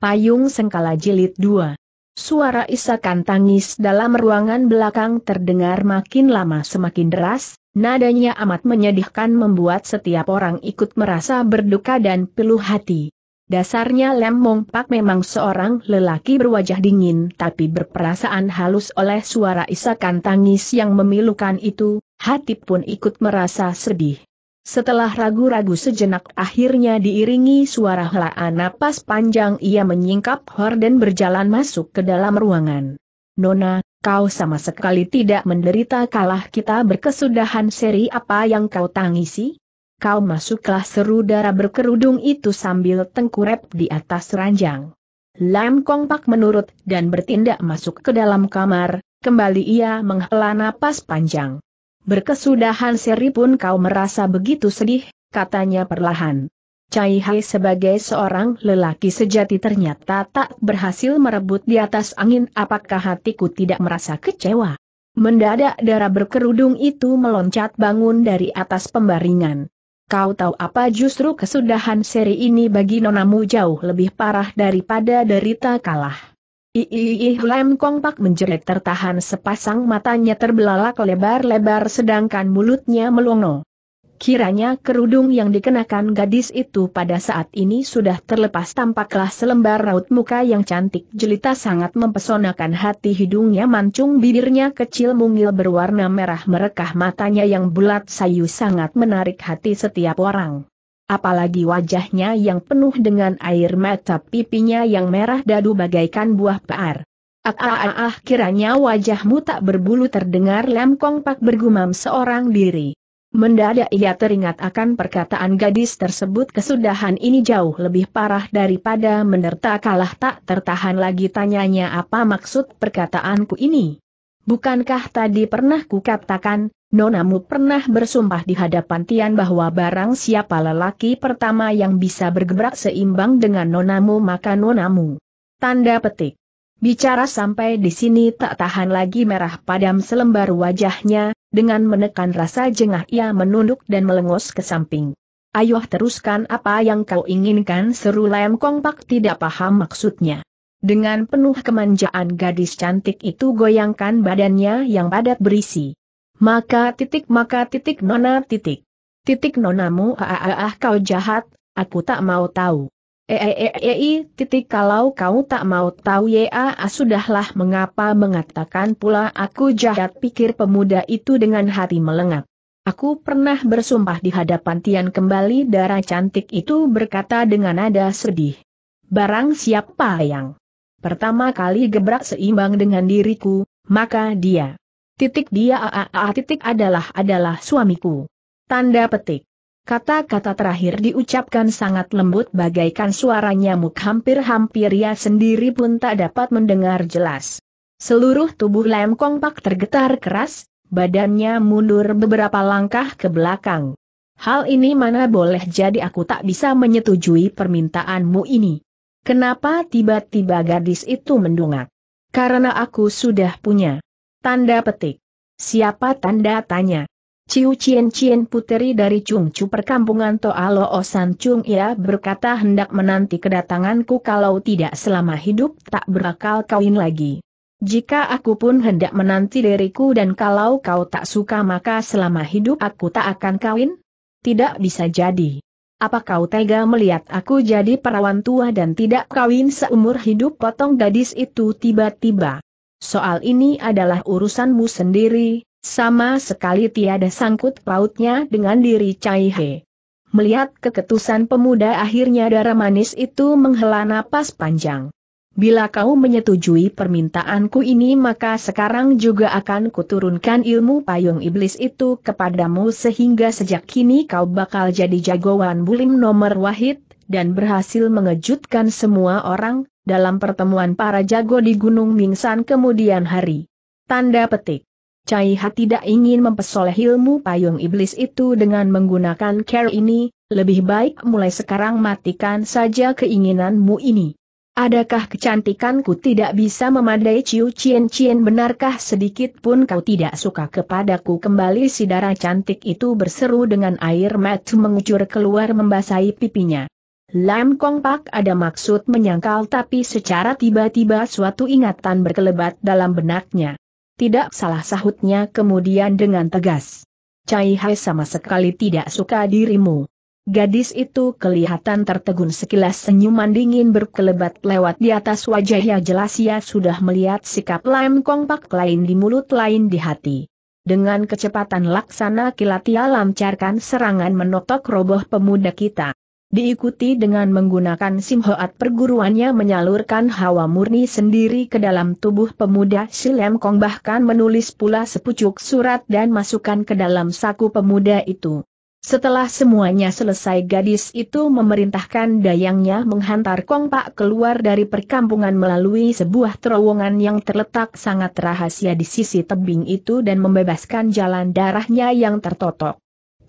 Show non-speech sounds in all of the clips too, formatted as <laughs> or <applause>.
Payung Sengkala Jilid 2 Suara isakan tangis dalam ruangan belakang terdengar makin lama semakin deras, nadanya amat menyedihkan membuat setiap orang ikut merasa berduka dan pilu hati. Dasarnya Lem Mong Pak memang seorang lelaki berwajah dingin tapi berperasaan halus oleh suara isakan tangis yang memilukan itu, hati pun ikut merasa sedih. Setelah ragu-ragu sejenak akhirnya diiringi suara helaan napas panjang ia menyingkap dan berjalan masuk ke dalam ruangan. Nona, kau sama sekali tidak menderita kalah kita berkesudahan seri apa yang kau tangisi? Kau masuklah seru darah berkerudung itu sambil tengkurep di atas ranjang. Lam Kong Pak menurut dan bertindak masuk ke dalam kamar, kembali ia menghela napas panjang. Berkesudahan seri pun kau merasa begitu sedih, katanya perlahan. Cai Hai sebagai seorang lelaki sejati ternyata tak berhasil merebut di atas angin apakah hatiku tidak merasa kecewa. Mendadak darah berkerudung itu meloncat bangun dari atas pembaringan. Kau tahu apa justru kesudahan seri ini bagi nonamu jauh lebih parah daripada derita kalah. Iiih Lem kompak menjerit tertahan sepasang matanya terbelalak lebar-lebar sedangkan mulutnya melongo. Kiranya kerudung yang dikenakan gadis itu pada saat ini sudah terlepas tampaklah selembar raut muka yang cantik jelita sangat mempesonakan hati hidungnya mancung bibirnya kecil mungil berwarna merah merekah matanya yang bulat sayu sangat menarik hati setiap orang apalagi wajahnya yang penuh dengan air mata pipinya yang merah dadu bagaikan buah pear. Ah, kiranya wajahmu tak berbulu terdengar Lem Kong Pak bergumam seorang diri. Mendadak ia teringat akan perkataan gadis tersebut kesudahan ini jauh lebih parah daripada menderita kalah tak tertahan lagi tanyanya apa maksud perkataanku ini. Bukankah tadi pernah kukatakan, Nonamu pernah bersumpah di hadapan Tian bahwa barang siapa lelaki pertama yang bisa bergebrak seimbang dengan Nonamu maka Nonamu. Tanda petik. Bicara sampai di sini tak tahan lagi merah padam selembar wajahnya, dengan menekan rasa jengah ia menunduk dan melengos ke samping. Ayuh teruskan apa yang kau inginkan seru Lem Kong tidak paham maksudnya. Dengan penuh kemanjaan gadis cantik itu goyangkan badannya yang padat berisi. Maka titik maka titik nona titik. Titik nonamu ah, ah, ah, ah kau jahat, aku tak mau tahu. Eeeei, titik kalau kau tak mau tahu ya ah, sudahlah mengapa mengatakan pula aku jahat pikir pemuda itu dengan hati melengak. Aku pernah bersumpah di hadapan Tian kembali darah cantik itu berkata dengan nada sedih. Barang siapa yang pertama kali gebrak seimbang dengan diriku, maka dia Titik dia a a a titik adalah adalah suamiku. Tanda petik. Kata-kata terakhir diucapkan sangat lembut bagaikan suara nyamuk hampir-hampir ia sendiri pun tak dapat mendengar jelas. Seluruh tubuh Lem Kong Pak tergetar keras, badannya mundur beberapa langkah ke belakang. Hal ini mana boleh jadi aku tak bisa menyetujui permintaanmu ini. Kenapa tiba-tiba gadis itu mendungak? Karena aku sudah punya. Tanda petik. Siapa tanda tanya? Ciu Cien Cien puteri dari Chung Chu perkampungan Toalo Osan Chung ia berkata hendak menanti kedatanganku kalau tidak selama hidup tak berakal kawin lagi. Jika aku pun hendak menanti diriku dan kalau kau tak suka maka selama hidup aku tak akan kawin? Tidak bisa jadi. Apa kau tega melihat aku jadi perawan tua dan tidak kawin seumur hidup potong gadis itu tiba-tiba? Soal ini adalah urusanmu sendiri, sama sekali tiada sangkut pautnya dengan diri Cai He. Melihat keketusan pemuda akhirnya darah manis itu menghela napas panjang. Bila kau menyetujui permintaanku ini maka sekarang juga akan kuturunkan ilmu payung iblis itu kepadamu sehingga sejak kini kau bakal jadi jagoan bulim nomor wahid, dan berhasil mengejutkan semua orang, dalam pertemuan para jago di Gunung Mingsan kemudian hari. Tanda petik. Cai Ha tidak ingin mempersoleh ilmu payung iblis itu dengan menggunakan care ini, lebih baik mulai sekarang matikan saja keinginanmu ini. Adakah kecantikanku tidak bisa memadai Ciu Cien Cien benarkah sedikit pun kau tidak suka kepadaku kembali si darah cantik itu berseru dengan air mat mengucur keluar membasahi pipinya. Lam Kong Pak ada maksud menyangkal tapi secara tiba-tiba suatu ingatan berkelebat dalam benaknya. Tidak salah sahutnya kemudian dengan tegas. Cai Hai sama sekali tidak suka dirimu. Gadis itu kelihatan tertegun sekilas senyuman dingin berkelebat lewat di atas wajahnya jelas ia sudah melihat sikap Lam Kong Pak lain di mulut lain di hati. Dengan kecepatan laksana kilat ia lancarkan serangan menotok roboh pemuda kita diikuti dengan menggunakan simhoat perguruannya menyalurkan hawa murni sendiri ke dalam tubuh pemuda Silem Kong bahkan menulis pula sepucuk surat dan masukkan ke dalam saku pemuda itu. Setelah semuanya selesai gadis itu memerintahkan dayangnya menghantar Kong Pak keluar dari perkampungan melalui sebuah terowongan yang terletak sangat rahasia di sisi tebing itu dan membebaskan jalan darahnya yang tertotok.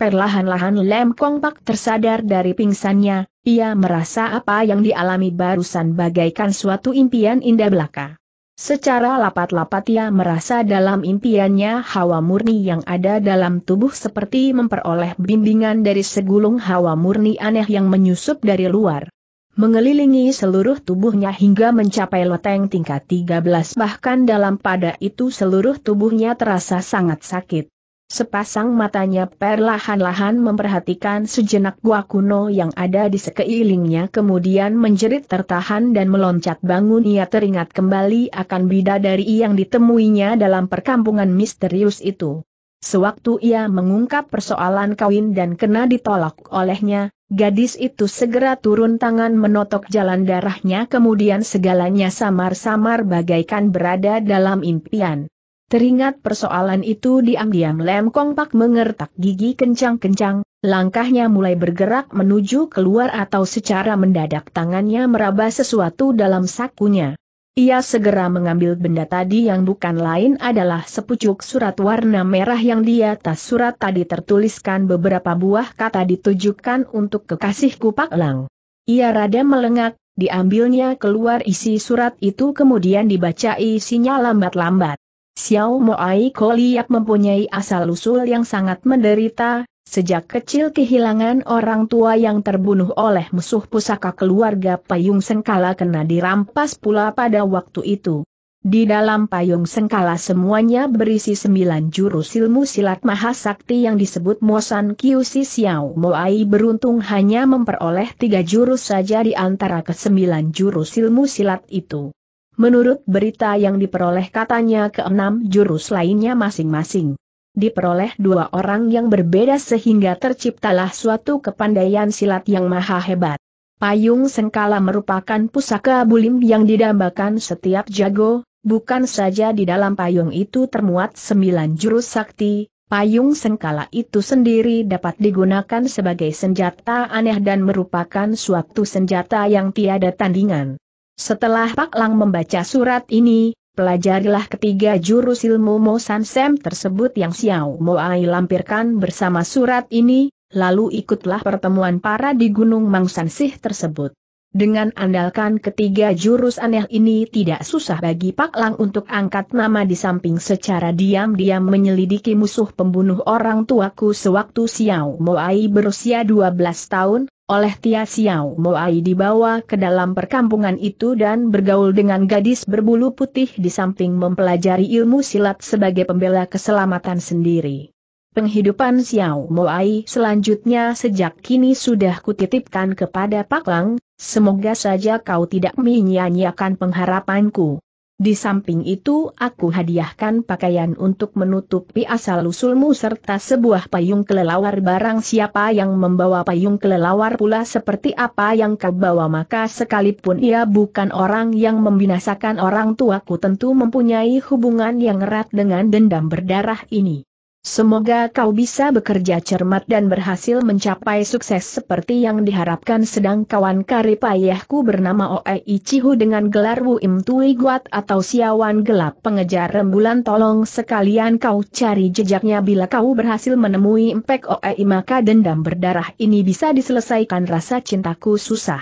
Perlahan-lahan Lem Kong Pak tersadar dari pingsannya, ia merasa apa yang dialami barusan bagaikan suatu impian indah belaka. Secara lapat-lapat ia merasa dalam impiannya hawa murni yang ada dalam tubuh seperti memperoleh bimbingan dari segulung hawa murni aneh yang menyusup dari luar. Mengelilingi seluruh tubuhnya hingga mencapai loteng tingkat 13 bahkan dalam pada itu seluruh tubuhnya terasa sangat sakit. Sepasang matanya perlahan-lahan memperhatikan sejenak gua kuno yang ada di sekelilingnya kemudian menjerit tertahan dan meloncat bangun ia teringat kembali akan bidadari yang ditemuinya dalam perkampungan misterius itu. Sewaktu ia mengungkap persoalan kawin dan kena ditolak olehnya, gadis itu segera turun tangan menotok jalan darahnya kemudian segalanya samar-samar bagaikan berada dalam impian. Teringat persoalan itu diam-diam Lem Kong Pak mengertak gigi kencang-kencang, langkahnya mulai bergerak menuju keluar atau secara mendadak tangannya meraba sesuatu dalam sakunya. Ia segera mengambil benda tadi yang bukan lain adalah sepucuk surat warna merah yang di atas surat tadi tertuliskan beberapa buah kata ditujukan untuk kekasihku Pak Lang. Ia rada melengak, diambilnya keluar isi surat itu kemudian dibaca isinya lambat-lambat. Xiao Moai koliak mempunyai asal-usul yang sangat menderita, sejak kecil kehilangan orang tua yang terbunuh oleh musuh pusaka keluarga Payung Sengkala kena dirampas pula pada waktu itu. Di dalam payung sengkala semuanya berisi sembilan jurus ilmu silat mahasakti yang disebut Mosan Si Xiao Moai beruntung hanya memperoleh tiga jurus saja di antara kesembilan jurus ilmu silat itu. Menurut berita yang diperoleh katanya ke keenam jurus lainnya masing-masing. Diperoleh dua orang yang berbeda sehingga terciptalah suatu kepandaian silat yang maha hebat. Payung Sengkala merupakan pusaka bulim yang didambakan setiap jago, bukan saja di dalam payung itu termuat sembilan jurus sakti, Payung sengkala itu sendiri dapat digunakan sebagai senjata aneh dan merupakan suatu senjata yang tiada tandingan. Setelah Pak Lang membaca surat ini, pelajarilah ketiga jurus ilmu Mo San Sem tersebut yang Xiao Mo Ai lampirkan bersama surat ini, lalu ikutlah pertemuan para di Gunung Mang San Sih tersebut. Dengan andalkan ketiga jurus aneh ini tidak susah bagi Pak Lang untuk angkat nama di samping secara diam-diam menyelidiki musuh pembunuh orang tuaku sewaktu Xiao Mo Ai berusia 12 tahun, oleh Tia Xiao Moai dibawa ke dalam perkampungan itu dan bergaul dengan gadis berbulu putih di samping mempelajari ilmu silat sebagai pembela keselamatan sendiri. Penghidupan Xiao Moai selanjutnya sejak kini sudah kutitipkan kepada Pak Lang, semoga saja kau tidak menyia-nyiakan pengharapanku. Di samping itu aku hadiahkan pakaian untuk menutupi asal-usulmu serta sebuah payung kelelawar barang siapa yang membawa payung kelelawar pula seperti apa yang kau bawa maka sekalipun ia bukan orang yang membinasakan orang tuaku tentu mempunyai hubungan yang erat dengan dendam berdarah ini. Semoga kau bisa bekerja cermat dan berhasil mencapai sukses seperti yang diharapkan sedang kawan karib ayahku bernama Oe Ichihu dengan gelar Wu Im Tui Guat atau Siawan Gelap Pengejar Rembulan tolong sekalian kau cari jejaknya bila kau berhasil menemui Empek Oe maka dendam berdarah ini bisa diselesaikan rasa cintaku susah.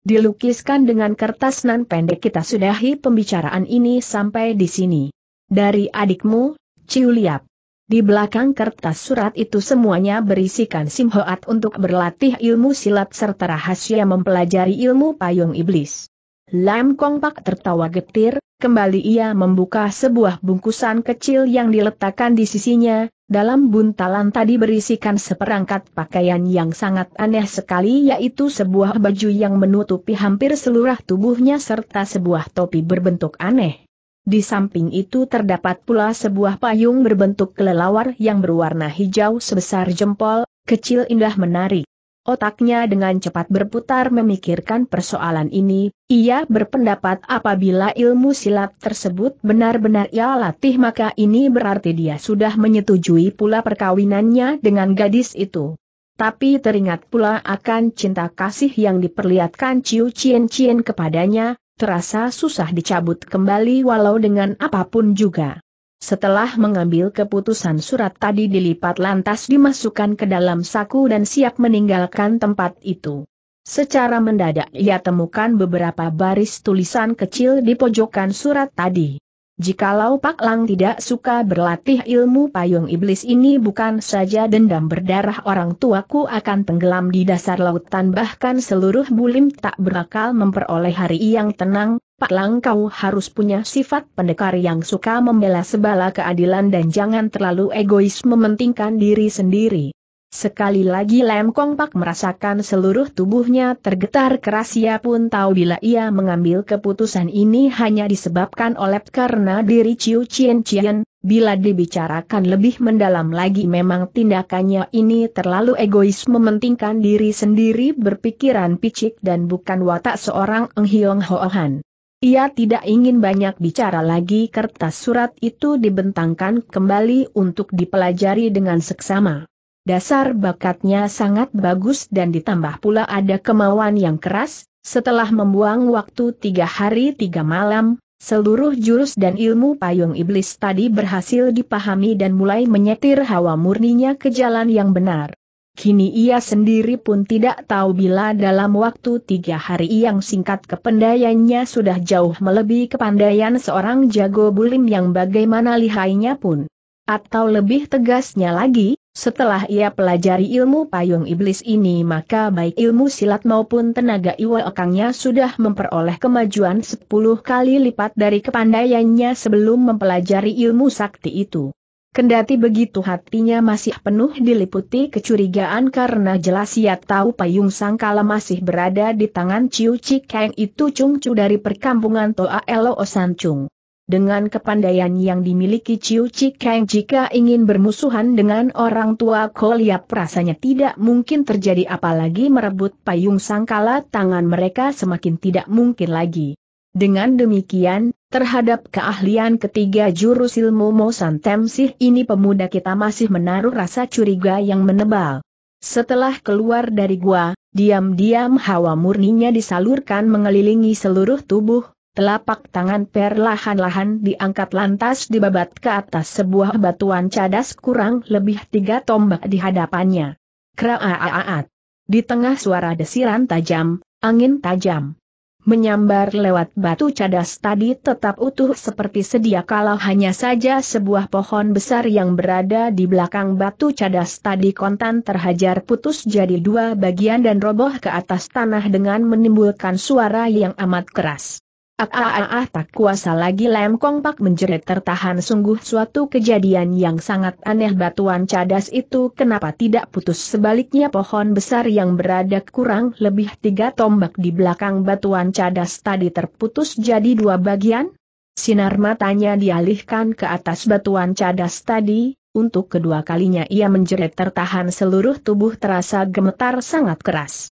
Dilukiskan dengan kertas nan pendek kita sudahi pembicaraan ini sampai di sini. Dari adikmu, Ciu Liap. Di belakang kertas surat itu semuanya berisikan simhoat untuk berlatih ilmu silat serta rahasia mempelajari ilmu payung iblis. Lam Kong Pak tertawa getir, kembali ia membuka sebuah bungkusan kecil yang diletakkan di sisinya, dalam buntalan tadi berisikan seperangkat pakaian yang sangat aneh sekali yaitu sebuah baju yang menutupi hampir seluruh tubuhnya serta sebuah topi berbentuk aneh. Di samping itu terdapat pula sebuah payung berbentuk kelelawar yang berwarna hijau sebesar jempol, kecil indah menarik. Otaknya dengan cepat berputar memikirkan persoalan ini, ia berpendapat apabila ilmu silat tersebut benar-benar ia latih maka ini berarti dia sudah menyetujui pula perkawinannya dengan gadis itu. Tapi teringat pula akan cinta kasih yang diperlihatkan Ciu Cien Cien kepadanya, terasa susah dicabut kembali walau dengan apapun juga. Setelah mengambil keputusan surat tadi dilipat lantas dimasukkan ke dalam saku dan siap meninggalkan tempat itu. Secara mendadak ia temukan beberapa baris tulisan kecil di pojokan surat tadi. Jikalau Pak Lang tidak suka berlatih ilmu payung iblis ini bukan saja dendam berdarah orang tuaku akan tenggelam di dasar lautan bahkan seluruh bulim tak berakal memperoleh hari yang tenang, Pak Lang kau harus punya sifat pendekar yang suka membela sebala keadilan dan jangan terlalu egois mementingkan diri sendiri. Sekali lagi Lem Kong Pak merasakan seluruh tubuhnya tergetar keras ia pun tahu bila ia mengambil keputusan ini hanya disebabkan oleh karena diri Chiu Chien Chien, bila dibicarakan lebih mendalam lagi memang tindakannya ini terlalu egois mementingkan diri sendiri berpikiran picik dan bukan watak seorang Eng Hiong Han. Ia tidak ingin banyak bicara lagi kertas surat itu dibentangkan kembali untuk dipelajari dengan seksama. Dasar bakatnya sangat bagus dan ditambah pula ada kemauan yang keras, setelah membuang waktu tiga hari tiga malam, seluruh jurus dan ilmu payung iblis tadi berhasil dipahami dan mulai menyetir hawa murninya ke jalan yang benar. Kini ia sendiri pun tidak tahu bila dalam waktu tiga hari yang singkat kependaiannya sudah jauh melebihi kepandaian seorang jago bulim yang bagaimana lihainya pun. Atau lebih tegasnya lagi, setelah ia pelajari ilmu payung iblis ini maka baik ilmu silat maupun tenaga iwa okangnya sudah memperoleh kemajuan 10 kali lipat dari kepandaiannya sebelum mempelajari ilmu sakti itu. Kendati begitu hatinya masih penuh diliputi kecurigaan karena jelas ia tahu payung sangkala masih berada di tangan Ciu Cikeng itu cungcu dari perkampungan Toa Elo Cung. Dengan kepandaian yang dimiliki Ciu Cikeng jika ingin bermusuhan dengan orang tua Koliap rasanya tidak mungkin terjadi apalagi merebut payung sangkala tangan mereka semakin tidak mungkin lagi. Dengan demikian, terhadap keahlian ketiga jurus ilmu Mosan Temsih ini pemuda kita masih menaruh rasa curiga yang menebal. Setelah keluar dari gua, diam-diam hawa murninya disalurkan mengelilingi seluruh tubuh, Telapak tangan perlahan-lahan diangkat lantas dibabat ke atas sebuah batuan cadas kurang lebih tiga tombak di hadapannya. Kraaaat. Di tengah suara desiran tajam, angin tajam. Menyambar lewat batu cadas tadi tetap utuh seperti sedia kala hanya saja sebuah pohon besar yang berada di belakang batu cadas tadi kontan terhajar putus jadi dua bagian dan roboh ke atas tanah dengan menimbulkan suara yang amat keras. Ah, tak kuasa lagi Lem Kong Pak menjerit tertahan sungguh suatu kejadian yang sangat aneh batuan cadas itu kenapa tidak putus sebaliknya pohon besar yang berada kurang lebih tiga tombak di belakang batuan cadas tadi terputus jadi dua bagian? Sinar matanya dialihkan ke atas batuan cadas tadi, untuk kedua kalinya ia menjerit tertahan seluruh tubuh terasa gemetar sangat keras.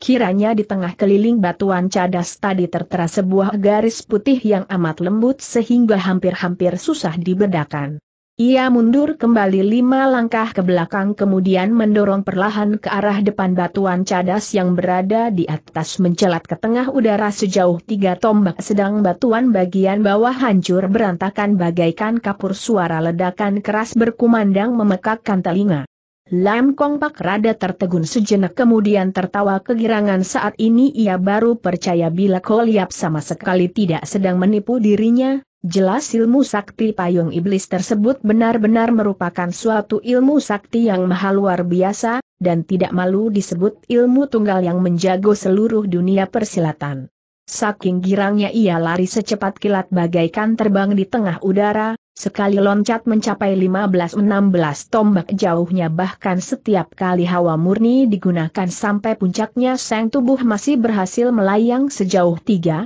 Kiranya di tengah keliling batuan cadas tadi tertera sebuah garis putih yang amat lembut sehingga hampir-hampir susah dibedakan. Ia mundur kembali lima langkah ke belakang kemudian mendorong perlahan ke arah depan batuan cadas yang berada di atas mencelat ke tengah udara sejauh tiga tombak sedang batuan bagian bawah hancur berantakan bagaikan kapur suara ledakan keras berkumandang memekakkan telinga. Lam Kong Pak rada tertegun sejenak kemudian tertawa kegirangan saat ini ia baru percaya bila Koliap sama sekali tidak sedang menipu dirinya, jelas ilmu sakti payung iblis tersebut benar-benar merupakan suatu ilmu sakti yang maha luar biasa, dan tidak malu disebut ilmu tunggal yang menjago seluruh dunia persilatan. Saking girangnya ia lari secepat kilat bagaikan terbang di tengah udara, Sekali loncat mencapai 15-16 tombak jauhnya bahkan setiap kali hawa murni digunakan sampai puncaknya sang tubuh masih berhasil melayang sejauh 3-5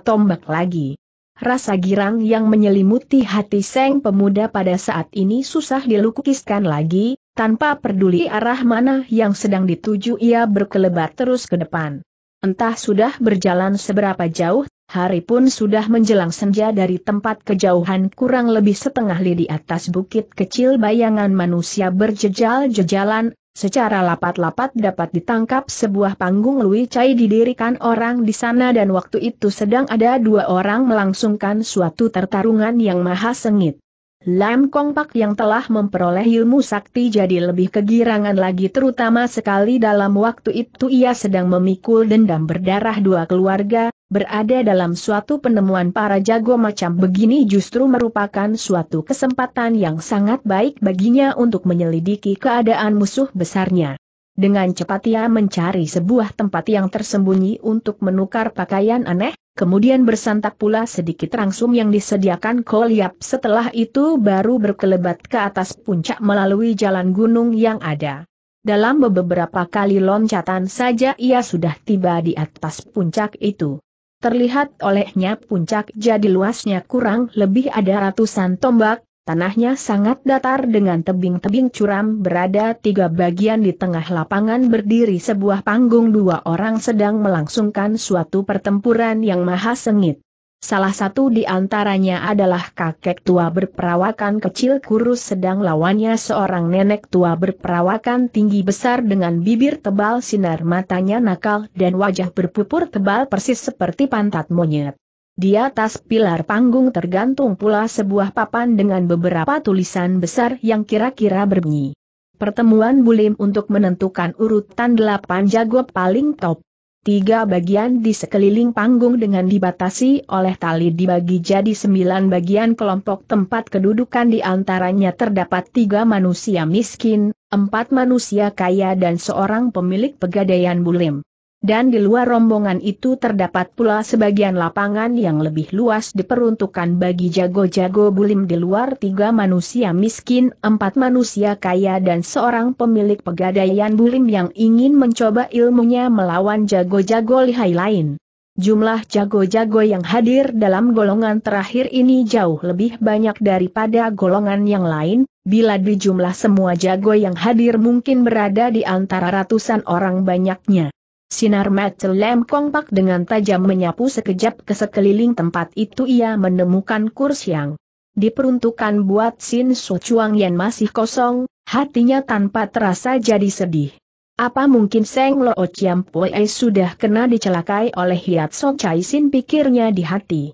tombak lagi. Rasa girang yang menyelimuti hati sang pemuda pada saat ini susah dilukiskan lagi, tanpa peduli arah mana yang sedang dituju ia berkelebat terus ke depan. Entah sudah berjalan seberapa jauh Hari pun sudah menjelang senja dari tempat kejauhan kurang lebih setengah li di atas bukit kecil bayangan manusia berjejal-jejalan, secara lapat-lapat dapat ditangkap sebuah panggung Lui Chai didirikan orang di sana dan waktu itu sedang ada dua orang melangsungkan suatu tertarungan yang maha sengit. Lam Kong Pak yang telah memperoleh ilmu sakti jadi lebih kegirangan lagi terutama sekali dalam waktu itu ia sedang memikul dendam berdarah dua keluarga, berada dalam suatu penemuan para jago macam begini justru merupakan suatu kesempatan yang sangat baik baginya untuk menyelidiki keadaan musuh besarnya. Dengan cepat ia mencari sebuah tempat yang tersembunyi untuk menukar pakaian aneh, kemudian bersantap pula sedikit rangsum yang disediakan Koliap setelah itu baru berkelebat ke atas puncak melalui jalan gunung yang ada. Dalam beberapa kali loncatan saja ia sudah tiba di atas puncak itu. Terlihat olehnya puncak jadi luasnya kurang lebih ada ratusan tombak, tanahnya sangat datar dengan tebing-tebing curam berada tiga bagian di tengah lapangan berdiri sebuah panggung dua orang sedang melangsungkan suatu pertempuran yang maha sengit. Salah satu di antaranya adalah kakek tua berperawakan kecil kurus sedang lawannya seorang nenek tua berperawakan tinggi besar dengan bibir tebal sinar matanya nakal dan wajah berpupur tebal persis seperti pantat monyet. Di atas pilar panggung tergantung pula sebuah papan dengan beberapa tulisan besar yang kira-kira berbunyi. Pertemuan Bulim untuk menentukan urutan delapan jago paling top tiga bagian di sekeliling panggung dengan dibatasi oleh tali dibagi jadi sembilan bagian kelompok tempat kedudukan di antaranya terdapat tiga manusia miskin, empat manusia kaya dan seorang pemilik pegadaian bulim. Dan di luar rombongan itu terdapat pula sebagian lapangan yang lebih luas diperuntukkan bagi jago-jago bulim di luar tiga manusia miskin, empat manusia kaya dan seorang pemilik pegadaian bulim yang ingin mencoba ilmunya melawan jago-jago lihai lain. Jumlah jago-jago yang hadir dalam golongan terakhir ini jauh lebih banyak daripada golongan yang lain, bila di jumlah semua jago yang hadir mungkin berada di antara ratusan orang banyaknya. Sinar mata lem kompak dengan tajam menyapu sekejap ke sekeliling tempat itu ia menemukan kurs yang diperuntukkan buat Sin Su Chuang yang masih kosong, hatinya tanpa terasa jadi sedih. Apa mungkin Seng Lo Chiam Pue sudah kena dicelakai oleh Hiat song Chai Sin pikirnya di hati.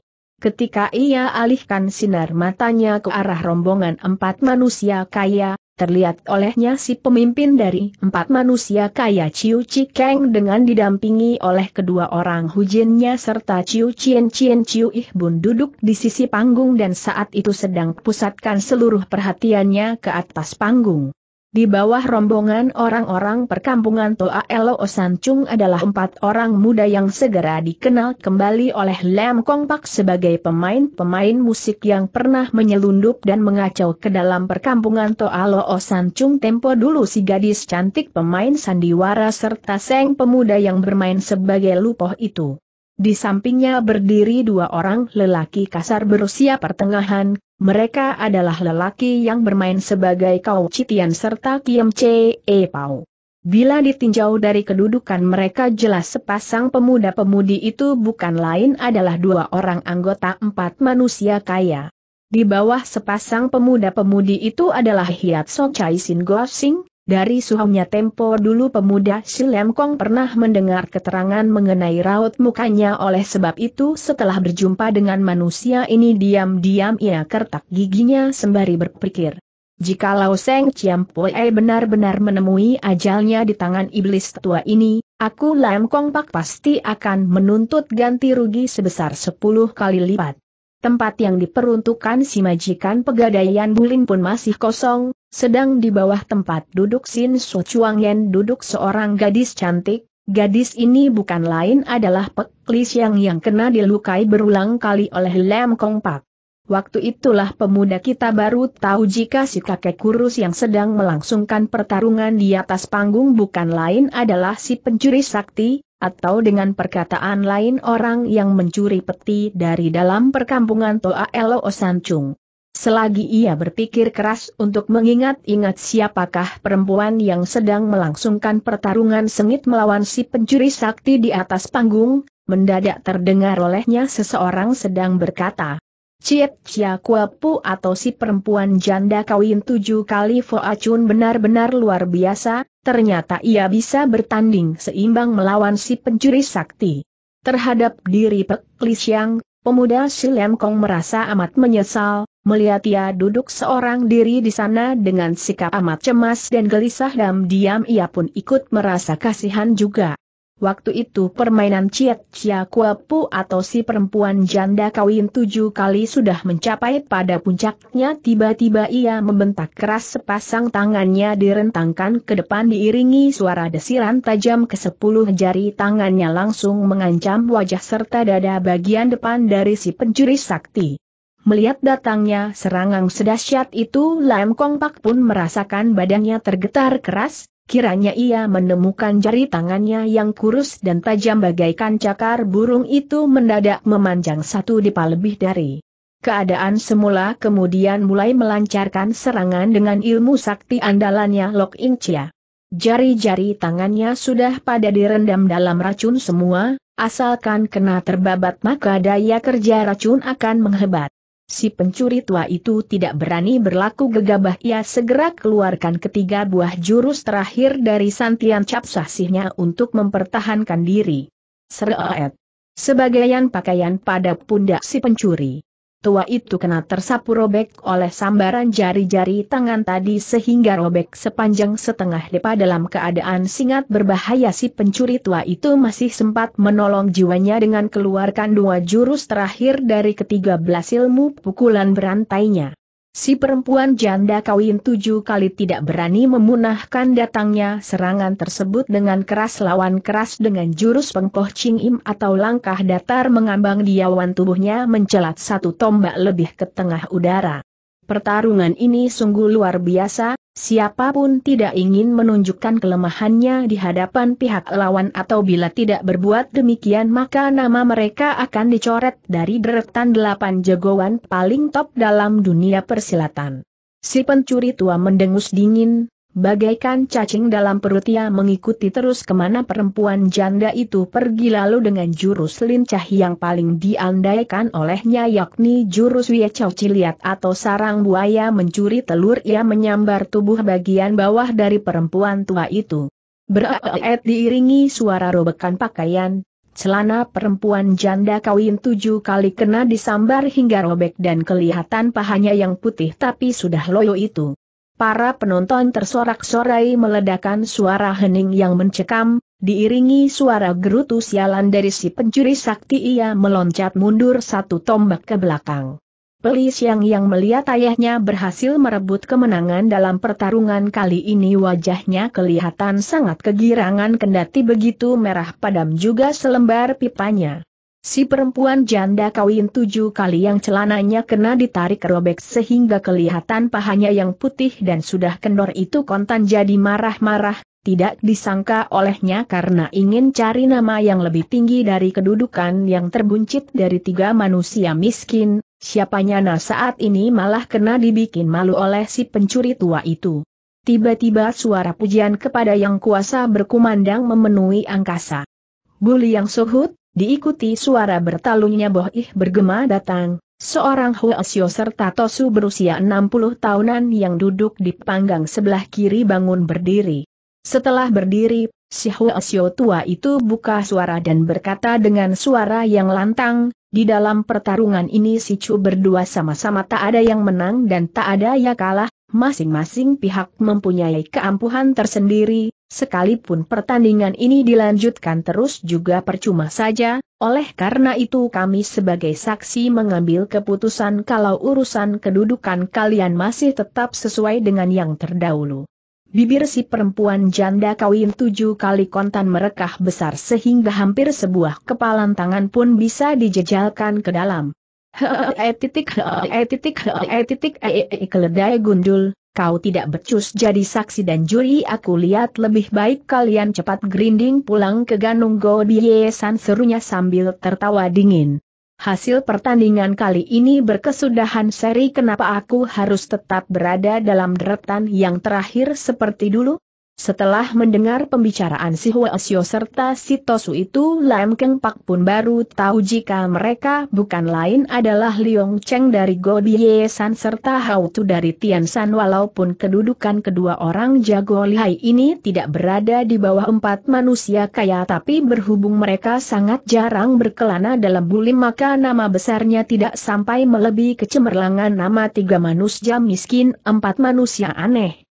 Ketika ia alihkan sinar matanya ke arah rombongan empat manusia kaya, terlihat olehnya si pemimpin dari empat manusia kaya Ciu Cikeng dengan didampingi oleh kedua orang hujinnya serta Ciu Cien Cien Ciu Ih Bun duduk di sisi panggung dan saat itu sedang pusatkan seluruh perhatiannya ke atas panggung. Di bawah rombongan orang-orang perkampungan Toa Elo Osancung adalah empat orang muda yang segera dikenal kembali oleh Lam Kong Pak sebagai pemain-pemain musik yang pernah menyelundup dan mengacau ke dalam perkampungan Toa Elo Osancung tempo dulu si gadis cantik pemain sandiwara serta seng pemuda yang bermain sebagai lupoh itu. Di sampingnya berdiri dua orang lelaki kasar berusia pertengahan, mereka adalah lelaki yang bermain sebagai Kau Citian serta Kiem C. E Pau. Bila ditinjau dari kedudukan mereka jelas sepasang pemuda-pemudi itu bukan lain adalah dua orang anggota empat manusia kaya. Di bawah sepasang pemuda-pemudi itu adalah Hiat Sok Chai Sin Go Sing, dari suhunya tempo dulu pemuda Silem Kong pernah mendengar keterangan mengenai raut mukanya oleh sebab itu setelah berjumpa dengan manusia ini diam-diam ia kertak giginya sembari berpikir. Jikalau Seng Chiam Poe benar-benar menemui ajalnya di tangan iblis tua ini, aku Lam Kong Pak pasti akan menuntut ganti rugi sebesar 10 kali lipat tempat yang diperuntukkan si majikan pegadaian Bulin pun masih kosong, sedang di bawah tempat duduk Sin So Chuang Yen duduk seorang gadis cantik, gadis ini bukan lain adalah Pek Li yang yang kena dilukai berulang kali oleh Lem Kong Pak. Waktu itulah pemuda kita baru tahu jika si kakek kurus yang sedang melangsungkan pertarungan di atas panggung bukan lain adalah si pencuri sakti, atau dengan perkataan lain orang yang mencuri peti dari dalam perkampungan Toa Elo Osancung. Selagi ia berpikir keras untuk mengingat-ingat siapakah perempuan yang sedang melangsungkan pertarungan sengit melawan si pencuri sakti di atas panggung, mendadak terdengar olehnya seseorang sedang berkata, Ciep Cia Pu atau si perempuan janda kawin tujuh kali Foa benar-benar luar biasa, ternyata ia bisa bertanding seimbang melawan si pencuri sakti. Terhadap diri Pek Lisiang, pemuda Silem Kong merasa amat menyesal, melihat ia duduk seorang diri di sana dengan sikap amat cemas dan gelisah dan diam ia pun ikut merasa kasihan juga. Waktu itu permainan Ciet Cia Kua atau si perempuan janda kawin tujuh kali sudah mencapai pada puncaknya tiba-tiba ia membentak keras sepasang tangannya direntangkan ke depan diiringi suara desiran tajam ke sepuluh jari tangannya langsung mengancam wajah serta dada bagian depan dari si pencuri sakti. Melihat datangnya serangan sedahsyat itu Lam Kong Pak pun merasakan badannya tergetar keras, kiranya ia menemukan jari tangannya yang kurus dan tajam bagaikan cakar burung itu mendadak memanjang satu dipa lebih dari. Keadaan semula kemudian mulai melancarkan serangan dengan ilmu sakti andalannya Lok In Chia. Jari-jari tangannya sudah pada direndam dalam racun semua, asalkan kena terbabat maka daya kerja racun akan menghebat. Si pencuri tua itu tidak berani berlaku gegabah ia segera keluarkan ketiga buah jurus terakhir dari santian cap sahsihnya untuk mempertahankan diri. Seret. Sebagian pakaian pada pundak si pencuri tua itu kena tersapu robek oleh sambaran jari-jari tangan tadi sehingga robek sepanjang setengah depa dalam keadaan singat berbahaya si pencuri tua itu masih sempat menolong jiwanya dengan keluarkan dua jurus terakhir dari ketiga belas ilmu pukulan berantainya. Si perempuan janda kawin tujuh kali tidak berani memunahkan datangnya serangan tersebut dengan keras lawan keras dengan jurus pengkoh Ching Im atau langkah datar mengambang di awan tubuhnya mencelat satu tombak lebih ke tengah udara. Pertarungan ini sungguh luar biasa, Siapapun tidak ingin menunjukkan kelemahannya di hadapan pihak lawan atau bila tidak berbuat demikian maka nama mereka akan dicoret dari deretan delapan jagoan paling top dalam dunia persilatan. Si pencuri tua mendengus dingin, Bagaikan cacing dalam perut ia mengikuti terus kemana perempuan janda itu pergi lalu dengan jurus lincah yang paling diandaikan olehnya yakni jurus Wia Chow Ciliat atau sarang buaya mencuri telur ia menyambar tubuh bagian bawah dari perempuan tua itu. Berat diiringi suara robekan pakaian, celana perempuan janda kawin tujuh kali kena disambar hingga robek dan kelihatan pahanya yang putih tapi sudah loyo itu. Para penonton tersorak-sorai meledakan suara hening yang mencekam, diiringi suara gerutu sialan dari si pencuri sakti ia meloncat mundur satu tombak ke belakang. Pelis yang yang melihat ayahnya berhasil merebut kemenangan dalam pertarungan kali ini wajahnya kelihatan sangat kegirangan kendati begitu merah padam juga selembar pipanya. Si perempuan janda kawin tujuh kali yang celananya kena ditarik robek sehingga kelihatan pahanya yang putih dan sudah kendor itu kontan jadi marah-marah, tidak disangka olehnya karena ingin cari nama yang lebih tinggi dari kedudukan yang terbuncit dari tiga manusia miskin, siapanya nah saat ini malah kena dibikin malu oleh si pencuri tua itu. Tiba-tiba suara pujian kepada yang kuasa berkumandang memenuhi angkasa. Buli yang suhut, Diikuti suara bertalungnya Boh Ih bergema datang, seorang Huo serta Tosu berusia 60 tahunan yang duduk di panggang sebelah kiri bangun berdiri. Setelah berdiri, si Huo tua itu buka suara dan berkata dengan suara yang lantang, di dalam pertarungan ini si Chu berdua sama-sama tak ada yang menang dan tak ada yang kalah, masing-masing pihak mempunyai keampuhan tersendiri, sekalipun pertandingan ini dilanjutkan terus juga percuma saja, oleh karena itu kami sebagai saksi mengambil keputusan kalau urusan kedudukan kalian masih tetap sesuai dengan yang terdahulu. Bibir si perempuan janda kawin tujuh kali kontan merekah besar sehingga hampir sebuah kepalan tangan pun bisa dijejalkan ke dalam. Eh <laughs> titik e titik eh titik eh keledai gundul, kau tidak becus jadi saksi dan juri aku lihat lebih baik kalian cepat grinding pulang ke Ganung Go San serunya sambil tertawa dingin. Hasil pertandingan kali ini berkesudahan seri kenapa aku harus tetap berada dalam deretan yang terakhir seperti dulu? Setelah mendengar pembicaraan si Huasyo serta si Tosu itu Lam Keng Pak pun baru tahu jika mereka bukan lain adalah Liong Cheng dari Ye San serta Hao Tu dari Tian San walaupun kedudukan kedua orang jago lihai ini tidak berada di bawah empat manusia kaya tapi berhubung mereka sangat jarang berkelana dalam bulim maka nama besarnya tidak sampai melebihi kecemerlangan nama tiga manusia miskin empat manusia aneh.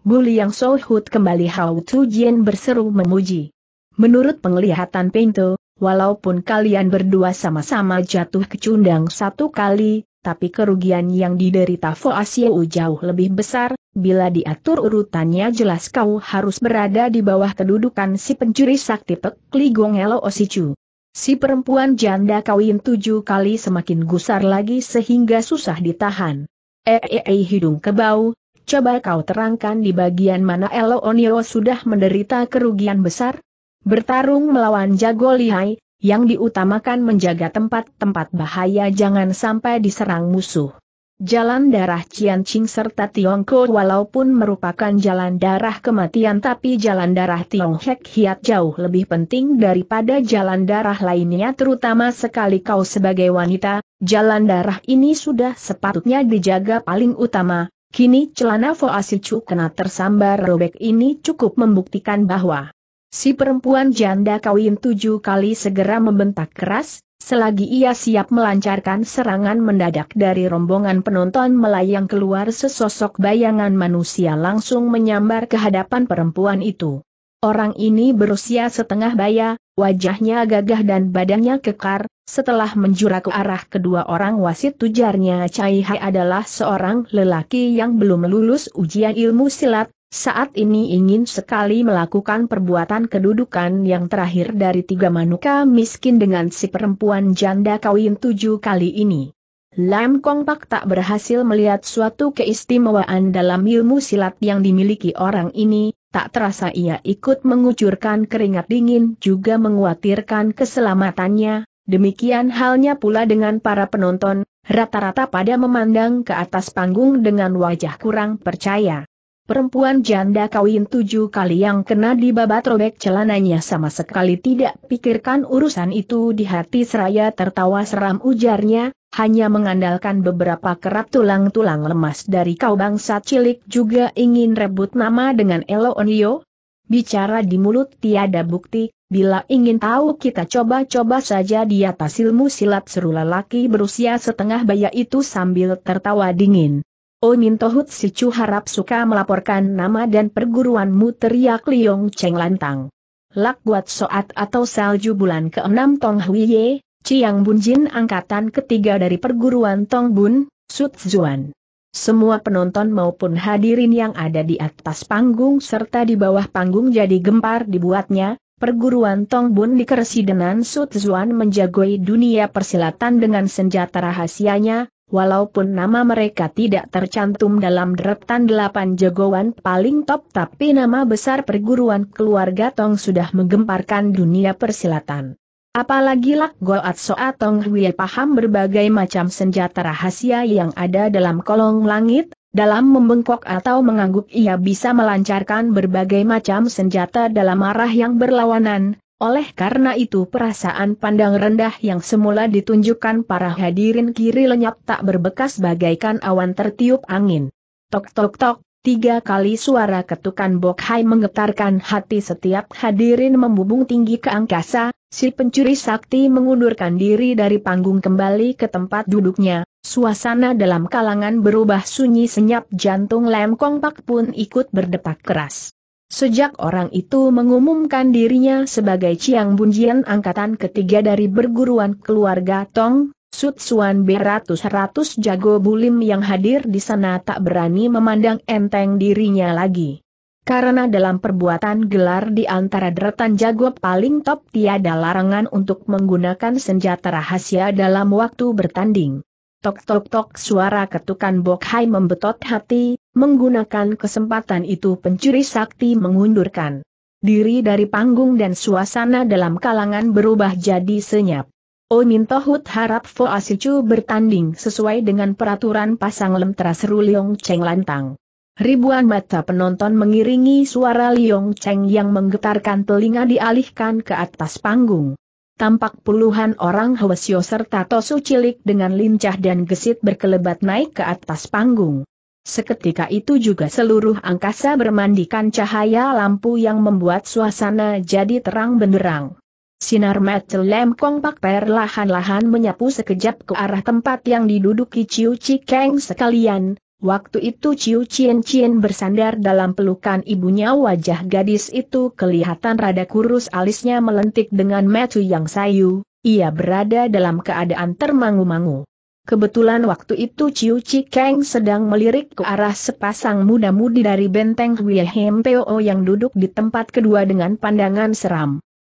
Bu Liang Sohut kembali Hao Tu Jin berseru memuji. Menurut penglihatan Pinto, walaupun kalian berdua sama-sama jatuh ke cundang satu kali, tapi kerugian yang diderita Fo Asiu jauh lebih besar, bila diatur urutannya jelas kau harus berada di bawah kedudukan si pencuri sakti Pek Gong Elo Osicu. Si perempuan janda kawin tujuh kali semakin gusar lagi sehingga susah ditahan. Eh, eh, eh hidung kebau, Coba kau terangkan di bagian mana Elo Onio sudah menderita kerugian besar? Bertarung melawan jago lihai, yang diutamakan menjaga tempat-tempat bahaya jangan sampai diserang musuh. Jalan darah Qing serta Tiongkok walaupun merupakan jalan darah kematian tapi jalan darah Tionghek hiat jauh lebih penting daripada jalan darah lainnya terutama sekali kau sebagai wanita, jalan darah ini sudah sepatutnya dijaga paling utama, Kini celana Foasicu kena tersambar robek ini cukup membuktikan bahwa si perempuan janda kawin tujuh kali segera membentak keras, selagi ia siap melancarkan serangan mendadak dari rombongan penonton melayang keluar sesosok bayangan manusia langsung menyambar ke hadapan perempuan itu. Orang ini berusia setengah baya, wajahnya gagah dan badannya kekar, setelah menjura ke arah kedua orang wasit tujarnya Chai Hai adalah seorang lelaki yang belum lulus ujian ilmu silat, saat ini ingin sekali melakukan perbuatan kedudukan yang terakhir dari tiga manuka miskin dengan si perempuan janda kawin tujuh kali ini. Lam Kong Pak tak berhasil melihat suatu keistimewaan dalam ilmu silat yang dimiliki orang ini, Tak terasa ia ikut mengucurkan keringat dingin juga menguatirkan keselamatannya, demikian halnya pula dengan para penonton, rata-rata pada memandang ke atas panggung dengan wajah kurang percaya. Perempuan janda kawin tujuh kali yang kena di dibabat robek celananya sama sekali tidak pikirkan urusan itu di hati seraya tertawa seram ujarnya, hanya mengandalkan beberapa kerap tulang-tulang lemas dari kau bangsa cilik juga ingin rebut nama dengan Elo Onio? Bicara di mulut tiada bukti, bila ingin tahu kita coba-coba saja di atas ilmu silat seru lelaki berusia setengah baya itu sambil tertawa dingin. Omin oh Tohut Chu harap suka melaporkan nama dan perguruanmu teriak Liong Cheng lantang. Lak Guat Soat atau Salju bulan ke-6 Tong Huiye, Chiang Bunjin angkatan ketiga dari perguruan Tong Bun, Sut Zuan. Semua penonton maupun hadirin yang ada di atas panggung serta di bawah panggung jadi gempar dibuatnya, perguruan Tong Bun di Keresidenan Sut Zuan menjagoi dunia persilatan dengan senjata rahasianya, walaupun nama mereka tidak tercantum dalam deretan delapan jagoan paling top tapi nama besar perguruan keluarga Tong sudah menggemparkan dunia persilatan. Apalagi Lak Goat Soa Tong Hwie paham berbagai macam senjata rahasia yang ada dalam kolong langit, dalam membengkok atau mengangguk ia bisa melancarkan berbagai macam senjata dalam arah yang berlawanan, oleh karena itu perasaan pandang rendah yang semula ditunjukkan para hadirin kiri lenyap tak berbekas bagaikan awan tertiup angin. Tok tok tok, tiga kali suara ketukan Bokhai menggetarkan hati setiap hadirin membubung tinggi ke angkasa, si pencuri sakti mengundurkan diri dari panggung kembali ke tempat duduknya, suasana dalam kalangan berubah sunyi senyap jantung lem pak pun ikut berdetak keras. Sejak orang itu mengumumkan dirinya sebagai Chiang Bunjian angkatan ketiga dari berguruan keluarga Tong, Sut Suan beratus-ratus jago bulim yang hadir di sana tak berani memandang enteng dirinya lagi. Karena dalam perbuatan gelar di antara deretan jago paling top tiada larangan untuk menggunakan senjata rahasia dalam waktu bertanding. Tok-tok-tok suara ketukan Bok Hai membetot hati, menggunakan kesempatan itu pencuri sakti mengundurkan diri dari panggung dan suasana dalam kalangan berubah jadi senyap. Omin oh Tohut harap Fo Asicu bertanding sesuai dengan peraturan pasang lem teras Liong Cheng lantang. Ribuan mata penonton mengiringi suara liong Cheng yang menggetarkan telinga dialihkan ke atas panggung tampak puluhan orang Hwasyo serta Tosu cilik dengan lincah dan gesit berkelebat naik ke atas panggung. Seketika itu juga seluruh angkasa bermandikan cahaya lampu yang membuat suasana jadi terang benderang. Sinar mecelem Pak perlahan-lahan menyapu sekejap ke arah tempat yang diduduki Ciu Cikeng sekalian, Waktu itu Ciu Cien Cien bersandar dalam pelukan ibunya wajah gadis itu kelihatan rada kurus alisnya melentik dengan metu yang sayu, ia berada dalam keadaan termangu-mangu. Kebetulan waktu itu Ciu Cikeng sedang melirik ke arah sepasang muda-mudi dari benteng Wilhelm Po yang duduk di tempat kedua dengan pandangan seram.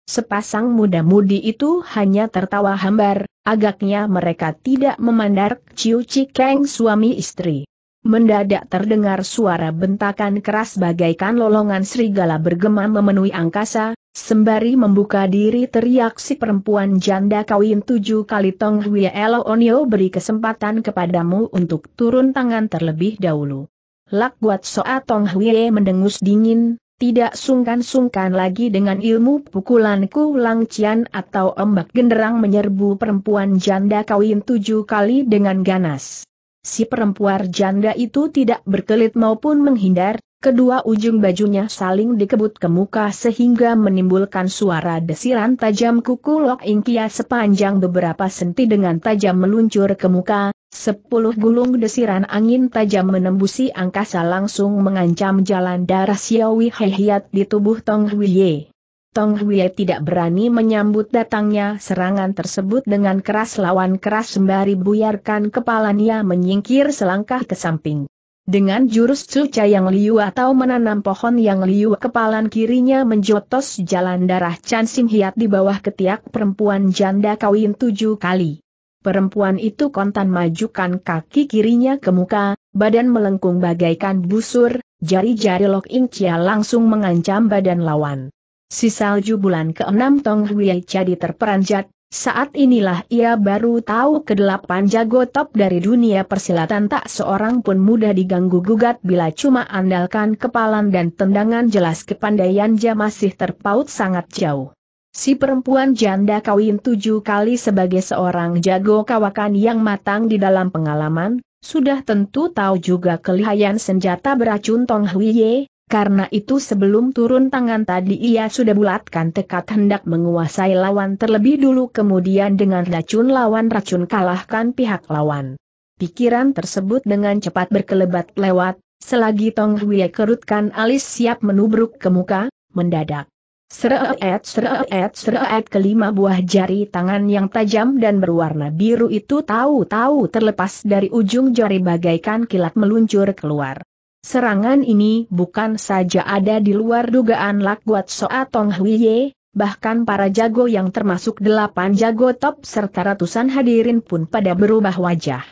Sepasang muda-mudi itu hanya tertawa hambar, agaknya mereka tidak memandang Ciu Cikeng suami istri. Mendadak terdengar suara bentakan keras bagaikan lolongan serigala bergema memenuhi angkasa, sembari membuka diri teriak si perempuan janda kawin tujuh kali Tong Hwie Elo Onio beri kesempatan kepadamu untuk turun tangan terlebih dahulu. Lak buat Soa Tong Hwie mendengus dingin, tidak sungkan-sungkan lagi dengan ilmu pukulanku langcian atau ombak genderang menyerbu perempuan janda kawin tujuh kali dengan ganas si perempuan janda itu tidak berkelit maupun menghindar, kedua ujung bajunya saling dikebut ke muka sehingga menimbulkan suara desiran tajam kuku Lok Ingkia sepanjang beberapa senti dengan tajam meluncur ke muka, sepuluh gulung desiran angin tajam menembusi angkasa langsung mengancam jalan darah Xiaowi Hehiat di tubuh Tong Huiye. Tong Hui tidak berani menyambut datangnya serangan tersebut dengan keras lawan keras sembari buyarkan kepalanya menyingkir selangkah ke samping. Dengan jurus cuca yang liu atau menanam pohon yang liu kepalan kirinya menjotos jalan darah Chan Sing Hiat di bawah ketiak perempuan janda kawin tujuh kali. Perempuan itu kontan majukan kaki kirinya ke muka, badan melengkung bagaikan busur, jari-jari Lok Ing Chia langsung mengancam badan lawan. Si salju bulan ke-6 Tong Hui jadi terperanjat, saat inilah ia baru tahu kedelapan jago top dari dunia persilatan tak seorang pun mudah diganggu-gugat bila cuma andalkan kepalan dan tendangan jelas kepandaian Ja masih terpaut sangat jauh. Si perempuan janda kawin tujuh kali sebagai seorang jago kawakan yang matang di dalam pengalaman, sudah tentu tahu juga kelihayan senjata beracun Tong Huiye, karena itu sebelum turun tangan tadi ia sudah bulatkan tekad hendak menguasai lawan terlebih dulu kemudian dengan racun lawan racun kalahkan pihak lawan. Pikiran tersebut dengan cepat berkelebat lewat, selagi Tong Hui kerutkan alis siap menubruk ke muka, mendadak. Seret, seret, seret kelima buah jari tangan yang tajam dan berwarna biru itu tahu-tahu terlepas dari ujung jari bagaikan kilat meluncur keluar. Serangan ini bukan saja ada di luar dugaan Lakwat Soa Tong Huiye, bahkan para jago yang termasuk delapan jago top serta ratusan hadirin pun pada berubah wajah.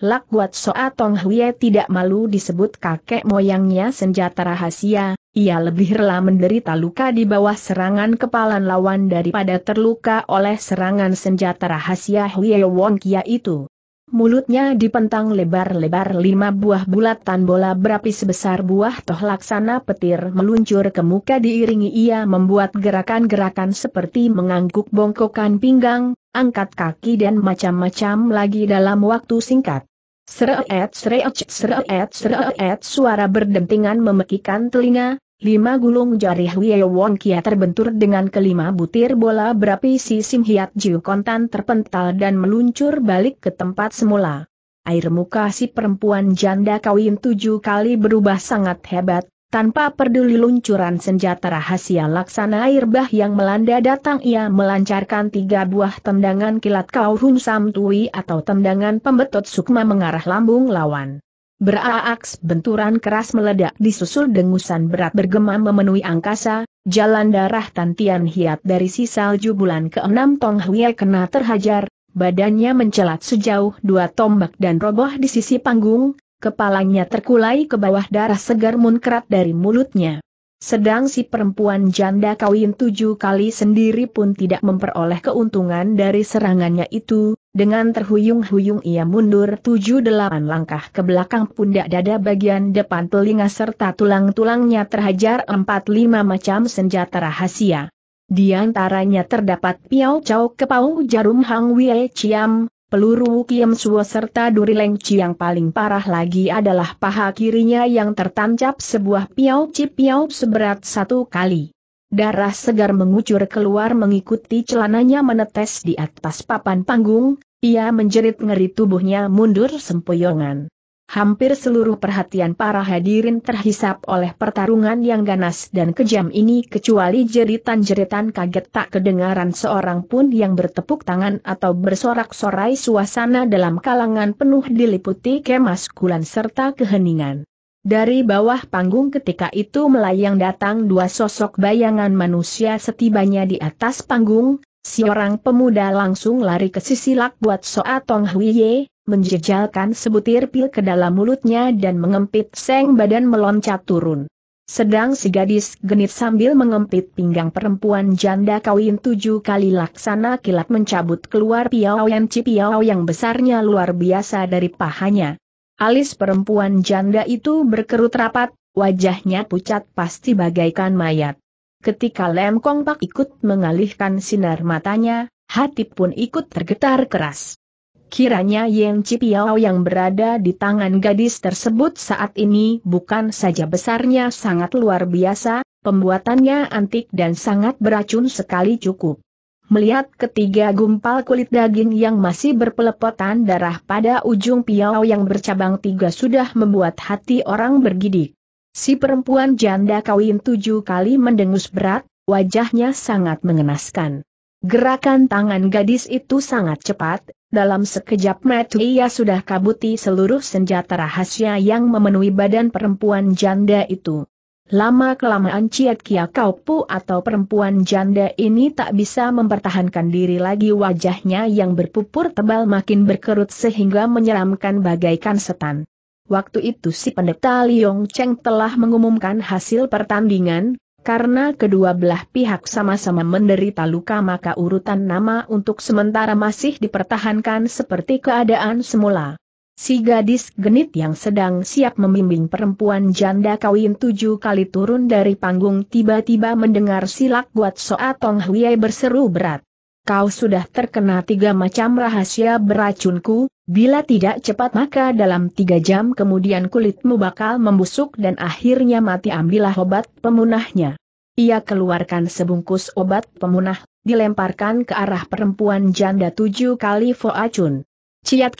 Lakwat Soa Tong Huiye tidak malu disebut kakek moyangnya senjata rahasia, ia lebih rela menderita luka di bawah serangan kepalan lawan daripada terluka oleh serangan senjata rahasia Huiye Wong Kia itu mulutnya dipentang lebar-lebar lima buah bulatan bola berapi sebesar buah toh laksana petir meluncur ke muka diiringi ia membuat gerakan-gerakan seperti mengangguk bongkokan pinggang, angkat kaki dan macam-macam lagi dalam waktu singkat. Seret seret seret seret suara berdentingan memekikan telinga, Lima gulung jari Huye Won Kia terbentur dengan kelima butir bola berapi si Sim Hiat Jiu Kontan terpental dan meluncur balik ke tempat semula. Air muka si perempuan janda kawin tujuh kali berubah sangat hebat, tanpa peduli luncuran senjata rahasia laksana air bah yang melanda datang ia melancarkan tiga buah tendangan kilat kau Samtui atau tendangan pembetot sukma mengarah lambung lawan. Beraaks benturan keras meledak disusul dengusan berat bergema memenuhi angkasa, jalan darah Tantian Hiat dari si salju bulan ke-6 Tong Hwie kena terhajar, badannya mencelat sejauh dua tombak dan roboh di sisi panggung, kepalanya terkulai ke bawah darah segar munkrat dari mulutnya. Sedang si perempuan janda kawin tujuh kali sendiri pun tidak memperoleh keuntungan dari serangannya itu, dengan terhuyung-huyung ia mundur tujuh delapan langkah ke belakang pundak dada bagian depan telinga serta tulang-tulangnya terhajar empat lima macam senjata rahasia. Di antaranya terdapat piau cau kepau jarum hang wie ciam, peluru kiam suo serta duri Chi yang paling parah lagi adalah paha kirinya yang tertancap sebuah piau cip piau seberat satu kali. Darah segar mengucur keluar mengikuti celananya menetes di atas papan panggung, ia menjerit ngeri tubuhnya mundur sempoyongan. Hampir seluruh perhatian para hadirin terhisap oleh pertarungan yang ganas dan kejam ini kecuali jeritan-jeritan kaget tak kedengaran seorang pun yang bertepuk tangan atau bersorak-sorai suasana dalam kalangan penuh diliputi kemaskulan serta keheningan. Dari bawah panggung ketika itu melayang datang dua sosok bayangan manusia setibanya di atas panggung, si orang pemuda langsung lari ke sisi lak buat Soa Tong Huiye, menjejalkan sebutir pil ke dalam mulutnya dan mengempit seng badan meloncat turun. Sedang si gadis genit sambil mengempit pinggang perempuan janda kawin tujuh kali laksana kilat mencabut keluar piao yang cipiao yang besarnya luar biasa dari pahanya. Alis perempuan janda itu berkerut rapat, wajahnya pucat pasti bagaikan mayat. Ketika Lem Kong Pak ikut mengalihkan sinar matanya, hati pun ikut tergetar keras. Kiranya Yen Cipiao yang berada di tangan gadis tersebut saat ini bukan saja besarnya sangat luar biasa, pembuatannya antik dan sangat beracun sekali cukup. Melihat ketiga gumpal kulit daging yang masih berpelepotan darah pada ujung piau yang bercabang tiga sudah membuat hati orang bergidik. Si perempuan janda kawin tujuh kali mendengus berat, wajahnya sangat mengenaskan. Gerakan tangan gadis itu sangat cepat, dalam sekejap mata ia sudah kabuti seluruh senjata rahasia yang memenuhi badan perempuan janda itu. Lama-kelamaan Ciat Kia Pu atau perempuan janda ini tak bisa mempertahankan diri lagi wajahnya yang berpupur tebal makin berkerut sehingga menyeramkan bagaikan setan. Waktu itu si pendeta Liong Cheng telah mengumumkan hasil pertandingan, karena kedua belah pihak sama-sama menderita luka maka urutan nama untuk sementara masih dipertahankan seperti keadaan semula. Si gadis genit yang sedang siap membimbing perempuan janda kawin tujuh kali turun dari panggung tiba-tiba mendengar silak buat Soa Tong Hwie berseru berat. Kau sudah terkena tiga macam rahasia beracunku, bila tidak cepat maka dalam tiga jam kemudian kulitmu bakal membusuk dan akhirnya mati ambillah obat pemunahnya. Ia keluarkan sebungkus obat pemunah, dilemparkan ke arah perempuan janda tujuh kali foacun. Ciat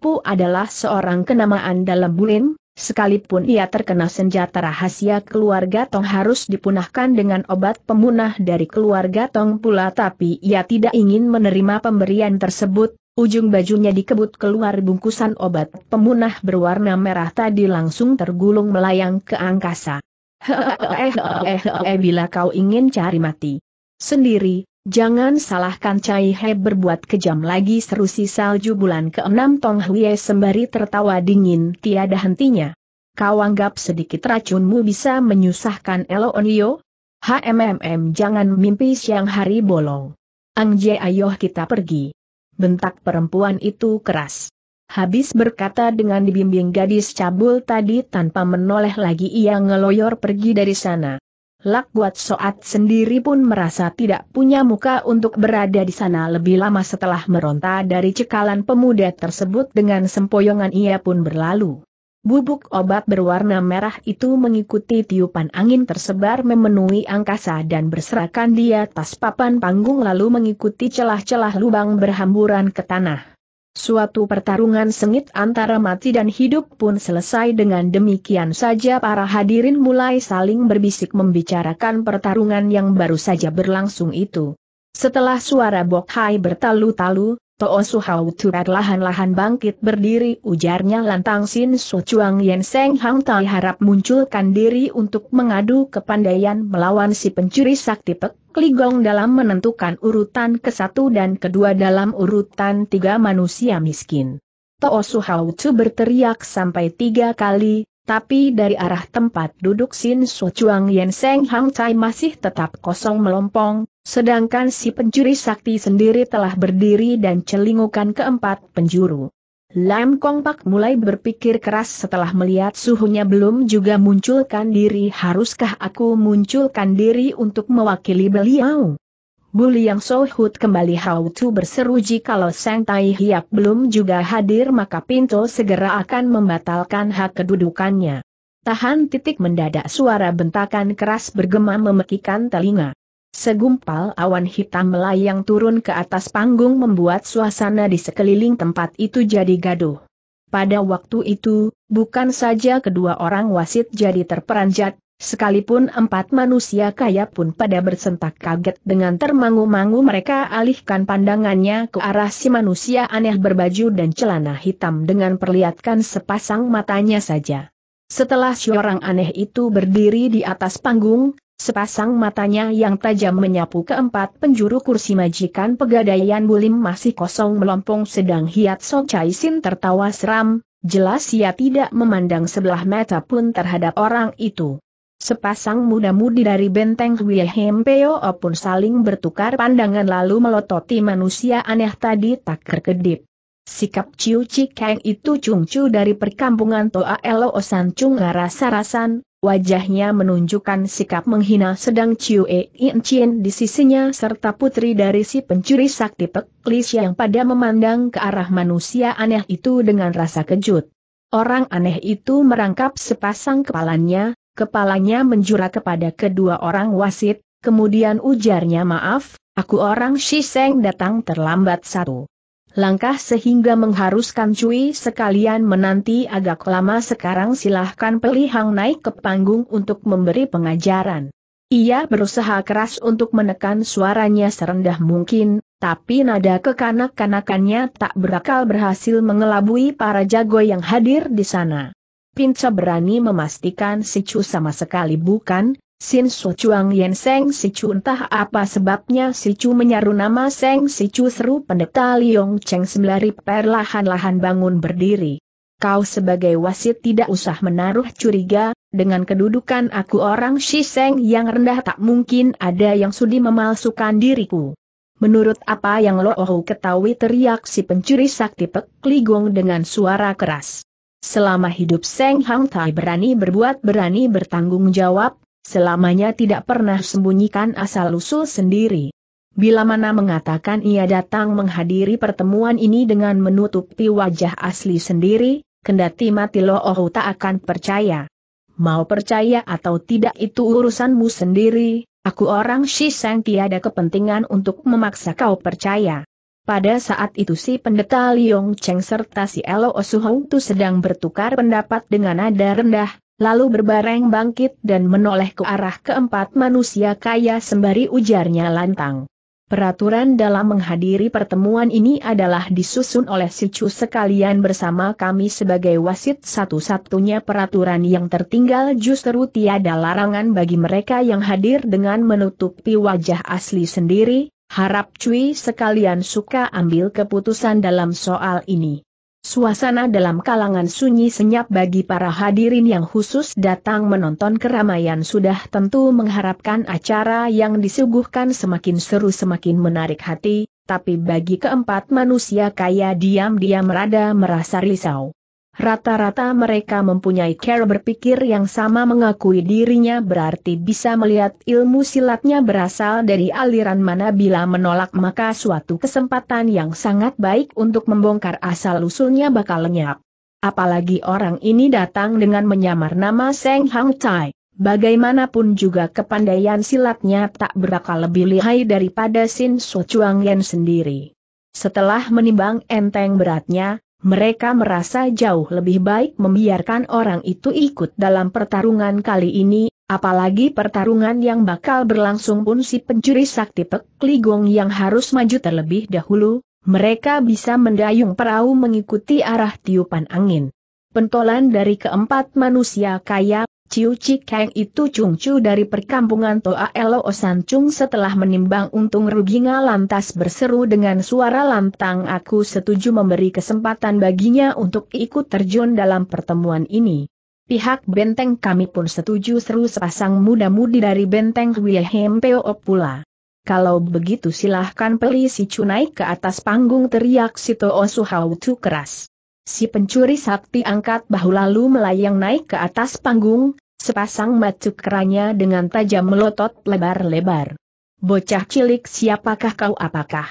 Pu adalah seorang kenamaan dalam Bulin, sekalipun ia terkena senjata rahasia keluarga Tong harus dipunahkan dengan obat pemunah dari keluarga Tong pula tapi ia tidak ingin menerima pemberian tersebut, ujung bajunya dikebut keluar bungkusan obat pemunah berwarna merah tadi langsung tergulung melayang ke angkasa. Hehehe, <laughs> eh, eh, bila kau ingin cari mati sendiri, Jangan salahkan Cai He berbuat kejam lagi seru si salju bulan ke-6 Tong Hwie sembari tertawa dingin tiada hentinya. Kau anggap sedikit racunmu bisa menyusahkan Elo Onio? HMMM jangan mimpi siang hari bolong. Ang Je ayoh kita pergi. Bentak perempuan itu keras. Habis berkata dengan dibimbing gadis cabul tadi tanpa menoleh lagi ia ngeloyor pergi dari sana. Lak buat soat sendiri pun merasa tidak punya muka untuk berada di sana lebih lama setelah meronta dari cekalan pemuda tersebut dengan sempoyongan ia pun berlalu. Bubuk obat berwarna merah itu mengikuti tiupan angin tersebar memenuhi angkasa dan berserakan di atas papan panggung lalu mengikuti celah-celah lubang berhamburan ke tanah. Suatu pertarungan sengit antara mati dan hidup pun selesai dengan demikian saja para hadirin mulai saling berbisik membicarakan pertarungan yang baru saja berlangsung itu. Setelah suara Bok Hai bertalu-talu, Toh Hau Turat lahan-lahan bangkit berdiri ujarnya lantang Sin Su Chuang Yen Seng Hang Tai harap munculkan diri untuk mengadu kepandaian melawan si pencuri sakti pek Kligong dalam menentukan urutan ke-1 dan kedua dalam urutan tiga manusia miskin. Toh Suhaucu berteriak sampai tiga kali, tapi dari arah tempat duduk Sin So Chuang Yen Seng Hang Chai masih tetap kosong melompong, sedangkan si pencuri sakti sendiri telah berdiri dan celingukan keempat penjuru. Lam Kong Pak mulai berpikir keras setelah melihat suhunya belum juga munculkan diri haruskah aku munculkan diri untuk mewakili beliau? Buli yang sohut kembali Tu berseru jikalau Sang Tai Hiap belum juga hadir maka Pinto segera akan membatalkan hak kedudukannya. Tahan titik mendadak suara bentakan keras bergema memekikan telinga. Segumpal awan hitam melayang turun ke atas panggung membuat suasana di sekeliling tempat itu jadi gaduh. Pada waktu itu, bukan saja kedua orang wasit jadi terperanjat, sekalipun empat manusia kaya pun pada bersentak kaget dengan termangu-mangu mereka alihkan pandangannya ke arah si manusia aneh berbaju dan celana hitam dengan perlihatkan sepasang matanya saja. Setelah si orang aneh itu berdiri di atas panggung, Sepasang matanya yang tajam menyapu keempat penjuru kursi majikan pegadaian bulim masih kosong melompong sedang Hiat So Chai Sin tertawa seram, jelas ia tidak memandang sebelah mata pun terhadap orang itu. Sepasang muda-mudi dari benteng Wilhelm Peo pun saling bertukar pandangan lalu melototi manusia aneh tadi tak kerkedip. Sikap Ciu Cikeng itu cungcu dari perkampungan Toa Elo Osan Cunga rasa-rasan, wajahnya menunjukkan sikap menghina sedang Chue In Chien di sisinya serta putri dari si pencuri sakti Pek yang pada memandang ke arah manusia aneh itu dengan rasa kejut. Orang aneh itu merangkap sepasang kepalanya, kepalanya menjura kepada kedua orang wasit, kemudian ujarnya maaf, aku orang Shiseng datang terlambat satu langkah sehingga mengharuskan Cui sekalian menanti agak lama sekarang silahkan pelihang naik ke panggung untuk memberi pengajaran. Ia berusaha keras untuk menekan suaranya serendah mungkin, tapi nada kekanak-kanakannya tak berakal berhasil mengelabui para jago yang hadir di sana. Pinca berani memastikan si Cu sama sekali bukan, Sin Su Chuang Yen Seng Si Chu entah apa sebabnya Si Chu menyaru nama Seng Si Chu seru pendeta Liong Cheng sembari perlahan-lahan bangun berdiri. Kau sebagai wasit tidak usah menaruh curiga, dengan kedudukan aku orang Seng yang rendah tak mungkin ada yang sudi memalsukan diriku. Menurut apa yang Lo Ohu ketahui teriak si pencuri sakti Pek Gong dengan suara keras. Selama hidup Seng Hang Tai berani berbuat berani bertanggung jawab, Selamanya tidak pernah sembunyikan asal-usul sendiri. Bila mana mengatakan ia datang menghadiri pertemuan ini dengan menutupi wajah asli sendiri, kendati mati Loh tak akan percaya. Mau percaya atau tidak itu urusanmu sendiri, aku orang Shiseng tiada kepentingan untuk memaksa kau percaya. Pada saat itu si pendeta Liong Cheng serta si Elo Osuhong oh tu sedang bertukar pendapat dengan nada rendah, lalu berbareng bangkit dan menoleh ke arah keempat manusia kaya sembari ujarnya lantang. Peraturan dalam menghadiri pertemuan ini adalah disusun oleh si Chu sekalian bersama kami sebagai wasit satu-satunya peraturan yang tertinggal justru tiada larangan bagi mereka yang hadir dengan menutupi wajah asli sendiri, harap Cui sekalian suka ambil keputusan dalam soal ini. Suasana dalam kalangan sunyi senyap bagi para hadirin yang khusus datang menonton keramaian sudah tentu mengharapkan acara yang disuguhkan semakin seru semakin menarik hati, tapi bagi keempat manusia kaya diam-diam rada merasa risau. Rata-rata mereka mempunyai cara berpikir yang sama mengakui dirinya berarti bisa melihat ilmu silatnya berasal dari aliran mana bila menolak maka suatu kesempatan yang sangat baik untuk membongkar asal-usulnya bakal lenyap. Apalagi orang ini datang dengan menyamar nama Seng Hang Tai. Bagaimanapun juga kepandaian silatnya tak berakal lebih lihai daripada Sin Suo Chuang Yan sendiri. Setelah menimbang enteng beratnya, mereka merasa jauh lebih baik membiarkan orang itu ikut dalam pertarungan kali ini, apalagi pertarungan yang bakal berlangsung pun si pencuri sakti Pek Ligong yang harus maju terlebih dahulu, mereka bisa mendayung perahu mengikuti arah tiupan angin. Pentolan dari keempat manusia kaya Ciu Cikeng itu cungcu dari perkampungan Toa Elo Chung setelah menimbang untung ruginya lantas berseru dengan suara lantang aku setuju memberi kesempatan baginya untuk ikut terjun dalam pertemuan ini. Pihak benteng kami pun setuju seru sepasang muda-mudi dari benteng Wilhelm Peo pula. Kalau begitu silahkan peli si Cunai ke atas panggung teriak si Sito tu keras. Si pencuri sakti angkat bahu lalu melayang naik ke atas panggung, sepasang mata keranya dengan tajam melotot lebar-lebar. Bocah cilik siapakah kau apakah?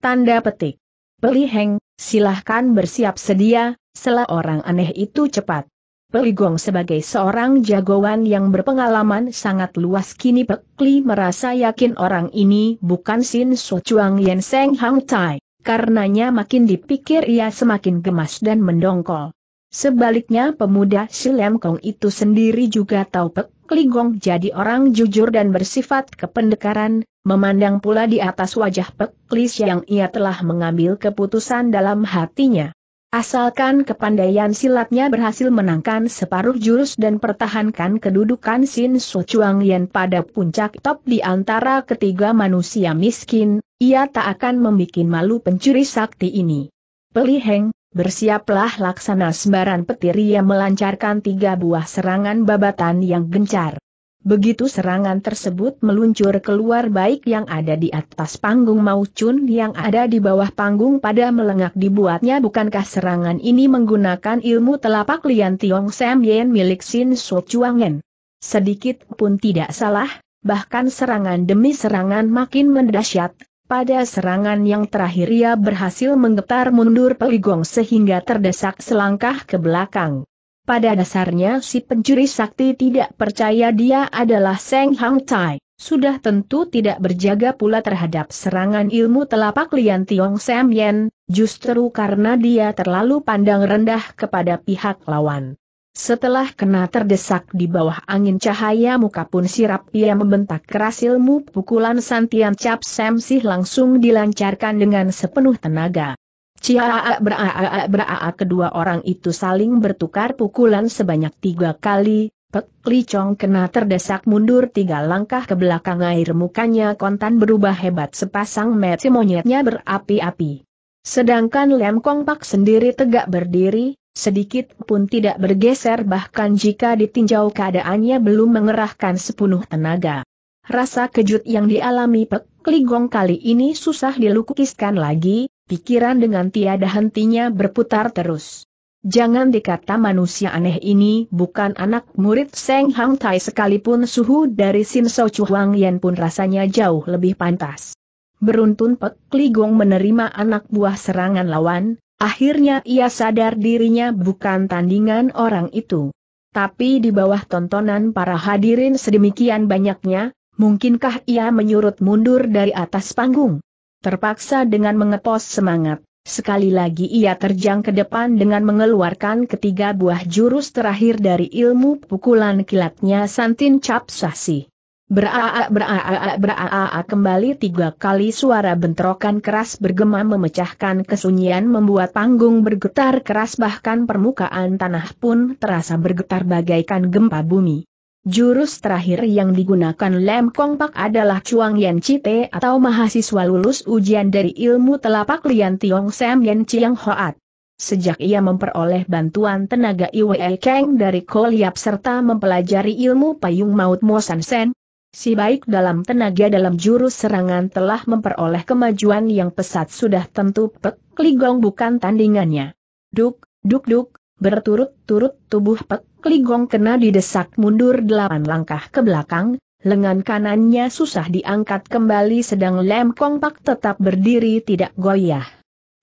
Tanda petik. Peliheng, silahkan bersiap sedia, selah orang aneh itu cepat. Peligong sebagai seorang jagoan yang berpengalaman sangat luas kini Pekli merasa yakin orang ini bukan Sin So Chuang Yen Seng Hang Tai. Karenanya makin dipikir ia semakin gemas dan mendongkol. Sebaliknya pemuda Silem Kong itu sendiri juga tahu Pek Kligong jadi orang jujur dan bersifat kependekaran, memandang pula di atas wajah Pek Klis yang ia telah mengambil keputusan dalam hatinya. Asalkan kepandaian silatnya berhasil menangkan separuh jurus dan pertahankan kedudukan Sin So Chuang Yan pada puncak top di antara ketiga manusia miskin, ia tak akan membuat malu pencuri sakti ini. Peliheng, bersiaplah laksana sembaran petir ia melancarkan tiga buah serangan babatan yang gencar. Begitu serangan tersebut meluncur keluar baik yang ada di atas panggung maupun yang ada di bawah panggung pada melengak dibuatnya bukankah serangan ini menggunakan ilmu telapak lian Tiong Sam Yen milik Sin Su Chuangen. Sedikit pun tidak salah, bahkan serangan demi serangan makin mendasyat, Pada serangan yang terakhir ia berhasil menggetar mundur peligong sehingga terdesak selangkah ke belakang. Pada dasarnya si pencuri sakti tidak percaya dia adalah Seng Hang Tai, sudah tentu tidak berjaga pula terhadap serangan ilmu telapak Lian Tiong Sam Yen, justru karena dia terlalu pandang rendah kepada pihak lawan. Setelah kena terdesak di bawah angin cahaya muka pun sirap ia membentak keras ilmu pukulan Santian Cap Sam Sih langsung dilancarkan dengan sepenuh tenaga. Ciaa beraa beraa kedua orang itu saling bertukar pukulan sebanyak tiga kali, Pek Li kena terdesak mundur tiga langkah ke belakang air mukanya kontan berubah hebat sepasang mata monyetnya berapi-api. Sedangkan Lem Kong Pak sendiri tegak berdiri, sedikit pun tidak bergeser bahkan jika ditinjau keadaannya belum mengerahkan sepenuh tenaga. Rasa kejut yang dialami Pek Li kali ini susah dilukiskan lagi, pikiran dengan tiada hentinya berputar terus. Jangan dikata manusia aneh ini bukan anak murid Seng Hang Tai sekalipun suhu dari Sin So Wang Yan pun rasanya jauh lebih pantas. Beruntun Pek Gong menerima anak buah serangan lawan, akhirnya ia sadar dirinya bukan tandingan orang itu. Tapi di bawah tontonan para hadirin sedemikian banyaknya, mungkinkah ia menyurut mundur dari atas panggung? terpaksa dengan mengepos semangat. Sekali lagi ia terjang ke depan dengan mengeluarkan ketiga buah jurus terakhir dari ilmu pukulan kilatnya Santin Cap Sasi. Beraak beraak beraak kembali tiga kali suara bentrokan keras bergema memecahkan kesunyian membuat panggung bergetar keras bahkan permukaan tanah pun terasa bergetar bagaikan gempa bumi. Jurus terakhir yang digunakan Lem Kong Pak adalah Chuang Yan Chite atau mahasiswa lulus ujian dari ilmu telapak Lian Tiong Sam Yan Chiang Hoat. Sejak ia memperoleh bantuan tenaga Iwe Kang dari Kol Yap serta mempelajari ilmu payung maut Mo San Sen, si baik dalam tenaga dalam jurus serangan telah memperoleh kemajuan yang pesat sudah tentu Pek Ligong bukan tandingannya. Duk, duk duk, berturut-turut tubuh Pek Ligong kena didesak mundur delapan langkah ke belakang, lengan kanannya susah diangkat kembali sedang Lem Kong Pak tetap berdiri tidak goyah.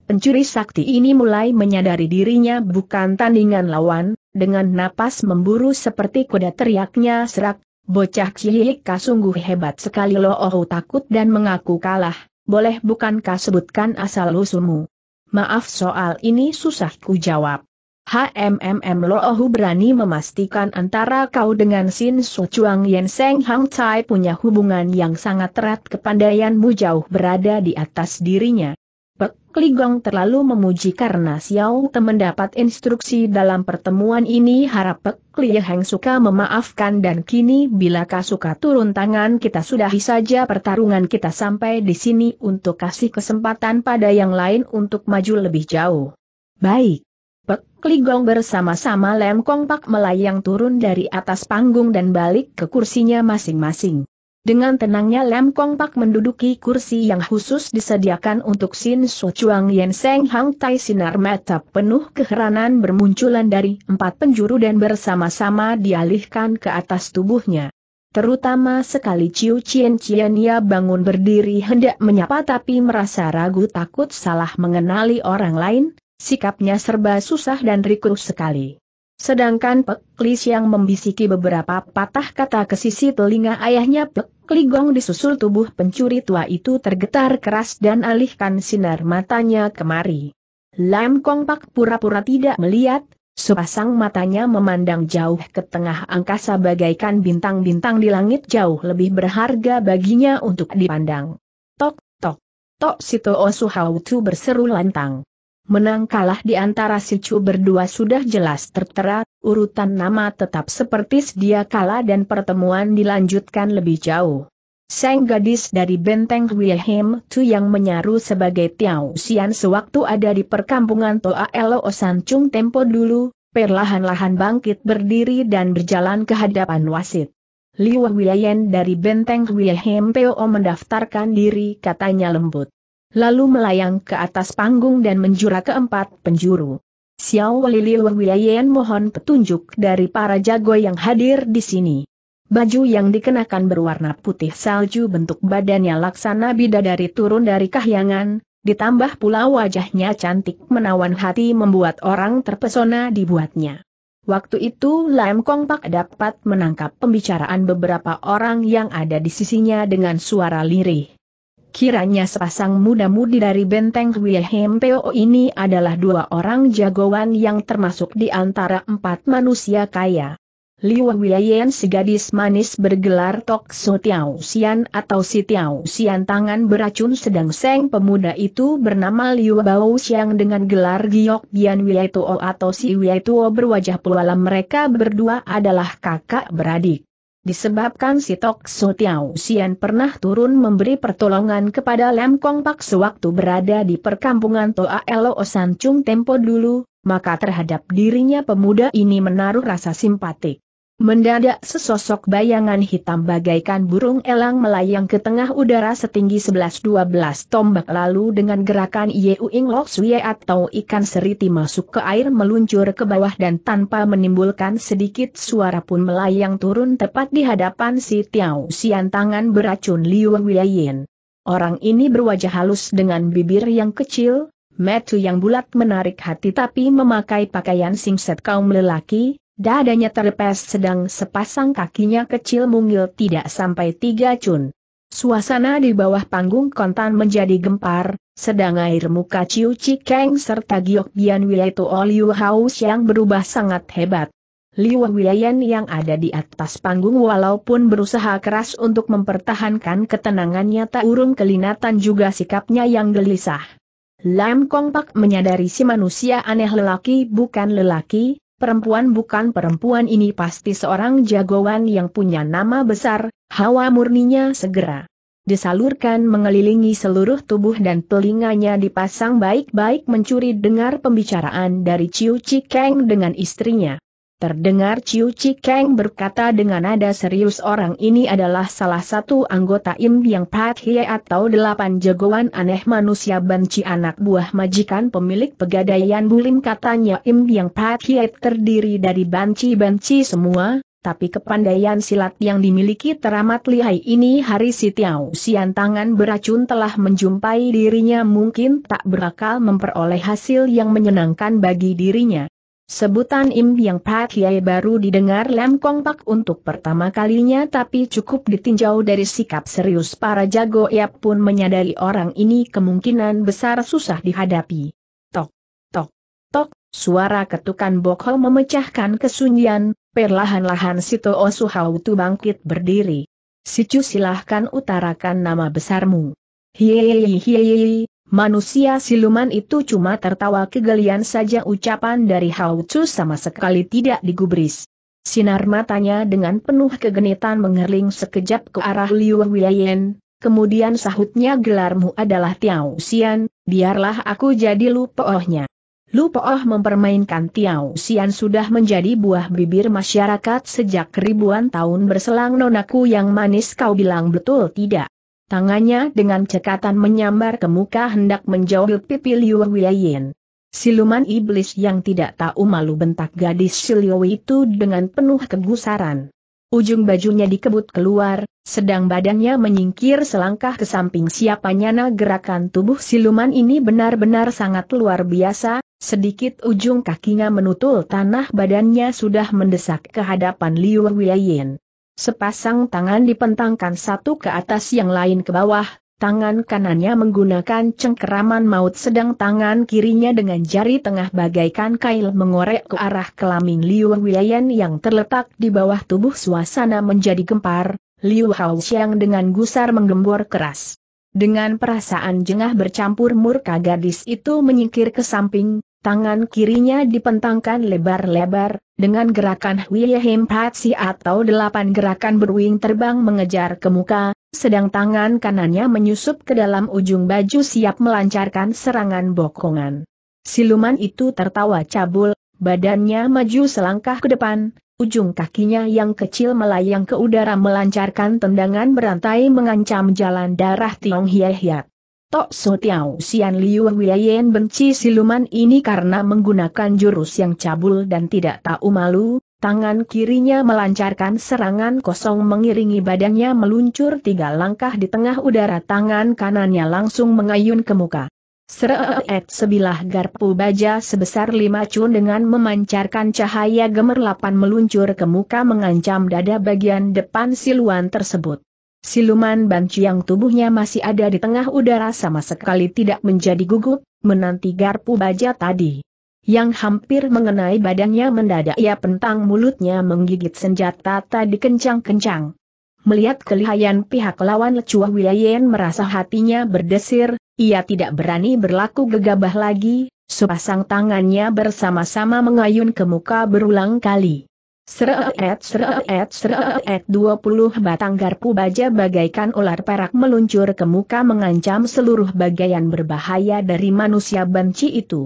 Pencuri sakti ini mulai menyadari dirinya bukan tandingan lawan, dengan napas memburu seperti kuda teriaknya serak, bocah Cihika sungguh hebat sekali loh oh takut dan mengaku kalah, boleh bukankah sebutkan asal usulmu? Maaf soal ini susah ku jawab. HMMM Lohu berani memastikan antara kau dengan Sin Su Chuang Yen Seng Hang Tai punya hubungan yang sangat erat kepandaianmu jauh berada di atas dirinya. Pek Gong terlalu memuji karena Xiao Te mendapat instruksi dalam pertemuan ini harap Pek Li Heng suka memaafkan dan kini bila kau suka turun tangan kita sudah sudahi saja pertarungan kita sampai di sini untuk kasih kesempatan pada yang lain untuk maju lebih jauh. Baik. Pek Kligong bersama-sama Lem Kong Pak melayang turun dari atas panggung dan balik ke kursinya masing-masing. Dengan tenangnya Lem Kong Pak menduduki kursi yang khusus disediakan untuk Sin So Chuang Yen Seng Hang Tai sinar mata penuh keheranan bermunculan dari empat penjuru dan bersama-sama dialihkan ke atas tubuhnya. Terutama sekali Ciu Chien Chien ia bangun berdiri hendak menyapa tapi merasa ragu takut salah mengenali orang lain, sikapnya serba susah dan rikuh sekali. Sedangkan Peklis yang membisiki beberapa patah kata ke sisi telinga ayahnya Pekligong disusul tubuh pencuri tua itu tergetar keras dan alihkan sinar matanya kemari. Lam Kong Pak pura-pura tidak melihat, sepasang matanya memandang jauh ke tengah angkasa bagaikan bintang-bintang di langit jauh lebih berharga baginya untuk dipandang. Tok, tok, tok Sito Tu berseru lantang menang kalah di antara si Chu berdua sudah jelas tertera, urutan nama tetap seperti sedia kala dan pertemuan dilanjutkan lebih jauh. Sang gadis dari benteng Wilhelm Tu yang menyaru sebagai Tiao Sian sewaktu ada di perkampungan Toa Elo Osancung tempo dulu, perlahan-lahan bangkit berdiri dan berjalan ke hadapan wasit. Liwa Wilayan dari benteng Wilhelm Po mendaftarkan diri katanya lembut lalu melayang ke atas panggung dan menjura keempat penjuru. Xiao Liliu Wilayen mohon petunjuk dari para jago yang hadir di sini. Baju yang dikenakan berwarna putih salju bentuk badannya laksana bidadari turun dari kahyangan, ditambah pula wajahnya cantik menawan hati membuat orang terpesona dibuatnya. Waktu itu Lam Kong Pak dapat menangkap pembicaraan beberapa orang yang ada di sisinya dengan suara lirih. Kiranya sepasang muda-mudi dari benteng Hempeo ini adalah dua orang jagoan yang termasuk di antara empat manusia kaya. Liu Wieyen si gadis manis bergelar Tok So Tiao Xian atau Si Tiao Xian tangan beracun sedang Seng pemuda itu bernama Liu Bao Xiang dengan gelar Giok Bian Wietuo atau Si Wietuo berwajah pula mereka berdua adalah kakak beradik disebabkan si Tok So Tiao Sian pernah turun memberi pertolongan kepada Lem Kong Pak sewaktu berada di perkampungan Toa Elo Osan Chung Tempo dulu, maka terhadap dirinya pemuda ini menaruh rasa simpatik. Mendadak sesosok bayangan hitam bagaikan burung elang melayang ke tengah udara setinggi 11-12 tombak lalu dengan gerakan Yeuing loxue atau ikan seriti masuk ke air meluncur ke bawah dan tanpa menimbulkan sedikit suara pun melayang turun tepat di hadapan si Tiao Xian tangan beracun Liu Weiyin. Orang ini berwajah halus dengan bibir yang kecil, metu yang bulat menarik hati tapi memakai pakaian singset kaum lelaki, Dadanya terlepas sedang sepasang kakinya kecil mungil tidak sampai tiga cun. Suasana di bawah panggung kontan menjadi gempar, sedang air muka Ciu Cikeng serta Giok Bian Wilaito Oliu Haus yang berubah sangat hebat. Liu Wilayan yang ada di atas panggung walaupun berusaha keras untuk mempertahankan ketenangannya tak urung kelinatan juga sikapnya yang gelisah. Lam Kong Pak menyadari si manusia aneh lelaki bukan lelaki, Perempuan bukan perempuan ini pasti seorang jagoan yang punya nama besar, hawa murninya segera disalurkan mengelilingi seluruh tubuh dan telinganya dipasang baik-baik mencuri dengar pembicaraan dari Ciu Cikeng dengan istrinya. Terdengar Ciu Kang berkata dengan nada serius orang ini adalah salah satu anggota Im Yang Pat Hie atau delapan jagoan aneh manusia banci anak buah majikan pemilik pegadaian Bulim katanya Im Yang Pat Hie terdiri dari banci-banci semua, tapi kepandaian silat yang dimiliki teramat lihai ini hari si Tiao Sian tangan beracun telah menjumpai dirinya mungkin tak berakal memperoleh hasil yang menyenangkan bagi dirinya. Sebutan Im Yang Pak Kiai baru didengar Lam Kong Pak untuk pertama kalinya tapi cukup ditinjau dari sikap serius para jago ia pun menyadari orang ini kemungkinan besar susah dihadapi. Tok, tok, tok, suara ketukan bokol memecahkan kesunyian, perlahan-lahan Sito Osuhautu bangkit berdiri. Sicu silahkan utarakan nama besarmu. Hiei Manusia siluman itu cuma tertawa kegelian saja ucapan dari Hao Chu sama sekali tidak digubris. Sinar matanya dengan penuh kegenitan mengerling sekejap ke arah Liu Weiyan, kemudian sahutnya gelarmu adalah Tiao Xian, biarlah aku jadi Lu Lu Lupoh mempermainkan Tiao Xian sudah menjadi buah bibir masyarakat sejak ribuan tahun berselang nonaku yang manis kau bilang betul tidak? tangannya dengan cekatan menyambar ke muka hendak menjauhi pipi Liu Wiyin. Siluman iblis yang tidak tahu malu bentak gadis Silio itu dengan penuh kegusaran. Ujung bajunya dikebut keluar, sedang badannya menyingkir selangkah ke samping siapa Na gerakan tubuh siluman ini benar-benar sangat luar biasa, sedikit ujung kakinya menutul tanah badannya sudah mendesak ke hadapan Liu Wiyin. Sepasang tangan dipentangkan satu ke atas yang lain ke bawah, tangan kanannya menggunakan cengkeraman maut sedang tangan kirinya dengan jari tengah bagaikan kail mengorek ke arah kelamin Liu Wiyan yang terletak di bawah tubuh suasana menjadi gempar, Liu Hao Xiang dengan gusar menggembor keras. Dengan perasaan jengah bercampur murka gadis itu menyingkir ke samping, Tangan kirinya dipentangkan lebar-lebar, dengan gerakan William Patsi atau delapan gerakan berwing terbang mengejar ke muka, sedang tangan kanannya menyusup ke dalam ujung baju siap melancarkan serangan bokongan. Siluman itu tertawa cabul, badannya maju selangkah ke depan, ujung kakinya yang kecil melayang ke udara melancarkan tendangan berantai mengancam jalan darah Tiong Hiehiat. Tok So Tiao Sian Liu Wiyayen benci siluman ini karena menggunakan jurus yang cabul dan tidak tahu malu, tangan kirinya melancarkan serangan kosong mengiringi badannya meluncur tiga langkah di tengah udara tangan kanannya langsung mengayun ke muka. Sereet sebilah garpu baja sebesar lima cun dengan memancarkan cahaya gemerlapan meluncur ke muka mengancam dada bagian depan siluan tersebut. Siluman banci yang tubuhnya masih ada di tengah udara sama sekali tidak menjadi gugup, menanti garpu baja tadi. Yang hampir mengenai badannya mendadak ia pentang mulutnya menggigit senjata tadi kencang-kencang. Melihat kelihayan pihak lawan lecuah Wilayen merasa hatinya berdesir, ia tidak berani berlaku gegabah lagi, sepasang tangannya bersama-sama mengayun ke muka berulang kali. Seret seret seret 20 batang garpu baja bagaikan ular perak meluncur ke muka mengancam seluruh bagian berbahaya dari manusia benci itu.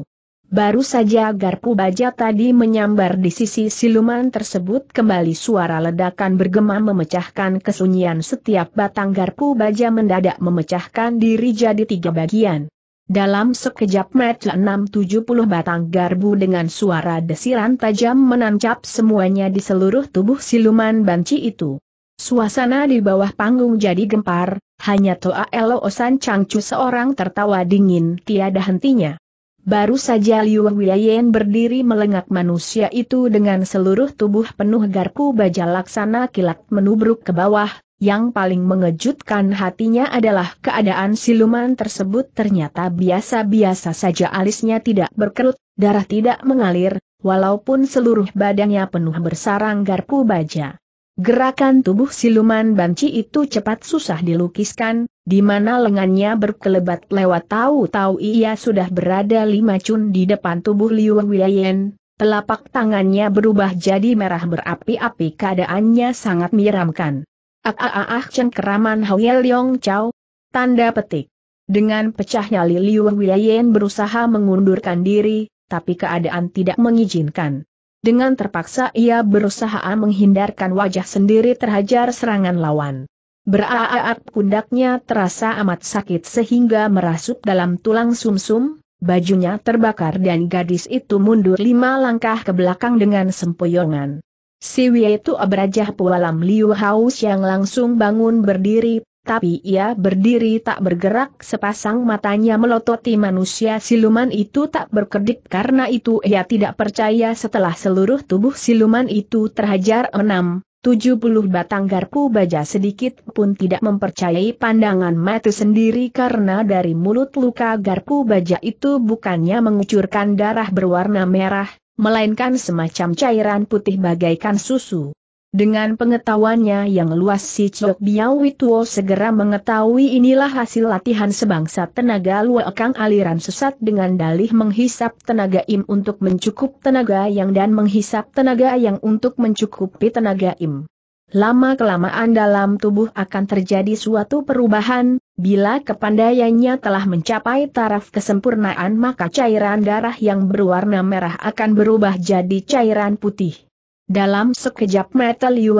Baru saja garpu baja tadi menyambar di sisi siluman tersebut kembali suara ledakan bergema memecahkan kesunyian setiap batang garpu baja mendadak memecahkan diri jadi tiga bagian. Dalam sekejap mata 670 batang garbu dengan suara desiran tajam menancap semuanya di seluruh tubuh siluman banci itu. Suasana di bawah panggung jadi gempar, hanya Toa Elo Osan Changcu seorang tertawa dingin tiada hentinya. Baru saja Liu Weiyan berdiri melengak manusia itu dengan seluruh tubuh penuh garpu baja laksana kilat menubruk ke bawah, yang paling mengejutkan hatinya adalah keadaan siluman tersebut ternyata biasa-biasa saja alisnya tidak berkerut, darah tidak mengalir, walaupun seluruh badannya penuh bersarang garpu baja. Gerakan tubuh siluman banci itu cepat susah dilukiskan, di mana lengannya berkelebat lewat tahu-tahu ia sudah berada lima cun di depan tubuh Liu Wiyan. telapak tangannya berubah jadi merah berapi-api keadaannya sangat miramkan. Ah cengkeraman Huel Leong Chow. Tanda petik. Dengan pecahnya Li Liu Wiyayen berusaha mengundurkan diri, tapi keadaan tidak mengizinkan. Dengan terpaksa ia berusaha menghindarkan wajah sendiri terhajar serangan lawan. Beraaat pundaknya terasa amat sakit sehingga merasuk dalam tulang sumsum, -sum, bajunya terbakar dan gadis itu mundur lima langkah ke belakang dengan sempoyongan. Si itu abrajah pualam Liu Haus yang langsung bangun berdiri, tapi ia berdiri tak bergerak sepasang matanya melototi manusia siluman itu tak berkedip karena itu ia tidak percaya setelah seluruh tubuh siluman itu terhajar enam. 70 batang garpu baja sedikit pun tidak mempercayai pandangan mata sendiri karena dari mulut luka garpu baja itu bukannya mengucurkan darah berwarna merah, melainkan semacam cairan putih bagaikan susu. Dengan pengetahuannya yang luas si Chok Biao Wituo segera mengetahui inilah hasil latihan sebangsa tenaga Luakang aliran sesat dengan dalih menghisap tenaga im untuk mencukup tenaga yang dan menghisap tenaga yang untuk mencukupi tenaga im. Lama-kelamaan dalam tubuh akan terjadi suatu perubahan, bila kepandaiannya telah mencapai taraf kesempurnaan maka cairan darah yang berwarna merah akan berubah jadi cairan putih. Dalam sekejap mata Liu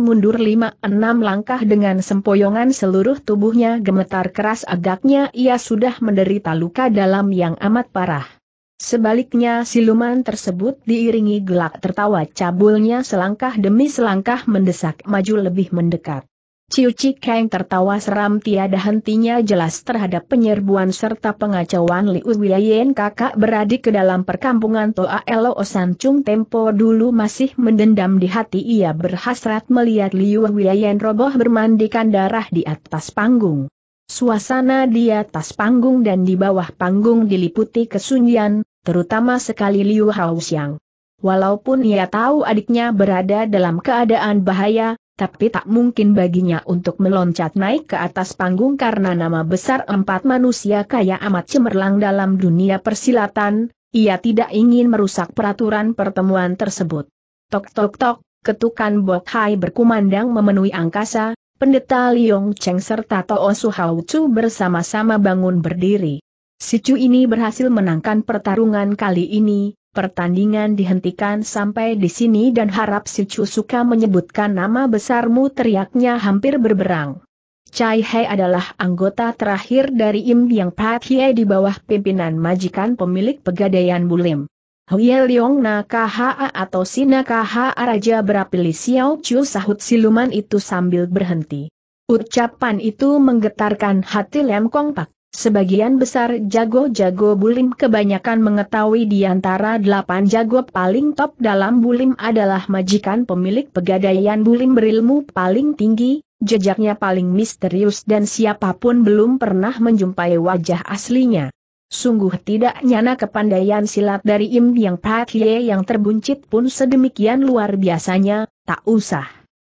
mundur lima enam langkah dengan sempoyongan seluruh tubuhnya gemetar keras agaknya ia sudah menderita luka dalam yang amat parah. Sebaliknya siluman tersebut diiringi gelak tertawa cabulnya selangkah demi selangkah mendesak maju lebih mendekat. Ciu Cikeng tertawa seram tiada hentinya jelas terhadap penyerbuan serta pengacauan Liu Wiyayen kakak beradik ke dalam perkampungan Toa Elo Osancung Tempo dulu masih mendendam di hati ia berhasrat melihat Liu Wiyayen roboh bermandikan darah di atas panggung. Suasana di atas panggung dan di bawah panggung diliputi kesunyian, terutama sekali Liu Haoxiang. Walaupun ia tahu adiknya berada dalam keadaan bahaya, tapi tak mungkin baginya untuk meloncat naik ke atas panggung karena nama besar empat manusia kaya amat cemerlang dalam dunia persilatan, ia tidak ingin merusak peraturan pertemuan tersebut. Tok tok tok, ketukan Bok Hai berkumandang memenuhi angkasa, Pendeta Liong Cheng serta Toh Suhau Chu bersama-sama bangun berdiri. Si Chu ini berhasil menangkan pertarungan kali ini, pertandingan dihentikan sampai di sini dan harap si Chu suka menyebutkan nama besarmu teriaknya hampir berberang. Chai Hei adalah anggota terakhir dari Im Yang Pat Hie di bawah pimpinan majikan pemilik pegadaian Bulim. Hwie Leong KHA atau Sinakaha Raja Berapili Xiao Chu sahut siluman itu sambil berhenti. Ucapan itu menggetarkan hati Lem Kong Pak. Sebagian besar jago-jago bulim kebanyakan mengetahui di antara delapan jago paling top dalam bulim adalah majikan pemilik pegadaian bulim berilmu paling tinggi, jejaknya paling misterius dan siapapun belum pernah menjumpai wajah aslinya. Sungguh tidak nyana kepandaian silat dari Im Yang Ye yang terbuncit pun sedemikian luar biasanya, tak usah.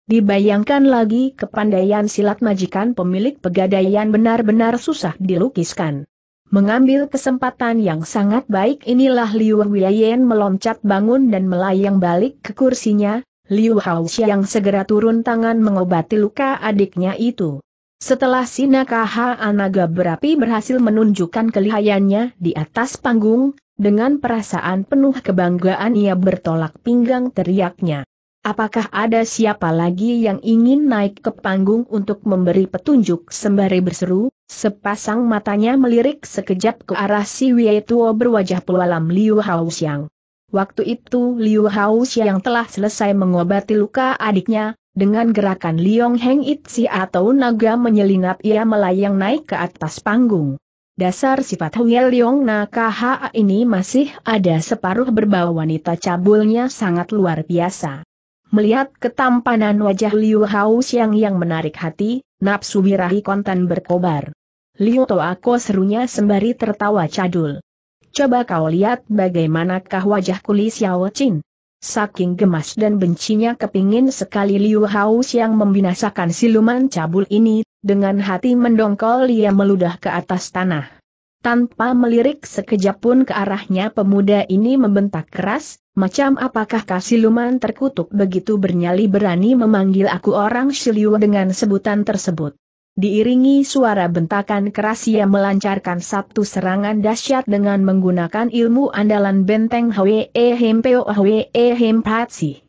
Dibayangkan lagi kepandaian silat majikan pemilik pegadaian benar-benar susah dilukiskan. Mengambil kesempatan yang sangat baik inilah Liu Weiyan meloncat bangun dan melayang balik ke kursinya, Liu Haoxia yang segera turun tangan mengobati luka adiknya itu. Setelah Sinakaha Anaga berapi berhasil menunjukkan kelihayannya di atas panggung, dengan perasaan penuh kebanggaan ia bertolak pinggang teriaknya. Apakah ada siapa lagi yang ingin naik ke panggung untuk memberi petunjuk sembari berseru? Sepasang matanya melirik sekejap ke arah si Wietuo berwajah pelualam Liu Haoxiang. Waktu itu Liu Haoxiang telah selesai mengobati luka adiknya, dengan gerakan Liong Heng Itzi atau naga menyelinap ia melayang naik ke atas panggung. Dasar sifat Huyel Liong Nakaha ini masih ada separuh berbau wanita cabulnya sangat luar biasa. Melihat ketampanan wajah Liu Hao Xiang yang menarik hati, nafsu birahi konten berkobar. Liu Toako serunya sembari tertawa cadul. Coba kau lihat bagaimanakah wajah kuli Xiao Qing. Saking gemas dan bencinya kepingin sekali Liu Haus yang membinasakan siluman cabul ini, dengan hati mendongkol ia meludah ke atas tanah. Tanpa melirik sekejap pun ke arahnya pemuda ini membentak keras, macam apakah siluman terkutuk begitu bernyali berani memanggil aku orang Shiliu dengan sebutan tersebut. Diiringi suara bentakan keras ia melancarkan satu serangan dahsyat dengan menggunakan ilmu andalan benteng Hwe e Hempeo Hwe e Hempatsi.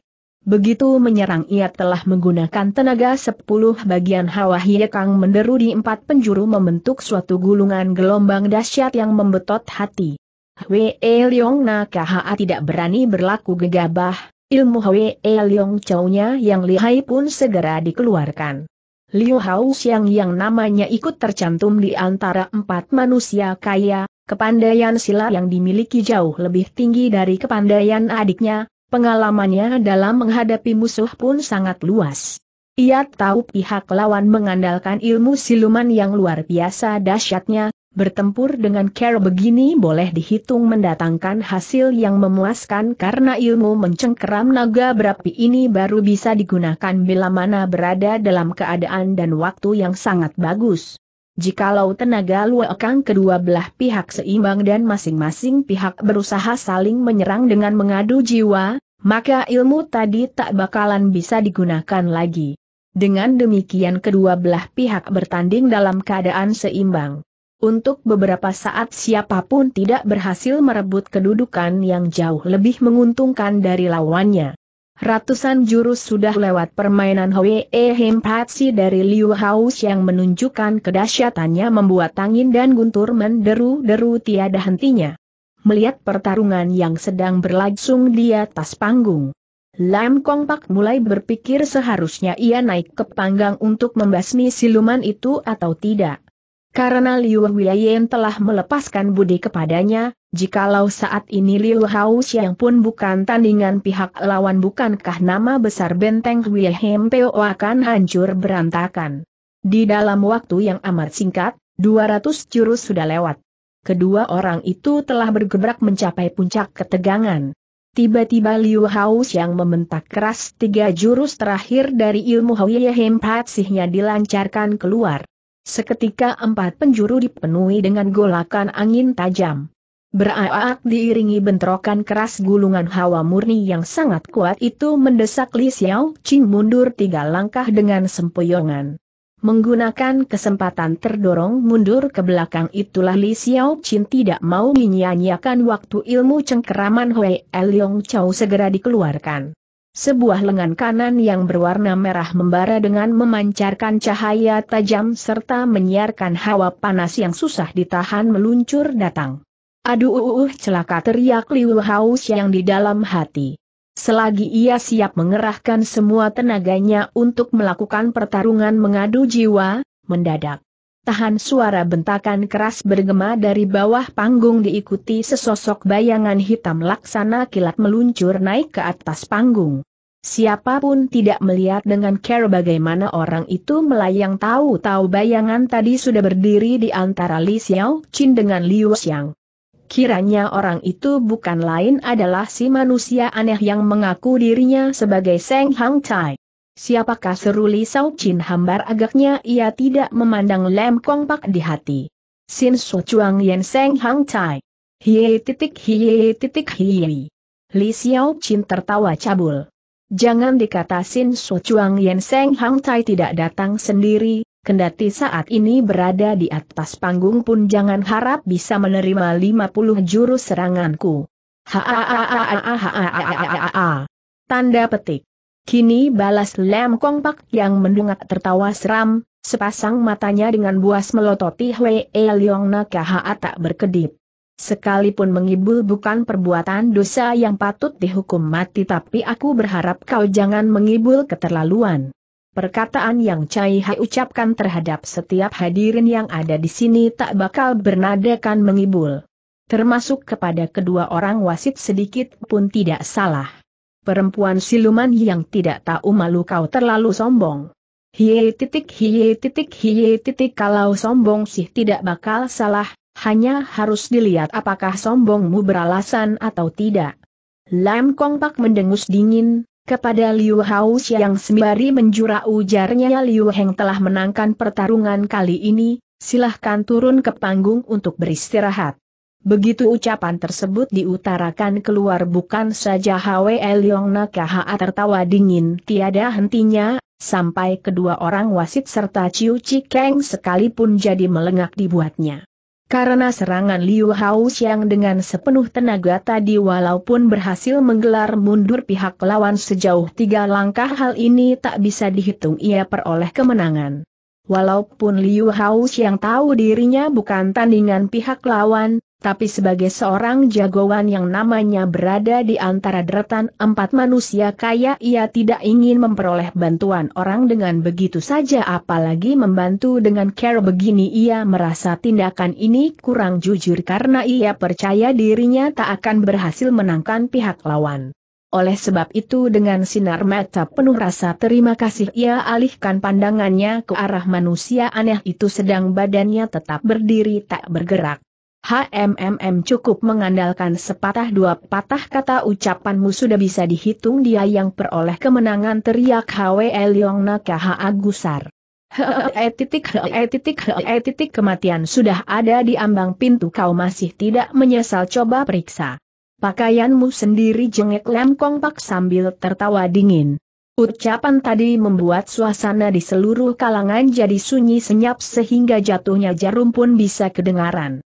Begitu menyerang ia telah menggunakan tenaga sepuluh bagian Hawa Kang menderu di empat penjuru membentuk suatu gulungan gelombang dahsyat yang membetot hati. Hwe e Leong Nakaha tidak berani berlaku gegabah, ilmu Hwe Leong Chow-nya yang lihai pun segera dikeluarkan. Liu Hao Xiang yang namanya ikut tercantum di antara empat manusia kaya, kepandaian sila yang dimiliki jauh lebih tinggi dari kepandaian adiknya, pengalamannya dalam menghadapi musuh pun sangat luas. Ia tahu pihak lawan mengandalkan ilmu siluman yang luar biasa dahsyatnya, Bertempur dengan Care begini boleh dihitung mendatangkan hasil yang memuaskan karena ilmu mencengkeram naga berapi ini baru bisa digunakan bila mana berada dalam keadaan dan waktu yang sangat bagus. Jikalau tenaga luakang kedua belah pihak seimbang dan masing-masing pihak berusaha saling menyerang dengan mengadu jiwa, maka ilmu tadi tak bakalan bisa digunakan lagi. Dengan demikian kedua belah pihak bertanding dalam keadaan seimbang. Untuk beberapa saat siapapun tidak berhasil merebut kedudukan yang jauh lebih menguntungkan dari lawannya. Ratusan jurus sudah lewat permainan Hwee Hempatsi dari Liu Haus yang menunjukkan kedahsyatannya membuat tangin dan guntur menderu-deru tiada hentinya. Melihat pertarungan yang sedang berlangsung di atas panggung, Lam Kong Pak mulai berpikir seharusnya ia naik ke panggang untuk membasmi siluman itu atau tidak. Karena Liu Huiyan telah melepaskan budi kepadanya, jikalau saat ini Liu Hao Xiang pun bukan tandingan pihak lawan bukankah nama besar benteng Huiyan Peo akan hancur berantakan. Di dalam waktu yang amat singkat, 200 jurus sudah lewat. Kedua orang itu telah bergebrak mencapai puncak ketegangan. Tiba-tiba Liu Hao Xiang membentak keras tiga jurus terakhir dari ilmu Huiyen Patsihnya dilancarkan keluar. Seketika empat penjuru dipenuhi dengan golakan angin tajam. Beraak diiringi bentrokan keras gulungan hawa murni yang sangat kuat itu mendesak Li Xiao Qing mundur tiga langkah dengan sempoyongan. Menggunakan kesempatan terdorong mundur ke belakang itulah Li Xiao Qing tidak mau menyia-nyiakan waktu ilmu cengkeraman Hui Eliong Chow segera dikeluarkan. Sebuah lengan kanan yang berwarna merah membara dengan memancarkan cahaya tajam serta menyiarkan hawa panas yang susah ditahan meluncur datang. Aduh uh, uh, uh celaka teriak Liu Haus yang di dalam hati. Selagi ia siap mengerahkan semua tenaganya untuk melakukan pertarungan mengadu jiwa, mendadak tahan suara bentakan keras bergema dari bawah panggung diikuti sesosok bayangan hitam laksana kilat meluncur naik ke atas panggung. Siapapun tidak melihat dengan care bagaimana orang itu melayang tahu-tahu bayangan tadi sudah berdiri di antara Li Xiao Qin dengan Liu Xiang. Kiranya orang itu bukan lain adalah si manusia aneh yang mengaku dirinya sebagai Seng Hang Tai. Siapakah seru Li Sao Chin hambar agaknya ia tidak memandang lem kompak di hati. Sin Su Chuang Yen Seng Hang Tai. Hiye titik hiye titik hiye. Li Xiao Chin tertawa cabul. Jangan dikata Sin Su Chuang Yen Seng Hang Tai tidak datang sendiri, kendati saat ini berada di atas panggung pun jangan harap bisa menerima 50 jurus seranganku. Ha ha ha ha ha ha ha ha ha ha ha. Tanda petik. Kini balas Lam Kong Pak yang mendungak tertawa seram, sepasang matanya dengan buas melototi Hwee Leong Nakaha tak berkedip. Sekalipun mengibul bukan perbuatan dosa yang patut dihukum mati tapi aku berharap kau jangan mengibul keterlaluan. Perkataan yang Cai Hai ucapkan terhadap setiap hadirin yang ada di sini tak bakal bernadakan mengibul. Termasuk kepada kedua orang wasit sedikit pun tidak salah perempuan siluman yang tidak tahu malu kau terlalu sombong. Hiye titik hiye titik hiye titik kalau sombong sih tidak bakal salah, hanya harus dilihat apakah sombongmu beralasan atau tidak. Lam Kong Pak mendengus dingin, kepada Liu Hao yang sembari menjura ujarnya Liu Heng telah menangkan pertarungan kali ini, silahkan turun ke panggung untuk beristirahat. Begitu ucapan tersebut diutarakan keluar bukan saja Hwe Leong Nakaha tertawa dingin tiada hentinya, sampai kedua orang wasit serta Ciu Cikeng sekalipun jadi melengak dibuatnya. Karena serangan Liu Haus yang dengan sepenuh tenaga tadi walaupun berhasil menggelar mundur pihak lawan sejauh tiga langkah hal ini tak bisa dihitung ia peroleh kemenangan. Walaupun Liu Haus yang tahu dirinya bukan tandingan pihak lawan, tapi sebagai seorang jagoan yang namanya berada di antara deretan empat manusia kaya ia tidak ingin memperoleh bantuan orang dengan begitu saja apalagi membantu dengan care begini ia merasa tindakan ini kurang jujur karena ia percaya dirinya tak akan berhasil menangkan pihak lawan. Oleh sebab itu dengan sinar mata penuh rasa terima kasih ia alihkan pandangannya ke arah manusia aneh itu sedang badannya tetap berdiri tak bergerak. HMMM cukup mengandalkan sepatah dua patah kata ucapanmu sudah bisa dihitung dia yang peroleh kemenangan teriak Hwe Leong Nakaha Agusar. titik titik titik kematian sudah ada di ambang pintu kau masih tidak menyesal coba periksa. Pakaianmu sendiri jengek Lem Pak sambil tertawa dingin. Ucapan tadi membuat suasana di seluruh kalangan jadi sunyi senyap sehingga jatuhnya jarum pun bisa kedengaran.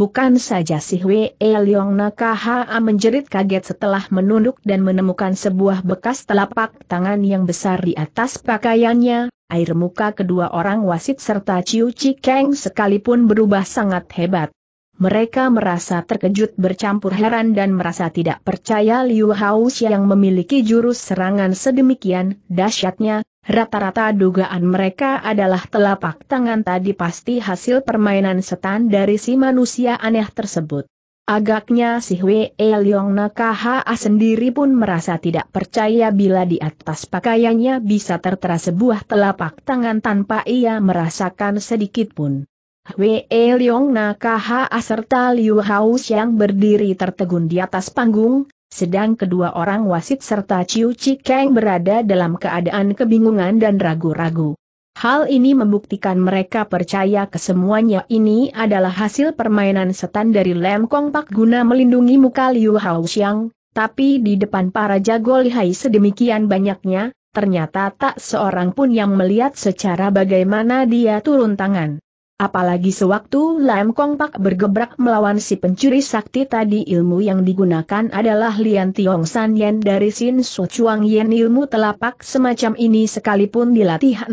Bukan saja si Hwee Leong Nakaha menjerit kaget setelah menunduk dan menemukan sebuah bekas telapak tangan yang besar di atas pakaiannya, air muka kedua orang wasit serta Chiu Kang sekalipun berubah sangat hebat. Mereka merasa terkejut bercampur heran dan merasa tidak percaya Liu Haus yang memiliki jurus serangan sedemikian dahsyatnya, Rata-rata dugaan mereka adalah telapak tangan tadi pasti hasil permainan setan dari si manusia aneh tersebut. Agaknya si Hwee Leong Nakaha sendiri pun merasa tidak percaya bila di atas pakaiannya bisa tertera sebuah telapak tangan tanpa ia merasakan sedikit pun. Hwee Leong Nakaha serta Liu Haus yang berdiri tertegun di atas panggung, sedang kedua orang wasit serta Ciu Cikeng berada dalam keadaan kebingungan dan ragu-ragu. Hal ini membuktikan mereka percaya kesemuanya ini adalah hasil permainan setan dari Lem Kong Pak guna melindungi muka Liu Hao Xiang, tapi di depan para jago lihai sedemikian banyaknya, ternyata tak seorang pun yang melihat secara bagaimana dia turun tangan. Apalagi sewaktu Lam Kong Pak bergebrak melawan si pencuri sakti tadi ilmu yang digunakan adalah Lian Tiong San Yen dari Sin So Chuang Yen ilmu telapak semacam ini sekalipun dilatih 60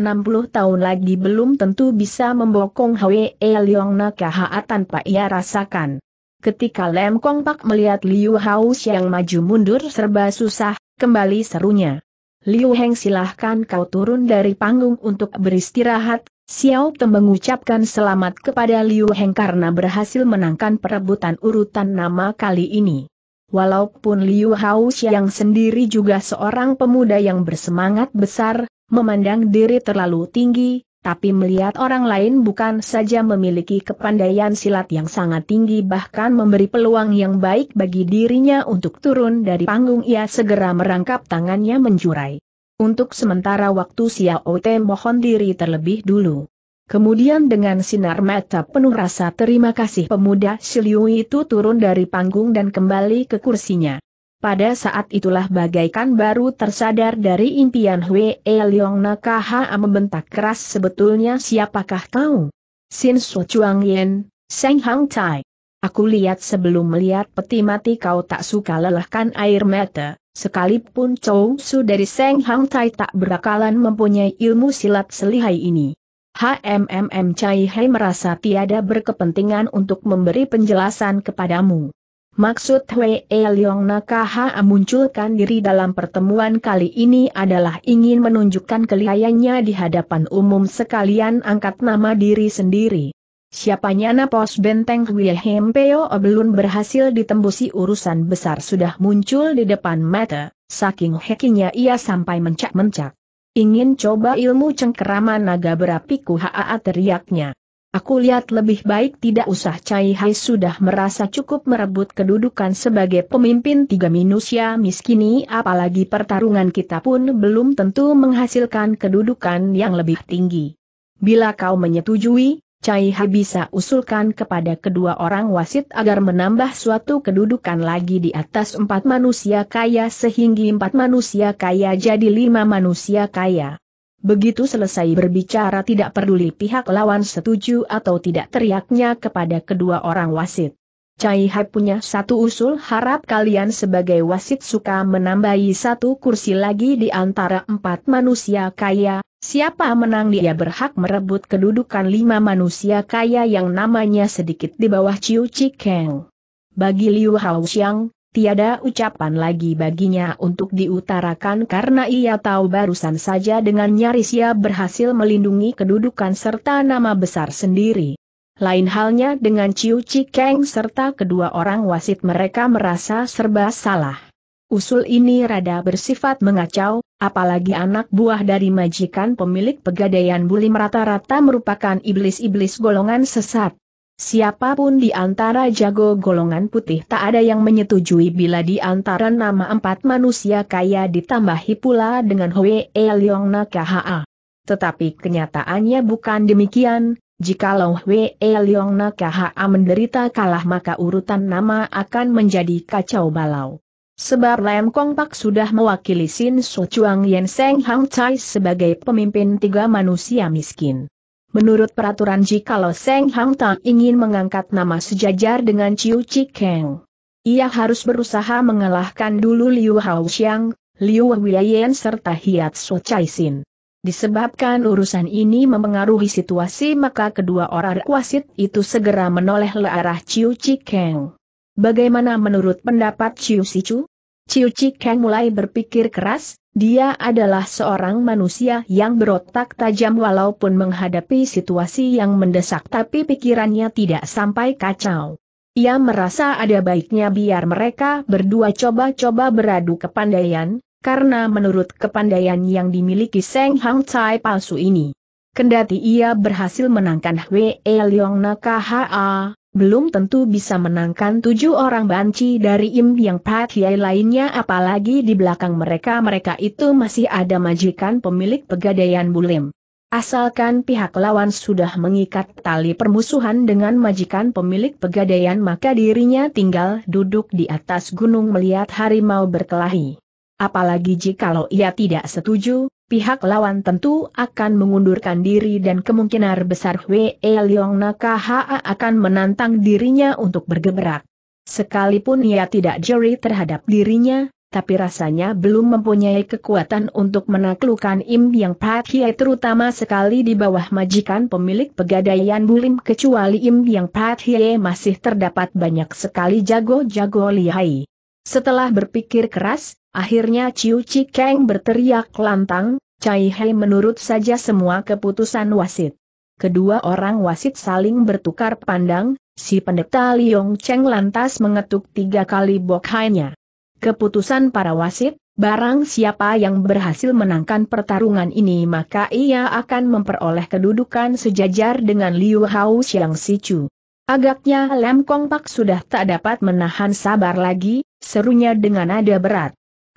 tahun lagi belum tentu bisa membokong Hwe E Leong Nakaha tanpa ia rasakan. Ketika Lam Kong Pak melihat Liu Haus yang maju mundur serba susah, kembali serunya. Liu Heng silahkan kau turun dari panggung untuk beristirahat, Xiao Tem mengucapkan selamat kepada Liu Heng karena berhasil menangkan perebutan urutan nama kali ini. Walaupun Liu Hao Xiang sendiri juga seorang pemuda yang bersemangat besar, memandang diri terlalu tinggi, tapi melihat orang lain bukan saja memiliki kepandaian silat yang sangat tinggi bahkan memberi peluang yang baik bagi dirinya untuk turun dari panggung ia segera merangkap tangannya menjurai. Untuk sementara waktu Xiao Te mohon diri terlebih dulu. Kemudian dengan sinar mata penuh rasa terima kasih pemuda Shiliu itu turun dari panggung dan kembali ke kursinya. Pada saat itulah bagaikan baru tersadar dari impian Hwee Leong Nakaha membentak keras sebetulnya siapakah kau? Sin Su Chuang Yen, Seng Hang Tai. Aku lihat sebelum melihat peti mati kau tak suka lelahkan air mata. Sekalipun Chow Su dari Seng Hang Tai tak berakalan mempunyai ilmu silat selihai ini. HMMM Chai Hai merasa tiada berkepentingan untuk memberi penjelasan kepadamu. Maksud E Leong Nakaha munculkan diri dalam pertemuan kali ini adalah ingin menunjukkan kelihayannya di hadapan umum sekalian angkat nama diri sendiri. Siapanya na pos benteng Wilhelm Peo belum berhasil ditembusi urusan besar sudah muncul di depan mata, saking hekinya ia sampai mencak-mencak. Ingin coba ilmu cengkerama naga berapi haa teriaknya. Aku lihat lebih baik tidak usah Cai Hai sudah merasa cukup merebut kedudukan sebagai pemimpin tiga manusia miskini apalagi pertarungan kita pun belum tentu menghasilkan kedudukan yang lebih tinggi. Bila kau menyetujui, Cai Ha bisa usulkan kepada kedua orang wasit agar menambah suatu kedudukan lagi di atas empat manusia kaya sehingga empat manusia kaya jadi lima manusia kaya. Begitu selesai berbicara tidak peduli pihak lawan setuju atau tidak teriaknya kepada kedua orang wasit. Cai Hai punya satu usul harap kalian sebagai wasit suka menambahi satu kursi lagi di antara empat manusia kaya, siapa menang dia berhak merebut kedudukan lima manusia kaya yang namanya sedikit di bawah Ciu Cikeng. Bagi Liu Haoxiang, tiada ucapan lagi baginya untuk diutarakan karena ia tahu barusan saja dengan nyaris ia berhasil melindungi kedudukan serta nama besar sendiri. Lain halnya dengan Ciu Cikeng serta kedua orang wasit mereka merasa serba salah. Usul ini rada bersifat mengacau, apalagi anak buah dari majikan pemilik pegadaian bulim rata-rata merupakan iblis-iblis golongan sesat. Siapapun di antara jago golongan putih tak ada yang menyetujui bila di antara nama empat manusia kaya ditambahi pula dengan Hwee Leong Nakaha. Tetapi kenyataannya bukan demikian, jika Jikalau Hwe Leong Nakaha menderita kalah maka urutan nama akan menjadi kacau balau. Sebab Lam Kong Pak sudah mewakili Sin So Chuang Yen Seng Hang Chai sebagai pemimpin tiga manusia miskin. Menurut peraturan jikalau Seng Hang Tang ingin mengangkat nama sejajar dengan Chiu Chi Keng, ia harus berusaha mengalahkan dulu Liu Hao Xiang, Liu Wei Yen serta Hiat So Chai Sin. Disebabkan urusan ini mempengaruhi situasi maka kedua orang wasit itu segera menoleh le arah Chiu Chi Bagaimana menurut pendapat Chiu Si Chu? Chiu Chi mulai berpikir keras, dia adalah seorang manusia yang berotak tajam walaupun menghadapi situasi yang mendesak tapi pikirannya tidak sampai kacau. Ia merasa ada baiknya biar mereka berdua coba-coba beradu kepandaian, karena menurut kepandaian yang dimiliki Seng Hang Cai palsu ini. Kendati ia berhasil menangkan Hwe Leong Nakaha, belum tentu bisa menangkan tujuh orang banci dari Im Yang Pat Hiai lainnya apalagi di belakang mereka-mereka itu masih ada majikan pemilik pegadaian Bulim. Asalkan pihak lawan sudah mengikat tali permusuhan dengan majikan pemilik pegadaian maka dirinya tinggal duduk di atas gunung melihat harimau berkelahi. Apalagi jikalau ia tidak setuju, pihak lawan tentu akan mengundurkan diri dan kemungkinan besar Hwe Leong Nakaha akan menantang dirinya untuk bergeberak. Sekalipun ia tidak jeri terhadap dirinya, tapi rasanya belum mempunyai kekuatan untuk menaklukkan Im Yang Pat Hie terutama sekali di bawah majikan pemilik pegadaian Bulim kecuali Im Yang Pat Hie masih terdapat banyak sekali jago-jago lihai. Setelah berpikir keras, Akhirnya Ciu Cikeng berteriak lantang, Cai Hei menurut saja semua keputusan wasit. Kedua orang wasit saling bertukar pandang, si pendeta Liong Cheng lantas mengetuk tiga kali bokhainya. Keputusan para wasit, barang siapa yang berhasil menangkan pertarungan ini maka ia akan memperoleh kedudukan sejajar dengan Liu Hao Xiang Sichu. Agaknya Lem Kong Pak sudah tak dapat menahan sabar lagi, serunya dengan nada berat.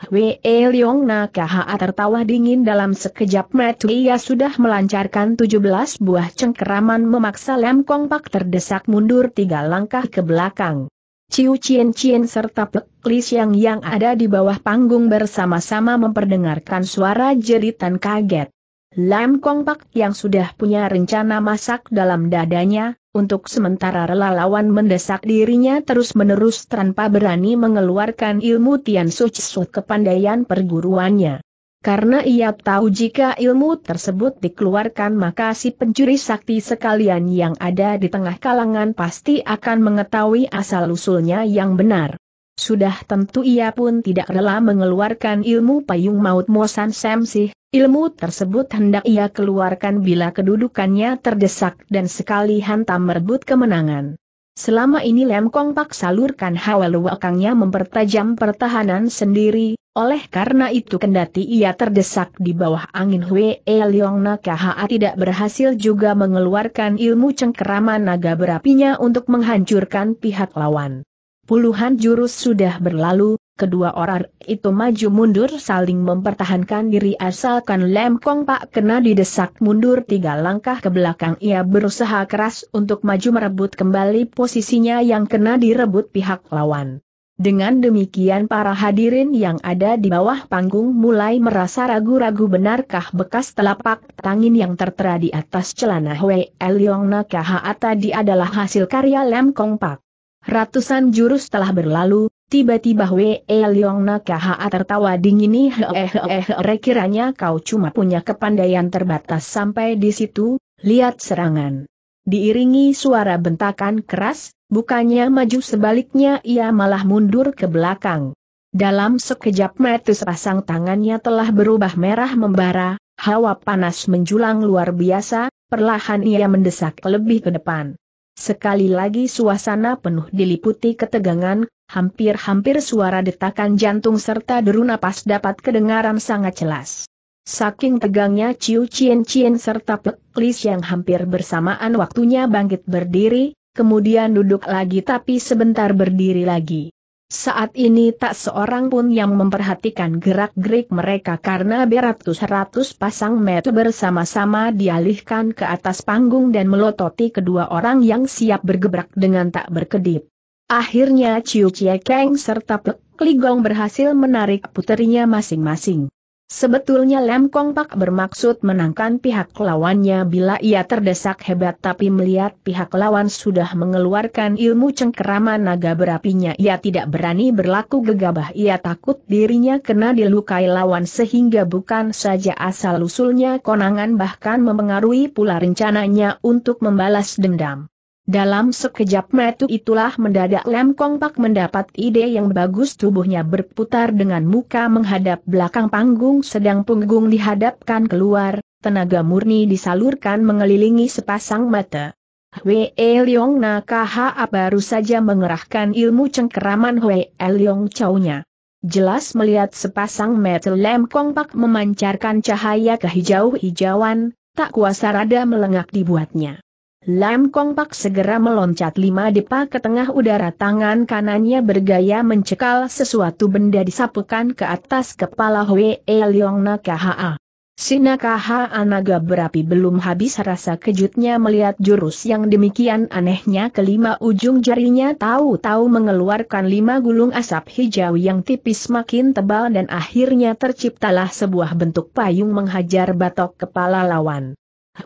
Wei Leong Nakaha tertawa dingin dalam sekejap mata ia sudah melancarkan 17 buah cengkeraman memaksa Lam Kong Pak terdesak mundur tiga langkah ke belakang. Ciu Cien Cien serta Pek yang yang ada di bawah panggung bersama-sama memperdengarkan suara jeritan kaget. Lam Kong Pak yang sudah punya rencana masak dalam dadanya, untuk sementara relawan mendesak dirinya terus-menerus tanpa berani mengeluarkan ilmu Tian Sucisu kepandaian perguruannya. Karena ia tahu jika ilmu tersebut dikeluarkan maka si pencuri sakti sekalian yang ada di tengah kalangan pasti akan mengetahui asal-usulnya yang benar. Sudah tentu ia pun tidak rela mengeluarkan ilmu payung maut Mosan Semsih, Ilmu tersebut hendak ia keluarkan bila kedudukannya terdesak dan sekali hantam merebut kemenangan. Selama ini Lem Kong Pak salurkan hawa luakangnya mempertajam pertahanan sendiri, oleh karena itu kendati ia terdesak di bawah angin Hwe E Leong Nakaha tidak berhasil juga mengeluarkan ilmu cengkeraman naga berapinya untuk menghancurkan pihak lawan. Puluhan jurus sudah berlalu, Kedua orang itu maju mundur saling mempertahankan diri asalkan Lem Kong Pak kena didesak mundur tiga langkah ke belakang. Ia berusaha keras untuk maju merebut kembali posisinya yang kena direbut pihak lawan. Dengan demikian para hadirin yang ada di bawah panggung mulai merasa ragu-ragu benarkah bekas telapak tangin yang tertera di atas celana Wei Eliong Nakaha tadi adalah hasil karya Lem Kong Pak. Ratusan jurus telah berlalu, Tiba-tiba Wei Leong Nakaha tertawa dingin ini eh. eh, eh, eh kiranya kau cuma punya kepandaian terbatas sampai di situ, lihat serangan. Diiringi suara bentakan keras, bukannya maju sebaliknya ia malah mundur ke belakang. Dalam sekejap mata pasang tangannya telah berubah merah membara, hawa panas menjulang luar biasa, perlahan ia mendesak lebih ke depan. Sekali lagi suasana penuh diliputi ketegangan, hampir-hampir suara detakan jantung serta deru napas dapat kedengaran sangat jelas. Saking tegangnya Ciu Cien Cien serta Peklis yang hampir bersamaan waktunya bangkit berdiri, kemudian duduk lagi tapi sebentar berdiri lagi. Saat ini tak seorang pun yang memperhatikan gerak-gerik mereka karena beratus-ratus pasang mata bersama-sama dialihkan ke atas panggung dan melototi kedua orang yang siap bergebrak dengan tak berkedip. Akhirnya Chiu Chie Kang serta Pek Ligong berhasil menarik puterinya masing-masing. Sebetulnya Lem Kong Pak bermaksud menangkan pihak lawannya bila ia terdesak hebat tapi melihat pihak lawan sudah mengeluarkan ilmu cengkeraman naga berapinya ia tidak berani berlaku gegabah ia takut dirinya kena dilukai lawan sehingga bukan saja asal-usulnya konangan bahkan mempengaruhi pula rencananya untuk membalas dendam. Dalam sekejap metu itulah mendadak Lem Kong Pak mendapat ide yang bagus tubuhnya berputar dengan muka menghadap belakang panggung sedang punggung dihadapkan keluar, tenaga murni disalurkan mengelilingi sepasang mata. Hwee Leong Nakaha baru saja mengerahkan ilmu cengkeraman Hwee Leong Chow-nya. Jelas melihat sepasang mata Lem Kong Pak memancarkan cahaya kehijau-hijauan, tak kuasa rada melengak dibuatnya. Lam Kong Pak segera meloncat lima depa ke tengah udara tangan kanannya bergaya mencekal sesuatu benda disapukan ke atas kepala Hwee Leong Nakaha. Si Nakaha Anaga berapi belum habis rasa kejutnya melihat jurus yang demikian anehnya kelima ujung jarinya tahu-tahu mengeluarkan lima gulung asap hijau yang tipis makin tebal dan akhirnya terciptalah sebuah bentuk payung menghajar batok kepala lawan.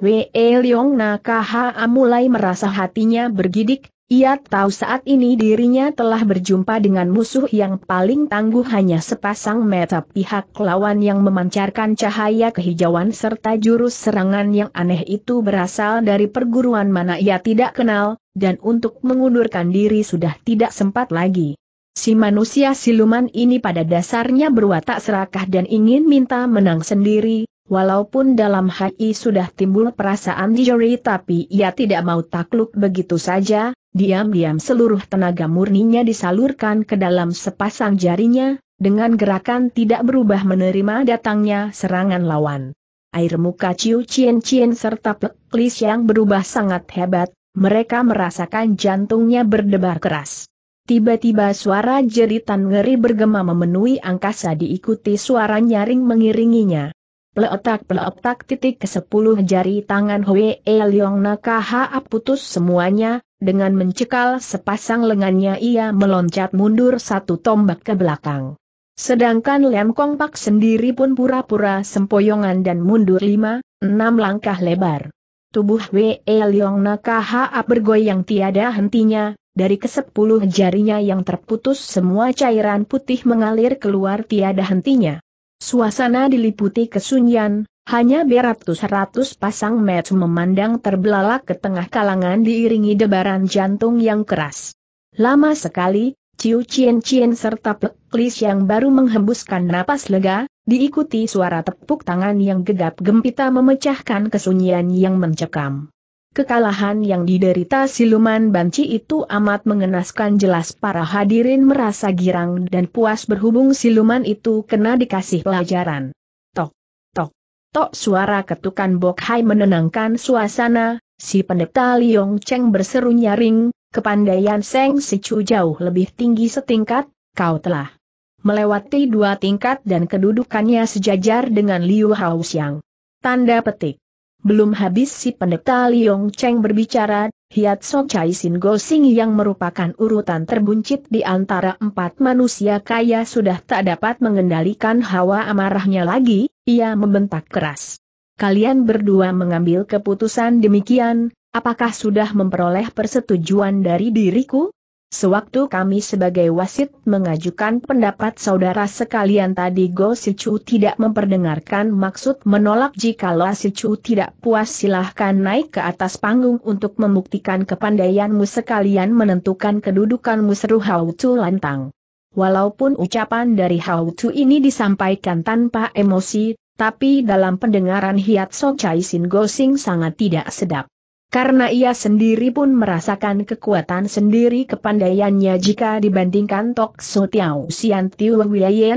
Hwee Leong Nakaha mulai merasa hatinya bergidik, ia tahu saat ini dirinya telah berjumpa dengan musuh yang paling tangguh hanya sepasang mata pihak lawan yang memancarkan cahaya kehijauan serta jurus serangan yang aneh itu berasal dari perguruan mana ia tidak kenal, dan untuk mengundurkan diri sudah tidak sempat lagi. Si manusia siluman ini pada dasarnya berwatak serakah dan ingin minta menang sendiri, Walaupun dalam hati sudah timbul perasaan dijeri tapi ia tidak mau takluk begitu saja, diam-diam seluruh tenaga murninya disalurkan ke dalam sepasang jarinya, dengan gerakan tidak berubah menerima datangnya serangan lawan. Air muka Ciu Cien Cien serta Peklis yang berubah sangat hebat, mereka merasakan jantungnya berdebar keras. Tiba-tiba suara jeritan ngeri bergema memenuhi angkasa diikuti suara nyaring mengiringinya peletak peleotak titik ke sepuluh jari tangan Hwee Leong Nakaha putus semuanya, dengan mencekal sepasang lengannya ia meloncat mundur satu tombak ke belakang. Sedangkan Lem Kong Pak sendiri pun pura-pura sempoyongan dan mundur lima, enam langkah lebar. Tubuh Wee Leong Nakaha bergoyang tiada hentinya, dari ke kesepuluh jarinya yang terputus semua cairan putih mengalir keluar tiada hentinya. Suasana diliputi kesunyian, hanya beratus-ratus pasang match memandang terbelalak ke tengah kalangan diiringi debaran jantung yang keras. Lama sekali, Ciu Cien Cien serta Peklis yang baru menghembuskan napas lega, diikuti suara tepuk tangan yang gegap gempita memecahkan kesunyian yang mencekam. Kekalahan yang diderita siluman banci itu amat mengenaskan jelas para hadirin merasa girang dan puas berhubung siluman itu kena dikasih pelajaran. Tok, tok, tok suara ketukan Bok menenangkan suasana, si pendeta Liong Cheng berseru nyaring, kepandaian Seng Sicu jauh lebih tinggi setingkat, kau telah melewati dua tingkat dan kedudukannya sejajar dengan Liu Haoxiang. Tanda petik. Belum habis si pendeta Liong Cheng berbicara, Hiat Sok Chai Sin Go Sing yang merupakan urutan terbuncit di antara empat manusia kaya sudah tak dapat mengendalikan hawa amarahnya lagi, ia membentak keras. Kalian berdua mengambil keputusan demikian, apakah sudah memperoleh persetujuan dari diriku? Sewaktu kami sebagai wasit mengajukan pendapat saudara sekalian tadi Go Sichu tidak memperdengarkan maksud menolak jikalau Sichu tidak puas silahkan naik ke atas panggung untuk membuktikan kepandaianmu sekalian menentukan kedudukanmu seru Hao Tu lantang. Walaupun ucapan dari Hao Tu ini disampaikan tanpa emosi, tapi dalam pendengaran Hiat So Chai Sin Go Sing sangat tidak sedap. Karena ia sendiri pun merasakan kekuatan sendiri kepandaiannya jika dibandingkan Tok So Tiao Sian Tiu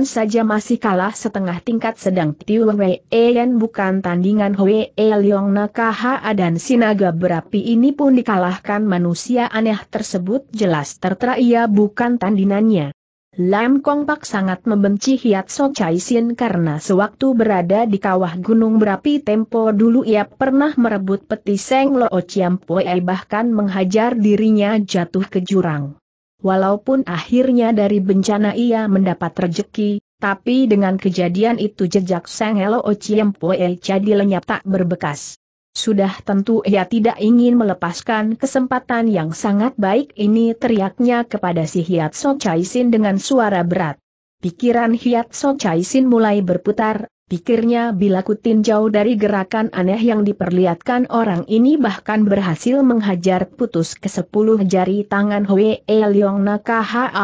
saja masih kalah setengah tingkat sedang Tiu Weyen bukan tandingan Hwe Leong Nakaha dan Sinaga Berapi ini pun dikalahkan manusia aneh tersebut jelas tertera ia bukan tandingannya. Lam Kong Pak sangat membenci Hiat So Chai Sin karena sewaktu berada di kawah Gunung Berapi Tempo dulu ia pernah merebut peti Seng Lo Chiam Poi bahkan menghajar dirinya jatuh ke jurang. Walaupun akhirnya dari bencana ia mendapat rejeki, tapi dengan kejadian itu jejak Seng Lo Chiam Poi jadi lenyap tak berbekas. Sudah tentu ia tidak ingin melepaskan kesempatan yang sangat baik ini teriaknya kepada si Hiat So Chaisin dengan suara berat. Pikiran Hiat So Chaisin mulai berputar, pikirnya bila Kutin jauh dari gerakan aneh yang diperlihatkan orang ini bahkan berhasil menghajar putus ke sepuluh jari tangan Hwee Leong Nakaha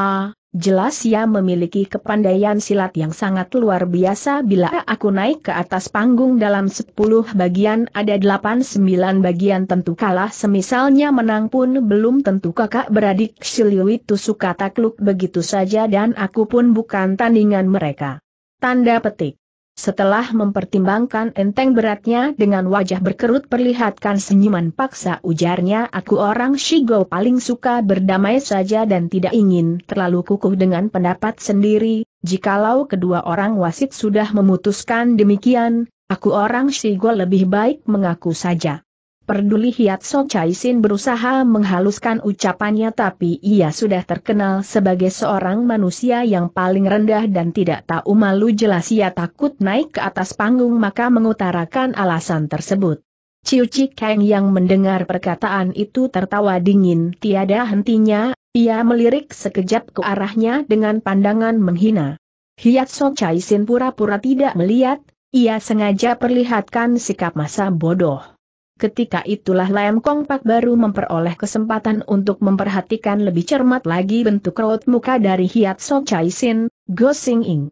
Jelas ia memiliki kepandaian silat yang sangat luar biasa bila aku naik ke atas panggung dalam 10 bagian ada 8-9 bagian tentu kalah semisalnya menang pun belum tentu kakak beradik tusuk suka takluk begitu saja dan aku pun bukan tandingan mereka. Tanda petik. Setelah mempertimbangkan enteng beratnya dengan wajah berkerut perlihatkan senyuman paksa ujarnya aku orang Shigo paling suka berdamai saja dan tidak ingin terlalu kukuh dengan pendapat sendiri, jikalau kedua orang wasit sudah memutuskan demikian, aku orang Shigo lebih baik mengaku saja. Perduli Hiat Song Chai Sin berusaha menghaluskan ucapannya tapi ia sudah terkenal sebagai seorang manusia yang paling rendah dan tidak tahu malu jelas ia takut naik ke atas panggung maka mengutarakan alasan tersebut. Ciu Chi Kang yang mendengar perkataan itu tertawa dingin tiada hentinya, ia melirik sekejap ke arahnya dengan pandangan menghina. Hiat Song Chai Sin pura-pura tidak melihat, ia sengaja perlihatkan sikap masa bodoh. Ketika itulah Lem Kong Pak baru memperoleh kesempatan untuk memperhatikan lebih cermat lagi bentuk raut muka dari Hiat Sok Chai Sin, Go Sing Ing.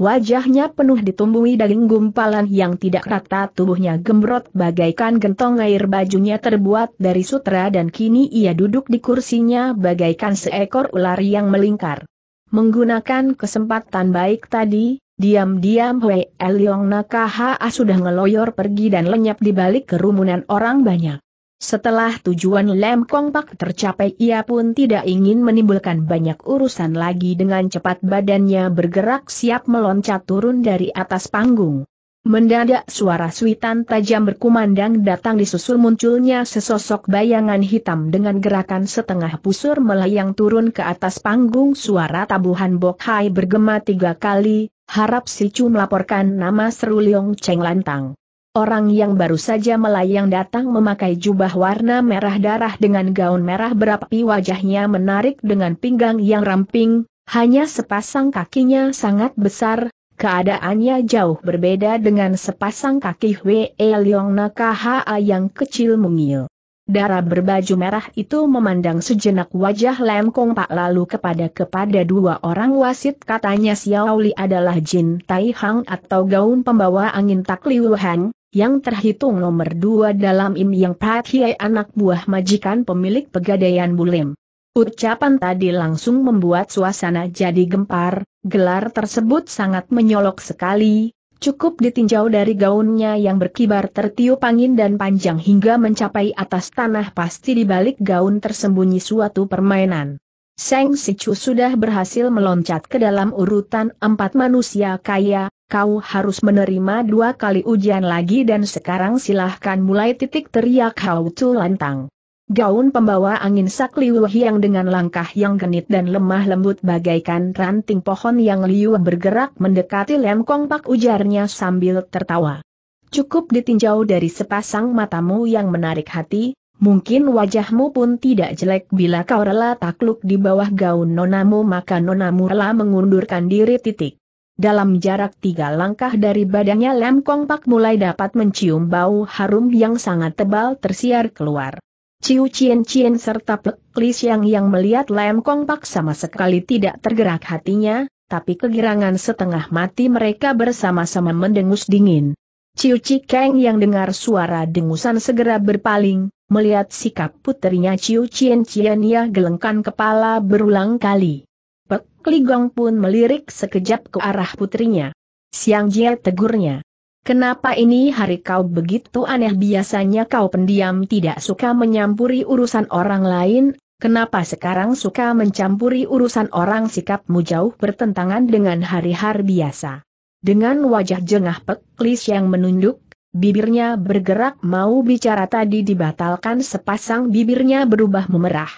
Wajahnya penuh ditumbuhi daging gumpalan yang tidak rata tubuhnya gembrot bagaikan gentong air bajunya terbuat dari sutra dan kini ia duduk di kursinya bagaikan seekor ular yang melingkar. Menggunakan kesempatan baik tadi, Diam-diam Wei Eliong Nakaha sudah ngeloyor pergi dan lenyap di balik kerumunan orang banyak. Setelah tujuan Lem Kong Pak tercapai ia pun tidak ingin menimbulkan banyak urusan lagi dengan cepat badannya bergerak siap meloncat turun dari atas panggung. Mendadak suara suitan tajam berkumandang datang disusul munculnya sesosok bayangan hitam dengan gerakan setengah pusur melayang turun ke atas panggung suara tabuhan Bok bergema tiga kali, harap si Chu melaporkan nama seru ceng Cheng lantang. Orang yang baru saja melayang datang memakai jubah warna merah darah dengan gaun merah berapi wajahnya menarik dengan pinggang yang ramping, hanya sepasang kakinya sangat besar, Keadaannya jauh berbeda dengan sepasang kaki Wei Leong Nakaha yang kecil mungil. Darah berbaju merah itu memandang sejenak wajah Lem Kong Pak lalu kepada kepada dua orang wasit katanya Xiao Li adalah Jin Tai Hang atau gaun pembawa angin Tak Liu Hang, yang terhitung nomor dua dalam Im Yang Pat anak buah majikan pemilik pegadaian Bulim. Ucapan tadi langsung membuat suasana jadi gempar, gelar tersebut sangat menyolok sekali, cukup ditinjau dari gaunnya yang berkibar tertiup angin dan panjang hingga mencapai atas tanah pasti di balik gaun tersembunyi suatu permainan. Seng Sichu sudah berhasil meloncat ke dalam urutan empat manusia kaya, kau harus menerima dua kali ujian lagi dan sekarang silahkan mulai titik teriak Hao Tu lantang. Gaun pembawa angin Sakliu yang dengan langkah yang genit dan lemah lembut bagaikan ranting pohon yang liu bergerak mendekati Lem Kong Pak ujarnya sambil tertawa. Cukup ditinjau dari sepasang matamu yang menarik hati, mungkin wajahmu pun tidak jelek bila kau rela takluk di bawah gaun nonamu maka nonamu rela mengundurkan diri titik. Dalam jarak tiga langkah dari badannya Lem Kong Pak mulai dapat mencium bau harum yang sangat tebal tersiar keluar. Ciu Cien Cien serta Pek Yang yang melihat Lem Kong Pak sama sekali tidak tergerak hatinya, tapi kegirangan setengah mati mereka bersama-sama mendengus dingin. Ciu Cikeng yang dengar suara dengusan segera berpaling, melihat sikap putrinya Ciu Cien Cien ia gelengkan kepala berulang kali. Pek Ligong pun melirik sekejap ke arah putrinya. Siang Jie tegurnya. Kenapa ini hari kau begitu aneh biasanya kau pendiam tidak suka menyampuri urusan orang lain, kenapa sekarang suka mencampuri urusan orang sikapmu jauh bertentangan dengan hari-hari biasa. Dengan wajah jengah peklis yang menunduk, bibirnya bergerak mau bicara tadi dibatalkan sepasang bibirnya berubah memerah.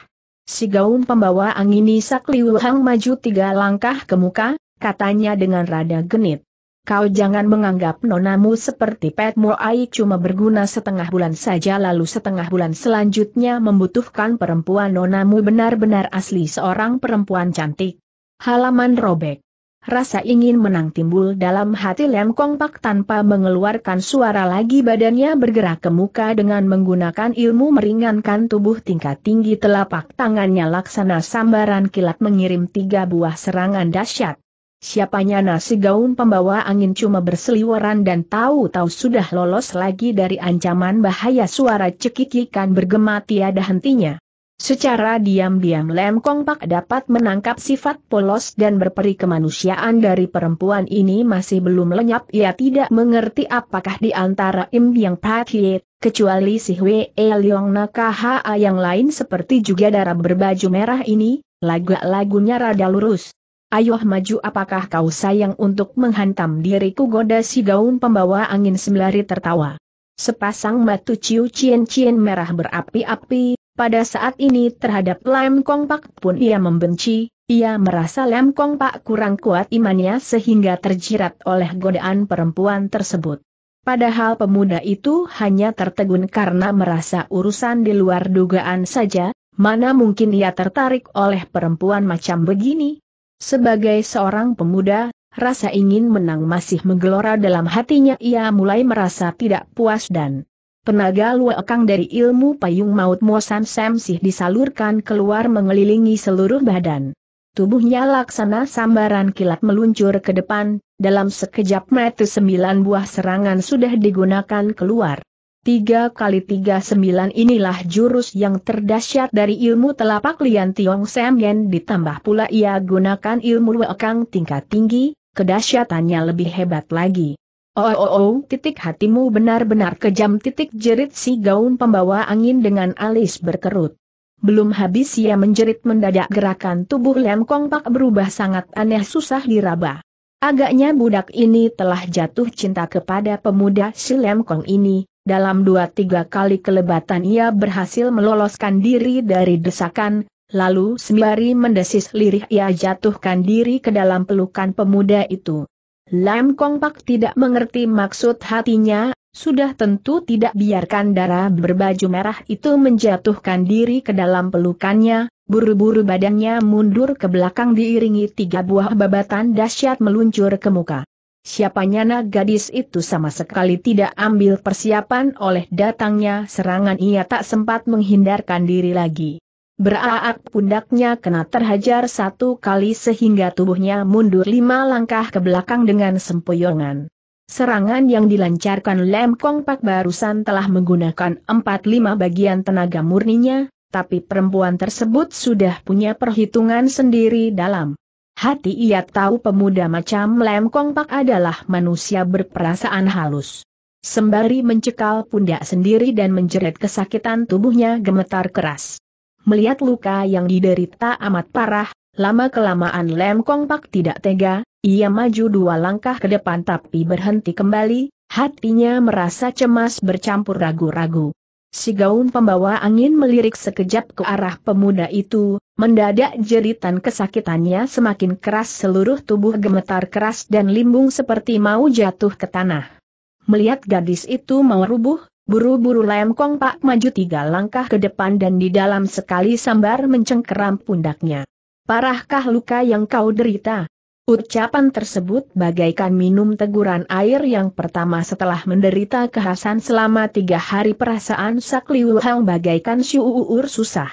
Si gaun pembawa Isak Liuhang maju tiga langkah ke muka, katanya dengan rada genit. Kau jangan menganggap nonamu seperti Pet Moai cuma berguna setengah bulan saja lalu setengah bulan selanjutnya membutuhkan perempuan nonamu benar-benar asli seorang perempuan cantik. Halaman robek. Rasa ingin menang timbul dalam hati Lem Kong Pak tanpa mengeluarkan suara lagi badannya bergerak ke muka dengan menggunakan ilmu meringankan tubuh tingkat tinggi telapak tangannya laksana sambaran kilat mengirim tiga buah serangan dahsyat. Siapanya nasi gaun pembawa angin cuma berseliweran dan tahu-tahu sudah lolos lagi dari ancaman bahaya suara cekikikan bergema tiada hentinya. Secara diam-diam Lem Kong Pak dapat menangkap sifat polos dan berperi kemanusiaan dari perempuan ini masih belum lenyap ia tidak mengerti apakah di antara Im Yang Pat kecuali si Hwe E Leong Nakaha yang lain seperti juga darah berbaju merah ini, lagu lagunya rada lurus. Ayuh maju apakah kau sayang untuk menghantam diriku goda si gaun pembawa angin sembelari tertawa. Sepasang matu ciu cien-cien merah berapi-api, pada saat ini terhadap Lem Kong Pak pun ia membenci, ia merasa Lem Kong Pak kurang kuat imannya sehingga terjirat oleh godaan perempuan tersebut. Padahal pemuda itu hanya tertegun karena merasa urusan di luar dugaan saja, mana mungkin ia tertarik oleh perempuan macam begini, sebagai seorang pemuda, rasa ingin menang masih menggelora dalam hatinya ia mulai merasa tidak puas dan Tenaga luakang dari ilmu payung maut Mosan Samsih disalurkan keluar mengelilingi seluruh badan. Tubuhnya laksana sambaran kilat meluncur ke depan, dalam sekejap mata sembilan buah serangan sudah digunakan keluar. Tiga kali tiga sembilan inilah jurus yang terdahsyat dari ilmu telapak Lian Tiong Yen ditambah pula ia gunakan ilmu Wekang tingkat tinggi, kedahsyatannya lebih hebat lagi. Oh, oh, oh, titik hatimu benar-benar kejam titik jerit si gaun pembawa angin dengan alis berkerut. Belum habis ia menjerit mendadak gerakan tubuh Lem Kong Pak berubah sangat aneh susah diraba. Agaknya budak ini telah jatuh cinta kepada pemuda si Lem Kong ini, dalam dua tiga kali kelebatan ia berhasil meloloskan diri dari desakan, lalu sembari mendesis lirih ia jatuhkan diri ke dalam pelukan pemuda itu. Lam Kong Pak tidak mengerti maksud hatinya, sudah tentu tidak biarkan darah berbaju merah itu menjatuhkan diri ke dalam pelukannya, buru-buru badannya mundur ke belakang diiringi tiga buah babatan dahsyat meluncur ke muka. Siapanya nyana gadis itu sama sekali tidak ambil persiapan oleh datangnya serangan ia tak sempat menghindarkan diri lagi. Beraak pundaknya kena terhajar satu kali sehingga tubuhnya mundur lima langkah ke belakang dengan sempoyongan. Serangan yang dilancarkan Lem Kong Pak barusan telah menggunakan empat lima bagian tenaga murninya, tapi perempuan tersebut sudah punya perhitungan sendiri dalam hati ia tahu pemuda macam Lem Kongpak adalah manusia berperasaan halus. Sembari mencekal pundak sendiri dan menjerit kesakitan tubuhnya gemetar keras. Melihat luka yang diderita amat parah, lama-kelamaan Lem Kongpak tidak tega, ia maju dua langkah ke depan tapi berhenti kembali, hatinya merasa cemas bercampur ragu-ragu. Si gaun pembawa angin melirik sekejap ke arah pemuda itu, mendadak jeritan kesakitannya semakin keras seluruh tubuh gemetar keras dan limbung seperti mau jatuh ke tanah. Melihat gadis itu mau rubuh, buru-buru Lem Kong Pak maju tiga langkah ke depan dan di dalam sekali sambar mencengkeram pundaknya. Parahkah luka yang kau derita? Ucapan tersebut bagaikan minum teguran air yang pertama setelah menderita kehasan selama tiga hari perasaan Sakli Hang bagaikan syuur susah.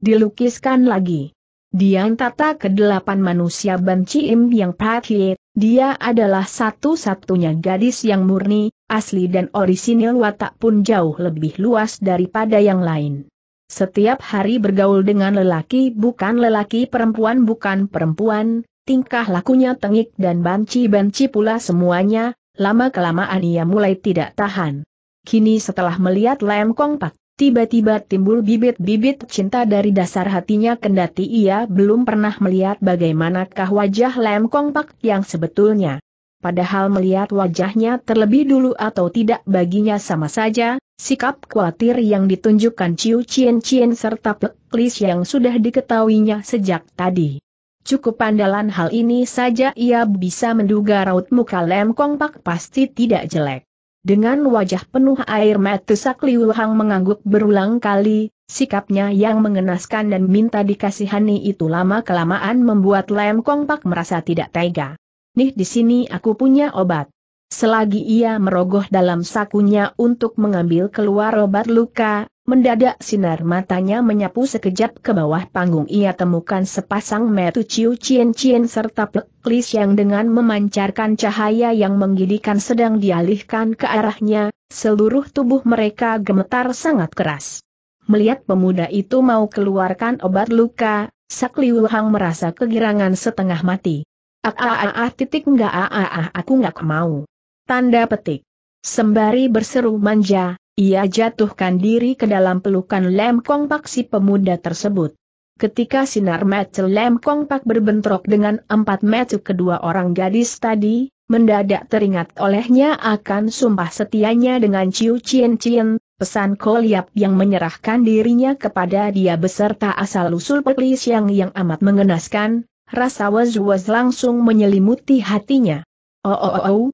Dilukiskan lagi. Diang tata kedelapan manusia im yang pahit, dia adalah satu-satunya gadis yang murni, asli dan orisinil watak pun jauh lebih luas daripada yang lain. Setiap hari bergaul dengan lelaki bukan lelaki perempuan bukan perempuan, tingkah lakunya tengik dan banci-banci pula semuanya, lama-kelamaan ia mulai tidak tahan. Kini setelah melihat Lem Kong Pak, tiba-tiba timbul bibit-bibit cinta dari dasar hatinya kendati ia belum pernah melihat bagaimanakah wajah Lem Kong Pak yang sebetulnya. Padahal melihat wajahnya terlebih dulu atau tidak baginya sama saja, sikap khawatir yang ditunjukkan Ciu Cien Cien serta Peklis yang sudah diketahuinya sejak tadi. Cukup pandalan hal ini saja ia bisa menduga raut muka Lem Kong Pak pasti tidak jelek. Dengan wajah penuh air mata Sak Liu Hang mengangguk berulang kali, sikapnya yang mengenaskan dan minta dikasihani itu lama-kelamaan membuat Lem Kong Pak merasa tidak tega. Nih di sini aku punya obat. Selagi ia merogoh dalam sakunya untuk mengambil keluar obat luka, mendadak sinar matanya menyapu sekejap ke bawah panggung ia temukan sepasang metu ciu cien cien serta peklis yang dengan memancarkan cahaya yang menggidikan sedang dialihkan ke arahnya, seluruh tubuh mereka gemetar sangat keras. Melihat pemuda itu mau keluarkan obat luka, Sakliu Hang merasa kegirangan setengah mati. Ah ah ah, ah titik enggak ah ah ah aku enggak mau. Tanda petik. Sembari berseru manja, ia jatuhkan diri ke dalam pelukan Lem Kong Pak si pemuda tersebut. Ketika sinar mata Lem Kong Pak berbentrok dengan empat mata kedua orang gadis tadi, mendadak teringat olehnya akan sumpah setianya dengan Ciu Cien Cien, pesan Koliap yang menyerahkan dirinya kepada dia beserta asal-usul peklis yang yang amat mengenaskan, rasa was-was langsung menyelimuti hatinya. Oh oh oh, oh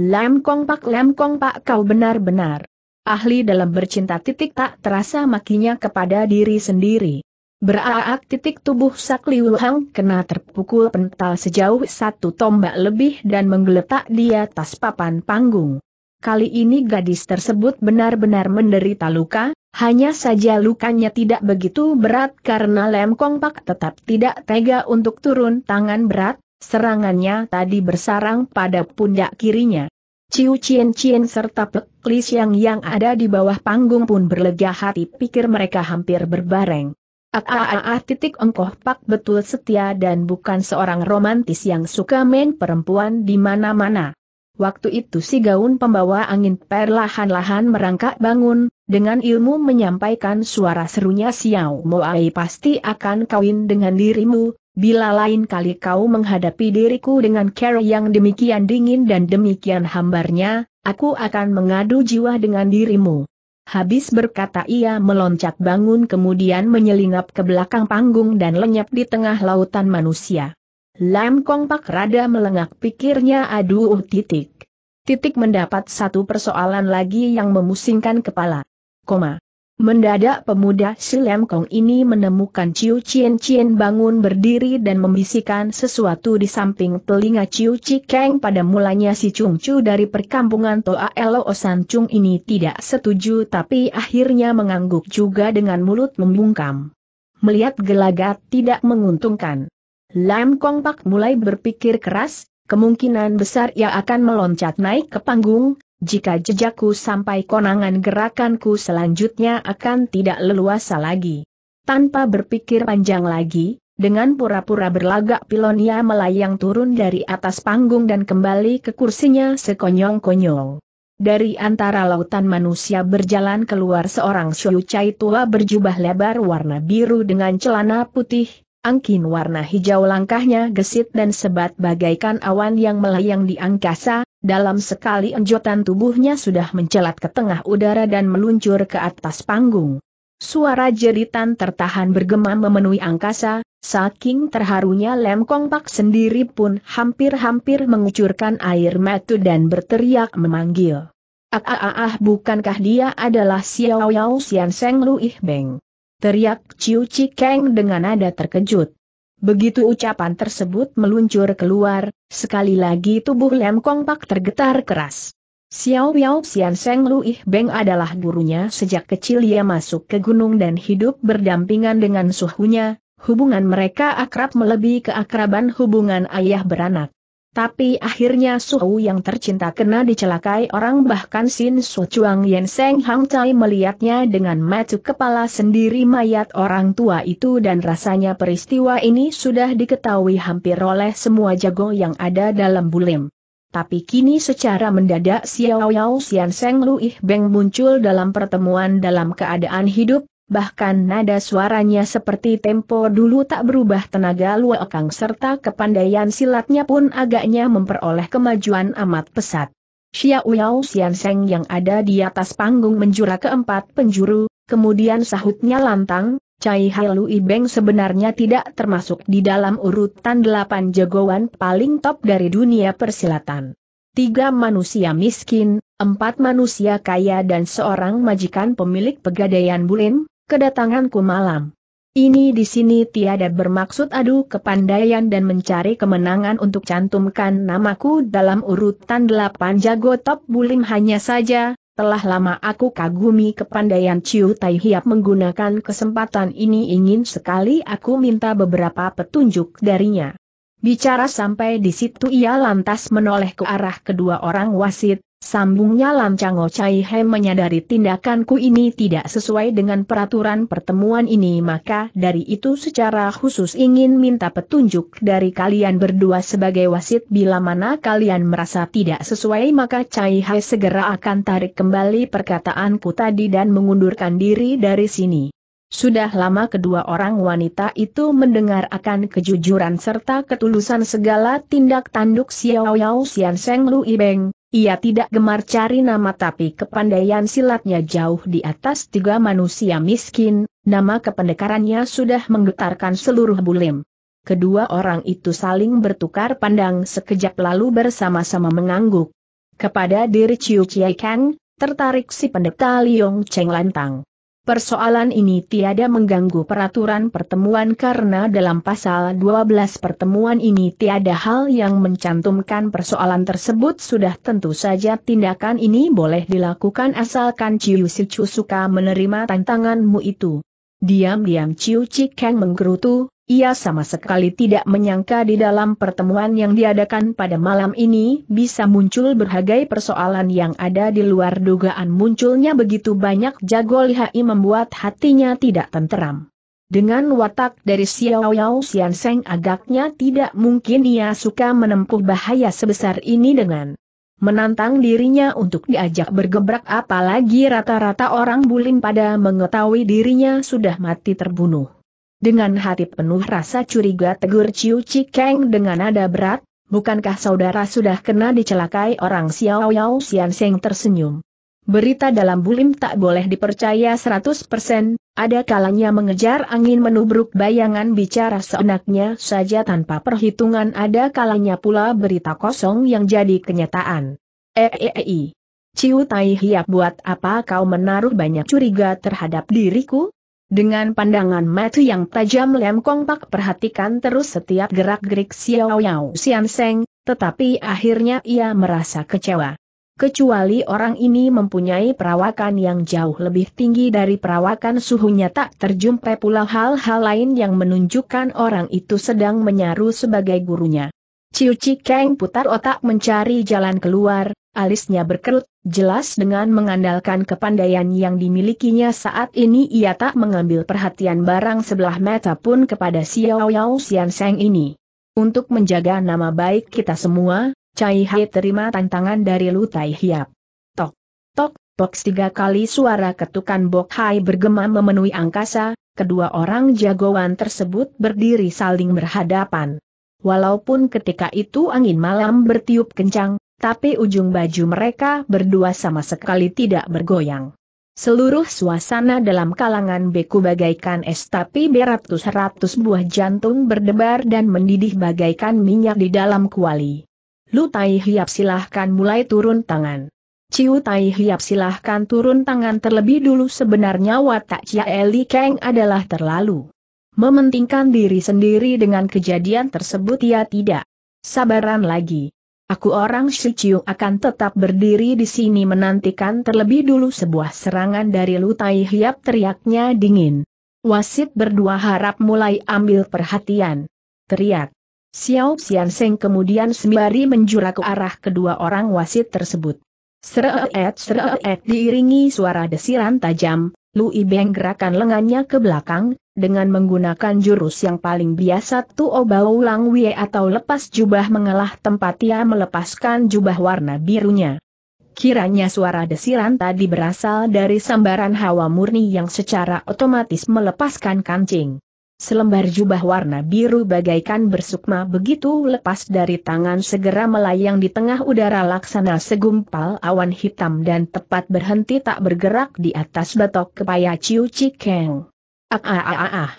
Lam Kong Pak Lam Kong Pak kau benar-benar. Ahli dalam bercinta titik tak terasa makinya kepada diri sendiri. Beraak titik tubuh Sakli Wuhang kena terpukul pental sejauh satu tombak lebih dan menggeletak di atas papan panggung. Kali ini gadis tersebut benar-benar menderita luka, hanya saja lukanya tidak begitu berat karena Lem Kong Pak tetap tidak tega untuk turun tangan berat, Serangannya tadi bersarang pada pundak kirinya. Ciu Cien Cien serta peklis yang yang ada di bawah panggung pun berlega hati pikir mereka hampir berbareng. Aaaa titik engkoh pak betul setia dan bukan seorang romantis yang suka main perempuan di mana-mana. Waktu itu si gaun pembawa angin perlahan-lahan merangkak bangun, dengan ilmu menyampaikan suara serunya Xiao Moai pasti akan kawin dengan dirimu, Bila lain kali kau menghadapi diriku dengan cara yang demikian dingin dan demikian hambarnya, aku akan mengadu jiwa dengan dirimu. Habis berkata ia meloncat bangun kemudian menyelinap ke belakang panggung dan lenyap di tengah lautan manusia. Lam Kong Pak rada melengak pikirnya aduh titik. Titik mendapat satu persoalan lagi yang memusingkan kepala. Koma. Mendadak pemuda kong ini menemukan Ciu Cien Cien bangun berdiri dan membisikkan sesuatu di samping telinga Ciu Cikeng pada mulanya si Chung Chu dari perkampungan Toa Elo Osan Chung ini tidak setuju tapi akhirnya mengangguk juga dengan mulut membungkam. Melihat gelagat tidak menguntungkan. Lam Kong Pak mulai berpikir keras, kemungkinan besar ia akan meloncat naik ke panggung, jika jejakku sampai konangan gerakanku selanjutnya akan tidak leluasa lagi. Tanpa berpikir panjang lagi, dengan pura-pura berlagak pilonia melayang turun dari atas panggung dan kembali ke kursinya sekonyong-konyong. Dari antara lautan manusia berjalan keluar seorang cai tua berjubah lebar warna biru dengan celana putih, angkin warna hijau langkahnya gesit dan sebat bagaikan awan yang melayang di angkasa, dalam sekali enjotan tubuhnya sudah mencelat ke tengah udara dan meluncur ke atas panggung. Suara jeritan tertahan bergema memenuhi angkasa, saking terharunya Lem Kong Pak sendiri pun hampir-hampir mengucurkan air mata dan berteriak memanggil. Ah, ah, ah, ah bukankah dia adalah Xiao Yao Xian Seng Lu Ih Beng? Teriak Ciu Chi Keng dengan nada terkejut. Begitu ucapan tersebut meluncur keluar, sekali lagi tubuh Lem Kong Pak tergetar keras. Xiao Yao Xian Seng Lu Ih Beng adalah gurunya sejak kecil ia masuk ke gunung dan hidup berdampingan dengan suhunya, hubungan mereka akrab melebihi keakraban hubungan ayah beranak. Tapi akhirnya Suhu yang tercinta kena dicelakai orang bahkan Sin Su Chuang Yen Seng Hang Tai melihatnya dengan mata kepala sendiri mayat orang tua itu dan rasanya peristiwa ini sudah diketahui hampir oleh semua jago yang ada dalam bulim. Tapi kini secara mendadak Xiao Yao Xian Seng Luih Beng muncul dalam pertemuan dalam keadaan hidup bahkan nada suaranya seperti tempo dulu tak berubah tenaga luakang serta kepandaian silatnya pun agaknya memperoleh kemajuan amat pesat. Xiao Yao Xian yang ada di atas panggung menjura keempat penjuru, kemudian sahutnya lantang, Cai Halu Ibeng sebenarnya tidak termasuk di dalam urutan delapan jagoan paling top dari dunia persilatan. Tiga manusia miskin, empat manusia kaya dan seorang majikan pemilik pegadaian bulim, kedatanganku malam. Ini di sini tiada bermaksud adu kepandaian dan mencari kemenangan untuk cantumkan namaku dalam urutan delapan jago top bulim hanya saja, telah lama aku kagumi kepandaian Ciu Tai Hiap menggunakan kesempatan ini ingin sekali aku minta beberapa petunjuk darinya. Bicara sampai di situ ia lantas menoleh ke arah kedua orang wasit, Sambungnya Lam Chango Chai He menyadari tindakanku ini tidak sesuai dengan peraturan pertemuan ini maka dari itu secara khusus ingin minta petunjuk dari kalian berdua sebagai wasit bila mana kalian merasa tidak sesuai maka Chai He segera akan tarik kembali perkataanku tadi dan mengundurkan diri dari sini. Sudah lama kedua orang wanita itu mendengar akan kejujuran serta ketulusan segala tindak tanduk Xiao Yao Xian Seng Lu Ibeng, ia tidak gemar cari nama tapi kepandaian silatnya jauh di atas tiga manusia miskin, nama kependekarannya sudah menggetarkan seluruh bulim. Kedua orang itu saling bertukar pandang sekejap lalu bersama-sama mengangguk. Kepada diri Chiu Chiai Kang, tertarik si pendeta Liong Cheng lantang. Persoalan ini tiada mengganggu peraturan pertemuan karena dalam pasal 12 pertemuan ini tiada hal yang mencantumkan persoalan tersebut sudah tentu saja tindakan ini boleh dilakukan asalkan Ciu Sicu suka menerima tantanganmu itu. Diam-diam Ciu Cikeng menggerutu, ia sama sekali tidak menyangka di dalam pertemuan yang diadakan pada malam ini bisa muncul berbagai persoalan yang ada di luar dugaan munculnya begitu banyak jago lihai membuat hatinya tidak tenteram. Dengan watak dari Xiao Yao Xian Seng agaknya tidak mungkin ia suka menempuh bahaya sebesar ini dengan menantang dirinya untuk diajak bergebrak apalagi rata-rata orang bulim pada mengetahui dirinya sudah mati terbunuh. Dengan hati penuh rasa curiga tegur Ciu Cikeng dengan nada berat, bukankah saudara sudah kena dicelakai orang Xiao Yao Xian Seng tersenyum. Berita dalam bulim tak boleh dipercaya 100%, ada kalanya mengejar angin menubruk bayangan bicara seenaknya saja tanpa perhitungan ada kalanya pula berita kosong yang jadi kenyataan. Eeei. Eh, eh, eh, Ciu Tai Hiap buat apa kau menaruh banyak curiga terhadap diriku? Dengan pandangan mata yang tajam Lem Kong Pak perhatikan terus setiap gerak-gerik Xiao Yao Xian Seng, tetapi akhirnya ia merasa kecewa. Kecuali orang ini mempunyai perawakan yang jauh lebih tinggi dari perawakan suhunya tak terjumpai pula hal-hal lain yang menunjukkan orang itu sedang menyaru sebagai gurunya. Ciu Kang putar otak mencari jalan keluar, Alisnya berkerut, jelas dengan mengandalkan kepandaian yang dimilikinya saat ini ia tak mengambil perhatian barang sebelah mata pun kepada Xiao Yao Xian Seng ini. Untuk menjaga nama baik kita semua, Cai Hai terima tantangan dari Lu Tai Hiap. Tok, tok, tok tiga kali suara ketukan Bok Hai bergema memenuhi angkasa, kedua orang jagoan tersebut berdiri saling berhadapan. Walaupun ketika itu angin malam bertiup kencang, tapi ujung baju mereka berdua sama sekali tidak bergoyang. Seluruh suasana dalam kalangan beku bagaikan es tapi beratus-ratus buah jantung berdebar dan mendidih bagaikan minyak di dalam kuali. Lu Tai Hiap silahkan mulai turun tangan. Ciu Tai Hiap silahkan turun tangan terlebih dulu sebenarnya watak Cia Eli Kang adalah terlalu. Mementingkan diri sendiri dengan kejadian tersebut Ia ya, tidak. Sabaran lagi. Aku orang Shichu akan tetap berdiri di sini menantikan terlebih dulu sebuah serangan dari Lutai Hiap teriaknya dingin. Wasit berdua harap mulai ambil perhatian. Teriak. Xiao Xian Seng kemudian sembari menjura ke arah kedua orang wasit tersebut. Sereet sereet diiringi suara desiran tajam, Lu Ibeng gerakan lengannya ke belakang, dengan menggunakan jurus yang paling biasa Tuo Bao Lang Wie atau lepas jubah mengalah tempat ia melepaskan jubah warna birunya. Kiranya suara desiran tadi berasal dari sambaran hawa murni yang secara otomatis melepaskan kancing. Selembar jubah warna biru bagaikan bersukma begitu lepas dari tangan segera melayang di tengah udara laksana segumpal awan hitam dan tepat berhenti tak bergerak di atas batok kepaya Ciu Cikeng. Ah ah ah ah ah.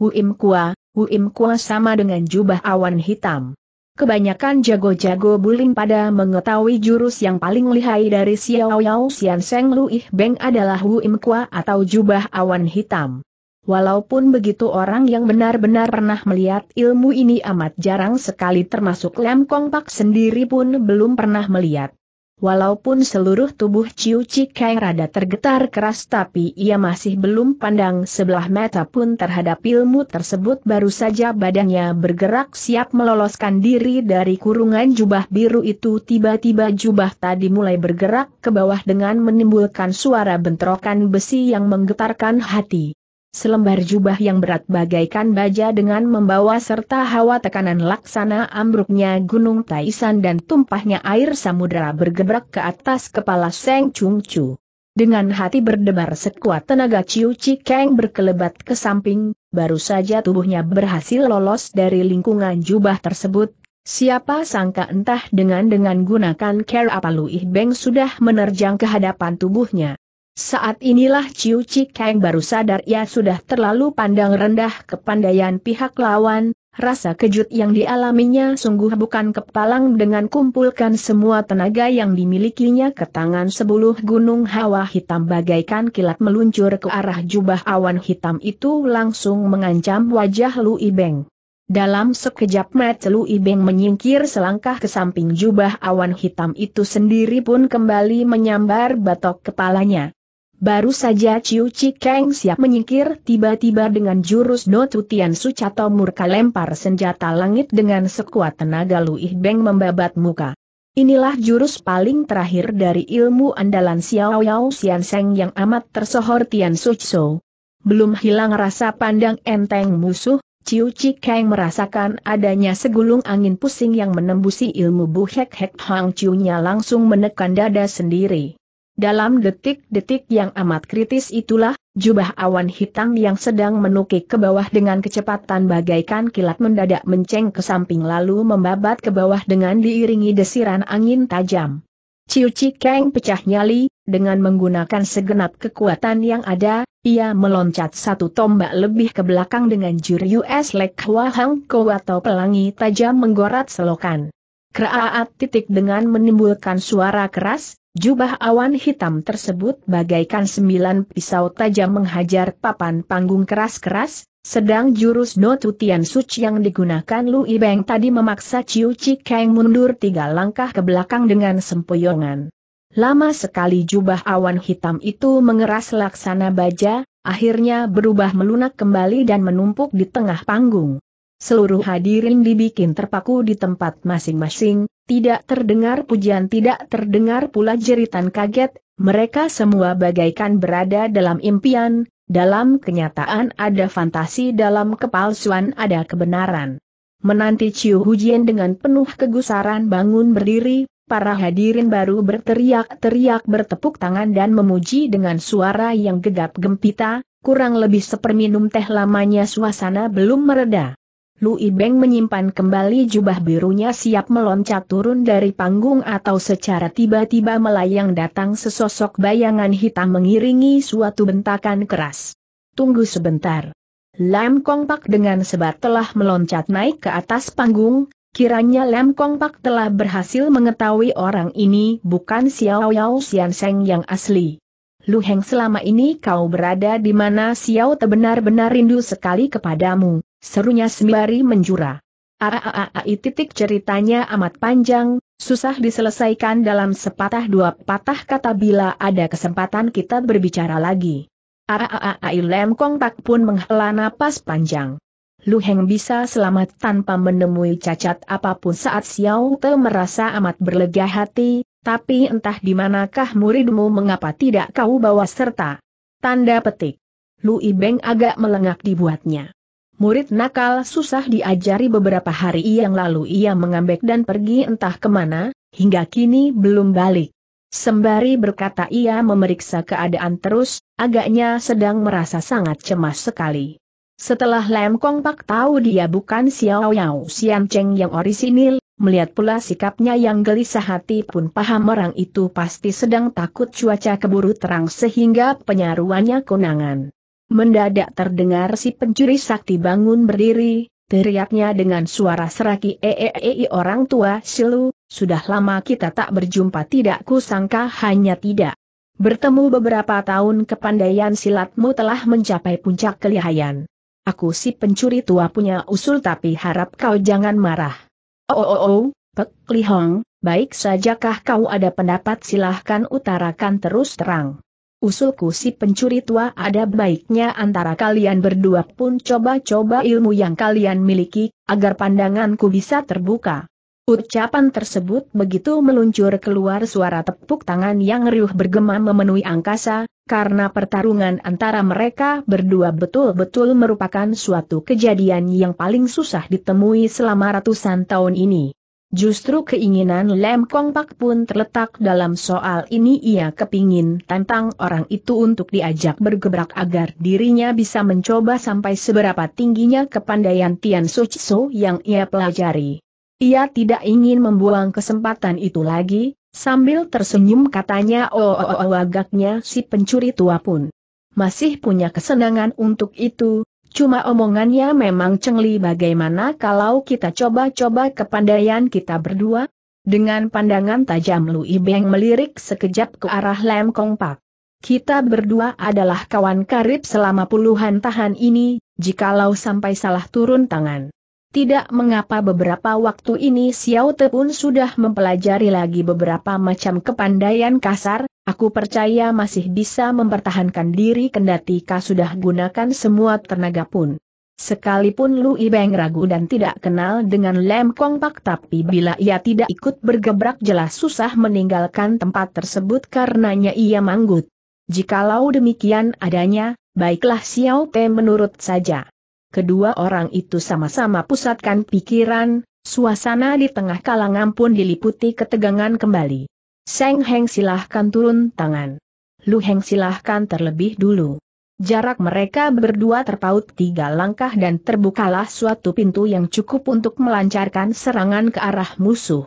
Huim Kua, Huim Kua sama dengan jubah awan hitam. Kebanyakan jago-jago bulim pada mengetahui jurus yang paling lihai dari Xiao Yao Xian Seng Ih Beng adalah Huim Kua atau jubah awan hitam. Walaupun begitu orang yang benar-benar pernah melihat ilmu ini amat jarang sekali termasuk Lam Kong Pak sendiri pun belum pernah melihat. Walaupun seluruh tubuh Ciu Cikai rada tergetar keras tapi ia masih belum pandang sebelah mata pun terhadap ilmu tersebut baru saja badannya bergerak siap meloloskan diri dari kurungan jubah biru itu tiba-tiba jubah tadi mulai bergerak ke bawah dengan menimbulkan suara bentrokan besi yang menggetarkan hati. Selembar jubah yang berat bagaikan baja dengan membawa serta hawa tekanan laksana ambruknya gunung Taisan dan tumpahnya air samudera bergebrak ke atas kepala Seng Chung Chu. Dengan hati berdebar sekuat tenaga Ciu Kang berkelebat ke samping, baru saja tubuhnya berhasil lolos dari lingkungan jubah tersebut. Siapa sangka entah dengan dengan gunakan care apa Ih Beng sudah menerjang ke hadapan tubuhnya. Saat inilah Ciu Cikeng baru sadar ia sudah terlalu pandang rendah kepandaian pihak lawan, rasa kejut yang dialaminya sungguh bukan kepalang dengan kumpulkan semua tenaga yang dimilikinya ke tangan sebuluh gunung hawa hitam bagaikan kilat meluncur ke arah jubah awan hitam itu langsung mengancam wajah lu ibeng Dalam sekejap mata lu ibeng menyingkir selangkah ke samping jubah awan hitam itu sendiri pun kembali menyambar batok kepalanya. Baru saja Ciu Cikeng siap menyingkir tiba-tiba dengan jurus Notu Tian Cato murka lempar senjata langit dengan sekuat tenaga Luih Beng membabat muka. Inilah jurus paling terakhir dari ilmu andalan Xiao Yao Xian Seng yang amat tersohor Tian Sucho. Belum hilang rasa pandang enteng musuh, Ciu Cikeng merasakan adanya segulung angin pusing yang menembusi ilmu Bu Hek Hek Hang nya langsung menekan dada sendiri. Dalam detik-detik yang amat kritis itulah, jubah awan hitam yang sedang menukik ke bawah dengan kecepatan bagaikan kilat mendadak menceng ke samping lalu membabat ke bawah dengan diiringi desiran angin tajam. Ciu keng pecah nyali, dengan menggunakan segenap kekuatan yang ada, ia meloncat satu tombak lebih ke belakang dengan juri US Lek wahang Hang atau pelangi tajam menggorat selokan. Keraat titik dengan menimbulkan suara keras, Jubah awan hitam tersebut bagaikan sembilan pisau tajam menghajar papan panggung keras-keras, sedang jurus Notu Tian Suci yang digunakan Lu Ibeng tadi memaksa Chiu Chi mundur tiga langkah ke belakang dengan sempoyongan. Lama sekali jubah awan hitam itu mengeras laksana baja, akhirnya berubah melunak kembali dan menumpuk di tengah panggung. Seluruh hadirin dibikin terpaku di tempat masing-masing, tidak terdengar pujian tidak terdengar pula jeritan kaget, mereka semua bagaikan berada dalam impian, dalam kenyataan ada fantasi dalam kepalsuan ada kebenaran. Menanti Ciu Hujian dengan penuh kegusaran bangun berdiri, para hadirin baru berteriak-teriak bertepuk tangan dan memuji dengan suara yang gegap gempita, kurang lebih seperminum teh lamanya suasana belum mereda. Lu Ibeng menyimpan kembali jubah birunya siap meloncat turun dari panggung atau secara tiba-tiba melayang datang sesosok bayangan hitam mengiringi suatu bentakan keras. Tunggu sebentar. Lam Kong Pak dengan sebat telah meloncat naik ke atas panggung, Kiranya Lam Kong Pak telah berhasil mengetahui orang ini bukan Xiao Yao Xian Seng yang asli. Lu Heng selama ini kau berada di mana Xiao benar-benar rindu sekali kepadamu serunya sembari menjura. Aaai titik ceritanya amat panjang, susah diselesaikan dalam sepatah dua patah kata bila ada kesempatan kita berbicara lagi. Aaai Lem Kong Tak pun menghela napas panjang. Lu Heng bisa selamat tanpa menemui cacat apapun saat Xiao Te merasa amat berlega hati, tapi entah di manakah muridmu mengapa tidak kau bawa serta. Tanda petik. Lu Ibeng agak melengak dibuatnya murid nakal susah diajari beberapa hari yang lalu ia mengambek dan pergi entah kemana, hingga kini belum balik. Sembari berkata ia memeriksa keadaan terus, agaknya sedang merasa sangat cemas sekali. Setelah Lem Kong Pak tahu dia bukan Xiao Yao Xian Cheng yang orisinil, Melihat pula sikapnya yang gelisah hati pun paham orang itu pasti sedang takut cuaca keburu terang sehingga penyaruannya kunangan. Mendadak terdengar si pencuri sakti bangun berdiri, teriaknya dengan suara seraki eeei orang tua silu, sudah lama kita tak berjumpa tidak kusangka hanya tidak. Bertemu beberapa tahun kepandaian silatmu telah mencapai puncak kelihayan. Aku si pencuri tua punya usul tapi harap kau jangan marah. Oh oh oh, oh Pek Lihong, baik sajakah kau ada pendapat silahkan utarakan terus terang usulku si pencuri tua ada baiknya antara kalian berdua pun coba-coba ilmu yang kalian miliki, agar pandanganku bisa terbuka. Ucapan tersebut begitu meluncur keluar suara tepuk tangan yang riuh bergema memenuhi angkasa, karena pertarungan antara mereka berdua betul-betul merupakan suatu kejadian yang paling susah ditemui selama ratusan tahun ini. Justru keinginan Lem Kong Pak pun terletak dalam soal ini ia kepingin tantang orang itu untuk diajak bergebrak agar dirinya bisa mencoba sampai seberapa tingginya kepandaian Tian Suciso yang ia pelajari. Ia tidak ingin membuang kesempatan itu lagi, sambil tersenyum katanya oh, oh, oh, oh agaknya si pencuri tua pun masih punya kesenangan untuk itu, Cuma omongannya memang cengli bagaimana kalau kita coba-coba kepandaian kita berdua? Dengan pandangan tajam Lu Ibeng melirik sekejap ke arah Lem Kong Pak. Kita berdua adalah kawan karib selama puluhan tahun ini, jikalau sampai salah turun tangan. Tidak mengapa beberapa waktu ini Xiao Te pun sudah mempelajari lagi beberapa macam kepandaian kasar, aku percaya masih bisa mempertahankan diri kendati kau sudah gunakan semua tenaga pun. Sekalipun Lu Ibeng ragu dan tidak kenal dengan Lem Kong Pak tapi bila ia tidak ikut bergebrak jelas susah meninggalkan tempat tersebut karenanya ia manggut. Jikalau demikian adanya, baiklah Xiao Te menurut saja. Kedua orang itu sama-sama pusatkan pikiran, suasana di tengah kalangan pun diliputi ketegangan kembali. Seng Heng silahkan turun tangan. Lu Heng silahkan terlebih dulu. Jarak mereka berdua terpaut tiga langkah dan terbukalah suatu pintu yang cukup untuk melancarkan serangan ke arah musuh.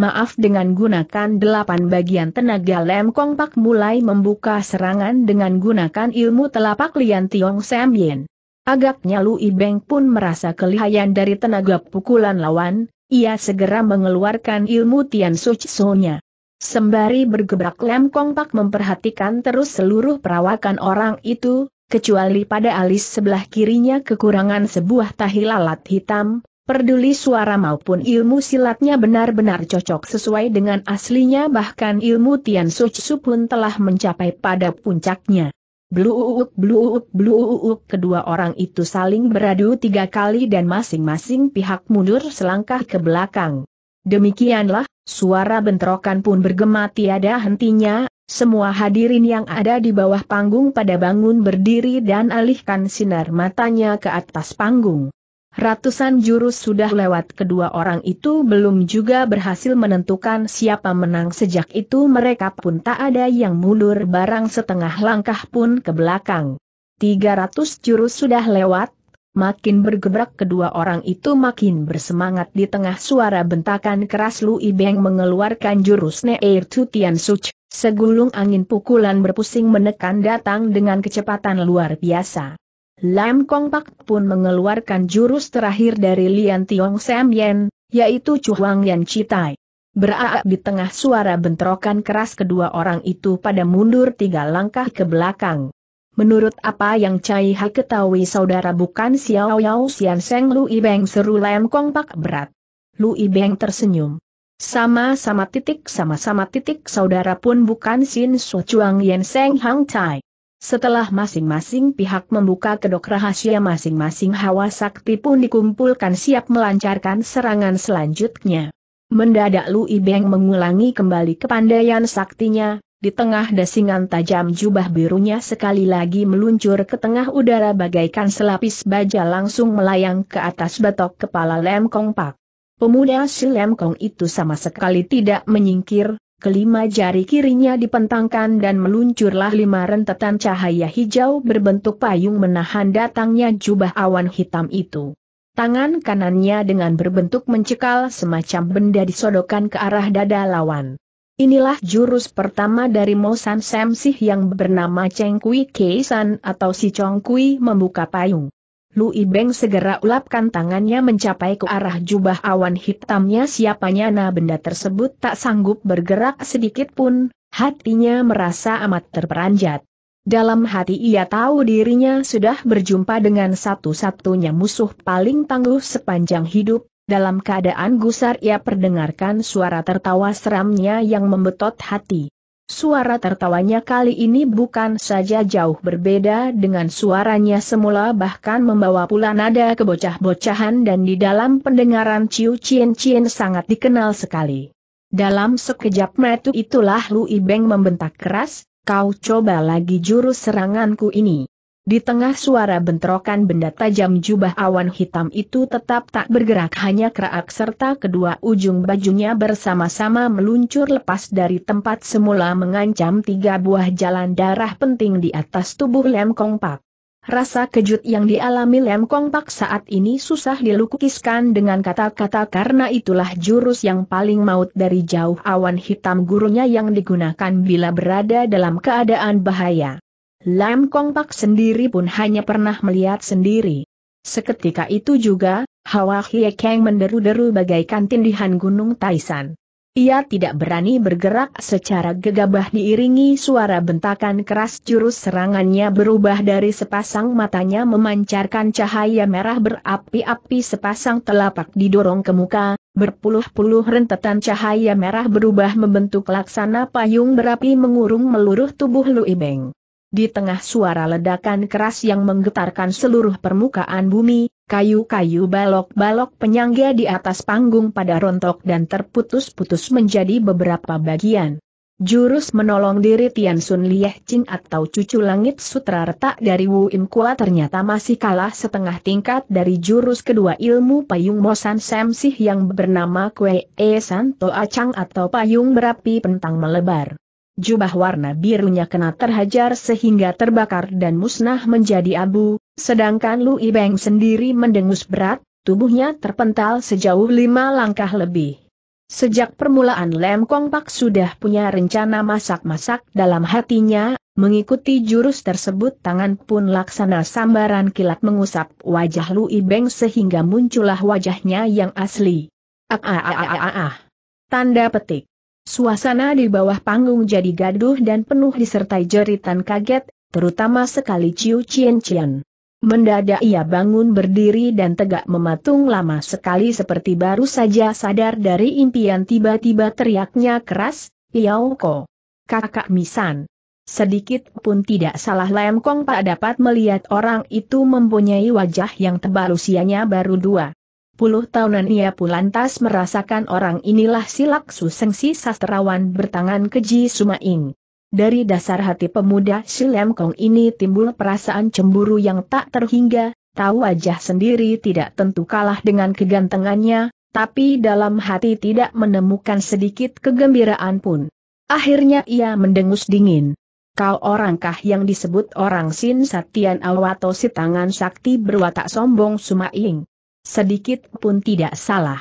Maaf dengan gunakan delapan bagian tenaga lem Kong Pak mulai membuka serangan dengan gunakan ilmu telapak Lian Tiong Sam Yen. Agaknya Lu Ibeng pun merasa kelihayan dari tenaga pukulan lawan, ia segera mengeluarkan ilmu Tian Sucisonya. Sembari bergebrak lem kompak memperhatikan terus seluruh perawakan orang itu, kecuali pada alis sebelah kirinya kekurangan sebuah tahi lalat hitam, Perduli suara maupun ilmu silatnya benar-benar cocok sesuai dengan aslinya bahkan ilmu Tian Su pun telah mencapai pada puncaknya. Bluuk bluuk bluuk kedua orang itu saling beradu tiga kali dan masing-masing pihak mundur selangkah ke belakang. Demikianlah, suara bentrokan pun bergema tiada hentinya, semua hadirin yang ada di bawah panggung pada bangun berdiri dan alihkan sinar matanya ke atas panggung. Ratusan jurus sudah lewat kedua orang itu belum juga berhasil menentukan siapa menang sejak itu mereka pun tak ada yang mundur barang setengah langkah pun ke belakang. 300 jurus sudah lewat, makin bergebrak kedua orang itu makin bersemangat di tengah suara bentakan keras Lui Beng mengeluarkan jurus Neir Tutian Such, segulung angin pukulan berpusing menekan datang dengan kecepatan luar biasa. Lam Kong Pak pun mengeluarkan jurus terakhir dari Lian Tiong Sam Yen, yaitu Chuang Yan Chitai. Beraak di tengah suara bentrokan keras kedua orang itu pada mundur tiga langkah ke belakang. Menurut apa yang Cai Ha ketahui saudara bukan Xiao Yao Xian Seng Lu Ibeng seru Lam Kong Pak berat. Lu Ibeng tersenyum. Sama-sama titik sama-sama titik saudara pun bukan Sin So Chuang Yan Seng Hang Chai. Setelah masing-masing pihak membuka kedok rahasia masing-masing hawa sakti pun dikumpulkan siap melancarkan serangan selanjutnya. Mendadak Lu Ibeng mengulangi kembali kepandaian saktinya, di tengah desingan tajam jubah birunya sekali lagi meluncur ke tengah udara bagaikan selapis baja langsung melayang ke atas batok kepala Lem Kong Pak. Pemuda si Lem Kong itu sama sekali tidak menyingkir, kelima jari kirinya dipentangkan dan meluncurlah lima rentetan cahaya hijau berbentuk payung menahan datangnya jubah awan hitam itu. Tangan kanannya dengan berbentuk mencekal semacam benda disodokkan ke arah dada lawan. Inilah jurus pertama dari Mo San Sam Samsih yang bernama Cheng Kui Keisan atau si Chong Kui membuka payung. Lui Beng segera ulapkan tangannya mencapai ke arah jubah awan hitamnya siapanya na benda tersebut tak sanggup bergerak sedikit pun, hatinya merasa amat terperanjat. Dalam hati ia tahu dirinya sudah berjumpa dengan satu-satunya musuh paling tangguh sepanjang hidup, dalam keadaan gusar ia perdengarkan suara tertawa seramnya yang membetot hati. Suara tertawanya kali ini bukan saja jauh berbeda dengan suaranya semula bahkan membawa pula nada kebocah-bocahan dan di dalam pendengaran Ciu Cien Cien sangat dikenal sekali. Dalam sekejap metu itulah Lu Ibeng membentak keras, kau coba lagi jurus seranganku ini. Di tengah suara bentrokan benda tajam jubah awan hitam itu tetap tak bergerak hanya kerak serta kedua ujung bajunya bersama-sama meluncur lepas dari tempat semula mengancam tiga buah jalan darah penting di atas tubuh Lem Kong Pak. Rasa kejut yang dialami Lem Kong Pak saat ini susah dilukiskan dengan kata-kata karena itulah jurus yang paling maut dari jauh awan hitam gurunya yang digunakan bila berada dalam keadaan bahaya. Lam Kong Pak sendiri pun hanya pernah melihat sendiri. Seketika itu juga, Hawa Hie Kang menderu-deru bagaikan tindihan gunung Taisan. Ia tidak berani bergerak secara gegabah diiringi suara bentakan keras jurus serangannya berubah dari sepasang matanya memancarkan cahaya merah berapi-api sepasang telapak didorong ke muka, berpuluh-puluh rentetan cahaya merah berubah membentuk laksana payung berapi mengurung meluruh tubuh Lu Ibeng. Di tengah suara ledakan keras yang menggetarkan seluruh permukaan bumi, kayu-kayu balok-balok penyangga di atas panggung pada rontok dan terputus-putus menjadi beberapa bagian. Jurus menolong diri Tian Sun Lieh Ching atau cucu langit sutra retak dari Wu Im Kua ternyata masih kalah setengah tingkat dari jurus kedua ilmu payung Mosan Sih yang bernama Kue E Santo Acang atau payung berapi pentang melebar jubah warna birunya kena terhajar sehingga terbakar dan musnah menjadi abu, sedangkan Lu Ibeng sendiri mendengus berat, tubuhnya terpental sejauh lima langkah lebih. Sejak permulaan Lem Kong Pak sudah punya rencana masak-masak dalam hatinya, mengikuti jurus tersebut tangan pun laksana sambaran kilat mengusap wajah Lu Ibeng sehingga muncullah wajahnya yang asli. Ah ah ah ah ah ah. Tanda petik. Suasana di bawah panggung jadi gaduh dan penuh disertai jeritan kaget, terutama sekali Ciu Cien Cien. Mendadak ia bangun berdiri dan tegak mematung lama sekali seperti baru saja sadar dari impian tiba-tiba teriaknya keras, Piao Ko. Kakak Misan. Sedikit pun tidak salah Lemkong Pak dapat melihat orang itu mempunyai wajah yang tebal usianya baru dua Puluh tahunan ia pun lantas merasakan orang inilah silak susengsi sastrawan bertangan keji sumaing. Dari dasar hati pemuda Silem Kong ini timbul perasaan cemburu yang tak terhingga, tahu wajah sendiri tidak tentu kalah dengan kegantengannya, tapi dalam hati tidak menemukan sedikit kegembiraan pun. Akhirnya ia mendengus dingin. Kau orangkah yang disebut orang Sin Satian Awato si tangan sakti berwatak sombong Sumaing? Sedikit pun tidak salah.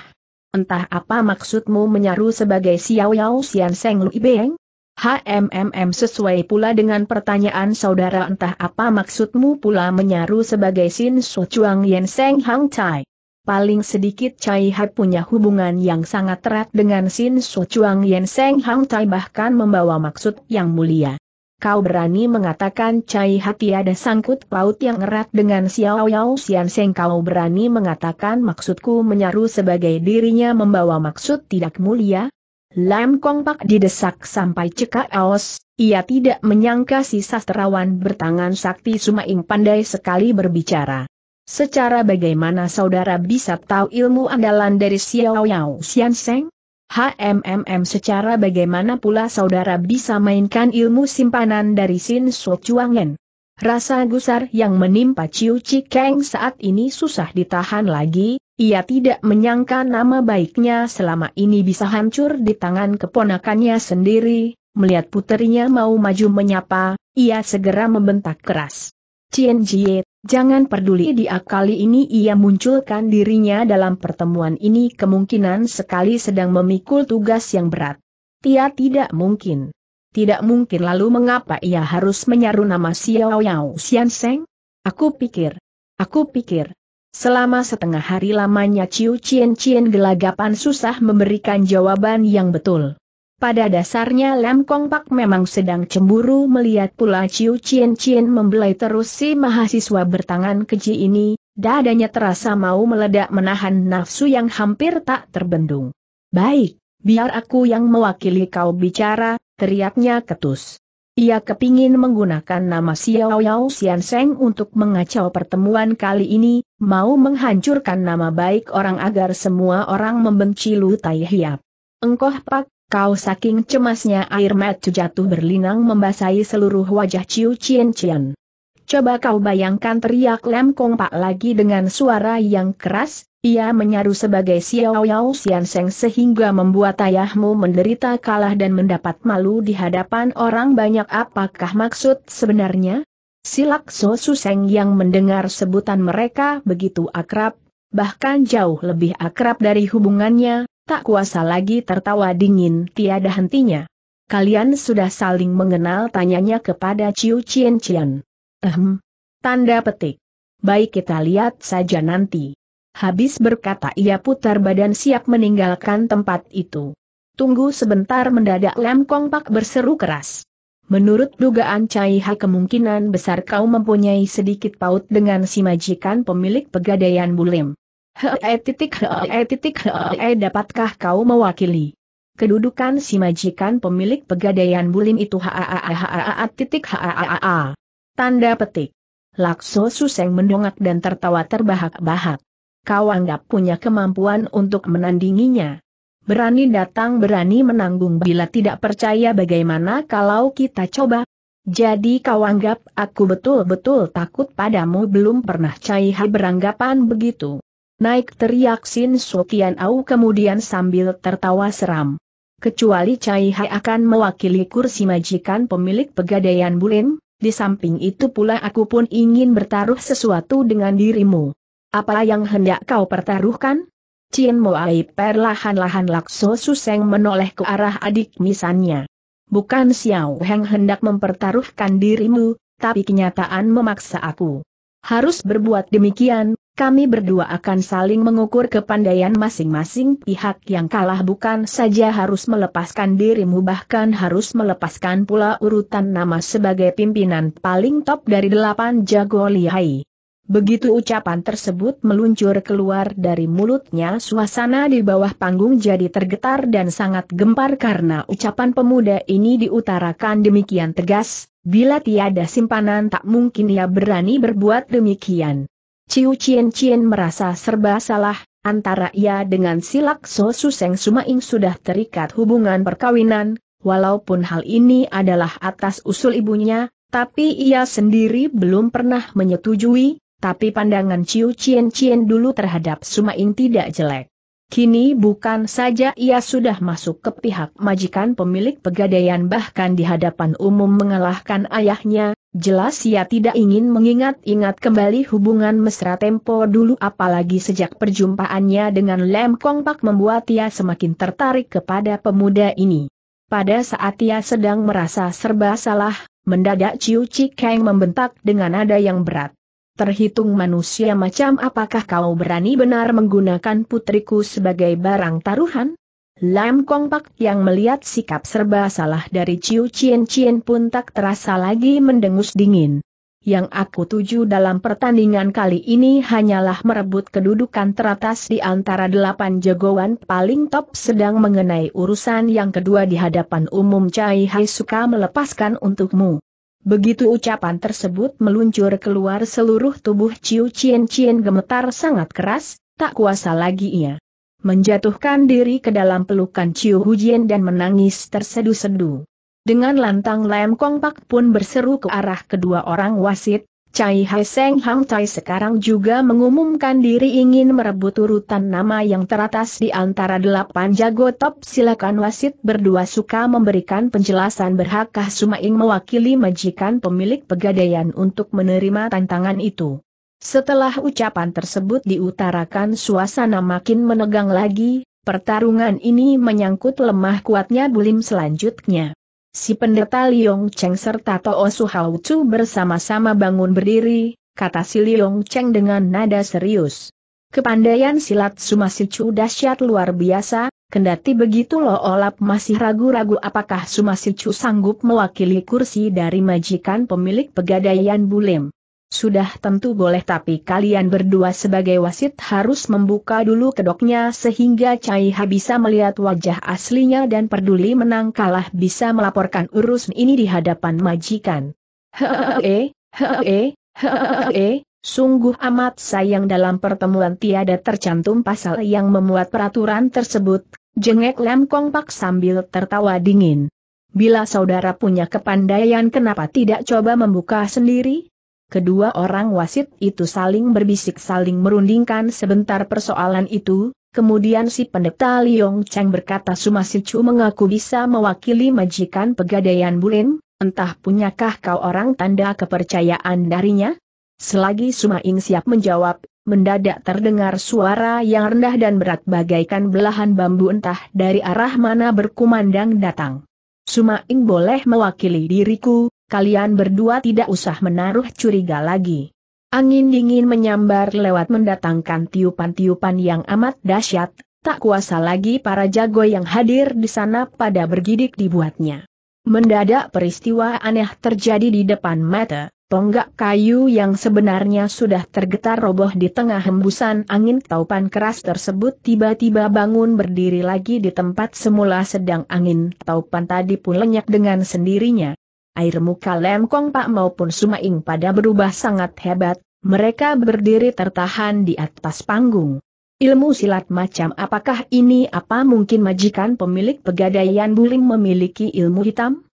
Entah apa maksudmu menyaru sebagai Xiao Yao Xian Seng Lui Beng? HMMM sesuai pula dengan pertanyaan saudara entah apa maksudmu pula menyaru sebagai Xin Su Chuang Yen Seng Hang Cai? Paling sedikit Cai Hai punya hubungan yang sangat erat dengan Xin Su Chuang Yen Seng Hang Cai bahkan membawa maksud yang mulia kau berani mengatakan Cai Hati ada sangkut paut yang erat dengan Xiao Yao Xian Seng kau berani mengatakan maksudku menyaru sebagai dirinya membawa maksud tidak mulia? Lam Kong Pak didesak sampai cekak aos, ia tidak menyangka si sastrawan bertangan sakti Sumaing pandai sekali berbicara. Secara bagaimana saudara bisa tahu ilmu andalan dari Xiao Yao Xian Seng? HMMM secara bagaimana pula saudara bisa mainkan ilmu simpanan dari Sin Suo Chuangen. Rasa gusar yang menimpa Ciu Cikeng saat ini susah ditahan lagi, ia tidak menyangka nama baiknya selama ini bisa hancur di tangan keponakannya sendiri, melihat puterinya mau maju menyapa, ia segera membentak keras. Cien Jie Jangan peduli dia kali ini ia munculkan dirinya dalam pertemuan ini kemungkinan sekali sedang memikul tugas yang berat. Tia tidak mungkin. Tidak mungkin lalu mengapa ia harus menyaru nama Xiao Yao Xian Seng? Aku pikir. Aku pikir. Selama setengah hari lamanya Ciu Cien Cien gelagapan susah memberikan jawaban yang betul. Pada dasarnya Lam Kong Pak memang sedang cemburu melihat pula Ciu Cien Cien membelai terus si mahasiswa bertangan keji ini, dadanya terasa mau meledak menahan nafsu yang hampir tak terbendung. Baik, biar aku yang mewakili kau bicara, teriaknya ketus. Ia kepingin menggunakan nama Xiao Yao Xian Seng untuk mengacau pertemuan kali ini, mau menghancurkan nama baik orang agar semua orang membenci Lu Tai Hiap. Engkoh Pak, Kau saking cemasnya air mata jatuh berlinang membasahi seluruh wajah Ciu Cien Cien. Coba kau bayangkan teriak Lem Kong Pak lagi dengan suara yang keras, ia menyaru sebagai Xiao Yao Xian Seng sehingga membuat ayahmu menderita kalah dan mendapat malu di hadapan orang banyak apakah maksud sebenarnya? Silak So Suseng yang mendengar sebutan mereka begitu akrab, bahkan jauh lebih akrab dari hubungannya, Tak kuasa lagi tertawa dingin tiada hentinya. Kalian sudah saling mengenal tanyanya kepada Ciu Cien Cien. Ehm. Tanda petik. Baik kita lihat saja nanti. Habis berkata ia putar badan siap meninggalkan tempat itu. Tunggu sebentar mendadak Lam Kong Pak berseru keras. Menurut dugaan Cai Ha kemungkinan besar kau mempunyai sedikit paut dengan si majikan pemilik pegadaian Bulim. Hei eh, titik hei eh, titik hei eh, dapatkah kau mewakili? Kedudukan si majikan pemilik pegadaian bulim itu haaaaa titik haaaaa. Tanda petik. Lakso Suseng mendongak dan tertawa terbahak-bahak. Kau anggap punya kemampuan untuk menandinginya. Berani datang berani menanggung bila tidak percaya bagaimana kalau kita coba. Jadi kau anggap aku betul-betul takut padamu belum pernah Cai beranggapan begitu. Naik teriak Sin Sokian Au kemudian sambil tertawa seram. Kecuali Cai Hai akan mewakili kursi majikan pemilik pegadaian Bulim, di samping itu pula aku pun ingin bertaruh sesuatu dengan dirimu. Apa yang hendak kau pertaruhkan? Cien Moai perlahan-lahan Lakso Suseng menoleh ke arah adik misannya. Bukan Xiao Heng hendak mempertaruhkan dirimu, tapi kenyataan memaksa aku. Harus berbuat demikian, kami berdua akan saling mengukur kepandaian masing-masing pihak yang kalah bukan saja harus melepaskan dirimu bahkan harus melepaskan pula urutan nama sebagai pimpinan paling top dari delapan jago lihai. Begitu ucapan tersebut meluncur keluar dari mulutnya suasana di bawah panggung jadi tergetar dan sangat gempar karena ucapan pemuda ini diutarakan demikian tegas, bila tiada simpanan tak mungkin ia berani berbuat demikian. Ciu Cien Cien merasa serba salah, antara ia dengan Silak So Suseng Sumaing sudah terikat hubungan perkawinan, walaupun hal ini adalah atas usul ibunya, tapi ia sendiri belum pernah menyetujui, tapi pandangan Ciu Cien Cien dulu terhadap Sumaing tidak jelek. Kini bukan saja ia sudah masuk ke pihak majikan pemilik pegadaian bahkan di hadapan umum mengalahkan ayahnya, Jelas ia tidak ingin mengingat-ingat kembali hubungan mesra tempo dulu apalagi sejak perjumpaannya dengan Lem Kong Pak membuat ia semakin tertarik kepada pemuda ini. Pada saat ia sedang merasa serba salah, mendadak Ciu Chi Kang membentak dengan nada yang berat. Terhitung manusia macam apakah kau berani benar menggunakan putriku sebagai barang taruhan? Lam Kong Pak yang melihat sikap serba salah dari Ciu Cien Cien pun tak terasa lagi mendengus dingin. Yang aku tuju dalam pertandingan kali ini hanyalah merebut kedudukan teratas di antara delapan jagoan paling top sedang mengenai urusan yang kedua di hadapan umum Cai Hai suka melepaskan untukmu. Begitu ucapan tersebut meluncur keluar seluruh tubuh Ciu Cien Cien gemetar sangat keras, tak kuasa lagi ia menjatuhkan diri ke dalam pelukan Ciu Hujian dan menangis tersedu-sedu. Dengan lantang Lem Kong Pak pun berseru ke arah kedua orang wasit, Cai Hai Seng Hang Cai sekarang juga mengumumkan diri ingin merebut urutan nama yang teratas di antara delapan jago top silakan wasit berdua suka memberikan penjelasan berhak Suma Sumaing mewakili majikan pemilik pegadaian untuk menerima tantangan itu. Setelah ucapan tersebut diutarakan suasana makin menegang lagi, pertarungan ini menyangkut lemah kuatnya bulim selanjutnya. Si pendeta Liong Cheng serta Toh Suhau Chu bersama-sama bangun berdiri, kata si Liong Cheng dengan nada serius. Kepandaian silat Sumasicu dahsyat luar biasa, kendati begitu Lo Olap masih ragu-ragu apakah Sumasicu sanggup mewakili kursi dari majikan pemilik pegadaian bulim. Sudah tentu boleh tapi kalian berdua sebagai wasit harus membuka dulu kedoknya sehingga Caiha bisa melihat wajah aslinya dan peduli menang kalah bisa melaporkan urus ini di hadapan majikan. Hehehe, hehehe, hehehe, sungguh amat sayang dalam pertemuan tiada tercantum pasal yang memuat peraturan tersebut, jengek Lem Kong Pak sambil tertawa dingin. Bila saudara punya kepandaian kenapa tidak coba membuka sendiri? kedua orang wasit itu saling berbisik saling merundingkan sebentar persoalan itu, kemudian si pendeta Liong Cheng berkata Suma Sichu mengaku bisa mewakili majikan pegadaian Bulin, entah punyakah kau orang tanda kepercayaan darinya? Selagi Suma Ing siap menjawab, mendadak terdengar suara yang rendah dan berat bagaikan belahan bambu entah dari arah mana berkumandang datang. Suma Ing boleh mewakili diriku, kalian berdua tidak usah menaruh curiga lagi. Angin dingin menyambar lewat mendatangkan tiupan-tiupan yang amat dahsyat, tak kuasa lagi para jago yang hadir di sana pada bergidik dibuatnya. Mendadak peristiwa aneh terjadi di depan mata, tonggak kayu yang sebenarnya sudah tergetar roboh di tengah hembusan angin taupan keras tersebut tiba-tiba bangun berdiri lagi di tempat semula sedang angin taupan tadi pun lenyap dengan sendirinya, air muka Lem Kong Pak maupun Sumaing pada berubah sangat hebat, mereka berdiri tertahan di atas panggung. Ilmu silat macam apakah ini apa mungkin majikan pemilik pegadaian bulim memiliki ilmu hitam?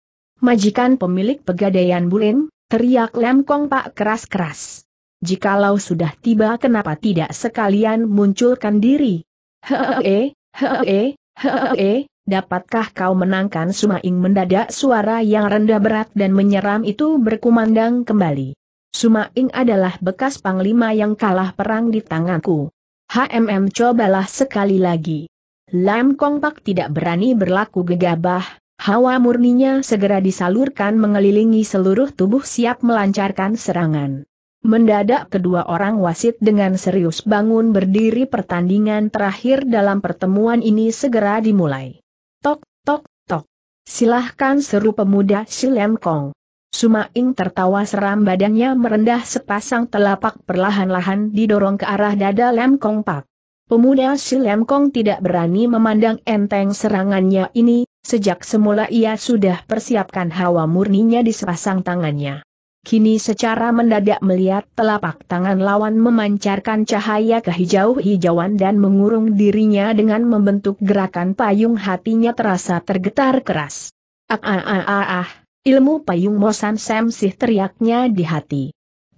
Majikan pemilik pegadaian bulim, teriak Lem Kong Pak keras-keras. Jikalau sudah tiba kenapa tidak sekalian munculkan diri? Hehehe, hehehe, hehehe, Dapatkah kau menangkan Sumaing mendadak suara yang rendah berat dan menyeram itu berkumandang kembali. Sumaing adalah bekas panglima yang kalah perang di tanganku. HMM cobalah sekali lagi. Lam Kong Pak tidak berani berlaku gegabah, hawa murninya segera disalurkan mengelilingi seluruh tubuh siap melancarkan serangan. Mendadak kedua orang wasit dengan serius bangun berdiri pertandingan terakhir dalam pertemuan ini segera dimulai. Tok, tok. Silahkan seru pemuda si Lemkong. Ing tertawa seram badannya merendah sepasang telapak perlahan-lahan didorong ke arah dada Kong Pak. Pemuda si Kong tidak berani memandang enteng serangannya ini, sejak semula ia sudah persiapkan hawa murninya di sepasang tangannya kini secara mendadak melihat telapak tangan lawan memancarkan cahaya kehijau-hijauan dan mengurung dirinya dengan membentuk gerakan payung hatinya terasa tergetar keras. Ah ah ah ah ah, ilmu payung Mosan Semsih teriaknya di hati.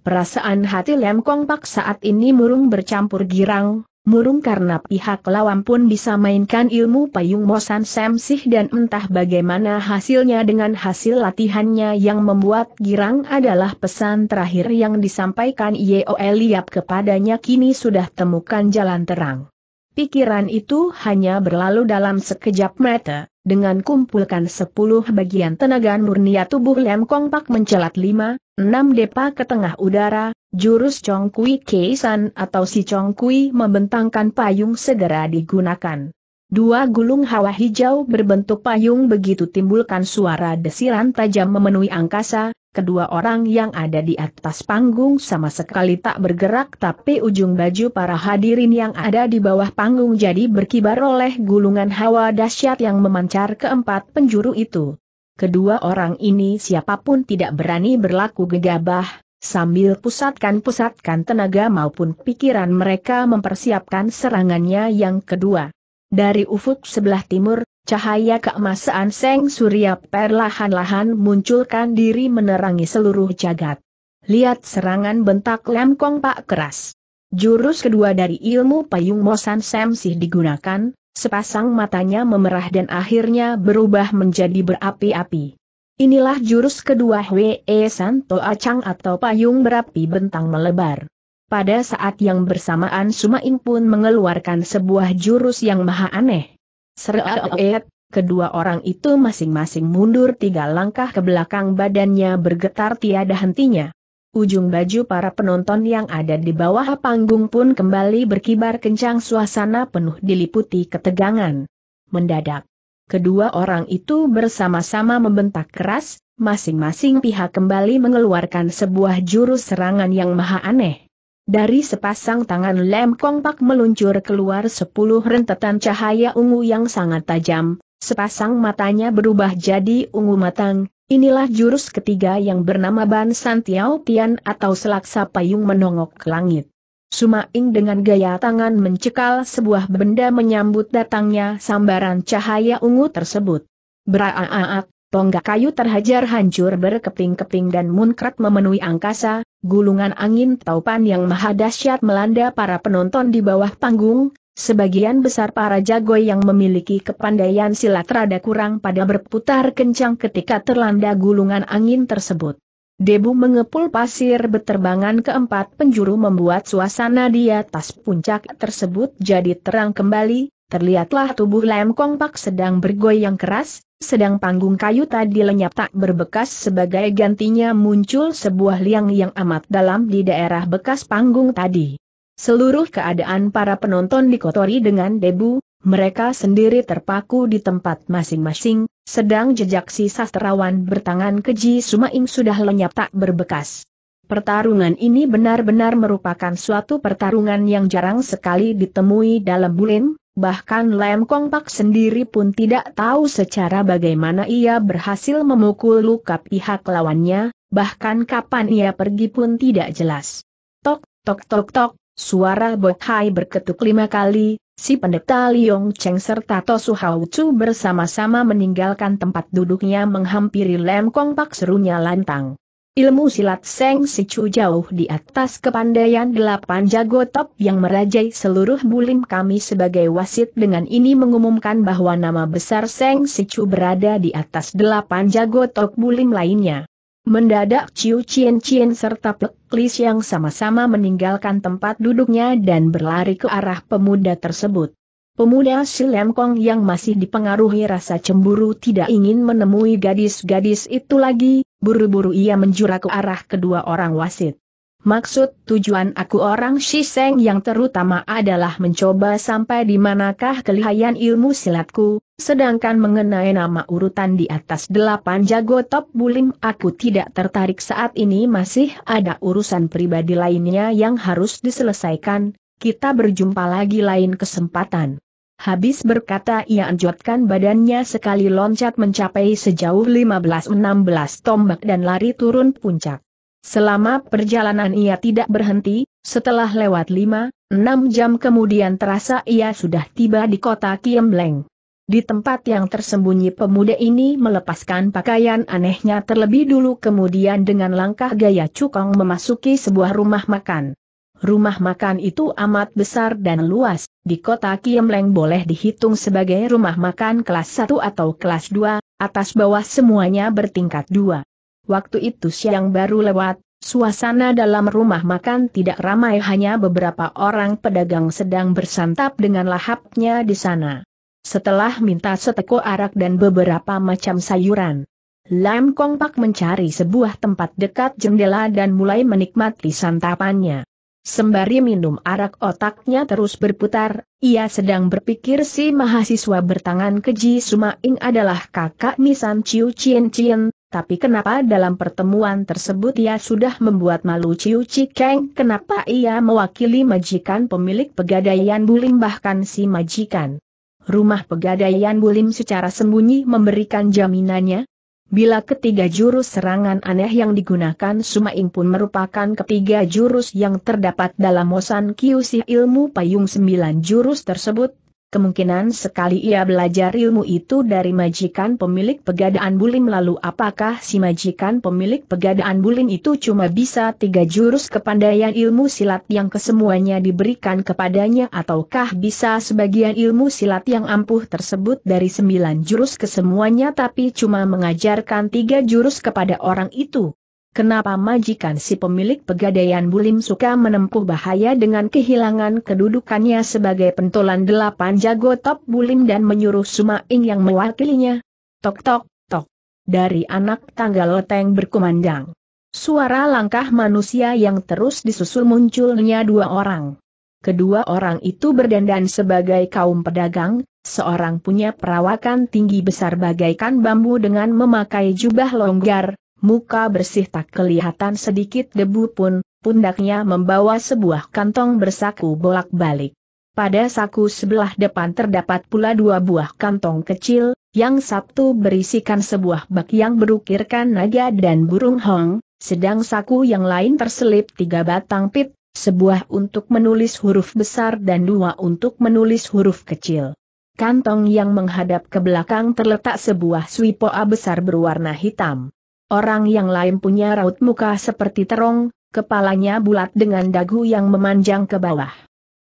Perasaan hati Lemkong Pak saat ini murung bercampur girang, Murung karena pihak lawan pun bisa mainkan ilmu payung Mosan Semsih dan entah bagaimana hasilnya dengan hasil latihannya yang membuat girang adalah pesan terakhir yang disampaikan Yeo Eliap kepadanya kini sudah temukan jalan terang. Pikiran itu hanya berlalu dalam sekejap mata, dengan kumpulkan sepuluh bagian tenaga murnia tubuh Lem Kongpak mencelat lima, enam depa ke tengah udara, Jurus Chong Kui Keisan atau si Chong Kui membentangkan payung segera digunakan. Dua gulung hawa hijau berbentuk payung begitu timbulkan suara desiran tajam memenuhi angkasa, kedua orang yang ada di atas panggung sama sekali tak bergerak tapi ujung baju para hadirin yang ada di bawah panggung jadi berkibar oleh gulungan hawa dahsyat yang memancar ke empat penjuru itu. Kedua orang ini siapapun tidak berani berlaku gegabah, Sambil pusatkan-pusatkan tenaga maupun pikiran mereka mempersiapkan serangannya yang kedua. Dari ufuk sebelah timur, cahaya keemasan Seng Surya perlahan-lahan munculkan diri menerangi seluruh jagat. Lihat serangan bentak lemkong Pak keras. Jurus kedua dari ilmu payung Mosan Semsih digunakan, sepasang matanya memerah dan akhirnya berubah menjadi berapi-api. Inilah jurus kedua Hwe e Santo Acang atau payung berapi bentang melebar. Pada saat yang bersamaan Sumaing pun mengeluarkan sebuah jurus yang maha aneh. Seret, kedua orang itu masing-masing mundur tiga langkah ke belakang badannya bergetar tiada hentinya. Ujung baju para penonton yang ada di bawah panggung pun kembali berkibar kencang suasana penuh diliputi ketegangan. Mendadak, Kedua orang itu bersama-sama membentak keras, masing-masing pihak kembali mengeluarkan sebuah jurus serangan yang maha aneh. Dari sepasang tangan lem kompak meluncur keluar sepuluh rentetan cahaya ungu yang sangat tajam, sepasang matanya berubah jadi ungu matang, inilah jurus ketiga yang bernama Ban Santiao Tian atau Selaksa Payung Menongok ke Langit. Sumaing dengan gaya tangan mencekal sebuah benda menyambut datangnya sambaran cahaya ungu tersebut. Beraaak, tonggak kayu terhajar hancur berkeping-keping dan munkrat memenuhi angkasa, gulungan angin taupan yang maha dahsyat melanda para penonton di bawah panggung, sebagian besar para jago yang memiliki kepandaian silat rada kurang pada berputar kencang ketika terlanda gulungan angin tersebut. Debu mengepul pasir beterbangan keempat penjuru membuat suasana di atas puncak tersebut jadi terang kembali, terlihatlah tubuh Lem Kong Pak sedang bergoyang keras, sedang panggung kayu tadi lenyap tak berbekas sebagai gantinya muncul sebuah liang yang amat dalam di daerah bekas panggung tadi. Seluruh keadaan para penonton dikotori dengan debu, mereka sendiri terpaku di tempat masing-masing, sedang jejak si sastrawan bertangan keji Sumaing sudah lenyap tak berbekas. Pertarungan ini benar-benar merupakan suatu pertarungan yang jarang sekali ditemui dalam bulim, bahkan Lem Kong Pak sendiri pun tidak tahu secara bagaimana ia berhasil memukul luka pihak lawannya, bahkan kapan ia pergi pun tidak jelas. Tok, tok tok tok, suara Hai berketuk lima kali, si pendeta Liong Cheng serta Tosu Hau Chu bersama-sama meninggalkan tempat duduknya menghampiri Lem Kong Pak serunya lantang. Ilmu silat Seng Si Chu jauh di atas kepandaian delapan jago top yang merajai seluruh bulim kami sebagai wasit dengan ini mengumumkan bahwa nama besar Seng Si Chu berada di atas delapan jago top bulim lainnya. Mendadak Ciu Cien Cien serta Peklis yang sama-sama meninggalkan tempat duduknya dan berlari ke arah pemuda tersebut. Pemuda Silem Kong yang masih dipengaruhi rasa cemburu tidak ingin menemui gadis-gadis itu lagi, buru-buru ia menjura ke arah kedua orang wasit. Maksud tujuan aku orang Shiseng yang terutama adalah mencoba sampai di manakah kelihayan ilmu silatku, sedangkan mengenai nama urutan di atas delapan jago top bulim aku tidak tertarik saat ini masih ada urusan pribadi lainnya yang harus diselesaikan, kita berjumpa lagi lain kesempatan. Habis berkata ia anjotkan badannya sekali loncat mencapai sejauh 15-16 tombak dan lari turun puncak. Selama perjalanan ia tidak berhenti, setelah lewat lima, enam jam kemudian terasa ia sudah tiba di kota Kiembleng. Di tempat yang tersembunyi pemuda ini melepaskan pakaian anehnya terlebih dulu kemudian dengan langkah gaya cukong memasuki sebuah rumah makan. Rumah makan itu amat besar dan luas, di kota Kiemleng boleh dihitung sebagai rumah makan kelas 1 atau kelas 2, atas bawah semuanya bertingkat 2. Waktu itu siang baru lewat, suasana dalam rumah makan tidak ramai hanya beberapa orang pedagang sedang bersantap dengan lahapnya di sana. Setelah minta seteko arak dan beberapa macam sayuran, Lam Kong Pak mencari sebuah tempat dekat jendela dan mulai menikmati santapannya. Sembari minum arak otaknya terus berputar, ia sedang berpikir si mahasiswa bertangan keji Sumaing adalah kakak Misan Chiu Chien Chien tapi kenapa dalam pertemuan tersebut ia sudah membuat malu Ciu Cikeng, kenapa ia mewakili majikan pemilik pegadaian Bulim bahkan si majikan. Rumah pegadaian Bulim secara sembunyi memberikan jaminannya, bila ketiga jurus serangan aneh yang digunakan Sumaing pun merupakan ketiga jurus yang terdapat dalam Mosan kiusi ilmu payung sembilan jurus tersebut, Kemungkinan sekali ia belajar ilmu itu dari majikan pemilik pegadaan bulim lalu apakah si majikan pemilik pegadaan bulim itu cuma bisa tiga jurus kepandaian ilmu silat yang kesemuanya diberikan kepadanya ataukah bisa sebagian ilmu silat yang ampuh tersebut dari sembilan jurus kesemuanya tapi cuma mengajarkan tiga jurus kepada orang itu. Kenapa majikan si pemilik pegadaian Bulim suka menempuh bahaya dengan kehilangan kedudukannya sebagai pentolan delapan jago top Bulim dan menyuruh Sumaing yang mewakilinya? Tok tok, tok. Dari anak tangga loteng berkumandang. Suara langkah manusia yang terus disusul munculnya dua orang. Kedua orang itu berdandan sebagai kaum pedagang, seorang punya perawakan tinggi besar bagaikan bambu dengan memakai jubah longgar, muka bersih tak kelihatan sedikit debu pun, pundaknya membawa sebuah kantong bersaku bolak-balik. Pada saku sebelah depan terdapat pula dua buah kantong kecil, yang satu berisikan sebuah bak yang berukirkan naga dan burung hong, sedang saku yang lain terselip tiga batang pit, sebuah untuk menulis huruf besar dan dua untuk menulis huruf kecil. Kantong yang menghadap ke belakang terletak sebuah swipoa besar berwarna hitam. Orang yang lain punya raut muka seperti terong, kepalanya bulat dengan dagu yang memanjang ke bawah.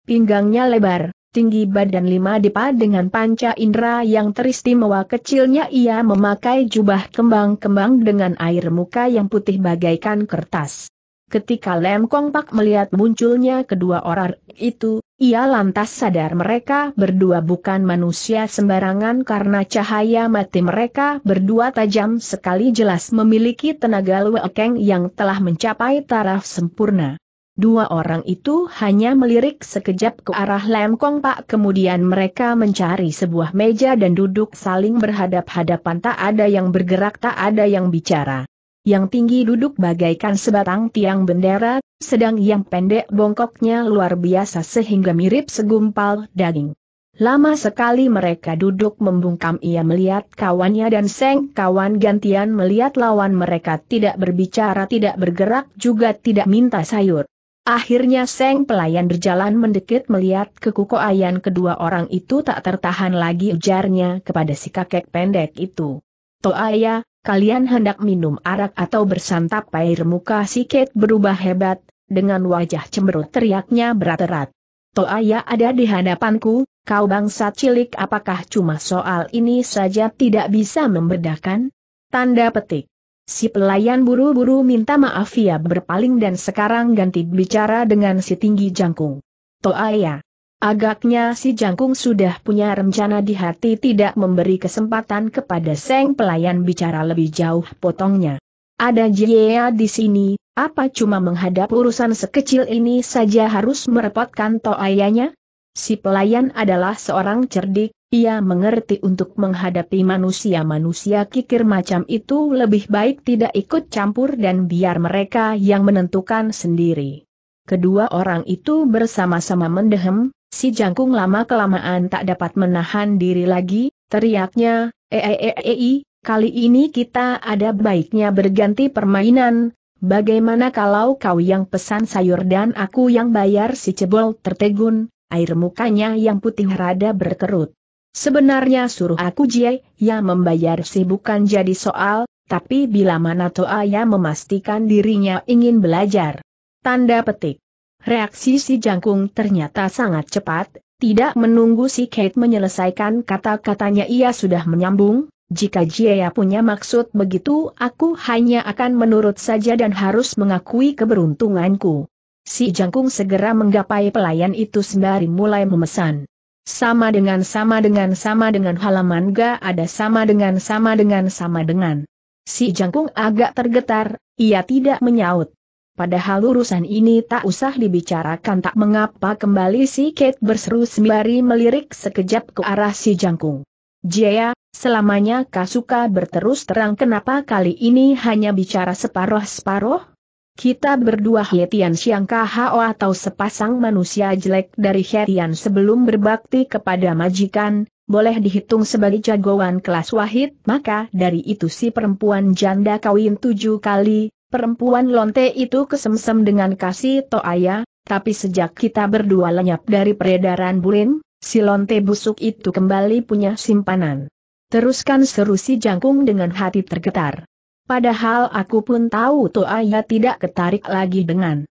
Pinggangnya lebar, tinggi badan lima depa dengan panca indera yang teristimewa kecilnya ia memakai jubah kembang-kembang dengan air muka yang putih bagaikan kertas. Ketika Lem Kong Pak melihat munculnya kedua orang itu, ia lantas sadar mereka berdua bukan manusia sembarangan karena cahaya mati mereka berdua tajam sekali jelas memiliki tenaga luekeng yang telah mencapai taraf sempurna. Dua orang itu hanya melirik sekejap ke arah Lem Kong Pak kemudian mereka mencari sebuah meja dan duduk saling berhadap-hadapan tak ada yang bergerak tak ada yang bicara yang tinggi duduk bagaikan sebatang tiang bendera, sedang yang pendek bongkoknya luar biasa sehingga mirip segumpal daging. Lama sekali mereka duduk membungkam ia melihat kawannya dan seng kawan gantian melihat lawan mereka tidak berbicara tidak bergerak juga tidak minta sayur. Akhirnya seng pelayan berjalan mendekit melihat kekukoayan kedua orang itu tak tertahan lagi ujarnya kepada si kakek pendek itu. Toaya, kalian hendak minum arak atau bersantap air muka si Kate berubah hebat, dengan wajah cemberut teriaknya berat-erat. Toaya ada di hadapanku, kau bangsa cilik apakah cuma soal ini saja tidak bisa membedakan? Tanda petik. Si pelayan buru-buru minta maaf ia berpaling dan sekarang ganti bicara dengan si tinggi jangkung. Toaya. Agaknya si Jangkung sudah punya rencana di hati tidak memberi kesempatan kepada Seng pelayan bicara lebih jauh potongnya. Ada Jia di sini, apa cuma menghadap urusan sekecil ini saja harus merepotkan ayahnya? Si pelayan adalah seorang cerdik, ia mengerti untuk menghadapi manusia-manusia kikir macam itu lebih baik tidak ikut campur dan biar mereka yang menentukan sendiri. Kedua orang itu bersama-sama mendehem, Si jangkung lama-kelamaan tak dapat menahan diri lagi, teriaknya, Eeeei, eh, eh, eh, kali ini kita ada baiknya berganti permainan, bagaimana kalau kau yang pesan sayur dan aku yang bayar si cebol tertegun, air mukanya yang putih rada berkerut. Sebenarnya suruh aku Jie, yang membayar si bukan jadi soal, tapi bila mana Toa ya memastikan dirinya ingin belajar. Tanda petik. Reaksi si jangkung ternyata sangat cepat, tidak menunggu si Kate menyelesaikan kata-katanya ia sudah menyambung, jika Jia punya maksud begitu aku hanya akan menurut saja dan harus mengakui keberuntunganku. Si jangkung segera menggapai pelayan itu sembari mulai memesan. Sama dengan sama dengan sama dengan halaman ga ada sama dengan sama dengan sama dengan. Si jangkung agak tergetar, ia tidak menyaut. Padahal urusan ini tak usah dibicarakan tak mengapa kembali si Kate berseru sembari melirik sekejap ke arah si jangkung. Jaya, selamanya Kasuka berterus terang kenapa kali ini hanya bicara separoh-separoh? Kita berdua Hetian Siang KHO atau sepasang manusia jelek dari Hetian sebelum berbakti kepada majikan, boleh dihitung sebagai jagoan kelas wahid, maka dari itu si perempuan janda kawin tujuh kali, Perempuan lonte itu kesemsem dengan kasih Toaya, tapi sejak kita berdua lenyap dari peredaran bulin, si lonte busuk itu kembali punya simpanan. Teruskan seru si jangkung dengan hati tergetar. Padahal aku pun tahu Toaya tidak ketarik lagi dengan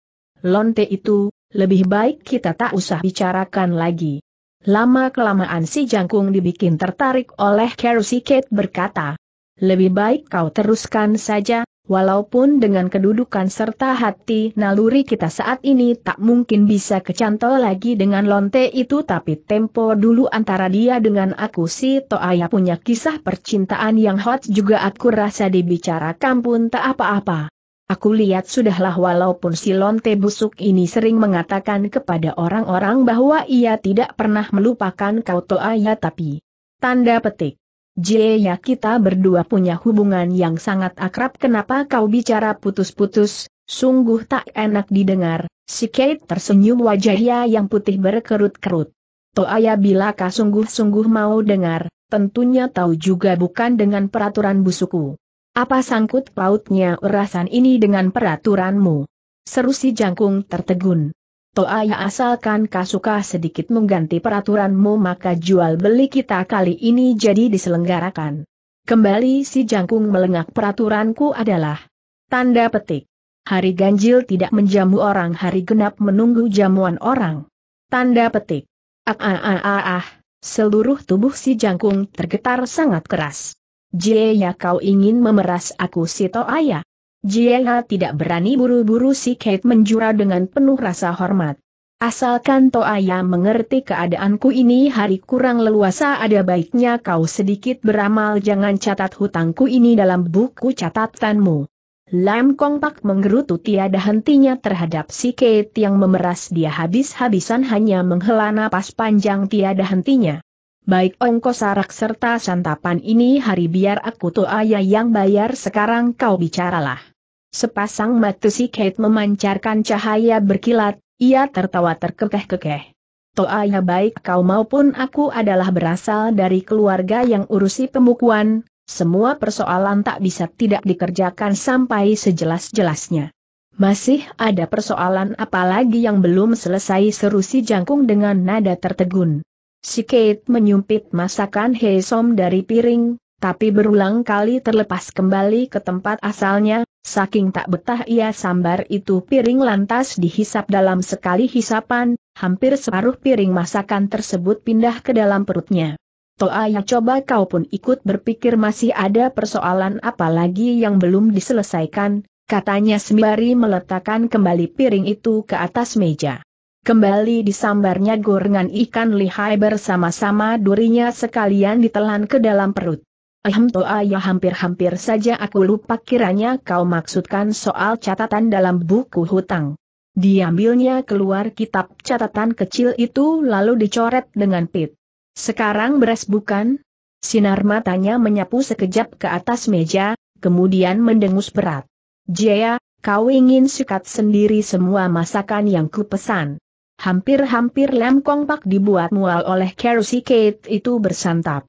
lonte itu, lebih baik kita tak usah bicarakan lagi. Lama-kelamaan si jangkung dibikin tertarik oleh Kerusi Kate berkata, lebih baik kau teruskan saja, Walaupun dengan kedudukan serta hati naluri kita saat ini tak mungkin bisa kecantol lagi dengan lonte itu tapi tempo dulu antara dia dengan aku si Toaya punya kisah percintaan yang hot juga aku rasa dibicarakan pun tak apa-apa. Aku lihat sudahlah walaupun si lonte busuk ini sering mengatakan kepada orang-orang bahwa ia tidak pernah melupakan kau Toaya tapi... Tanda petik. Jaya kita berdua punya hubungan yang sangat akrab kenapa kau bicara putus-putus, sungguh tak enak didengar, si Kate tersenyum wajahnya yang putih berkerut-kerut. Toaya bila kau sungguh-sungguh mau dengar, tentunya tahu juga bukan dengan peraturan busuku. Apa sangkut pautnya urasan ini dengan peraturanmu? Seru si jangkung tertegun ya asalkan kasuka sedikit mengganti peraturanmu maka jual beli kita kali ini jadi diselenggarakan. Kembali si jangkung melengak peraturanku adalah tanda petik. Hari ganjil tidak menjamu orang hari genap menunggu jamuan orang. Tanda petik. Ah ah ah ah ah. Seluruh tubuh si jangkung tergetar sangat keras. Jie ya kau ingin memeras aku si ya? Jiena tidak berani buru-buru si Kate menjura dengan penuh rasa hormat. Asalkan Toaya mengerti keadaanku ini hari kurang leluasa ada baiknya kau sedikit beramal jangan catat hutangku ini dalam buku catatanmu. Lam Kong Pak menggerutu tiada hentinya terhadap si Kate yang memeras dia habis-habisan hanya menghela napas panjang tiada hentinya baik ongkos arak serta santapan ini hari biar aku ayah yang bayar sekarang kau bicaralah. Sepasang mata si Kate memancarkan cahaya berkilat, ia tertawa terkekeh-kekeh. Toaya baik kau maupun aku adalah berasal dari keluarga yang urusi pemukuan, semua persoalan tak bisa tidak dikerjakan sampai sejelas-jelasnya. Masih ada persoalan apalagi yang belum selesai seru si jangkung dengan nada tertegun. Si Kate menyumpit masakan Heisom dari piring, tapi berulang kali terlepas kembali ke tempat asalnya, saking tak betah ia sambar itu piring lantas dihisap dalam sekali hisapan, hampir separuh piring masakan tersebut pindah ke dalam perutnya. Toa yang coba kau pun ikut berpikir masih ada persoalan apalagi yang belum diselesaikan, katanya sembari meletakkan kembali piring itu ke atas meja. Kembali disambarnya gorengan ikan lihai bersama-sama durinya sekalian ditelan ke dalam perut. Ahem toa ya hampir-hampir saja aku lupa kiranya kau maksudkan soal catatan dalam buku hutang. Diambilnya keluar kitab catatan kecil itu lalu dicoret dengan pit. Sekarang beres bukan? Sinar matanya menyapu sekejap ke atas meja, kemudian mendengus berat. Jaya, kau ingin sikat sendiri semua masakan yang kupesan. Hampir-hampir lem kompak dibuat mual oleh Kerusi Kate itu bersantap.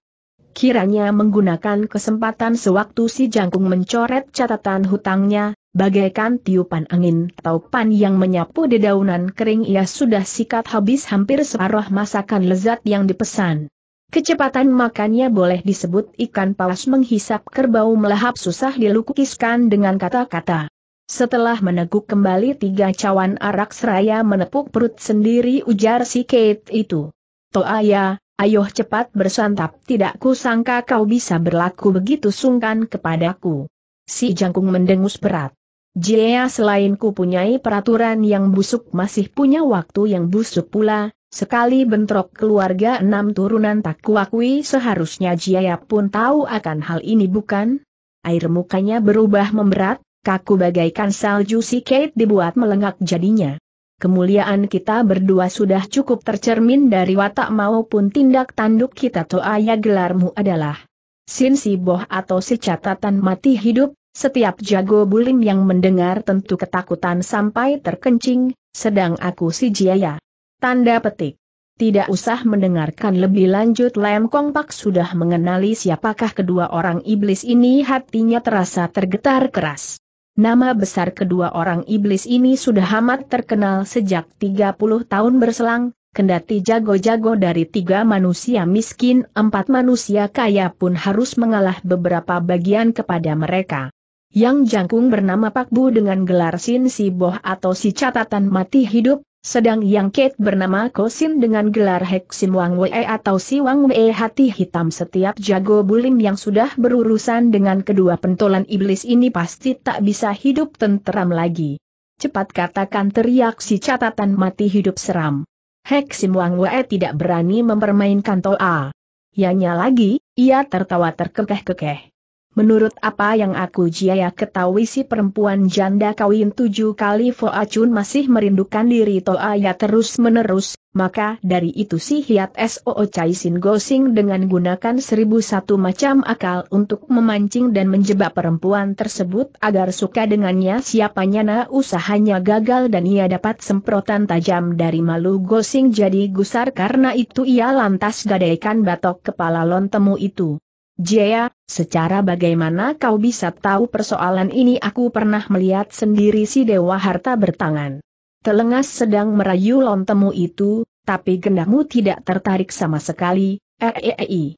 Kiranya menggunakan kesempatan sewaktu si jangkung mencoret catatan hutangnya, bagaikan tiupan angin atau pan yang menyapu dedaunan kering ia sudah sikat habis hampir separuh masakan lezat yang dipesan. Kecepatan makannya boleh disebut ikan paus menghisap kerbau melahap susah dilukiskan dengan kata-kata. Setelah meneguk kembali tiga cawan arak seraya menepuk perut sendiri ujar si Kate itu. Toaya, ayo cepat bersantap tidak kusangka kau bisa berlaku begitu sungkan kepadaku. Si jangkung mendengus berat. Jia selain ku punyai peraturan yang busuk masih punya waktu yang busuk pula, Sekali bentrok keluarga enam turunan tak kuakui seharusnya Jia pun tahu akan hal ini bukan? Air mukanya berubah memberat, kaku bagaikan salju si Kate dibuat melengak jadinya. Kemuliaan kita berdua sudah cukup tercermin dari watak maupun tindak tanduk kita ayah gelarmu adalah Sin si boh atau si catatan mati hidup, setiap jago bulim yang mendengar tentu ketakutan sampai terkencing, sedang aku si jiaya. Tanda petik. Tidak usah mendengarkan lebih lanjut Lem Kong Pak sudah mengenali siapakah kedua orang iblis ini hatinya terasa tergetar keras. Nama besar kedua orang iblis ini sudah amat terkenal sejak 30 tahun berselang, kendati jago-jago dari tiga manusia miskin, empat manusia kaya pun harus mengalah beberapa bagian kepada mereka. Yang jangkung bernama Pak Bu dengan gelar Sin Si Boh atau si catatan mati hidup, sedang yang Kate bernama Kosin dengan gelar Hek Sim Wang Wei atau Si Wang Wei hati hitam setiap jago bulim yang sudah berurusan dengan kedua pentolan iblis ini pasti tak bisa hidup tenteram lagi. Cepat katakan teriak si catatan mati hidup seram. Hek Sim Wang Wei tidak berani mempermainkan Toa. Yanya lagi, ia tertawa terkekeh-kekeh. Menurut apa yang aku jaya ketahui si perempuan janda kawin tujuh kali Foa Chun masih merindukan diri Toaya terus-menerus, maka dari itu si Hiat Soo Chai Sin Gosing dengan gunakan seribu satu macam akal untuk memancing dan menjebak perempuan tersebut agar suka dengannya siapanya na usahanya gagal dan ia dapat semprotan tajam dari malu Gosing jadi gusar karena itu ia lantas gadaikan batok kepala lontemu itu. Jaya, secara bagaimana kau bisa tahu persoalan ini aku pernah melihat sendiri si Dewa Harta bertangan. Telengas sedang merayu lontemu itu, tapi gendamu tidak tertarik sama sekali, eeei. Eh, eh, eh,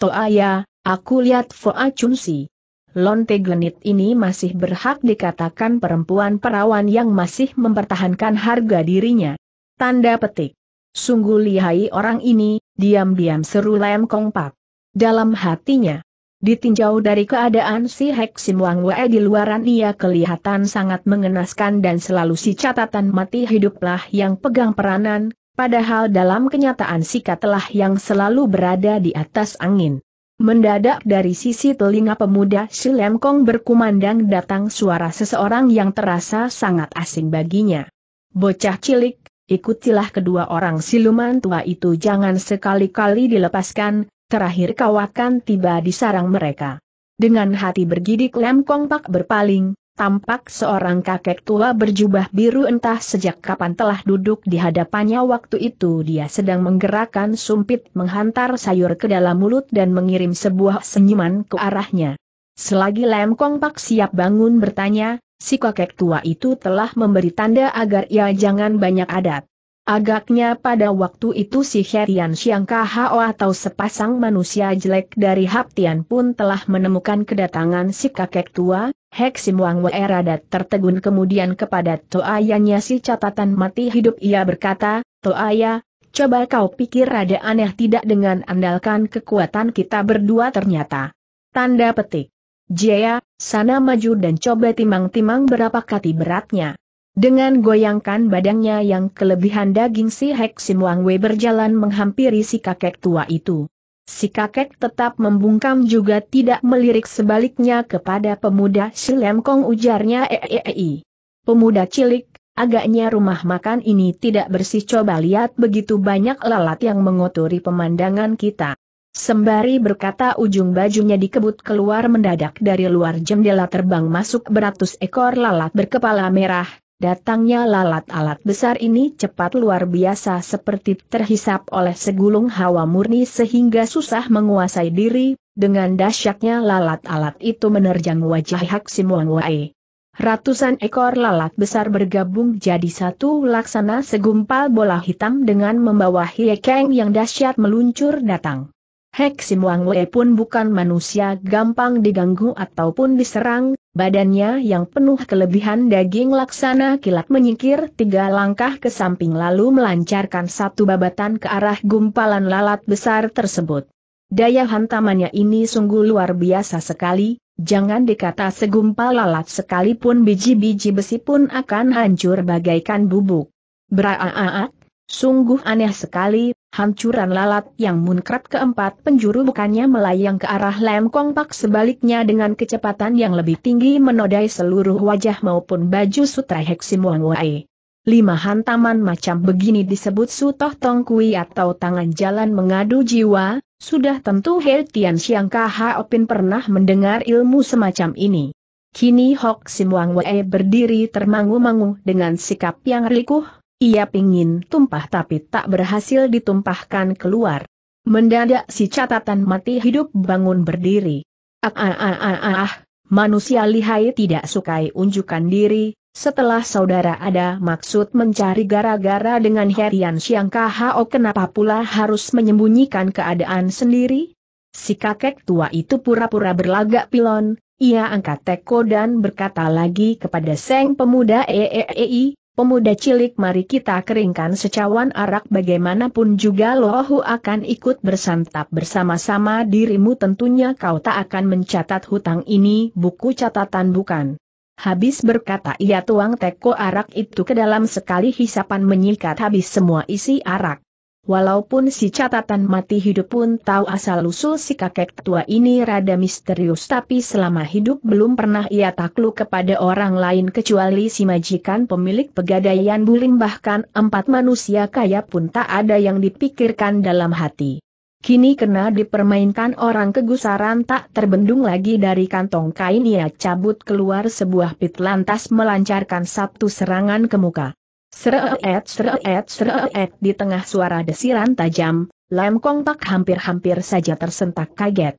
Toaya, aku lihat Foa Chunsi. Lonte genit ini masih berhak dikatakan perempuan perawan yang masih mempertahankan harga dirinya. Tanda petik. Sungguh lihai orang ini, diam-diam seru Lem Kongpak. Dalam hatinya, ditinjau dari keadaan si Hek Sim Wang Wei di luaran ia kelihatan sangat mengenaskan dan selalu si catatan mati hiduplah yang pegang peranan, padahal dalam kenyataan si katelah yang selalu berada di atas angin. Mendadak dari sisi telinga pemuda Silem Kong berkumandang datang suara seseorang yang terasa sangat asing baginya. Bocah cilik, ikutilah kedua orang siluman tua itu jangan sekali-kali dilepaskan, terakhir kau akan tiba di sarang mereka. Dengan hati bergidik Lem Kong Pak berpaling, tampak seorang kakek tua berjubah biru entah sejak kapan telah duduk di hadapannya waktu itu dia sedang menggerakkan sumpit menghantar sayur ke dalam mulut dan mengirim sebuah senyuman ke arahnya. Selagi Lem Kong Pak siap bangun bertanya, si kakek tua itu telah memberi tanda agar ia jangan banyak adat. Agaknya pada waktu itu si Herian Siang Kahao atau sepasang manusia jelek dari Haptian pun telah menemukan kedatangan si kakek tua, Heksim Wang Wei radat tertegun kemudian kepada Toayanya si catatan mati hidup ia berkata, Toaya, coba kau pikir rada aneh tidak dengan andalkan kekuatan kita berdua ternyata. Tanda petik. Jaya, sana maju dan coba timang-timang berapa kati beratnya. Dengan goyangkan badannya yang kelebihan daging si Hek Wang Wei berjalan menghampiri si kakek tua itu. Si kakek tetap membungkam juga tidak melirik sebaliknya kepada pemuda si Kong. ujarnya eei. Eh, eh, eh, pemuda cilik, agaknya rumah makan ini tidak bersih coba lihat begitu banyak lalat yang mengotori pemandangan kita. Sembari berkata ujung bajunya dikebut keluar mendadak dari luar jendela terbang masuk beratus ekor lalat berkepala merah, Datangnya lalat-alat besar ini cepat luar biasa seperti terhisap oleh segulung hawa murni sehingga susah menguasai diri, dengan dahsyatnya lalat-alat itu menerjang wajah Hak Simuang Wai. Ratusan ekor lalat besar bergabung jadi satu laksana segumpal bola hitam dengan membawa hiekeng yang dahsyat meluncur datang. Hek Simuang Wai pun bukan manusia gampang diganggu ataupun diserang, Badannya yang penuh kelebihan daging laksana kilat menyingkir tiga langkah ke samping lalu melancarkan satu babatan ke arah gumpalan lalat besar tersebut. Daya hantamannya ini sungguh luar biasa sekali, jangan dikata segumpal lalat sekalipun biji-biji besi pun akan hancur bagaikan bubuk. Beraaat, Sungguh aneh sekali, hancuran lalat yang munkrat keempat penjuru bukannya melayang ke arah lem Pak sebaliknya dengan kecepatan yang lebih tinggi menodai seluruh wajah maupun baju sutra Heksimuang Wai. Lima hantaman macam begini disebut sutoh tongkui atau tangan jalan mengadu jiwa, sudah tentu He Tian Xiang Opin pernah mendengar ilmu semacam ini. Kini Hok Simuang Wei berdiri termangu-mangu dengan sikap yang rikuh, ia pingin tumpah tapi tak berhasil ditumpahkan keluar. Mendadak si catatan mati hidup bangun berdiri. Ah ah ah ah ah, ah. manusia lihai tidak sukai unjukkan diri, setelah saudara ada maksud mencari gara-gara dengan Herian Siang KHO kenapa pula harus menyembunyikan keadaan sendiri? Si kakek tua itu pura-pura berlagak pilon, ia angkat teko dan berkata lagi kepada Seng Pemuda EEEI, Pemuda cilik mari kita keringkan secawan arak bagaimanapun juga lohu akan ikut bersantap bersama-sama dirimu tentunya kau tak akan mencatat hutang ini buku catatan bukan. Habis berkata ia tuang teko arak itu ke dalam sekali hisapan menyikat habis semua isi arak. Walaupun si catatan mati hidup pun tahu asal-usul si kakek tua ini rada misterius tapi selama hidup belum pernah ia takluk kepada orang lain kecuali si majikan pemilik pegadaian bulim bahkan empat manusia kaya pun tak ada yang dipikirkan dalam hati. Kini kena dipermainkan orang kegusaran tak terbendung lagi dari kantong kain ia cabut keluar sebuah pit lantas melancarkan satu serangan ke muka. Seret, seret, seret, di tengah suara desiran tajam, Lam Kong Pak hampir-hampir saja tersentak kaget.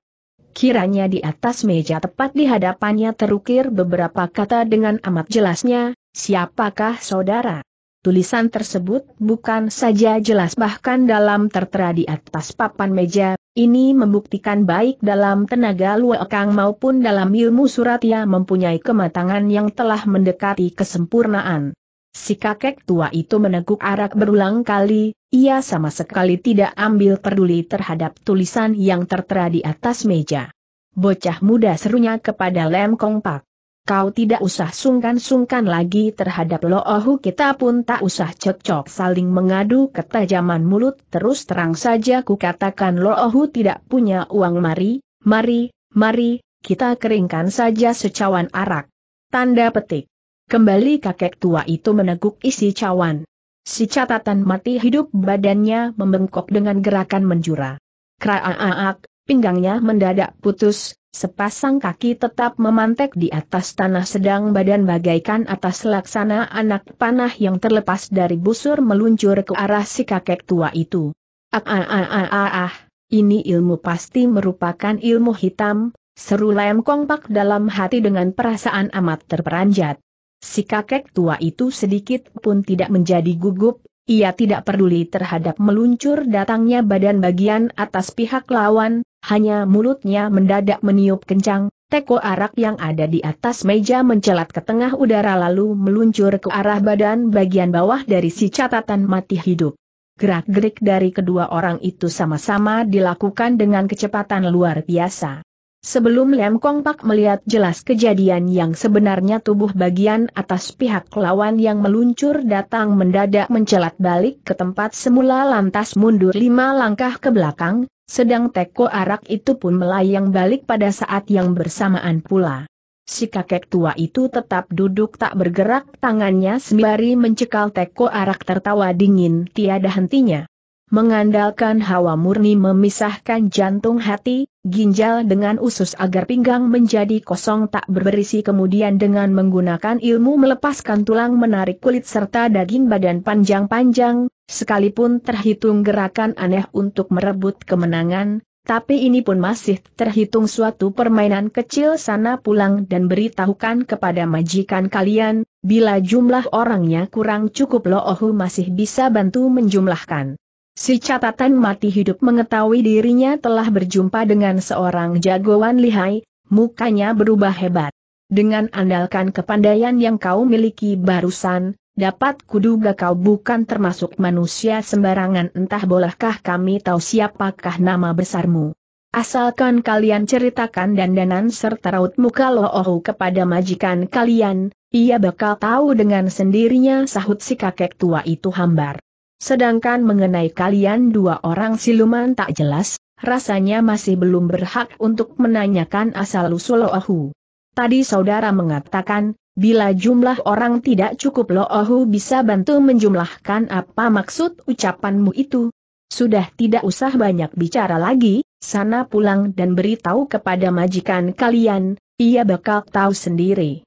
Kiranya di atas meja tepat di hadapannya terukir beberapa kata dengan amat jelasnya, siapakah saudara? Tulisan tersebut bukan saja jelas bahkan dalam tertera di atas papan meja, ini membuktikan baik dalam tenaga luekang maupun dalam ilmu surat ia mempunyai kematangan yang telah mendekati kesempurnaan. Si kakek tua itu meneguk arak berulang kali, ia sama sekali tidak ambil peduli terhadap tulisan yang tertera di atas meja. Bocah muda serunya kepada Lem Kong Pak. Kau tidak usah sungkan-sungkan lagi terhadap Loohu kita pun tak usah cocok saling mengadu ketajaman mulut terus terang saja ku katakan Loohu tidak punya uang mari, mari, mari, kita keringkan saja secawan arak. Tanda petik. Kembali kakek tua itu meneguk isi cawan. Si catatan mati hidup badannya membengkok dengan gerakan menjura. Kraaak, pinggangnya mendadak putus, sepasang kaki tetap memantek di atas tanah sedang badan bagaikan atas laksana anak panah yang terlepas dari busur meluncur ke arah si kakek tua itu. Ah ini ilmu pasti merupakan ilmu hitam, seru Lem kompak dalam hati dengan perasaan amat terperanjat. Si kakek tua itu sedikit pun tidak menjadi gugup, ia tidak peduli terhadap meluncur datangnya badan bagian atas pihak lawan, hanya mulutnya mendadak meniup kencang, teko arak yang ada di atas meja mencelat ke tengah udara lalu meluncur ke arah badan bagian bawah dari si catatan mati hidup. Gerak-gerik dari kedua orang itu sama-sama dilakukan dengan kecepatan luar biasa. Sebelum Lem Kong Pak melihat jelas kejadian yang sebenarnya tubuh bagian atas pihak lawan yang meluncur datang mendadak mencelat balik ke tempat semula lantas mundur lima langkah ke belakang, sedang teko arak itu pun melayang balik pada saat yang bersamaan pula. Si kakek tua itu tetap duduk tak bergerak tangannya sembari mencekal teko arak tertawa dingin tiada hentinya. Mengandalkan hawa murni memisahkan jantung hati, ginjal dengan usus agar pinggang menjadi kosong tak berberisi kemudian dengan menggunakan ilmu melepaskan tulang menarik kulit serta daging badan panjang-panjang, sekalipun terhitung gerakan aneh untuk merebut kemenangan, tapi ini pun masih terhitung suatu permainan kecil sana pulang dan beritahukan kepada majikan kalian, bila jumlah orangnya kurang cukup loohu masih bisa bantu menjumlahkan. Si catatan mati hidup mengetahui dirinya telah berjumpa dengan seorang jagoan lihai, mukanya berubah hebat. Dengan andalkan kepandaian yang kau miliki barusan, dapat kuduga kau bukan termasuk manusia sembarangan entah bolehkah kami tahu siapakah nama besarmu. Asalkan kalian ceritakan dandanan serta raut muka loohu kepada majikan kalian, ia bakal tahu dengan sendirinya sahut si kakek tua itu hambar. Sedangkan mengenai kalian dua orang siluman tak jelas, rasanya masih belum berhak untuk menanyakan asal-usul Ohu. Tadi saudara mengatakan, bila jumlah orang tidak cukup Ohu bisa bantu menjumlahkan apa maksud ucapanmu itu. Sudah tidak usah banyak bicara lagi, sana pulang dan beritahu kepada majikan kalian, ia bakal tahu sendiri.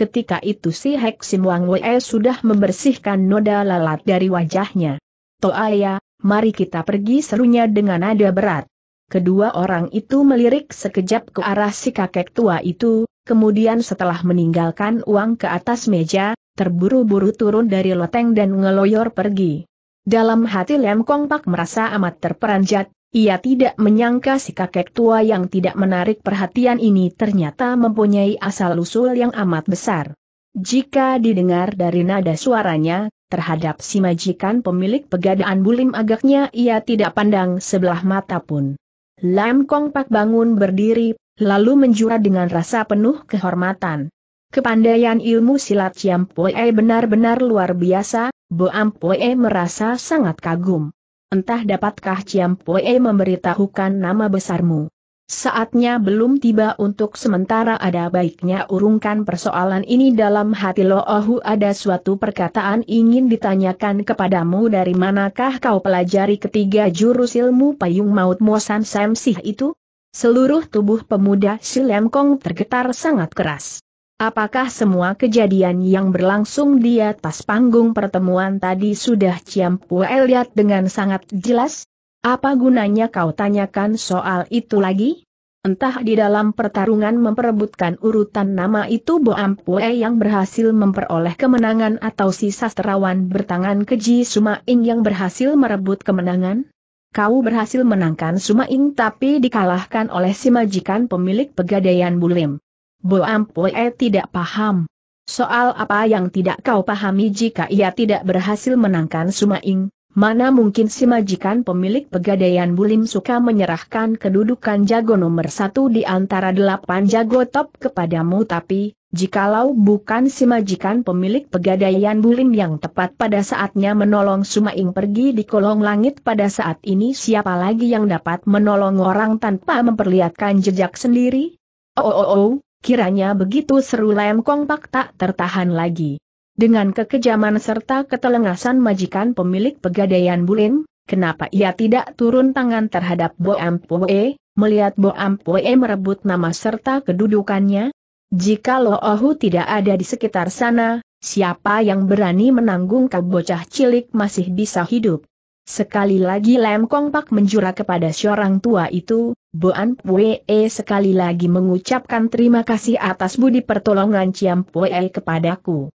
Ketika itu si Hek Sim Wang Wei sudah membersihkan noda lalat dari wajahnya. Toaya, mari kita pergi serunya dengan nada berat. Kedua orang itu melirik sekejap ke arah si kakek tua itu, kemudian setelah meninggalkan uang ke atas meja, terburu-buru turun dari loteng dan ngeloyor pergi. Dalam hati Lem Kong Pak merasa amat terperanjat, ia tidak menyangka si kakek tua yang tidak menarik perhatian ini ternyata mempunyai asal-usul yang amat besar. Jika didengar dari nada suaranya, terhadap si majikan pemilik pegadaan bulim agaknya ia tidak pandang sebelah mata pun. Lam Kong Pak bangun berdiri, lalu menjura dengan rasa penuh kehormatan. Kepandaian ilmu silat Ciam Poe benar-benar luar biasa, Boam Poe merasa sangat kagum entah dapatkah Ciampue memberitahukan nama besarmu. Saatnya belum tiba untuk sementara ada baiknya urungkan persoalan ini dalam hati Lo Ohu ada suatu perkataan ingin ditanyakan kepadamu dari manakah kau pelajari ketiga jurus ilmu payung maut Sam Samsih itu? Seluruh tubuh pemuda Silem Kong tergetar sangat keras. Apakah semua kejadian yang berlangsung di atas panggung pertemuan tadi sudah Ciam Pue lihat dengan sangat jelas? Apa gunanya kau tanyakan soal itu lagi? Entah di dalam pertarungan memperebutkan urutan nama itu Bo Ampue yang berhasil memperoleh kemenangan atau si sastrawan bertangan keji Sumaing yang berhasil merebut kemenangan? Kau berhasil menangkan Suma Sumaing tapi dikalahkan oleh si majikan pemilik pegadaian Bulim. Bo Ampue tidak paham. Soal apa yang tidak kau pahami jika ia tidak berhasil menangkan Sumaing, mana mungkin si majikan pemilik pegadaian Bulim suka menyerahkan kedudukan jago nomor satu di antara delapan jago top kepadamu tapi, jikalau bukan si majikan pemilik pegadaian Bulim yang tepat pada saatnya menolong Sumaing pergi di kolong langit pada saat ini siapa lagi yang dapat menolong orang tanpa memperlihatkan jejak sendiri? Oh oh oh, oh. Kiranya begitu seru Lem Kong tak tertahan lagi. Dengan kekejaman serta ketelengasan majikan pemilik pegadaian Bulin, kenapa ia tidak turun tangan terhadap Bo Ampoe, melihat Bo Ampoe merebut nama serta kedudukannya? Jika Lo Ohu tidak ada di sekitar sana, siapa yang berani menanggung kebocah cilik masih bisa hidup? Sekali lagi Lem Kong Pak menjura kepada seorang tua itu, Boan Pue sekali lagi mengucapkan terima kasih atas budi pertolongan Ciam Pue kepadaku.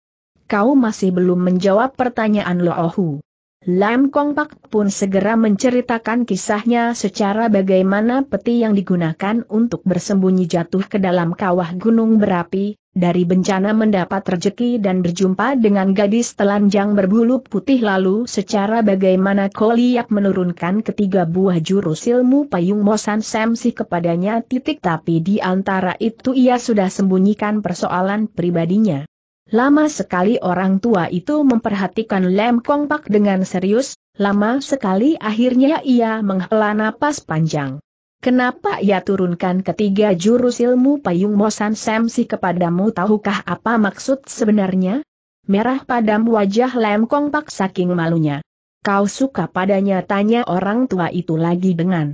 Kau masih belum menjawab pertanyaan Loohu. Lam Kong Pak pun segera menceritakan kisahnya secara bagaimana peti yang digunakan untuk bersembunyi jatuh ke dalam kawah gunung berapi, dari bencana mendapat rejeki dan berjumpa dengan gadis telanjang berbulu putih lalu secara bagaimana Koliak menurunkan ketiga buah jurus ilmu payung Mosan Samsi kepadanya titik tapi di antara itu ia sudah sembunyikan persoalan pribadinya. Lama sekali orang tua itu memperhatikan Lem Kong Pak dengan serius, lama sekali akhirnya ia menghela napas panjang. Kenapa ia turunkan ketiga jurus ilmu payung Mosan Semsi kepadamu tahukah apa maksud sebenarnya? Merah padam wajah Lem Pak saking malunya. Kau suka padanya tanya orang tua itu lagi dengan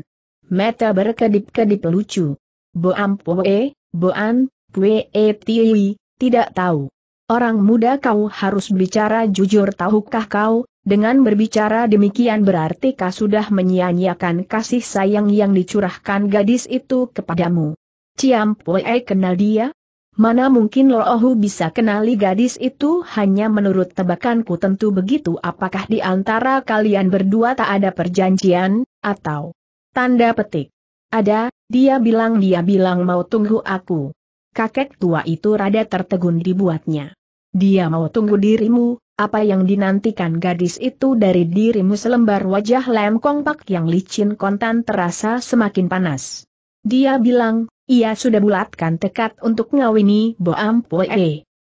Meta berkedip-kedip lucu. Boam Poe, Boan, Pue Tiwi, tidak tahu. Orang muda kau harus bicara jujur tahukah kau, dengan berbicara demikian berarti kau sudah menyia-nyiakan kasih sayang yang dicurahkan gadis itu kepadamu. Ciam Poe kenal dia? Mana mungkin Loohu bisa kenali gadis itu hanya menurut tebakanku tentu begitu apakah di antara kalian berdua tak ada perjanjian, atau tanda petik. Ada, dia bilang dia bilang mau tunggu aku. Kakek tua itu rada tertegun dibuatnya. Dia mau tunggu dirimu, apa yang dinantikan gadis itu dari dirimu selembar wajah Lem Kong yang licin kontan terasa semakin panas. Dia bilang, ia sudah bulatkan tekad untuk ngawini Boam Poe.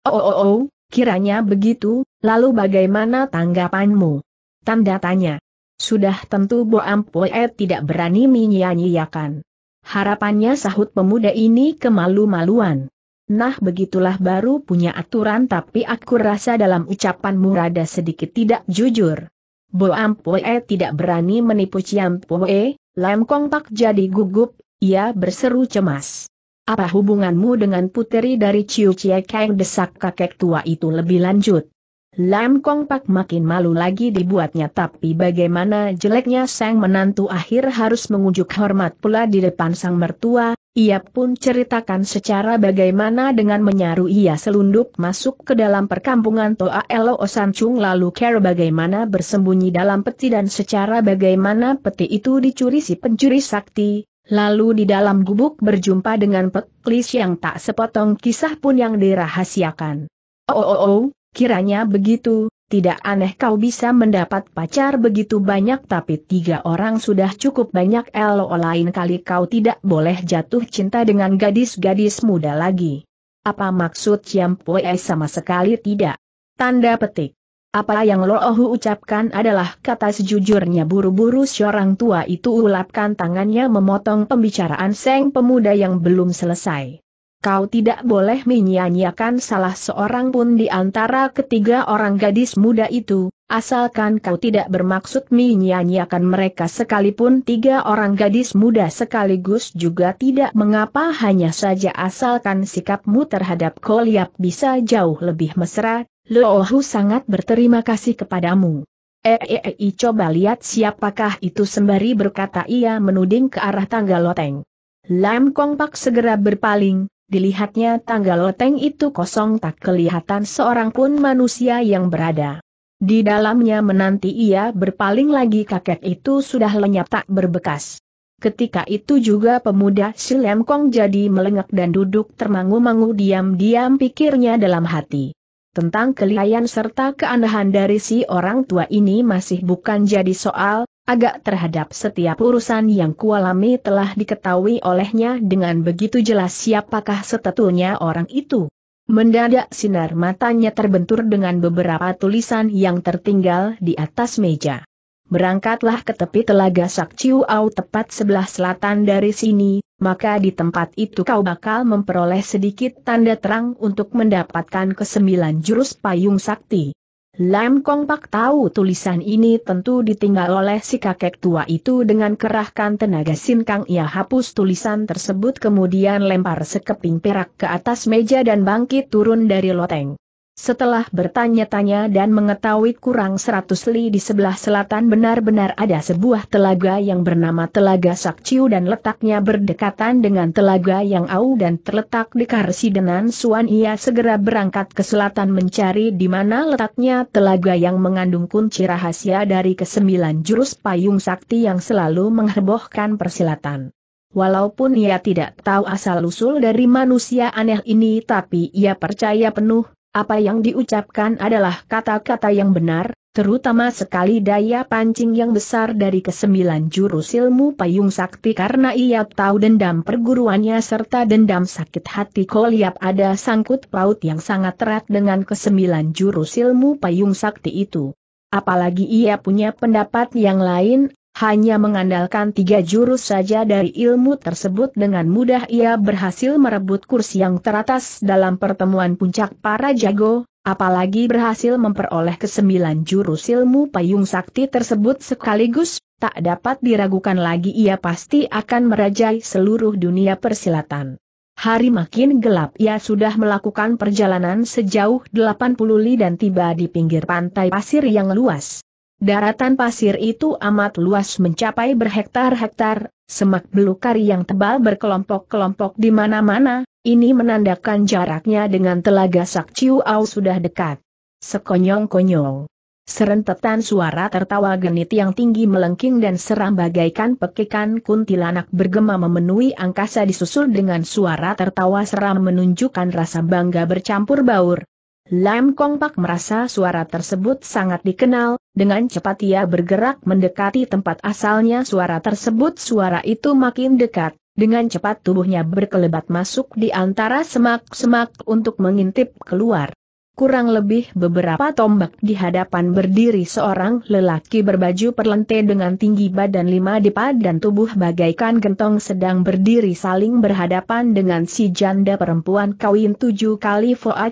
Oh, oh, oh, kiranya begitu, lalu bagaimana tanggapanmu? Tanda tanya. Sudah tentu Boam Poe tidak berani menyia-nyiakan. Harapannya sahut pemuda ini kemalu-maluan. Nah begitulah baru punya aturan tapi aku rasa dalam ucapanmu rada sedikit tidak jujur. Bo Ampoe tidak berani menipu Ciam Pue, Lam Kong Pak jadi gugup, ia berseru cemas. Apa hubunganmu dengan puteri dari Ciu Chie Kang desak kakek tua itu lebih lanjut? Lam Kong Pak makin malu lagi dibuatnya tapi bagaimana jeleknya sang menantu akhir harus mengujuk hormat pula di depan sang mertua, ia pun ceritakan secara bagaimana dengan menyaru ia selundup masuk ke dalam perkampungan Toa Elo Osancung lalu care bagaimana bersembunyi dalam peti dan secara bagaimana peti itu dicuri si pencuri sakti, lalu di dalam gubuk berjumpa dengan peklis yang tak sepotong kisah pun yang dirahasiakan. Oh oh oh, oh. Kiranya begitu, tidak aneh kau bisa mendapat pacar begitu banyak tapi tiga orang sudah cukup banyak elo lain kali kau tidak boleh jatuh cinta dengan gadis-gadis muda lagi. Apa maksud Chiam sama sekali tidak? Tanda petik. Apa yang Loohu ucapkan adalah kata sejujurnya buru-buru seorang tua itu ulapkan tangannya memotong pembicaraan Seng pemuda yang belum selesai kau tidak boleh menyia-nyiakan salah seorang pun di antara ketiga orang gadis muda itu, asalkan kau tidak bermaksud menyia-nyiakan mereka sekalipun tiga orang gadis muda sekaligus juga tidak mengapa hanya saja asalkan sikapmu terhadap Koliap bisa jauh lebih mesra, Loohu sangat berterima kasih kepadamu. Eh, eh, eh, eh, coba lihat siapakah itu sembari berkata ia menuding ke arah tangga loteng. Lam Kong Pak segera berpaling, dilihatnya tangga loteng itu kosong tak kelihatan seorang pun manusia yang berada. Di dalamnya menanti ia berpaling lagi kakek itu sudah lenyap tak berbekas. Ketika itu juga pemuda Silem Kong jadi melengak dan duduk termangu-mangu diam-diam pikirnya dalam hati. Tentang kelihayan serta keanehan dari si orang tua ini masih bukan jadi soal, agak terhadap setiap urusan yang kualami telah diketahui olehnya dengan begitu jelas siapakah setetulnya orang itu. Mendadak sinar matanya terbentur dengan beberapa tulisan yang tertinggal di atas meja. Berangkatlah ke tepi telaga Sakciuau tepat sebelah selatan dari sini, maka di tempat itu kau bakal memperoleh sedikit tanda terang untuk mendapatkan kesembilan jurus payung sakti. Lam Kong Pak tahu tulisan ini tentu ditinggal oleh si kakek tua itu dengan kerahkan tenaga sinkang ia hapus tulisan tersebut kemudian lempar sekeping perak ke atas meja dan bangkit turun dari loteng. Setelah bertanya-tanya dan mengetahui kurang seratus li di sebelah selatan benar-benar ada sebuah telaga yang bernama Telaga Sakciu dan letaknya berdekatan dengan telaga yang au dan terletak di Karsidenan Suan ia segera berangkat ke selatan mencari di mana letaknya telaga yang mengandung kunci rahasia dari kesembilan jurus payung sakti yang selalu menghebohkan persilatan. Walaupun ia tidak tahu asal-usul dari manusia aneh ini tapi ia percaya penuh apa yang diucapkan adalah kata-kata yang benar, terutama sekali daya pancing yang besar dari kesembilan jurus ilmu payung sakti karena ia tahu dendam perguruannya serta dendam sakit hati Koliap ada sangkut paut yang sangat erat dengan kesembilan jurus ilmu payung sakti itu. Apalagi ia punya pendapat yang lain, hanya mengandalkan tiga jurus saja dari ilmu tersebut dengan mudah ia berhasil merebut kursi yang teratas dalam pertemuan puncak para jago, apalagi berhasil memperoleh kesembilan jurus ilmu payung sakti tersebut sekaligus, tak dapat diragukan lagi ia pasti akan merajai seluruh dunia persilatan. Hari makin gelap ia sudah melakukan perjalanan sejauh 80 li dan tiba di pinggir pantai pasir yang luas. Daratan pasir itu amat luas mencapai berhektar-hektar, semak belukar yang tebal berkelompok-kelompok di mana-mana, ini menandakan jaraknya dengan telaga Sakciuau sudah dekat. Sekonyong-konyong. Serentetan suara tertawa genit yang tinggi melengking dan seram bagaikan pekikan kuntilanak bergema memenuhi angkasa disusul dengan suara tertawa seram menunjukkan rasa bangga bercampur baur, Lam Kong Pak merasa suara tersebut sangat dikenal, dengan cepat ia bergerak mendekati tempat asalnya suara tersebut suara itu makin dekat, dengan cepat tubuhnya berkelebat masuk di antara semak-semak untuk mengintip keluar. Kurang lebih beberapa tombak di hadapan berdiri seorang lelaki berbaju perlente dengan tinggi badan lima depa dan tubuh bagaikan gentong sedang berdiri saling berhadapan dengan si janda perempuan kawin tujuh kali Foa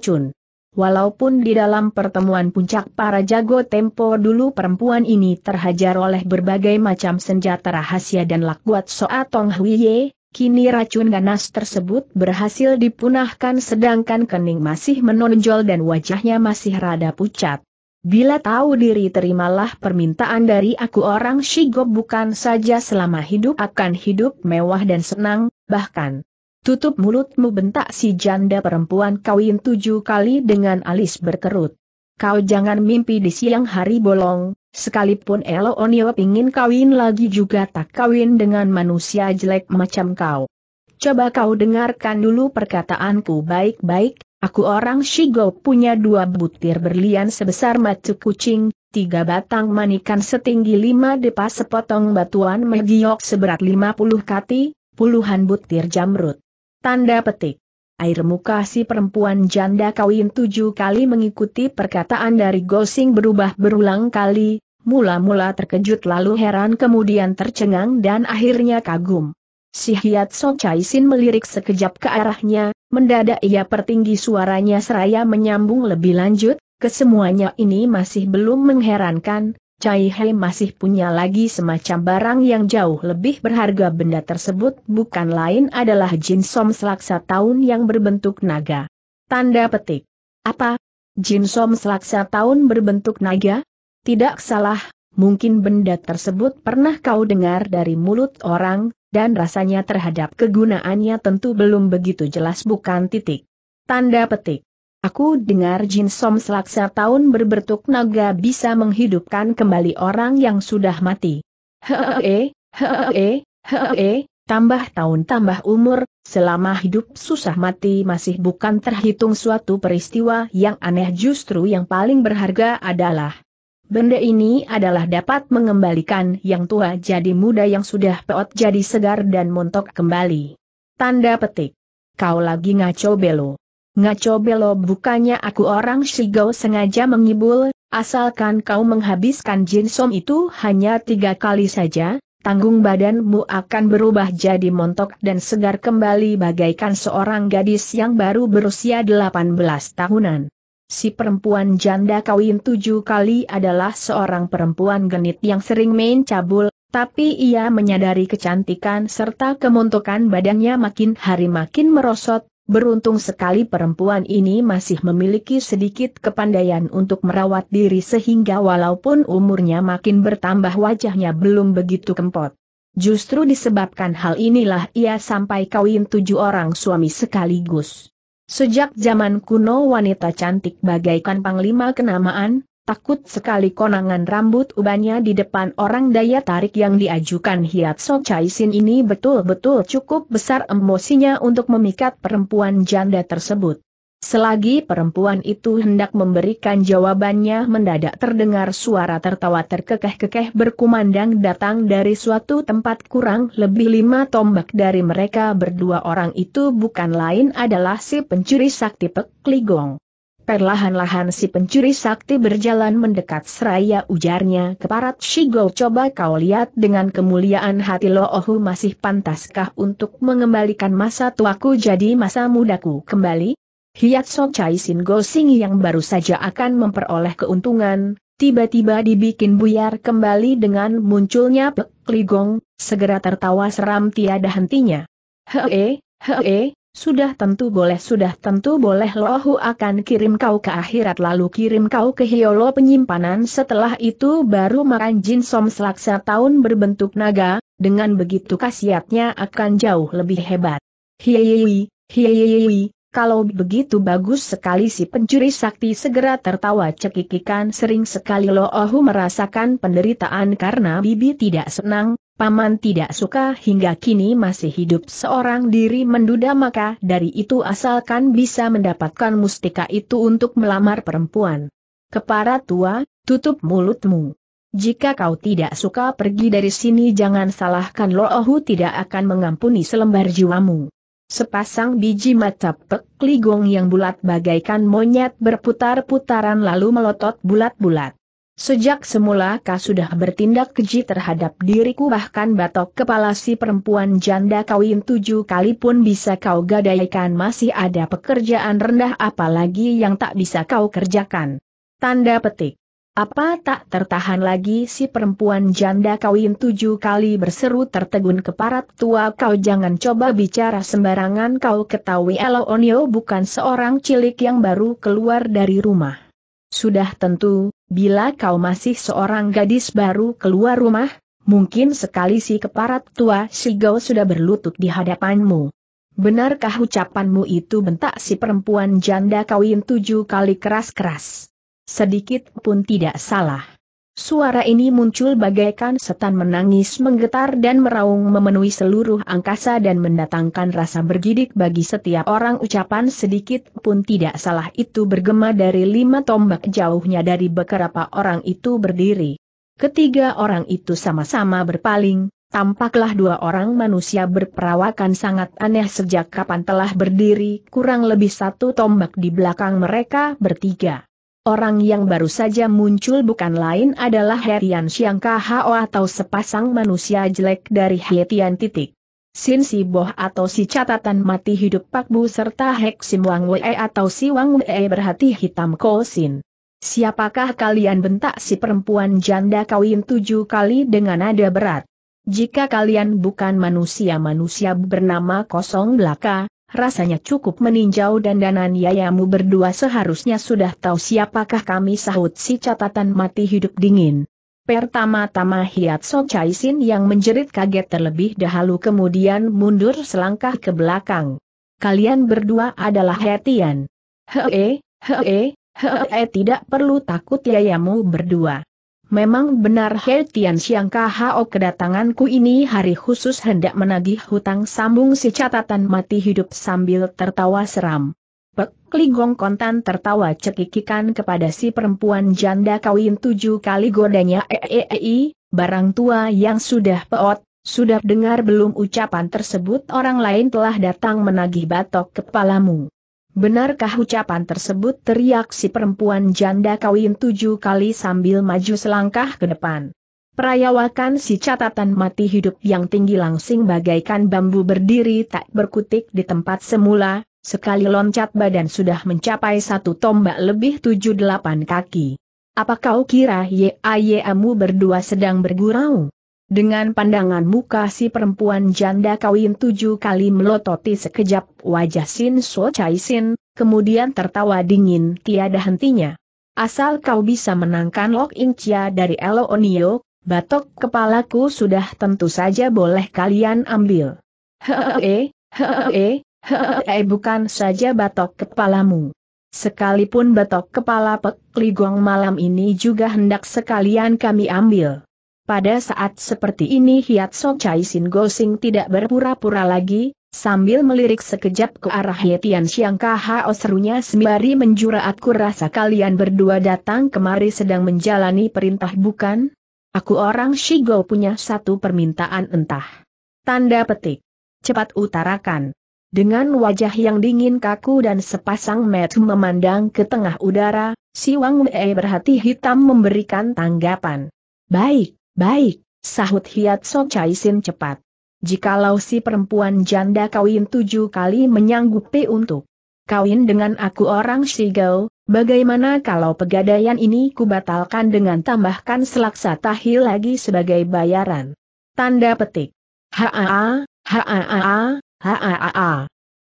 Walaupun di dalam pertemuan puncak para jago tempo dulu perempuan ini terhajar oleh berbagai macam senjata rahasia dan lakuat Tong huiye, kini racun ganas tersebut berhasil dipunahkan sedangkan kening masih menonjol dan wajahnya masih rada pucat. Bila tahu diri terimalah permintaan dari aku orang Shigo bukan saja selama hidup akan hidup mewah dan senang, bahkan Tutup mulutmu bentak si janda perempuan kawin tujuh kali dengan alis berkerut. Kau jangan mimpi di siang hari bolong, sekalipun Elo Onio ingin kawin lagi juga tak kawin dengan manusia jelek macam kau. Coba kau dengarkan dulu perkataanku baik-baik, Aku orang Shigo punya dua butir berlian sebesar macu kucing, tiga batang manikan setinggi lima depa sepotong batuan megiok seberat lima puluh kati, puluhan butir jamrut. Tanda petik. Air muka si perempuan janda kawin tujuh kali mengikuti perkataan dari Gosing berubah berulang kali, mula-mula terkejut lalu heran kemudian tercengang dan akhirnya kagum. Si Hiat So Chai Sin melirik sekejap ke arahnya, mendadak ia pertinggi suaranya seraya menyambung lebih lanjut, kesemuanya ini masih belum mengherankan, Cai Hei masih punya lagi semacam barang yang jauh lebih berharga benda tersebut bukan lain adalah Jin Som selaksa tahun yang berbentuk naga. Tanda petik. Apa? Jin Som selaksa tahun berbentuk naga? Tidak salah, mungkin benda tersebut pernah kau dengar dari mulut orang, dan rasanya terhadap kegunaannya tentu belum begitu jelas bukan titik. Tanda petik. Aku dengar Jin Som selaksa tahun berbentuk naga bisa menghidupkan kembali orang yang sudah mati. Hee, hee, hee, tambah tahun tambah umur, selama hidup susah mati masih bukan terhitung suatu peristiwa yang aneh justru yang paling berharga adalah. Benda ini adalah dapat mengembalikan yang tua jadi muda yang sudah peot jadi segar dan montok kembali. Tanda petik. Kau lagi ngaco belo. Ngaco belo bukannya aku orang Shigo sengaja mengibul, asalkan kau menghabiskan jinsom itu hanya tiga kali saja, tanggung badanmu akan berubah jadi montok dan segar kembali bagaikan seorang gadis yang baru berusia 18 tahunan. Si perempuan janda kawin tujuh kali adalah seorang perempuan genit yang sering main cabul, tapi ia menyadari kecantikan serta kemuntukan badannya makin hari makin merosot, Beruntung sekali perempuan ini masih memiliki sedikit kepandaian untuk merawat diri sehingga walaupun umurnya makin bertambah wajahnya belum begitu kempot. Justru disebabkan hal inilah ia sampai kawin tujuh orang suami sekaligus. Sejak zaman kuno wanita cantik bagaikan panglima kenamaan, Takut sekali konangan rambut ubannya di depan orang daya tarik yang diajukan Hiat Sok Chai Sin ini betul-betul cukup besar emosinya untuk memikat perempuan janda tersebut. Selagi perempuan itu hendak memberikan jawabannya mendadak terdengar suara tertawa terkekeh-kekeh berkumandang datang dari suatu tempat kurang lebih lima tombak dari mereka berdua orang itu bukan lain adalah si pencuri sakti Pek Ligong. Perlahan-lahan si pencuri sakti berjalan mendekat seraya ujarnya keparat Shigo coba kau lihat dengan kemuliaan hati lo Ohu masih pantaskah untuk mengembalikan masa tuaku jadi masa mudaku kembali? Hiat Hiatso Chai Sin Go Sing yang baru saja akan memperoleh keuntungan, tiba-tiba dibikin buyar kembali dengan munculnya Pek Ligong, segera tertawa seram tiada hentinya. Hee, hee, sudah tentu boleh, sudah tentu boleh lohu akan kirim kau ke akhirat lalu kirim kau ke Hiolo penyimpanan setelah itu baru makan jin som selaksa tahun berbentuk naga, dengan begitu khasiatnya akan jauh lebih hebat. Hiyeyeyi, hiyeyeyi, kalau begitu bagus sekali si pencuri sakti segera tertawa cekikikan sering sekali lohu merasakan penderitaan karena bibi tidak senang, Paman tidak suka hingga kini masih hidup seorang diri menduda maka dari itu asalkan bisa mendapatkan mustika itu untuk melamar perempuan. Kepara tua, tutup mulutmu. Jika kau tidak suka pergi dari sini jangan salahkan Lohu tidak akan mengampuni selembar jiwamu. Sepasang biji mata pek ligong yang bulat bagaikan monyet berputar-putaran lalu melotot bulat-bulat. Sejak semula kau sudah bertindak keji terhadap diriku bahkan batok kepala si perempuan janda kawin tujuh kali pun bisa kau gadaikan masih ada pekerjaan rendah apalagi yang tak bisa kau kerjakan. Tanda petik. Apa tak tertahan lagi si perempuan janda kawin tujuh kali berseru tertegun keparat tua kau jangan coba bicara sembarangan kau ketahui Elo Elonio bukan seorang cilik yang baru keluar dari rumah. Sudah tentu, bila kau masih seorang gadis baru keluar rumah, mungkin sekali si keparat tua Sigau sudah berlutut di hadapanmu. Benarkah ucapanmu itu bentak si perempuan janda kawin tujuh kali keras-keras? Sedikit pun tidak salah. Suara ini muncul bagaikan setan menangis menggetar dan meraung memenuhi seluruh angkasa dan mendatangkan rasa bergidik bagi setiap orang ucapan sedikit pun tidak salah itu bergema dari lima tombak jauhnya dari beberapa orang itu berdiri. Ketiga orang itu sama-sama berpaling, tampaklah dua orang manusia berperawakan sangat aneh sejak kapan telah berdiri kurang lebih satu tombak di belakang mereka bertiga. Orang yang baru saja muncul bukan lain adalah Herian Siang Kahao atau sepasang manusia jelek dari Hetian titik. Sin Si Boh atau si catatan mati hidup Pak Bu serta Hek Sim Wang Wei atau si Wang Wei berhati hitam Ko Sin. Siapakah kalian bentak si perempuan janda kawin tujuh kali dengan nada berat? Jika kalian bukan manusia-manusia bernama kosong belaka, rasanya cukup meninjau dandanan yayamu berdua seharusnya sudah tahu siapakah kami sahut si catatan mati hidup dingin. Pertama-tama Hiat So sin yang menjerit kaget terlebih dahulu kemudian mundur selangkah ke belakang. Kalian berdua adalah Hetian. Hee, hee, hee, tidak perlu takut yayamu berdua. Memang benar He Tian Siang Kahao kedatanganku ini hari khusus hendak menagih hutang sambung si catatan mati hidup sambil tertawa seram. Pek Ligong kontan tertawa cekikikan kepada si perempuan janda kawin tujuh kali godanya eeei, barang tua yang sudah peot, sudah dengar belum ucapan tersebut orang lain telah datang menagih batok kepalamu. Benarkah ucapan tersebut teriak si perempuan janda kawin tujuh kali sambil maju selangkah ke depan. Perayawakan si catatan mati hidup yang tinggi langsing bagaikan bambu berdiri tak berkutik di tempat semula, sekali loncat badan sudah mencapai satu tombak lebih tujuh delapan kaki. Apa kau kira YAYAmu berdua sedang bergurau? Dengan pandangan muka si perempuan janda kawin tujuh kali melototi sekejap wajah Sin So Chai Sin, kemudian tertawa dingin tiada hentinya. Asal kau bisa menangkan Lok Ing Chia dari Elo Onio, batok kepalaku sudah tentu saja boleh kalian ambil. Hehehe, hehehe, hehehe bukan saja batok kepalamu. Sekalipun batok kepala Pek Ligong malam ini juga hendak sekalian kami ambil. Pada saat seperti ini Hiat Sok Chai Sin Go Sing tidak berpura-pura lagi, sambil melirik sekejap ke arah Ye Tian Siang Kaha oh serunya sembari menjura aku rasa kalian berdua datang kemari sedang menjalani perintah bukan? Aku orang Shigo punya satu permintaan entah. Tanda petik. Cepat utarakan. Dengan wajah yang dingin kaku dan sepasang mata memandang ke tengah udara, si Wang Wei berhati hitam memberikan tanggapan. Baik. Baik, sahut Hiat Sok Chai Sin cepat. Jikalau si perempuan janda kawin tujuh kali menyanggupi untuk kawin dengan aku orang Shigao, bagaimana kalau pegadaian ini kubatalkan dengan tambahkan selaksa tahil lagi sebagai bayaran? Tanda petik. Haa, haa, haa,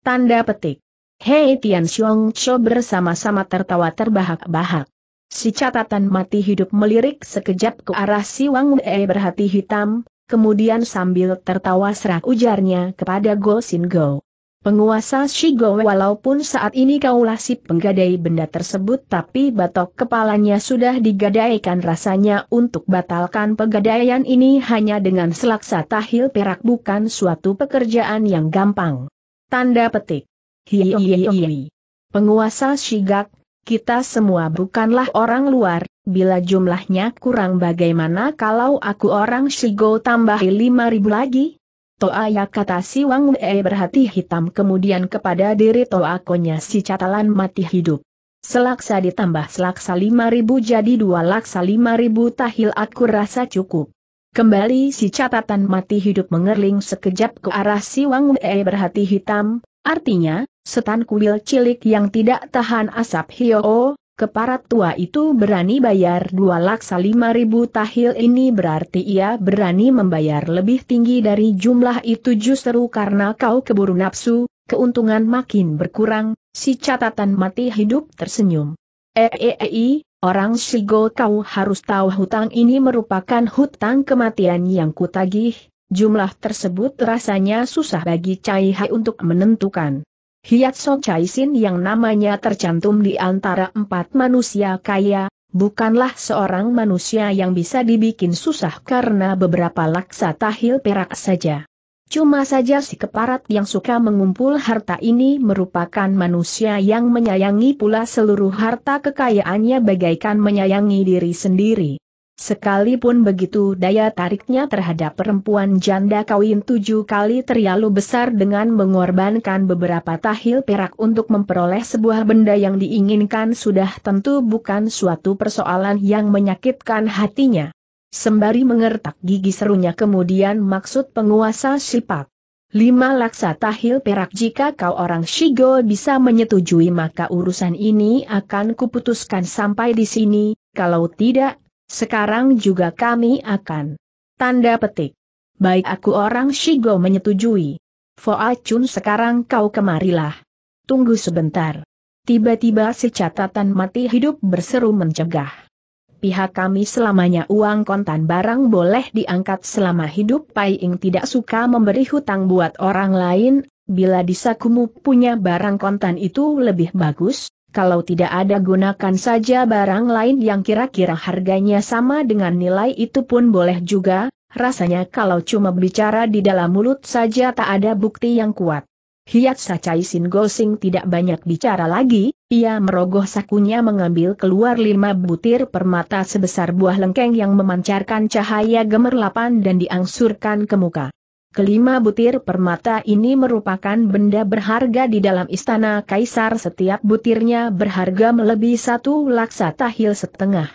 Tanda petik. Hei Tian Xiong Cho bersama-sama tertawa terbahak-bahak. Si catatan mati hidup melirik sekejap ke arah si Wang Wei berhati hitam, kemudian sambil tertawa serak ujarnya kepada Go Sin Go. Penguasa Shigo walaupun saat ini kaulah si penggadai benda tersebut tapi batok kepalanya sudah digadaikan rasanya untuk batalkan pegadaian ini hanya dengan selaksa tahil perak bukan suatu pekerjaan yang gampang. Tanda petik. Hihihihi. Penguasa Shigak, kita semua bukanlah orang luar, bila jumlahnya kurang bagaimana kalau aku orang Shigo tambah lima ribu lagi? Toa ya kata si Wang Wei berhati hitam kemudian kepada diri Toakonya si catalan mati hidup. Selaksa ditambah selaksa lima ribu jadi dua laksa lima ribu tahil aku rasa cukup. Kembali si catatan mati hidup mengerling sekejap ke arah si Wang Wei berhati hitam, artinya, Setan kuil cilik yang tidak tahan asap Hio, keparat tua itu berani bayar dua laksa lima ribu tahil ini berarti ia berani membayar lebih tinggi dari jumlah itu justru karena kau keburu nafsu, keuntungan makin berkurang, si catatan mati hidup tersenyum. Eeei, eh, eh, eh, orang Shigo kau harus tahu hutang ini merupakan hutang kematian yang kutagih, jumlah tersebut rasanya susah bagi Cai Hai untuk menentukan. Song Chaisin yang namanya tercantum di antara empat manusia kaya, bukanlah seorang manusia yang bisa dibikin susah karena beberapa laksa tahil perak saja. Cuma saja si keparat yang suka mengumpul harta ini merupakan manusia yang menyayangi pula seluruh harta kekayaannya bagaikan menyayangi diri sendiri. Sekalipun begitu daya tariknya terhadap perempuan janda kawin tujuh kali terlalu besar dengan mengorbankan beberapa tahil perak untuk memperoleh sebuah benda yang diinginkan sudah tentu bukan suatu persoalan yang menyakitkan hatinya. Sembari mengertak gigi serunya kemudian maksud penguasa Sipak. Lima laksa tahil perak jika kau orang Shigo bisa menyetujui maka urusan ini akan kuputuskan sampai di sini, kalau tidak sekarang juga kami akan. Tanda petik. Baik aku orang Shigo menyetujui. Acun sekarang kau kemarilah. Tunggu sebentar. Tiba-tiba si catatan mati hidup berseru mencegah. Pihak kami selamanya uang kontan barang boleh diangkat selama hidup Pai Ing tidak suka memberi hutang buat orang lain, bila disakumu punya barang kontan itu lebih bagus, kalau tidak ada gunakan saja barang lain yang kira-kira harganya sama dengan nilai itu pun boleh juga, rasanya kalau cuma bicara di dalam mulut saja tak ada bukti yang kuat. Hiat Sacai Sin Gosing tidak banyak bicara lagi, ia merogoh sakunya mengambil keluar lima butir permata sebesar buah lengkeng yang memancarkan cahaya gemerlapan dan diangsurkan ke muka. Kelima butir permata ini merupakan benda berharga di dalam istana kaisar setiap butirnya berharga melebihi satu laksa tahil setengah.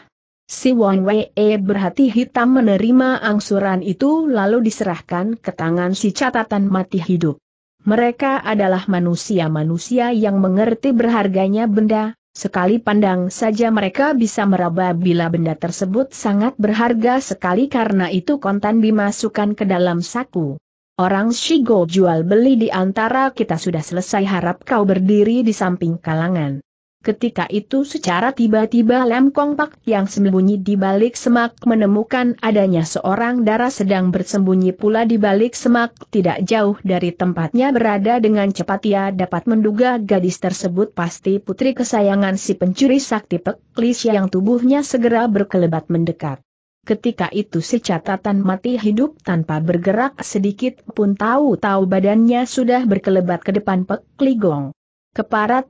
Si Wan Wei berhati hitam menerima angsuran itu lalu diserahkan ke tangan si catatan mati hidup. Mereka adalah manusia-manusia yang mengerti berharganya benda, sekali pandang saja mereka bisa meraba bila benda tersebut sangat berharga sekali karena itu kontan dimasukkan ke dalam saku. Orang Shigo jual beli di antara kita sudah selesai harap kau berdiri di samping kalangan. Ketika itu secara tiba-tiba Lem kongpak yang sembunyi di balik semak menemukan adanya seorang darah sedang bersembunyi pula di balik semak tidak jauh dari tempatnya berada dengan cepat ia dapat menduga gadis tersebut pasti putri kesayangan si pencuri sakti peklis yang tubuhnya segera berkelebat mendekat. Ketika itu si catatan mati hidup tanpa bergerak sedikit pun tahu-tahu badannya sudah berkelebat ke depan Pek Ligong.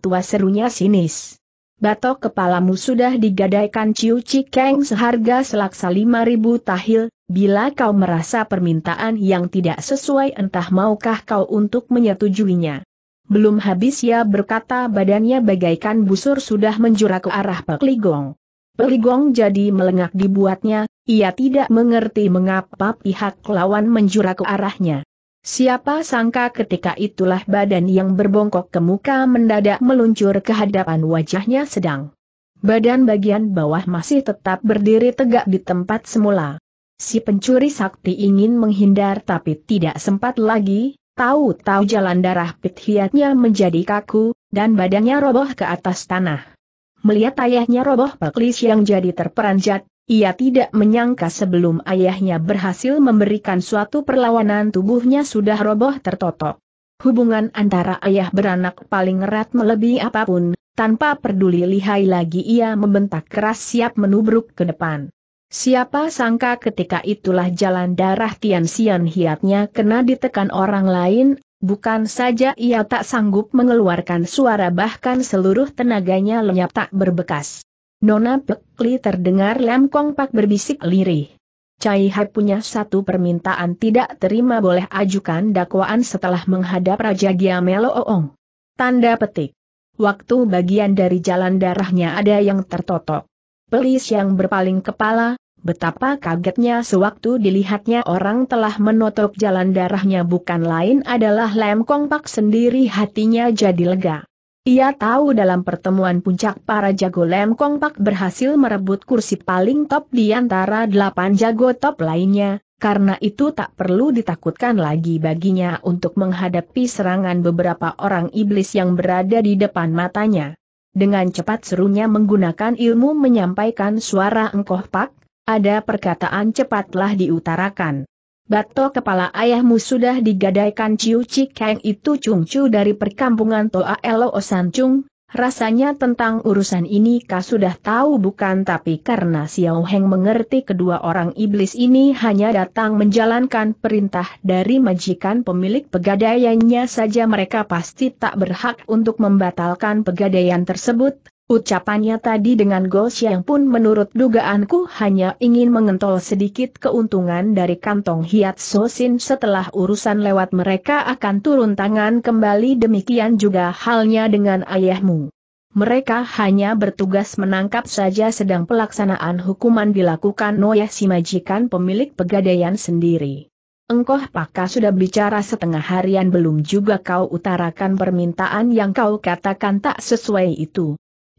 tua serunya sinis. Batok kepalamu sudah digadaikan Ciu Cikeng seharga selaksa 5000 tahil, bila kau merasa permintaan yang tidak sesuai entah maukah kau untuk menyetujuinya. Belum habis ia berkata badannya bagaikan busur sudah menjura ke arah Pek Ligong. Peligong jadi melengak dibuatnya, ia tidak mengerti mengapa pihak lawan menjura ke arahnya. Siapa sangka ketika itulah badan yang berbongkok ke muka mendadak meluncur ke hadapan wajahnya sedang. Badan bagian bawah masih tetap berdiri tegak di tempat semula. Si pencuri sakti ingin menghindar tapi tidak sempat lagi, tahu-tahu jalan darah pithiatnya menjadi kaku, dan badannya roboh ke atas tanah. Melihat ayahnya roboh Paklis yang jadi terperanjat, ia tidak menyangka sebelum ayahnya berhasil memberikan suatu perlawanan tubuhnya sudah roboh tertotok. Hubungan antara ayah beranak paling erat melebihi apapun, tanpa peduli lihai lagi ia membentak keras siap menubruk ke depan. Siapa sangka ketika itulah jalan darah Tian Xian hiatnya kena ditekan orang lain, bukan saja ia tak sanggup mengeluarkan suara bahkan seluruh tenaganya lenyap tak berbekas. Nona Pekli terdengar Lam Kong Pak berbisik lirih. Cai Hai punya satu permintaan tidak terima boleh ajukan dakwaan setelah menghadap Raja Giamelo Oong. Tanda petik. Waktu bagian dari jalan darahnya ada yang tertotok. Pelis yang berpaling kepala, betapa kagetnya sewaktu dilihatnya orang telah menotok jalan darahnya bukan lain adalah Lam Kong Pak sendiri hatinya jadi lega. Ia tahu dalam pertemuan puncak para jago lem Pak berhasil merebut kursi paling top di antara delapan jago top lainnya, karena itu tak perlu ditakutkan lagi baginya untuk menghadapi serangan beberapa orang iblis yang berada di depan matanya. Dengan cepat serunya menggunakan ilmu menyampaikan suara engkoh pak, ada perkataan cepatlah diutarakan. Batok kepala ayahmu sudah digadaikan Ciu Cikeng itu cungcu dari perkampungan Toa Elo osan Osancung, rasanya tentang urusan ini kau sudah tahu bukan tapi karena Xiao Heng mengerti kedua orang iblis ini hanya datang menjalankan perintah dari majikan pemilik pegadaiannya saja mereka pasti tak berhak untuk membatalkan pegadaian tersebut, Ucapannya tadi dengan Gos yang pun menurut dugaanku hanya ingin mengentol sedikit keuntungan dari kantong Hiat Sosin setelah urusan lewat mereka akan turun tangan kembali demikian juga halnya dengan ayahmu. Mereka hanya bertugas menangkap saja sedang pelaksanaan hukuman dilakukan oleh si majikan pemilik pegadaian sendiri. Engkau pakah sudah bicara setengah harian belum juga kau utarakan permintaan yang kau katakan tak sesuai itu.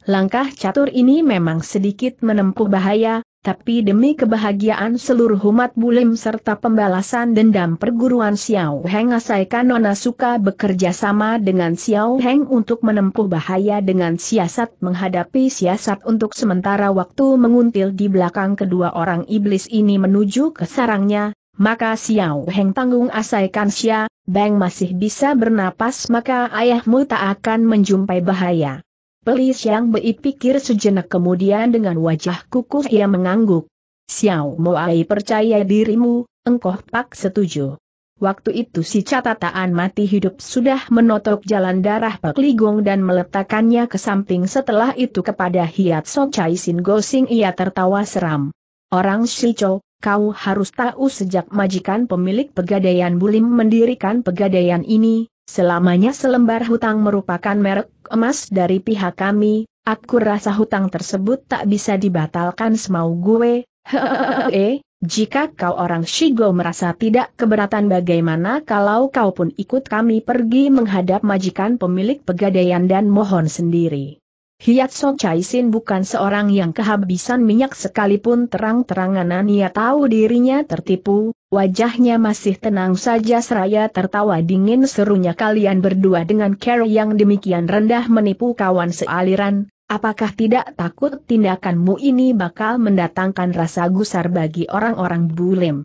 Langkah catur ini memang sedikit menempuh bahaya, tapi demi kebahagiaan seluruh umat bulim serta pembalasan dendam perguruan Xiao Heng asaikan Nona suka bekerja sama dengan Xiao Heng untuk menempuh bahaya dengan siasat menghadapi siasat untuk sementara waktu menguntil di belakang kedua orang iblis ini menuju ke sarangnya, maka Xiao Heng tanggung asaikan Xia, Bang masih bisa bernapas maka ayahmu tak akan menjumpai bahaya. Pelis yang Bei pikir sejenak kemudian dengan wajah kukuh ia mengangguk. Xiao Moai percaya dirimu, engkau pak setuju. Waktu itu si catatan mati hidup sudah menotok jalan darah Pak Ligong dan meletakkannya ke samping setelah itu kepada Hiat Song Chai Sin Gosing ia tertawa seram. Orang Shicho, kau harus tahu sejak majikan pemilik pegadaian Bulim mendirikan pegadaian ini, selamanya selembar hutang merupakan merek emas dari pihak kami, aku rasa hutang tersebut tak bisa dibatalkan semau gue, hehehe, eh, jika kau orang Shigo merasa tidak keberatan bagaimana kalau kau pun ikut kami pergi menghadap majikan pemilik pegadaian dan mohon sendiri. Hiat Chai Sin bukan seorang yang kehabisan minyak sekalipun terang-terangan ia tahu dirinya tertipu, wajahnya masih tenang saja seraya tertawa dingin serunya kalian berdua dengan care yang demikian rendah menipu kawan sealiran, apakah tidak takut tindakanmu ini bakal mendatangkan rasa gusar bagi orang-orang bulim?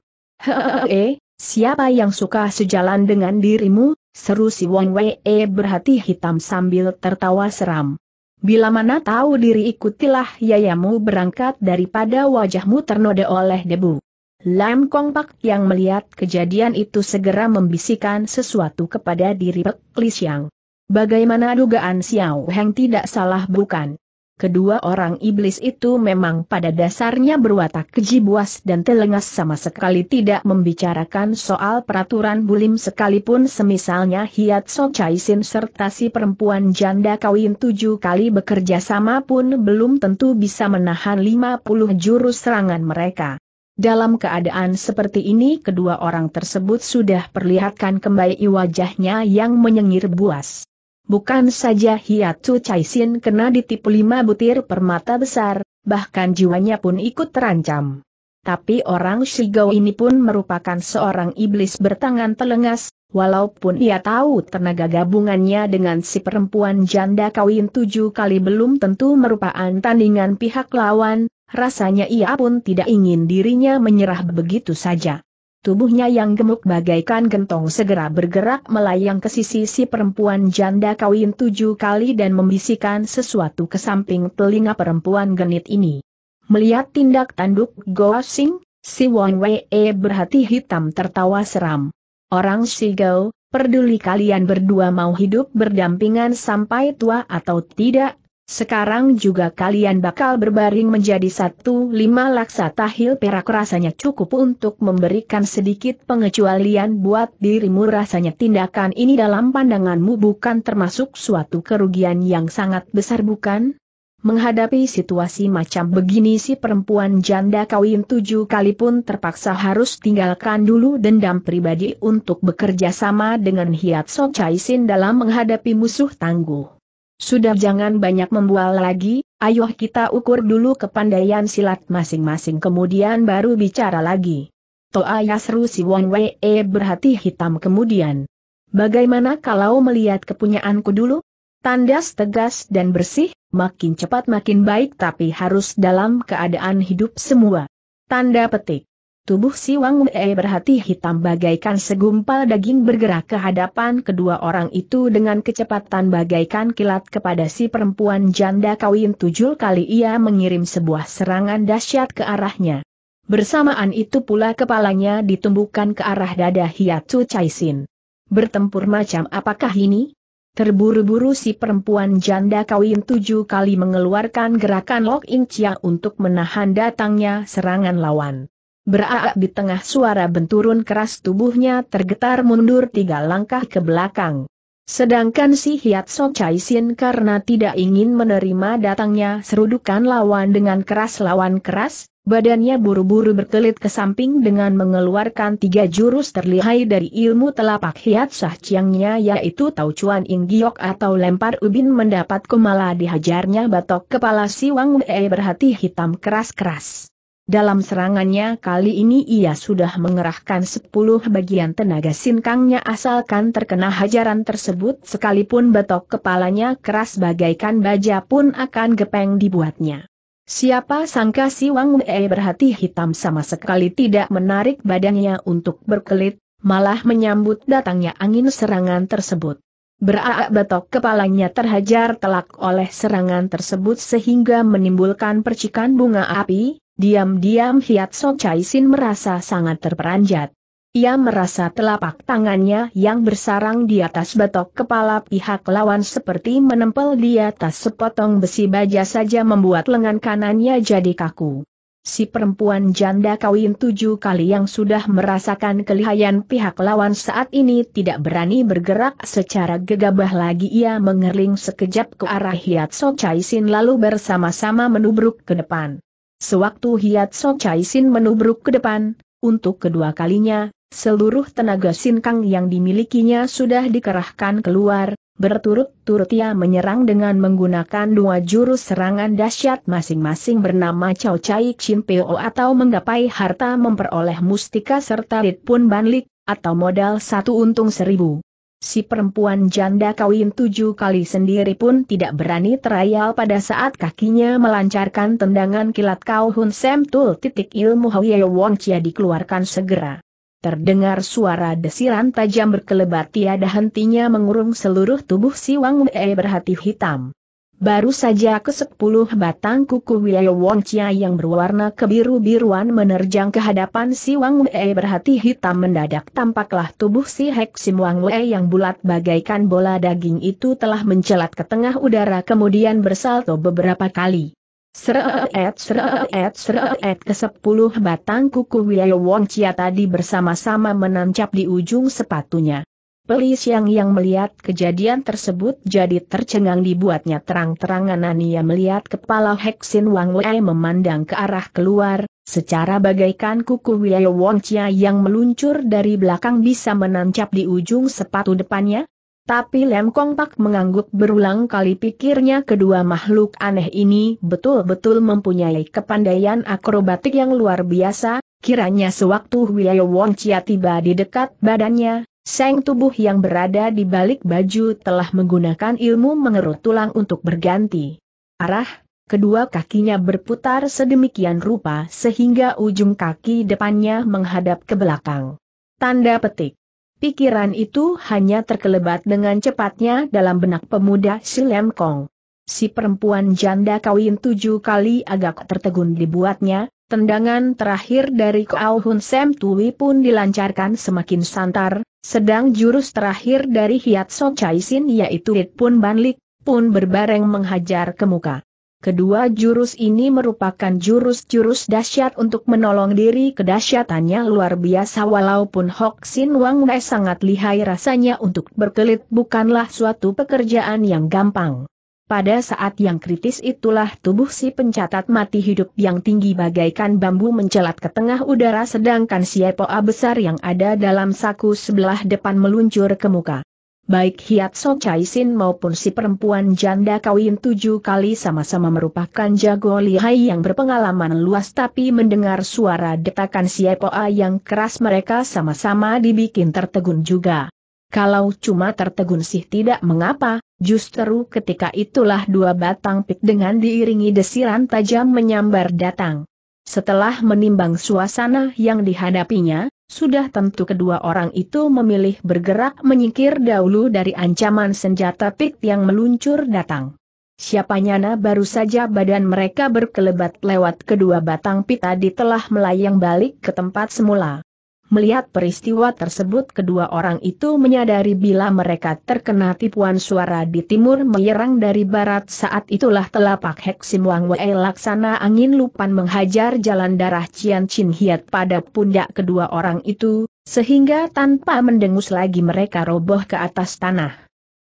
Hehehe, siapa yang suka sejalan dengan dirimu? Seru si Wong Wei berhati hitam sambil tertawa seram. Bila mana tahu diri ikutilah yayamu berangkat daripada wajahmu ternoda oleh debu. Lam Kong Pak yang melihat kejadian itu segera membisikkan sesuatu kepada diri Pek Li Siang. Bagaimana dugaan Xiao Heng tidak salah bukan? kedua orang iblis itu memang pada dasarnya berwatak keji buas dan telengas sama sekali tidak membicarakan soal peraturan bulim sekalipun semisalnya Hiat So Chai Sin serta si perempuan janda kawin tujuh kali bekerja sama pun belum tentu bisa menahan 50 jurus serangan mereka. Dalam keadaan seperti ini kedua orang tersebut sudah perlihatkan kembali wajahnya yang menyengir buas. Bukan saja Hiatsu Caixin kena ditipu lima butir permata besar, bahkan jiwanya pun ikut terancam. Tapi orang Shigao ini pun merupakan seorang iblis bertangan telengas, walaupun ia tahu tenaga gabungannya dengan si perempuan janda kawin tujuh kali belum tentu merupakan tandingan pihak lawan, rasanya ia pun tidak ingin dirinya menyerah begitu saja. Tubuhnya yang gemuk bagaikan gentong segera bergerak melayang ke sisi si perempuan janda kawin tujuh kali dan membisikkan sesuatu ke samping telinga perempuan genit ini. Melihat tindak tanduk Goa Sing, si Wong Wei e berhati hitam tertawa seram. Orang Si Gao, peduli kalian berdua mau hidup berdampingan sampai tua atau tidak, sekarang juga kalian bakal berbaring menjadi satu lima laksa tahil perak rasanya cukup untuk memberikan sedikit pengecualian buat dirimu rasanya tindakan ini dalam pandanganmu bukan termasuk suatu kerugian yang sangat besar bukan? Menghadapi situasi macam begini si perempuan janda kawin tujuh kali pun terpaksa harus tinggalkan dulu dendam pribadi untuk bekerja sama dengan Hiat Sok Chaisin dalam menghadapi musuh tangguh. Sudah jangan banyak membual lagi, ayo kita ukur dulu kepandaian silat masing-masing kemudian baru bicara lagi. Toa Yasru si Won Wee berhati hitam kemudian. Bagaimana kalau melihat kepunyaanku dulu? Tandas tegas dan bersih, makin cepat makin baik tapi harus dalam keadaan hidup semua. Tanda petik. Tubuh si Wang Wei berhati hitam bagaikan segumpal daging bergerak ke hadapan kedua orang itu dengan kecepatan bagaikan kilat kepada si perempuan janda kawin tujuh kali ia mengirim sebuah serangan dahsyat ke arahnya. Bersamaan itu pula kepalanya ditumbukkan ke arah dada Hiatsu Chaisin. Bertempur macam apakah ini? Terburu-buru si perempuan janda kawin tujuh kali mengeluarkan gerakan Lok Ing Chia untuk menahan datangnya serangan lawan. Berak di tengah suara benturun keras tubuhnya tergetar mundur tiga langkah ke belakang. Sedangkan si Hiat Sok Chai Sin karena tidak ingin menerima datangnya serudukan lawan dengan keras lawan keras, badannya buru-buru berkelit ke samping dengan mengeluarkan tiga jurus terlihai dari ilmu telapak Hiat Sah Chiangnya yaitu Tau Chuan In Giok atau lempar ubin mendapat kumala dihajarnya batok kepala si Wang Wei berhati hitam keras-keras. Dalam serangannya kali ini ia sudah mengerahkan sepuluh bagian tenaga sinkangnya asalkan terkena hajaran tersebut sekalipun betok kepalanya keras bagaikan baja pun akan gepeng dibuatnya. Siapa sangka si Wang Wei berhati hitam sama sekali tidak menarik badannya untuk berkelit, malah menyambut datangnya angin serangan tersebut. Beraak betok kepalanya terhajar telak oleh serangan tersebut sehingga menimbulkan percikan bunga api, Diam-diam Chai Chaisin merasa sangat terperanjat. Ia merasa telapak tangannya yang bersarang di atas batok kepala pihak lawan seperti menempel di atas sepotong besi baja saja membuat lengan kanannya jadi kaku. Si perempuan janda kawin tujuh kali yang sudah merasakan kelihayan pihak lawan saat ini tidak berani bergerak secara gegabah lagi ia mengerling sekejap ke arah Chai Chaisin lalu bersama-sama menubruk ke depan. Sewaktu Hiat Son Chai Sin menubruk ke depan, untuk kedua kalinya, seluruh tenaga sinkang yang dimilikinya sudah dikerahkan keluar, berturut-turut ia menyerang dengan menggunakan dua jurus serangan dahsyat masing-masing bernama Chao Chai Chin Peo atau menggapai harta memperoleh mustika serta Rit Pun Banlik, atau modal satu untung seribu. Si perempuan janda kawin tujuh kali sendiri pun tidak berani terayal pada saat kakinya melancarkan tendangan kilat Kau Hun sem Tul titik ilmu Hwee Wong Chia dikeluarkan segera. Terdengar suara desiran tajam berkelebat tiada hentinya mengurung seluruh tubuh si Wang E berhati hitam. Baru saja ke sepuluh batang kuku Wiyo Chia yang berwarna kebiru-biruan menerjang ke hadapan si Wang Wei berhati hitam mendadak tampaklah tubuh si Hek Wang Wei yang bulat bagaikan bola daging itu telah mencelat ke tengah udara kemudian bersalto beberapa kali. Sereet sereet sereet ke sepuluh batang kuku Wiyo Wong Chia tadi bersama-sama menancap di ujung sepatunya. Peli Siang yang melihat kejadian tersebut jadi tercengang dibuatnya terang-terangan Ania melihat kepala Heksin Wang Wei memandang ke arah keluar, secara bagaikan kuku Wei Wong Chia yang meluncur dari belakang bisa menancap di ujung sepatu depannya. Tapi Lem Kong Pak mengangguk berulang kali pikirnya kedua makhluk aneh ini betul-betul mempunyai kepandaian akrobatik yang luar biasa, kiranya sewaktu Wei Wong Chia tiba di dekat badannya, Seng tubuh yang berada di balik baju telah menggunakan ilmu mengerut tulang untuk berganti arah, kedua kakinya berputar sedemikian rupa sehingga ujung kaki depannya menghadap ke belakang. Tanda petik. Pikiran itu hanya terkelebat dengan cepatnya dalam benak pemuda si Lemkong. Kong. Si perempuan janda kawin tujuh kali agak tertegun dibuatnya, tendangan terakhir dari Kau Hun Sem Tui pun dilancarkan semakin santar, sedang jurus terakhir dari Hiat Chai sin yaitu It Pun Banlik, pun berbareng menghajar ke muka. Kedua jurus ini merupakan jurus-jurus dahsyat untuk menolong diri kedahsyatannya luar biasa walaupun Hok Sin Wang Wei sangat lihai rasanya untuk berkelit bukanlah suatu pekerjaan yang gampang. Pada saat yang kritis itulah tubuh si pencatat mati hidup yang tinggi bagaikan bambu mencelat ke tengah udara sedangkan si epoa besar yang ada dalam saku sebelah depan meluncur ke muka. Baik Hiat So Sin maupun si perempuan janda kawin tujuh kali sama-sama merupakan jago lihai yang berpengalaman luas tapi mendengar suara detakan si epoa yang keras mereka sama-sama dibikin tertegun juga. Kalau cuma tertegun sih tidak mengapa, justru ketika itulah dua batang pik dengan diiringi desiran tajam menyambar datang. Setelah menimbang suasana yang dihadapinya, sudah tentu kedua orang itu memilih bergerak menyingkir dahulu dari ancaman senjata pik yang meluncur datang. Siapa nyana baru saja badan mereka berkelebat lewat kedua batang pik tadi telah melayang balik ke tempat semula. Melihat peristiwa tersebut kedua orang itu menyadari bila mereka terkena tipuan suara di timur menyerang dari barat saat itulah telapak Wang Wei laksana angin lupan menghajar jalan darah Cian Chin Hiat pada pundak kedua orang itu, sehingga tanpa mendengus lagi mereka roboh ke atas tanah.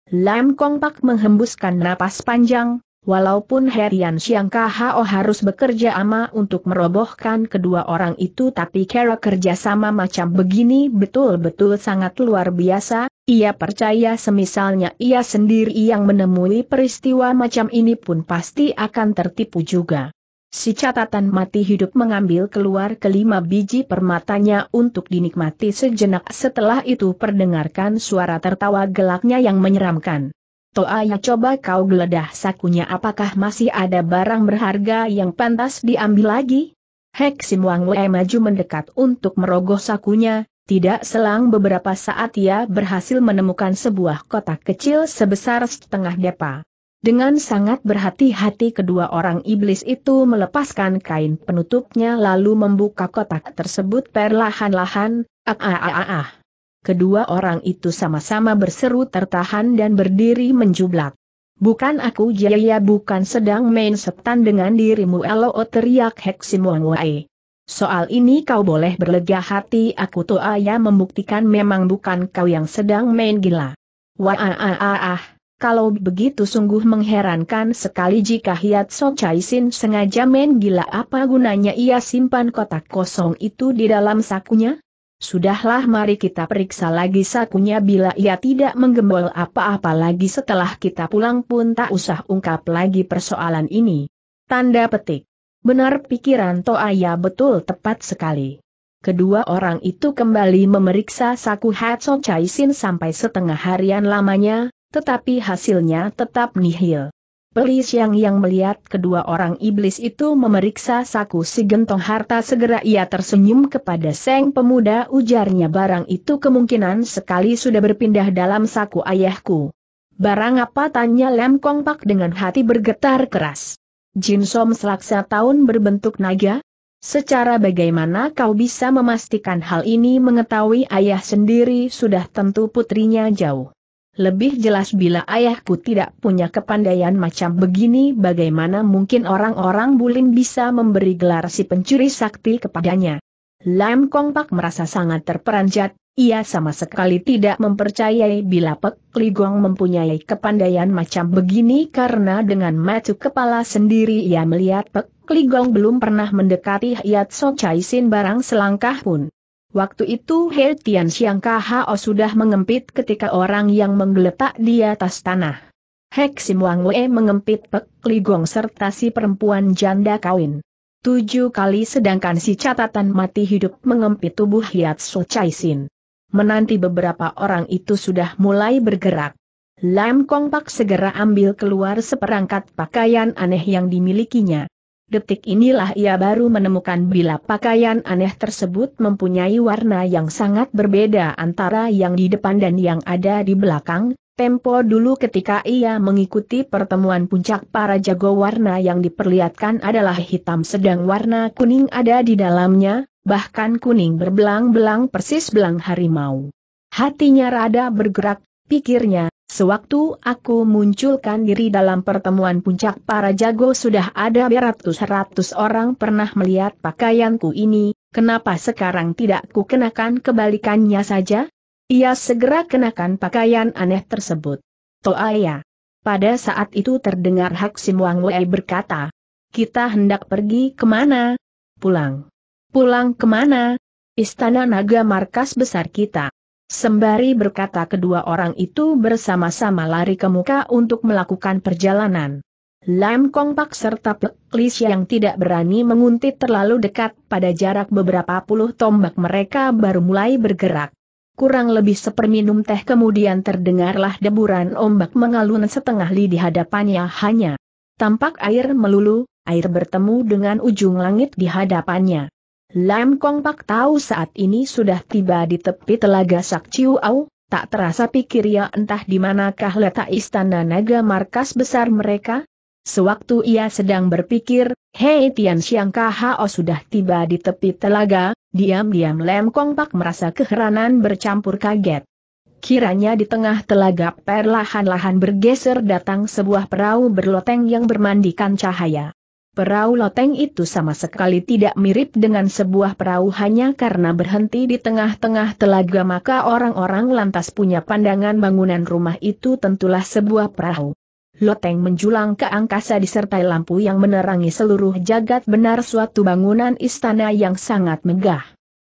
Lam Kong Pak menghembuskan napas panjang, Walaupun Herian Siang KHO harus bekerja sama untuk merobohkan kedua orang itu tapi cara kerjasama macam begini betul-betul sangat luar biasa, ia percaya semisalnya ia sendiri yang menemui peristiwa macam ini pun pasti akan tertipu juga. Si catatan mati hidup mengambil keluar kelima biji permatanya untuk dinikmati sejenak setelah itu perdengarkan suara tertawa gelaknya yang menyeramkan. Toa, yang coba kau geledah sakunya apakah masih ada barang berharga yang pantas diambil lagi? Hek Sim Wang Le maju mendekat untuk merogoh sakunya, tidak selang beberapa saat ia berhasil menemukan sebuah kotak kecil sebesar setengah depa. Dengan sangat berhati-hati kedua orang iblis itu melepaskan kain penutupnya lalu membuka kotak tersebut perlahan-lahan, ah ah ah ah. ah kedua orang itu sama-sama berseru tertahan dan berdiri menjublak. Bukan aku jaya bukan sedang main setan dengan dirimu elo teriak Heksimuang Wae. Soal ini kau boleh berlega hati aku Toaya membuktikan memang bukan kau yang sedang main gila. Wah ah, ah, ah, kalau begitu sungguh mengherankan sekali jika Hiat Sok Sin sengaja main gila apa gunanya ia simpan kotak kosong itu di dalam sakunya? Sudahlah mari kita periksa lagi sakunya bila ia tidak menggembol apa-apa lagi setelah kita pulang pun tak usah ungkap lagi persoalan ini. Tanda petik. Benar pikiran Toaya betul tepat sekali. Kedua orang itu kembali memeriksa saku Hatsok Chaisin sampai setengah harian lamanya, tetapi hasilnya tetap nihil. Pelis yang yang melihat kedua orang iblis itu memeriksa saku si gentong harta segera ia tersenyum kepada seng pemuda ujarnya barang itu kemungkinan sekali sudah berpindah dalam saku ayahku. Barang apa tanya Lem Kong Pak dengan hati bergetar keras. Jin Som selaksa tahun berbentuk naga? Secara bagaimana kau bisa memastikan hal ini mengetahui ayah sendiri sudah tentu putrinya jauh. Lebih jelas bila ayahku tidak punya kepandaian macam begini bagaimana mungkin orang-orang Bulin bisa memberi gelar si pencuri sakti kepadanya. Lam Kong Pak merasa sangat terperanjat, ia sama sekali tidak mempercayai bila Pek Gong mempunyai kepandaian macam begini karena dengan mata kepala sendiri ia melihat Pek Gong belum pernah mendekati Hiat So Chai Sin barang selangkah pun. Waktu itu He Tian Xiang KHO sudah mengempit ketika orang yang menggeletak di atas tanah. Hek Sim Wang Wei mengempit Pek Gong serta si perempuan janda kawin. Tujuh kali sedangkan si catatan mati hidup mengempit tubuh Hiat So Chai Sin. Menanti beberapa orang itu sudah mulai bergerak. Lam Kong Pak segera ambil keluar seperangkat pakaian aneh yang dimilikinya. Detik inilah ia baru menemukan bila pakaian aneh tersebut mempunyai warna yang sangat berbeda antara yang di depan dan yang ada di belakang. Tempo dulu ketika ia mengikuti pertemuan puncak para jago warna yang diperlihatkan adalah hitam sedang warna kuning ada di dalamnya, bahkan kuning berbelang-belang persis belang harimau. Hatinya rada bergerak, pikirnya, Sewaktu aku munculkan diri dalam pertemuan puncak para jago sudah ada beratus-ratus orang pernah melihat pakaianku ini, kenapa sekarang tidak ku kenakan kebalikannya saja? Ia segera kenakan pakaian aneh tersebut. Toaya. Pada saat itu terdengar Hak Wang Wei berkata, kita hendak pergi kemana? Pulang. Pulang kemana? Istana Naga Markas Besar kita. Sembari berkata kedua orang itu bersama-sama lari ke muka untuk melakukan perjalanan. Lam Kong Pak serta Peklis yang tidak berani menguntit terlalu dekat pada jarak beberapa puluh tombak mereka baru mulai bergerak. Kurang lebih seperminum teh kemudian terdengarlah deburan ombak mengalun setengah li di hadapannya hanya. Tampak air melulu, air bertemu dengan ujung langit di hadapannya. Lam Kong Pak tahu saat ini sudah tiba di tepi telaga Sak Chiu Au, tak terasa pikir ya entah di manakah letak istana naga markas besar mereka. Sewaktu ia sedang berpikir, Hei Tian Xiang Kho sudah tiba di tepi telaga, diam-diam Lam Kong Pak merasa keheranan bercampur kaget. Kiranya di tengah telaga perlahan-lahan bergeser datang sebuah perahu berloteng yang bermandikan cahaya. Perahu loteng itu sama sekali tidak mirip dengan sebuah perahu hanya karena berhenti di tengah-tengah telaga maka orang-orang lantas punya pandangan bangunan rumah itu tentulah sebuah perahu. Loteng menjulang ke angkasa disertai lampu yang menerangi seluruh jagat benar suatu bangunan istana yang sangat megah.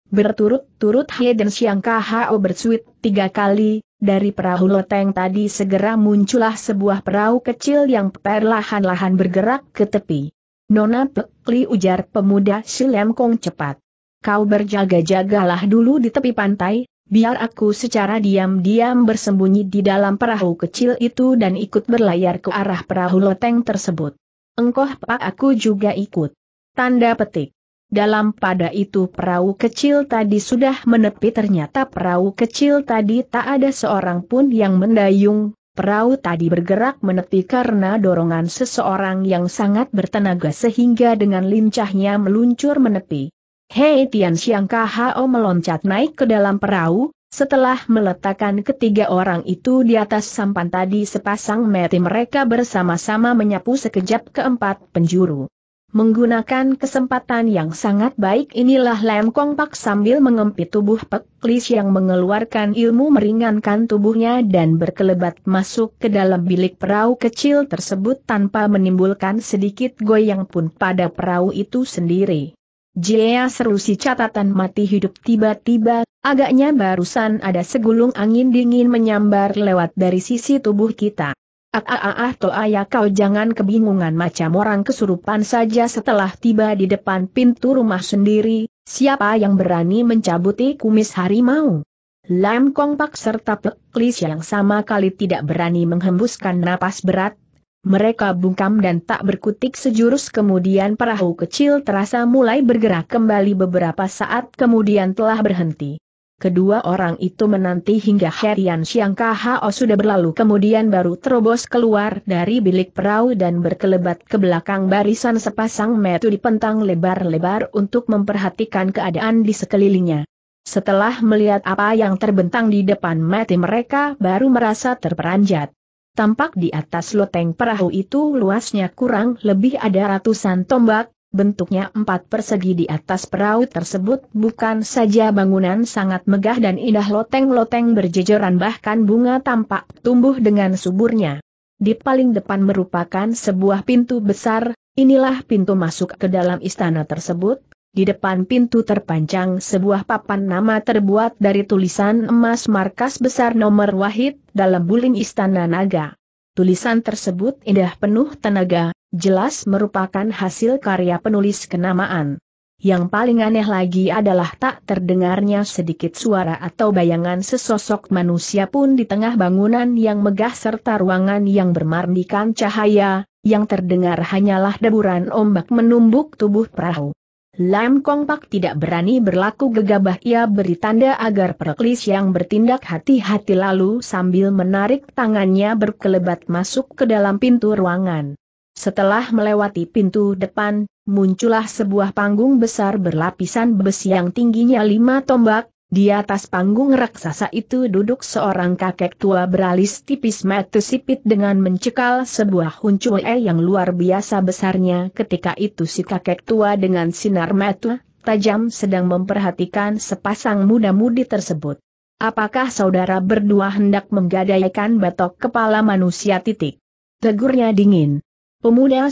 Berturut-turut Hayden Siang KHO bersuit tiga kali, dari perahu loteng tadi segera muncullah sebuah perahu kecil yang perlahan-lahan bergerak ke tepi. Nona Pekli ujar pemuda Silem Kong cepat. Kau berjaga-jagalah dulu di tepi pantai, biar aku secara diam-diam bersembunyi di dalam perahu kecil itu dan ikut berlayar ke arah perahu loteng tersebut. Engkoh pak aku juga ikut. Tanda petik. Dalam pada itu perahu kecil tadi sudah menepi ternyata perahu kecil tadi tak ada seorang pun yang mendayung, Perahu tadi bergerak menepi karena dorongan seseorang yang sangat bertenaga sehingga dengan lincahnya meluncur menepi. Hei Tian Xiang KHO meloncat naik ke dalam perahu, setelah meletakkan ketiga orang itu di atas sampan tadi sepasang mati mereka bersama-sama menyapu sekejap keempat penjuru. Menggunakan kesempatan yang sangat baik inilah Lem Kong Pak sambil mengempit tubuh Pek Lis yang mengeluarkan ilmu meringankan tubuhnya dan berkelebat masuk ke dalam bilik perahu kecil tersebut tanpa menimbulkan sedikit goyang pun pada perahu itu sendiri. Jaya seru si catatan mati hidup tiba-tiba, agaknya barusan ada segulung angin dingin menyambar lewat dari sisi tubuh kita. Ah toh ayah kau jangan kebingungan macam orang kesurupan saja setelah tiba di depan pintu rumah sendiri, siapa yang berani mencabuti kumis harimau? Lam Kong Pak serta Peklis yang sama kali tidak berani menghembuskan napas berat, mereka bungkam dan tak berkutik sejurus kemudian perahu kecil terasa mulai bergerak kembali beberapa saat kemudian telah berhenti. Kedua orang itu menanti hingga Herian Siang KHO oh sudah berlalu kemudian baru terobos keluar dari bilik perahu dan berkelebat ke belakang barisan sepasang metu di pentang lebar-lebar untuk memperhatikan keadaan di sekelilingnya. Setelah melihat apa yang terbentang di depan mati mereka baru merasa terperanjat. Tampak di atas loteng perahu itu luasnya kurang lebih ada ratusan tombak, bentuknya empat persegi di atas perahu tersebut bukan saja bangunan sangat megah dan indah loteng-loteng berjejeran bahkan bunga tampak tumbuh dengan suburnya. Di paling depan merupakan sebuah pintu besar, inilah pintu masuk ke dalam istana tersebut, di depan pintu terpanjang sebuah papan nama terbuat dari tulisan emas markas besar nomor wahid dalam buling istana naga. Tulisan tersebut indah penuh tenaga, jelas merupakan hasil karya penulis kenamaan. Yang paling aneh lagi adalah tak terdengarnya sedikit suara atau bayangan sesosok manusia pun di tengah bangunan yang megah serta ruangan yang bermarnikan cahaya, yang terdengar hanyalah deburan ombak menumbuk tubuh perahu. Lam Kong Pak tidak berani berlaku gegabah ia beri tanda agar perklis yang bertindak hati-hati lalu sambil menarik tangannya berkelebat masuk ke dalam pintu ruangan. Setelah melewati pintu depan, muncullah sebuah panggung besar berlapisan besi yang tingginya lima tombak, di atas panggung raksasa itu duduk seorang kakek tua beralis tipis mata sipit dengan mencekal sebuah huncue yang luar biasa besarnya ketika itu si kakek tua dengan sinar mata tajam sedang memperhatikan sepasang muda-mudi tersebut. Apakah saudara berdua hendak menggadaikan batok kepala manusia titik? Tegurnya dingin. Pemuda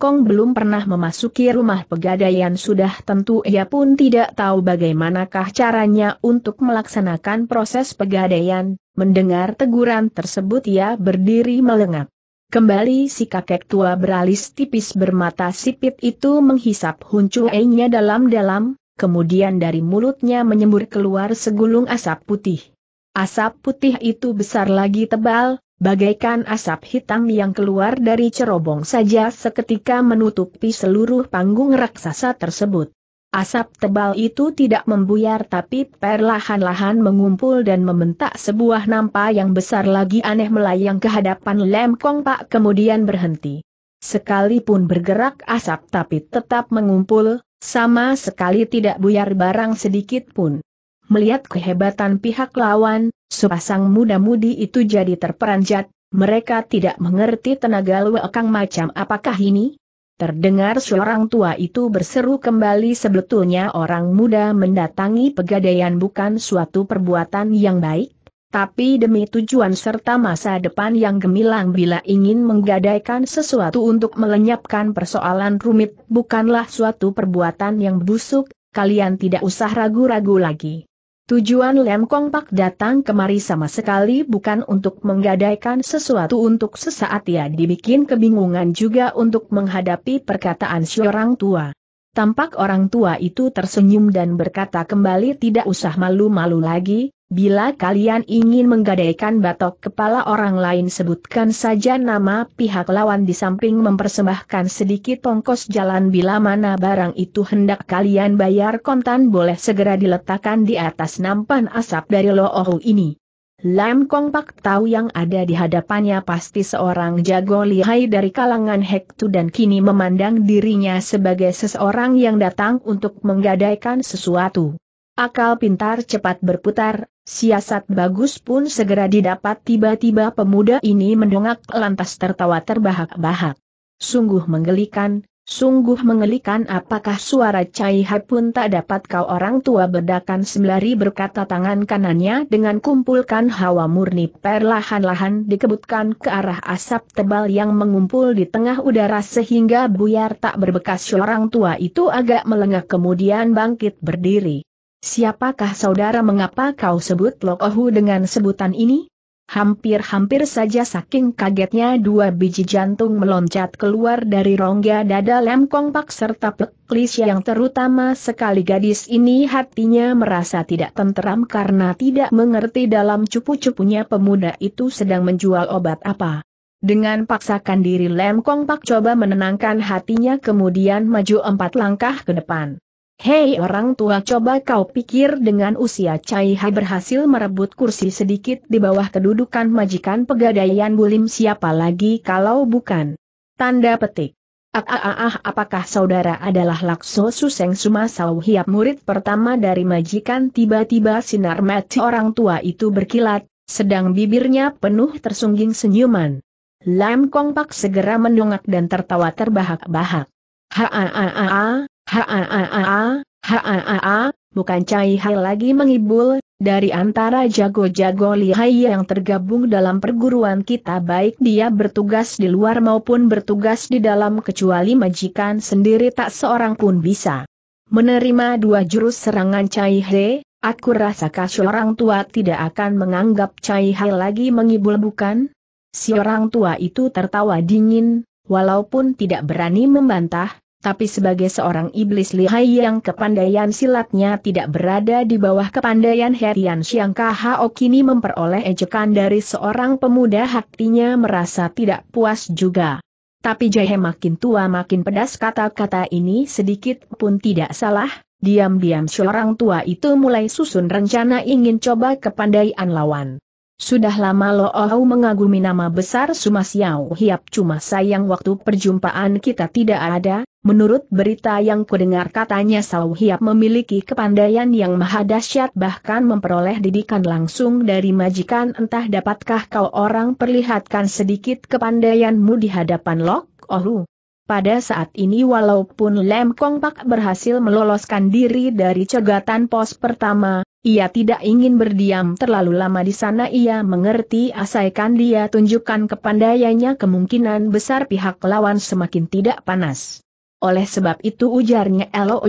kong belum pernah memasuki rumah pegadaian sudah tentu ia pun tidak tahu bagaimanakah caranya untuk melaksanakan proses pegadaian, mendengar teguran tersebut ia berdiri melengak. Kembali si kakek tua beralis tipis bermata sipit itu menghisap huncuainya dalam-dalam, kemudian dari mulutnya menyembur keluar segulung asap putih. Asap putih itu besar lagi tebal, bagaikan asap hitam yang keluar dari cerobong saja seketika menutupi seluruh panggung raksasa tersebut. Asap tebal itu tidak membuyar tapi perlahan-lahan mengumpul dan membentak sebuah nampa yang besar lagi aneh melayang ke hadapan Lem Kong Pak kemudian berhenti. Sekalipun bergerak asap tapi tetap mengumpul, sama sekali tidak buyar barang sedikit pun. Melihat kehebatan pihak lawan, sepasang muda-mudi itu jadi terperanjat, mereka tidak mengerti tenaga kang macam apakah ini. Terdengar seorang tua itu berseru kembali sebetulnya orang muda mendatangi pegadaian bukan suatu perbuatan yang baik, tapi demi tujuan serta masa depan yang gemilang bila ingin menggadaikan sesuatu untuk melenyapkan persoalan rumit bukanlah suatu perbuatan yang busuk, kalian tidak usah ragu-ragu lagi. Tujuan Lem Kong Pak datang kemari sama sekali bukan untuk menggadaikan sesuatu untuk sesaat ya. dibikin kebingungan juga untuk menghadapi perkataan si orang tua. Tampak orang tua itu tersenyum dan berkata kembali tidak usah malu-malu lagi, Bila kalian ingin menggadaikan batok kepala orang lain sebutkan saja nama pihak lawan di samping mempersembahkan sedikit tongkos jalan bila mana barang itu hendak kalian bayar kontan boleh segera diletakkan di atas nampan asap dari loohu ini. Lam Kong Pak tahu yang ada di hadapannya pasti seorang jago lihai dari kalangan Hektu dan kini memandang dirinya sebagai seseorang yang datang untuk menggadaikan sesuatu. Akal pintar cepat berputar, Siasat bagus pun segera didapat tiba-tiba pemuda ini mendongak lantas tertawa terbahak-bahak. Sungguh menggelikan, Sungguh menggelikan. apakah suara Cai Hai pun tak dapat kau orang tua bedakan sembari berkata tangan kanannya dengan kumpulkan hawa murni perlahan-lahan dikebutkan ke arah asap tebal yang mengumpul di tengah udara sehingga buyar tak berbekas orang tua itu agak melengah kemudian bangkit berdiri. Siapakah saudara mengapa kau sebut Lokohu dengan sebutan ini? Hampir-hampir saja saking kagetnya dua biji jantung meloncat keluar dari rongga dada Lem Kong Pak serta Peklis yang terutama sekali gadis ini hatinya merasa tidak tenteram karena tidak mengerti dalam cupu-cupunya pemuda itu sedang menjual obat apa. Dengan paksakan diri Lem Kong Pak coba menenangkan hatinya kemudian maju empat langkah ke depan. Hei orang tua coba kau pikir dengan usia Cai Hai berhasil merebut kursi sedikit di bawah kedudukan majikan pegadaian bulim siapa lagi kalau bukan. Tanda petik. Ah, ah, ah, ah apakah saudara adalah Lakso Suseng Sumasau Hiap murid pertama dari majikan tiba-tiba sinar mati orang tua itu berkilat, sedang bibirnya penuh tersungging senyuman. Lam Kong segera mendongak dan tertawa terbahak-bahak. Ha ah ah ah. Ha-a-a-a, ha-a-a-a, bukan Cai Hai lagi mengibul, dari antara jago-jago lihai yang tergabung dalam perguruan kita baik dia bertugas di luar maupun bertugas di dalam kecuali majikan sendiri tak seorang pun bisa. Menerima dua jurus serangan Cai Hai. aku rasa kasih orang tua tidak akan menganggap Cai Hai lagi mengibul bukan? Si orang tua itu tertawa dingin, walaupun tidak berani membantah, tapi sebagai seorang iblis lihai yang kepandaian silatnya tidak berada di bawah kepandaian Herian Siang Kahao kini memperoleh ejekan dari seorang pemuda hatinya merasa tidak puas juga. Tapi jahe makin tua makin pedas kata-kata ini sedikit pun tidak salah, diam-diam seorang tua itu mulai susun rencana ingin coba kepandaian lawan. Sudah lama Lo Ohu mengagumi nama besar Sumas Yau Hiap cuma sayang waktu perjumpaan kita tidak ada, menurut berita yang kudengar katanya Sau Hiap memiliki kepandaian yang maha dahsyat bahkan memperoleh didikan langsung dari majikan entah dapatkah kau orang perlihatkan sedikit kepandaianmu di hadapan Lo Ohu. Pada saat ini walaupun Lem Kong Pak berhasil meloloskan diri dari cegatan pos pertama, ia tidak ingin berdiam terlalu lama di sana ia mengerti asaikan dia tunjukkan kepandaiannya kemungkinan besar pihak lawan semakin tidak panas. Oleh sebab itu ujarnya Elo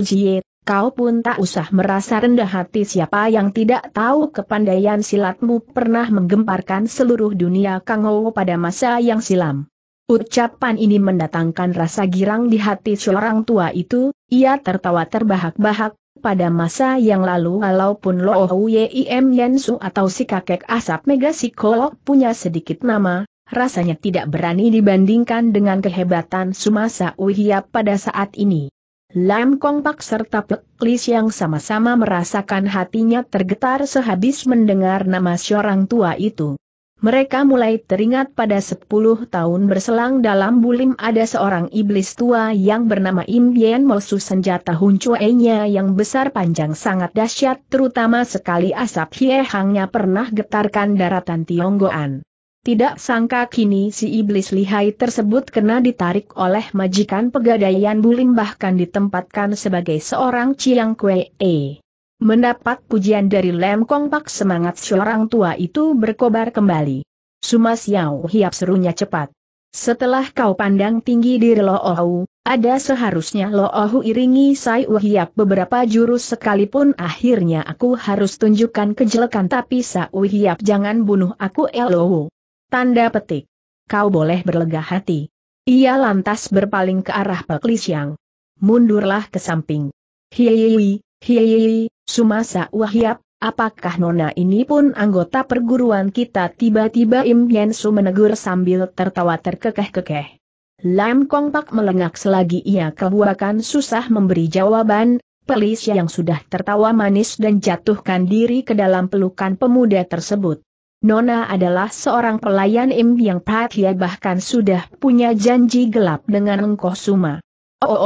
kau pun tak usah merasa rendah hati siapa yang tidak tahu kepandaian silatmu pernah menggemparkan seluruh dunia Kangou pada masa yang silam. Ucapan ini mendatangkan rasa girang di hati seorang tua itu, ia tertawa terbahak-bahak, pada masa yang lalu walaupun Lo Yim Yansu atau si kakek asap Mega Sikolo punya sedikit nama, rasanya tidak berani dibandingkan dengan kehebatan Sumasa Uhiap pada saat ini. Lam Kong Pak serta Peklis yang sama-sama merasakan hatinya tergetar sehabis mendengar nama seorang tua itu. Mereka mulai teringat pada 10 tahun berselang dalam bulim ada seorang iblis tua yang bernama Im Yen Mosu senjata huncuenya yang besar panjang sangat dahsyat terutama sekali asap hiehangnya pernah getarkan daratan Tionggoan. Tidak sangka kini si iblis lihai tersebut kena ditarik oleh majikan pegadaian bulim bahkan ditempatkan sebagai seorang Chiang Kuei. Mendapat pujian dari Lem Kong Pak semangat seorang tua itu berkobar kembali. Suma Xiao Hiap serunya cepat. Setelah kau pandang tinggi diri Lo Ohu, ada seharusnya Lo Ohu iringi Sai Hiap beberapa jurus sekalipun akhirnya aku harus tunjukkan kejelekan tapi Sai Hiap jangan bunuh aku Elohu. Tanda petik. Kau boleh berlega hati. Ia lantas berpaling ke arah Pek Li Mundurlah ke samping. Hiyi, Hei, Sumasa Wahyap, apakah nona ini pun anggota perguruan kita tiba-tiba Im Yensu menegur sambil tertawa terkekeh-kekeh. Lam Kong Pak melengak selagi ia kebuakan susah memberi jawaban, Pelis yang sudah tertawa manis dan jatuhkan diri ke dalam pelukan pemuda tersebut. Nona adalah seorang pelayan Im yang Patia bahkan sudah punya janji gelap dengan Engkoh Suma. oh oh,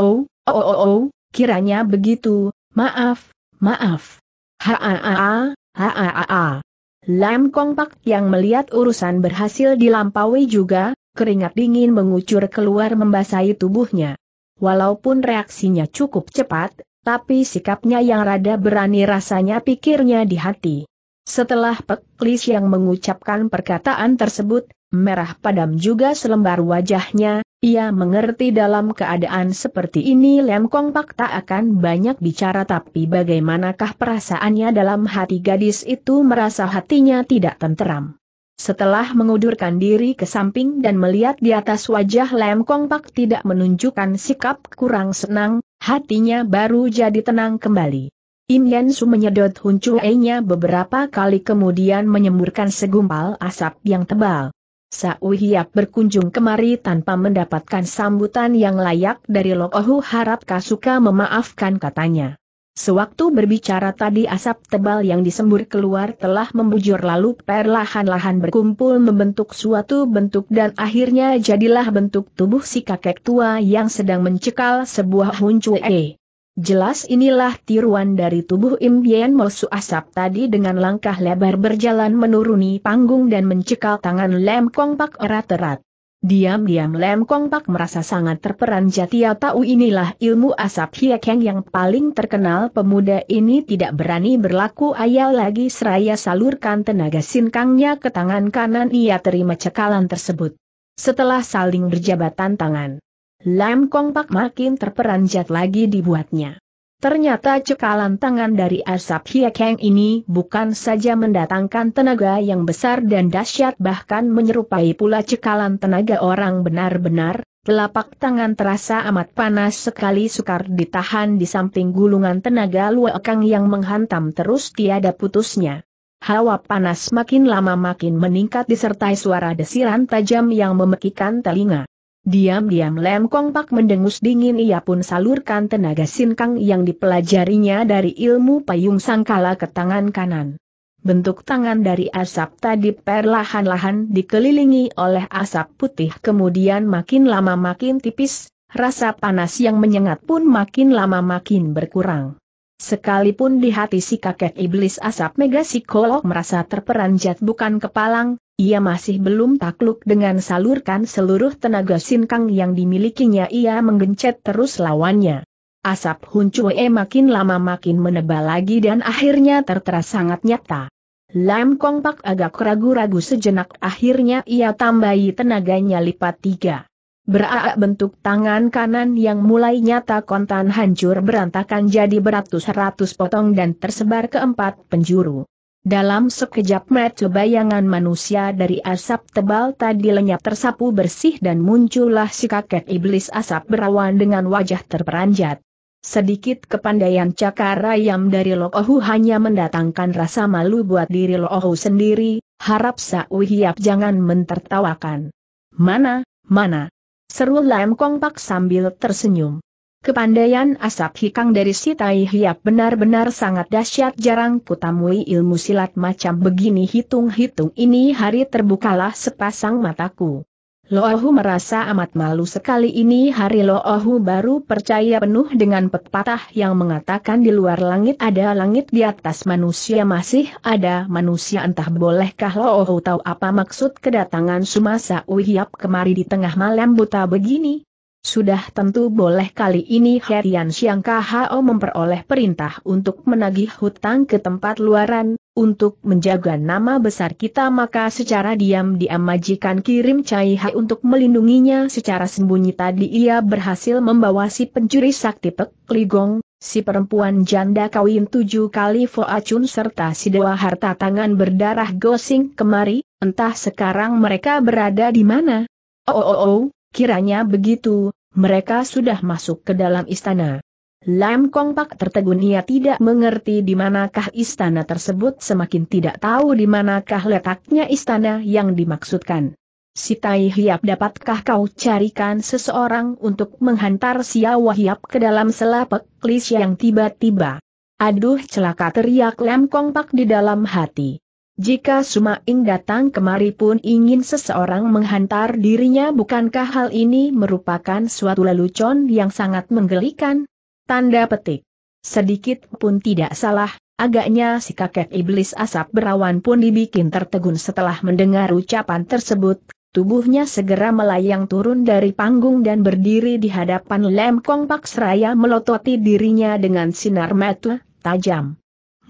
oh oh oh, oh kiranya begitu, Maaf, maaf. Haa, haa. Lam Pak yang melihat urusan berhasil dilampaui juga, keringat dingin mengucur keluar membasahi tubuhnya. Walaupun reaksinya cukup cepat, tapi sikapnya yang rada berani rasanya pikirnya di hati. Setelah Peklis yang mengucapkan perkataan tersebut, merah padam juga selembar wajahnya, ia mengerti dalam keadaan seperti ini Lem Kong Pak tak akan banyak bicara tapi bagaimanakah perasaannya dalam hati gadis itu merasa hatinya tidak tenteram. Setelah mengundurkan diri ke samping dan melihat di atas wajah Lem Kong Pak tidak menunjukkan sikap kurang senang, hatinya baru jadi tenang kembali. Im Yen Su menyedot huncuainya beberapa kali kemudian menyemburkan segumpal asap yang tebal. Sau Hiap berkunjung kemari tanpa mendapatkan sambutan yang layak dari Lo Ohu harap Kasuka memaafkan katanya. Sewaktu berbicara tadi asap tebal yang disembur keluar telah membujur lalu perlahan-lahan berkumpul membentuk suatu bentuk dan akhirnya jadilah bentuk tubuh si kakek tua yang sedang mencekal sebuah huncue. Jelas inilah tiruan dari tubuh Im Yen Mosu Asap tadi dengan langkah lebar berjalan menuruni panggung dan mencekal tangan Lem Kong Pak erat-erat. Diam-diam Lem Kong Pak merasa sangat terperanjat Ya tahu inilah ilmu asap hiekeng yang paling terkenal pemuda ini tidak berani berlaku ayal lagi seraya salurkan tenaga sinkangnya ke tangan kanan ia terima cekalan tersebut. Setelah saling berjabatan tangan. Lam Kong Pak makin terperanjat lagi dibuatnya. Ternyata cekalan tangan dari asap Hia Hiekeng ini bukan saja mendatangkan tenaga yang besar dan dahsyat bahkan menyerupai pula cekalan tenaga orang benar-benar, telapak tangan terasa amat panas sekali sukar ditahan di samping gulungan tenaga luekang yang menghantam terus tiada putusnya. Hawa panas makin lama makin meningkat disertai suara desiran tajam yang memekikan telinga. Diam-diam Lem Kong Pak mendengus dingin ia pun salurkan tenaga sinkang yang dipelajarinya dari ilmu payung sangkala ke tangan kanan. Bentuk tangan dari asap tadi perlahan-lahan dikelilingi oleh asap putih kemudian makin lama makin tipis, rasa panas yang menyengat pun makin lama makin berkurang. Sekalipun di hati si kakek iblis asap mega psikolog merasa terperanjat bukan kepalang, ia masih belum takluk dengan salurkan seluruh tenaga sinkang yang dimilikinya ia menggencet terus lawannya. Asap Huncue makin lama makin menebal lagi dan akhirnya tertera sangat nyata. Lam Kong Pak agak ragu-ragu sejenak akhirnya ia tambahi tenaganya lipat tiga. Beraak bentuk tangan kanan yang mulai nyata kontan hancur berantakan jadi beratus-ratus potong dan tersebar ke empat penjuru. Dalam sekejap mata bayangan manusia dari asap tebal tadi lenyap tersapu bersih dan muncullah si kakek iblis asap berawan dengan wajah terperanjat. Sedikit kepandaian cakar ayam dari Lohohu hanya mendatangkan rasa malu buat diri Lohohu sendiri, harap Sauhiap jangan mentertawakan. Mana, mana? Seru Lam Pak sambil tersenyum. Kepandaian asap hikang dari si Tai Hiap benar-benar sangat dahsyat jarang kutamui ilmu silat macam begini hitung-hitung ini hari terbukalah sepasang mataku. Loohu merasa amat malu sekali ini hari Loohu baru percaya penuh dengan pepatah yang mengatakan di luar langit ada langit di atas manusia masih ada manusia entah bolehkah Loohu tahu apa maksud kedatangan Sumasa Uhiap kemari di tengah malam buta begini. Sudah tentu boleh kali ini Herian Siang KHO memperoleh perintah untuk menagih hutang ke tempat luaran, untuk menjaga nama besar kita maka secara diam-diam majikan kirim Cai Hai untuk melindunginya secara sembunyi tadi ia berhasil membawa si pencuri sakti Pek Ligong, si perempuan janda kawin tujuh kali Foacun serta si dewa harta tangan berdarah Gosing kemari, entah sekarang mereka berada di mana. Oh oh oh, oh Kiranya begitu, mereka sudah masuk ke dalam istana. Lam Kong Pak tertegun ia tidak mengerti di manakah istana tersebut semakin tidak tahu di manakah letaknya istana yang dimaksudkan. Si Tai Hiap dapatkah kau carikan seseorang untuk menghantar si Hiap ke dalam selapak klis yang tiba-tiba? Aduh celaka teriak Lam Kong Pak di dalam hati. Jika Suma Ing datang kemari pun ingin seseorang menghantar dirinya bukankah hal ini merupakan suatu lelucon yang sangat menggelikan? Tanda petik. Sedikit pun tidak salah, agaknya si kakek iblis asap berawan pun dibikin tertegun setelah mendengar ucapan tersebut, tubuhnya segera melayang turun dari panggung dan berdiri di hadapan Lem Kong Pak Seraya melototi dirinya dengan sinar mata tajam.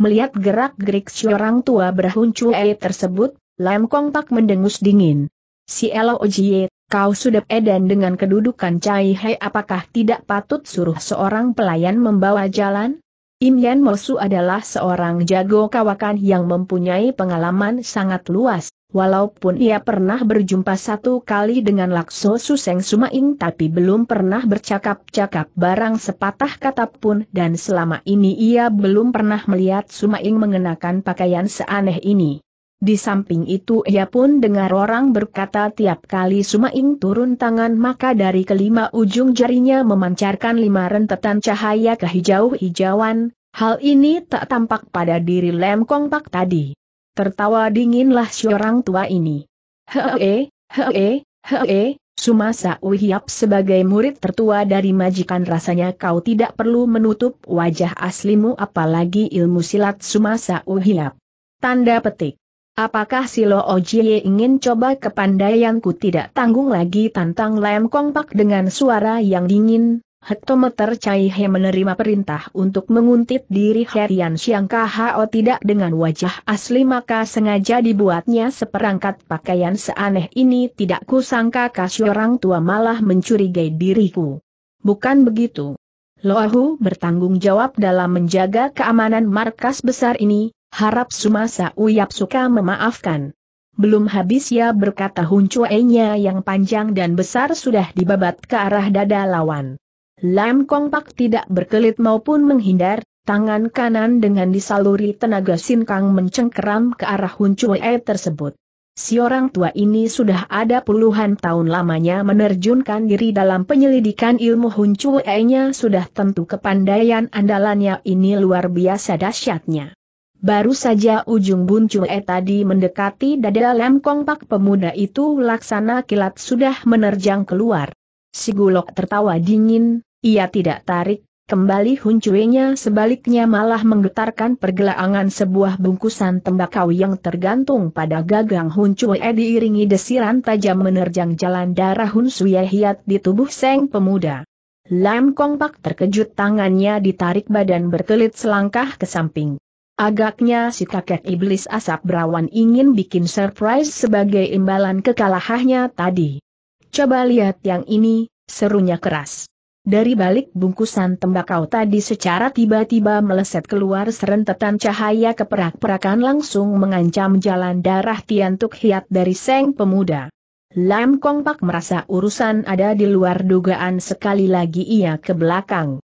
Melihat gerak-gerik si orang tua berhuncu air tersebut, Lam Kong Pak mendengus dingin. Si Ojiye, kau sudah edan dengan kedudukan Cai Hai, apakah tidak patut suruh seorang pelayan membawa jalan? Im Yan Mosu adalah seorang jago kawakan yang mempunyai pengalaman sangat luas, walaupun ia pernah berjumpa satu kali dengan Lakso Suseng Sumaing tapi belum pernah bercakap-cakap barang sepatah kata pun dan selama ini ia belum pernah melihat Sumaing mengenakan pakaian seaneh ini. Di samping itu ia pun dengar orang berkata tiap kali Sumaing turun tangan maka dari kelima ujung jarinya memancarkan lima rentetan cahaya kehijau-hijauan, hal ini tak tampak pada diri Lem Kong Pak tadi. Tertawa dinginlah si orang tua ini. Hee, hee, hee, Sumasa Uhiap sebagai murid tertua dari majikan rasanya kau tidak perlu menutup wajah aslimu apalagi ilmu silat Sumasa Uhiap. Tanda petik. Apakah Silo Ojie ingin coba kepandaianku tidak tanggung lagi tantang Lem Kongpak dengan suara yang dingin? Hektometer Cai He menerima perintah untuk menguntit diri Herian Siang KHO tidak dengan wajah asli maka sengaja dibuatnya seperangkat pakaian seaneh ini tidak kusangka kasih orang tua malah mencurigai diriku. Bukan begitu. Loahu bertanggung jawab dalam menjaga keamanan markas besar ini, Harap Sumasa Uyap suka memaafkan. Belum habis ya berkata huncuenya yang panjang dan besar sudah dibabat ke arah dada lawan. Lam Kong Pak tidak berkelit maupun menghindar, tangan kanan dengan disaluri tenaga sinkang mencengkeram ke arah huncue tersebut. Si orang tua ini sudah ada puluhan tahun lamanya menerjunkan diri dalam penyelidikan ilmu huncue-nya sudah tentu kepandaian andalannya ini luar biasa dahsyatnya. Baru saja ujung buncu E tadi mendekati dada lem kompak pemuda itu laksana kilat sudah menerjang keluar. Si Gulok tertawa dingin, ia tidak tarik, kembali huncuenya sebaliknya malah menggetarkan pergelangan sebuah bungkusan tembakau yang tergantung pada gagang huncue e diiringi desiran tajam menerjang jalan darah hunsuye hiat di tubuh seng pemuda. Lem kompak terkejut tangannya ditarik badan berkelit selangkah ke samping. Agaknya si kakek iblis asap berawan ingin bikin surprise sebagai imbalan kekalahannya tadi. Coba lihat yang ini, serunya keras. Dari balik bungkusan tembakau tadi secara tiba-tiba meleset keluar serentetan cahaya keperak-perakan langsung mengancam jalan darah Tiantuk Hiat dari Seng Pemuda. Lam Kong Pak merasa urusan ada di luar dugaan sekali lagi ia ke belakang.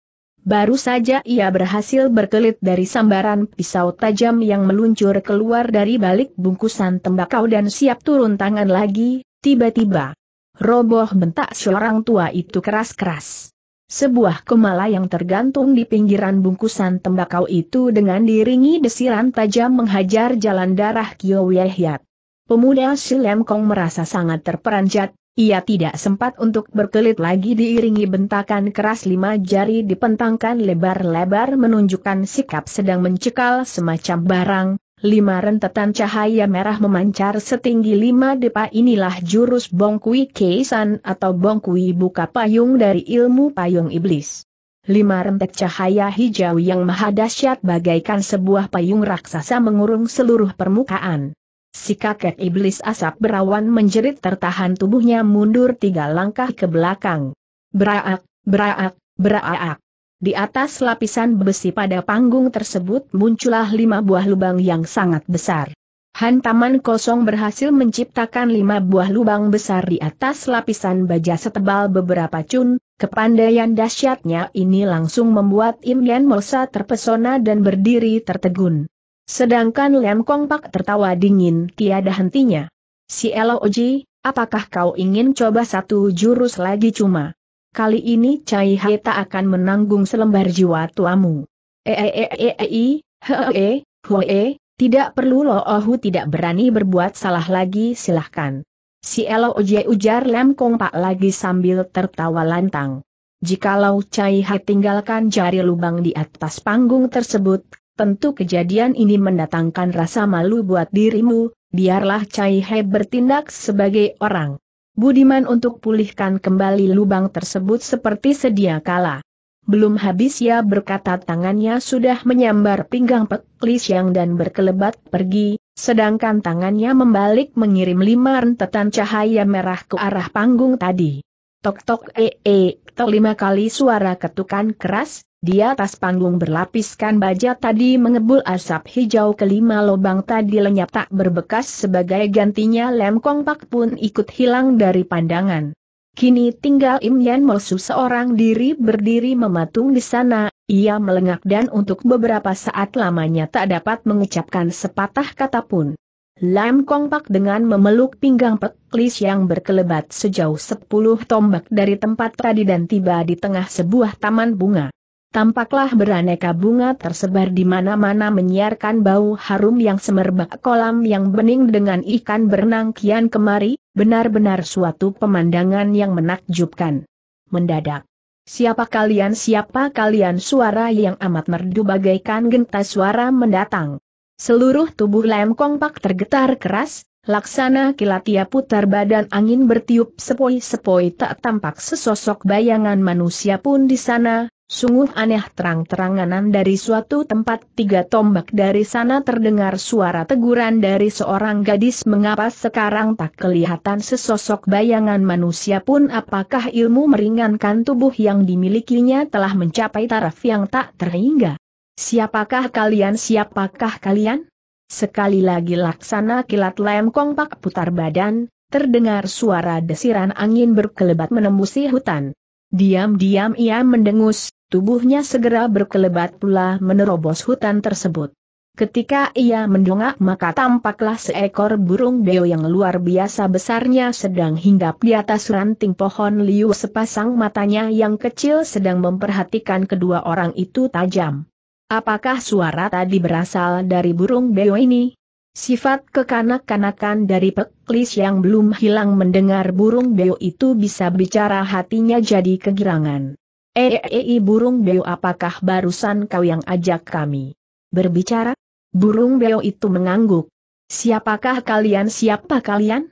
Baru saja ia berhasil berkelit dari sambaran pisau tajam yang meluncur keluar dari balik bungkusan tembakau dan siap turun tangan lagi, tiba-tiba. Roboh bentak seorang tua itu keras-keras. Sebuah kemala yang tergantung di pinggiran bungkusan tembakau itu dengan diringi desiran tajam menghajar jalan darah Kiyo Wiehyat. Pemuda Silem Kong merasa sangat terperanjat, ia tidak sempat untuk berkelit lagi diiringi bentakan keras lima jari dipentangkan lebar-lebar menunjukkan sikap sedang mencekal semacam barang, lima rentetan cahaya merah memancar setinggi lima depa inilah jurus bongkui keisan atau bongkui buka payung dari ilmu payung iblis. Lima rentet cahaya hijau yang maha dahsyat bagaikan sebuah payung raksasa mengurung seluruh permukaan. Si kakek iblis asap berawan menjerit tertahan tubuhnya mundur tiga langkah ke belakang. Beraak, beraak, beraak. Di atas lapisan besi pada panggung tersebut muncullah lima buah lubang yang sangat besar. Hantaman kosong berhasil menciptakan lima buah lubang besar di atas lapisan baja setebal beberapa cun, kepandaian dahsyatnya ini langsung membuat Im Yan Mosa terpesona dan berdiri tertegun. Sedangkan Lem Kong Pak tertawa dingin tiada hentinya. Si Eloji, apakah kau ingin coba satu jurus lagi cuma? Kali ini Cai Hai tak akan menanggung selembar jiwa tuamu. Eeeeei, hee, e, hoe, e. tidak perlu Ohu tidak berani berbuat salah lagi silahkan. Si Eloji ujar Lem Kong Pak lagi sambil tertawa lantang. Jikalau Cai Hai tinggalkan jari lubang di atas panggung tersebut, Tentu kejadian ini mendatangkan rasa malu buat dirimu, biarlah Cai He bertindak sebagai orang budiman untuk pulihkan kembali lubang tersebut seperti sedia kala. Belum habis ia berkata tangannya sudah menyambar pinggang Pek yang dan berkelebat pergi, sedangkan tangannya membalik mengirim lima rentetan cahaya merah ke arah panggung tadi. Tok-tok ee, eh, eh, terlima kali suara ketukan keras, di atas panggung berlapiskan baja tadi mengebul asap hijau kelima lobang tadi lenyap tak berbekas sebagai gantinya Lem Kong Pak pun ikut hilang dari pandangan. Kini tinggal Im Yan Mosu seorang diri berdiri mematung di sana, ia melengak dan untuk beberapa saat lamanya tak dapat mengucapkan sepatah kata pun. Lam kompak dengan memeluk pinggang Pek yang berkelebat sejauh sepuluh tombak dari tempat tadi dan tiba di tengah sebuah taman bunga. Tampaklah beraneka bunga tersebar di mana-mana menyiarkan bau harum yang semerbak kolam yang bening dengan ikan berenang kian kemari, benar-benar suatu pemandangan yang menakjubkan. Mendadak. Siapa kalian siapa kalian suara yang amat merdu bagaikan genta suara mendatang. Seluruh tubuh Lem Pak tergetar keras, laksana kilatia putar badan angin bertiup sepoi-sepoi tak tampak sesosok bayangan manusia pun di sana, sungguh aneh terang-teranganan dari suatu tempat tiga tombak dari sana terdengar suara teguran dari seorang gadis mengapa sekarang tak kelihatan sesosok bayangan manusia pun apakah ilmu meringankan tubuh yang dimilikinya telah mencapai taraf yang tak terhingga. Siapakah kalian siapakah kalian? Sekali lagi laksana kilat lem pak putar badan, terdengar suara desiran angin berkelebat menembusi hutan. Diam-diam ia mendengus, tubuhnya segera berkelebat pula menerobos hutan tersebut. Ketika ia mendongak maka tampaklah seekor burung beo yang luar biasa besarnya sedang hinggap di atas ranting pohon liu sepasang matanya yang kecil sedang memperhatikan kedua orang itu tajam. Apakah suara tadi berasal dari burung beo ini? Sifat kekanak-kanakan dari peklis yang belum hilang mendengar burung beo itu bisa bicara hatinya jadi kegirangan. Ei, eh, -e eh, eh, burung beo apakah barusan kau yang ajak kami? Berbicara? Burung beo itu mengangguk. Siapakah kalian siapa kalian?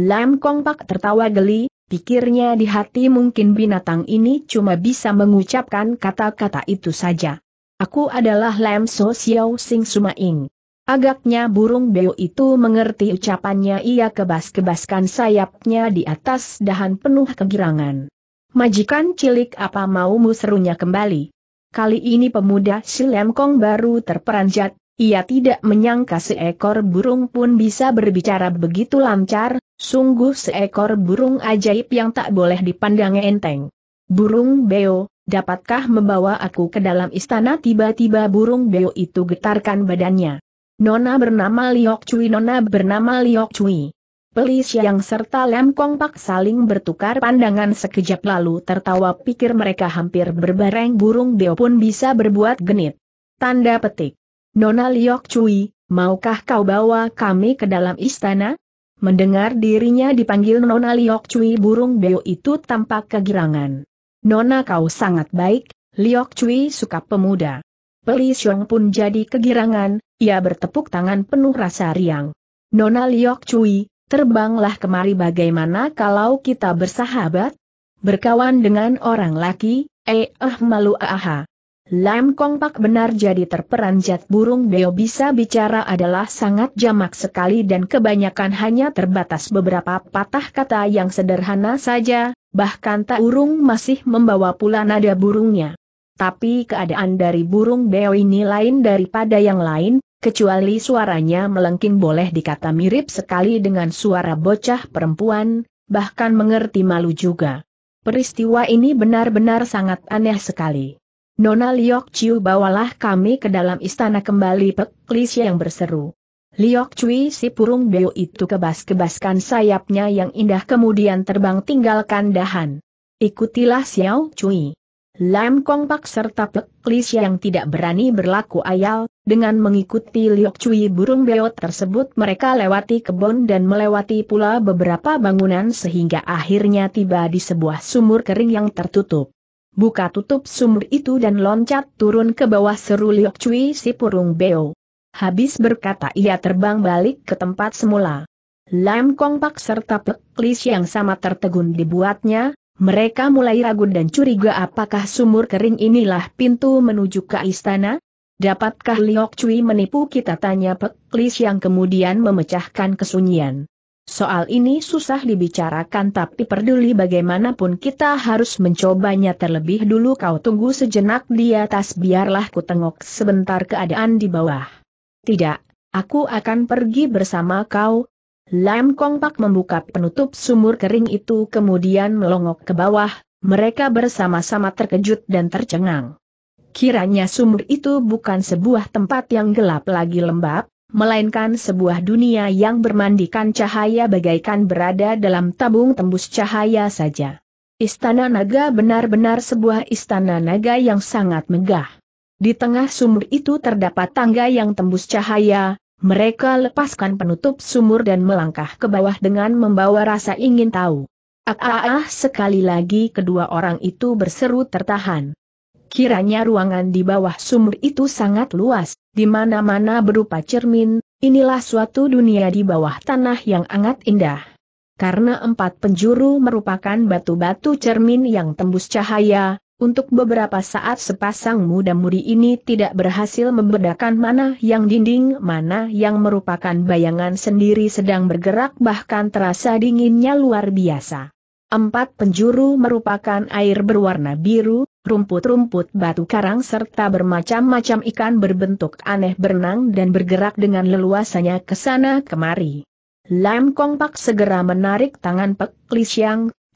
Lam Kong Pak tertawa geli, pikirnya di hati mungkin binatang ini cuma bisa mengucapkan kata-kata itu saja. Aku adalah Lam So Xiao Sing Sumaing. Agaknya burung beo itu mengerti ucapannya ia kebas-kebaskan sayapnya di atas dahan penuh kegirangan. Majikan cilik apa mau serunya kembali. Kali ini pemuda si Lam Kong baru terperanjat, ia tidak menyangka seekor burung pun bisa berbicara begitu lancar, sungguh seekor burung ajaib yang tak boleh dipandang enteng. Burung beo, dapatkah membawa aku ke dalam istana tiba-tiba burung beo itu getarkan badannya. Nona bernama Liok Cui Nona bernama Liok Cui. Pelis yang serta Lem Kong Pak saling bertukar pandangan sekejap lalu tertawa pikir mereka hampir berbareng burung beo pun bisa berbuat genit. Tanda petik. Nona Liok Cui, maukah kau bawa kami ke dalam istana? Mendengar dirinya dipanggil Nona Liok Cui burung beo itu tampak kegirangan. Nona kau sangat baik, Liok Cui suka pemuda. Peli Xiong pun jadi kegirangan, ia bertepuk tangan penuh rasa riang. Nona Liok Cui, terbanglah kemari bagaimana kalau kita bersahabat? Berkawan dengan orang laki, eh eh malu aha. Ah. Lam Kong Pak benar jadi terperanjat burung beo bisa bicara adalah sangat jamak sekali dan kebanyakan hanya terbatas beberapa patah kata yang sederhana saja, bahkan tak urung masih membawa pula nada burungnya. Tapi keadaan dari burung beo ini lain daripada yang lain, kecuali suaranya melengking boleh dikata mirip sekali dengan suara bocah perempuan, bahkan mengerti malu juga. Peristiwa ini benar-benar sangat aneh sekali. Nona Liok Chiu bawalah kami ke dalam istana kembali Pek yang berseru. Liok Cui si purung beo itu kebas-kebaskan sayapnya yang indah kemudian terbang tinggalkan dahan. Ikutilah Xiao Cui. Lam Kong Pak serta Pek yang tidak berani berlaku ayal, dengan mengikuti Liok Cui burung beo tersebut mereka lewati kebun dan melewati pula beberapa bangunan sehingga akhirnya tiba di sebuah sumur kering yang tertutup buka tutup sumur itu dan loncat turun ke bawah seru Liok Cui si purung beo. Habis berkata ia terbang balik ke tempat semula. Lam Kong Pak serta Pek Lis yang sama tertegun dibuatnya, mereka mulai ragu dan curiga apakah sumur kering inilah pintu menuju ke istana? Dapatkah Liok Cui menipu kita tanya Peklis yang kemudian memecahkan kesunyian. Soal ini susah dibicarakan tapi peduli bagaimanapun kita harus mencobanya terlebih dulu kau tunggu sejenak di atas biarlah ku tengok sebentar keadaan di bawah. Tidak, aku akan pergi bersama kau. Lam Kong Pak membuka penutup sumur kering itu kemudian melongok ke bawah, mereka bersama-sama terkejut dan tercengang. Kiranya sumur itu bukan sebuah tempat yang gelap lagi lembab, melainkan sebuah dunia yang bermandikan cahaya bagaikan berada dalam tabung tembus cahaya saja. Istana naga benar-benar sebuah istana naga yang sangat megah. Di tengah sumur itu terdapat tangga yang tembus cahaya, mereka lepaskan penutup sumur dan melangkah ke bawah dengan membawa rasa ingin tahu. Ah, ah, ah sekali lagi kedua orang itu berseru tertahan. Kiranya ruangan di bawah sumur itu sangat luas, di mana-mana berupa cermin, inilah suatu dunia di bawah tanah yang sangat indah. Karena empat penjuru merupakan batu-batu cermin yang tembus cahaya, untuk beberapa saat sepasang muda-mudi ini tidak berhasil membedakan mana yang dinding, mana yang merupakan bayangan sendiri sedang bergerak bahkan terasa dinginnya luar biasa. Empat penjuru merupakan air berwarna biru, rumput-rumput batu karang serta bermacam-macam ikan berbentuk aneh berenang dan bergerak dengan leluasanya ke sana kemari. Lam Kong Pak segera menarik tangan Pek Li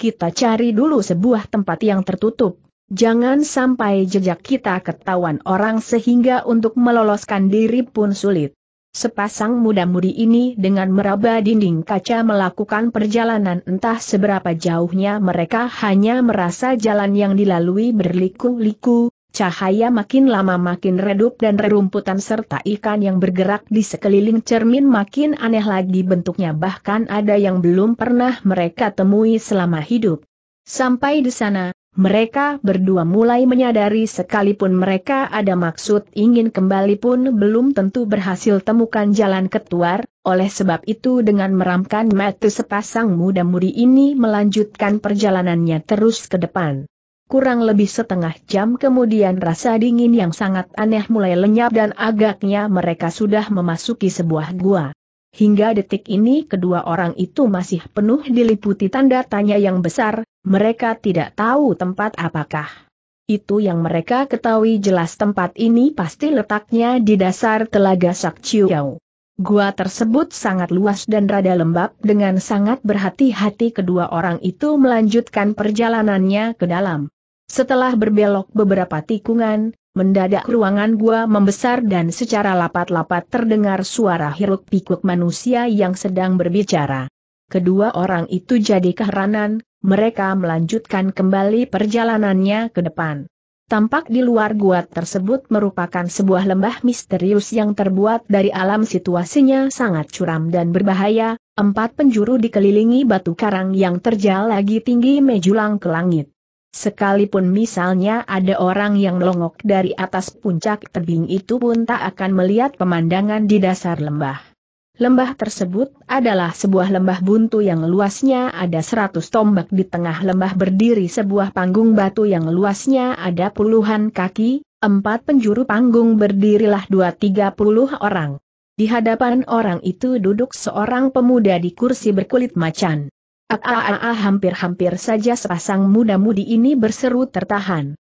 kita cari dulu sebuah tempat yang tertutup. Jangan sampai jejak kita ketahuan orang sehingga untuk meloloskan diri pun sulit. Sepasang muda-mudi ini dengan meraba dinding kaca melakukan perjalanan entah seberapa jauhnya mereka hanya merasa jalan yang dilalui berliku-liku, cahaya makin lama makin redup dan rerumputan serta ikan yang bergerak di sekeliling cermin makin aneh lagi bentuknya bahkan ada yang belum pernah mereka temui selama hidup. Sampai di sana, mereka berdua mulai menyadari sekalipun mereka ada maksud ingin kembali pun belum tentu berhasil temukan jalan keluar. oleh sebab itu dengan meramkan metu sepasang muda-mudi ini melanjutkan perjalanannya terus ke depan. Kurang lebih setengah jam kemudian rasa dingin yang sangat aneh mulai lenyap dan agaknya mereka sudah memasuki sebuah gua. Hingga detik ini kedua orang itu masih penuh diliputi tanda tanya yang besar, mereka tidak tahu tempat apakah. Itu yang mereka ketahui jelas tempat ini pasti letaknya di dasar telaga Sakciu. Gua tersebut sangat luas dan rada lembab dengan sangat berhati-hati kedua orang itu melanjutkan perjalanannya ke dalam. Setelah berbelok beberapa tikungan, mendadak ruangan gua membesar dan secara lapat-lapat terdengar suara hiruk-pikuk manusia yang sedang berbicara. Kedua orang itu jadi keheranan, mereka melanjutkan kembali perjalanannya ke depan. Tampak di luar gua tersebut merupakan sebuah lembah misterius yang terbuat dari alam situasinya sangat curam dan berbahaya, empat penjuru dikelilingi batu karang yang terjal lagi tinggi menjulang ke langit. Sekalipun misalnya ada orang yang longok dari atas puncak tebing itu pun tak akan melihat pemandangan di dasar lembah. Lembah tersebut adalah sebuah lembah buntu yang luasnya ada seratus tombak di tengah lembah berdiri sebuah panggung batu yang luasnya ada puluhan kaki, empat penjuru panggung berdirilah dua tiga puluh orang. Di hadapan orang itu duduk seorang pemuda di kursi berkulit macan. Aaaa hampir-hampir saja sepasang muda-mudi ini berseru tertahan.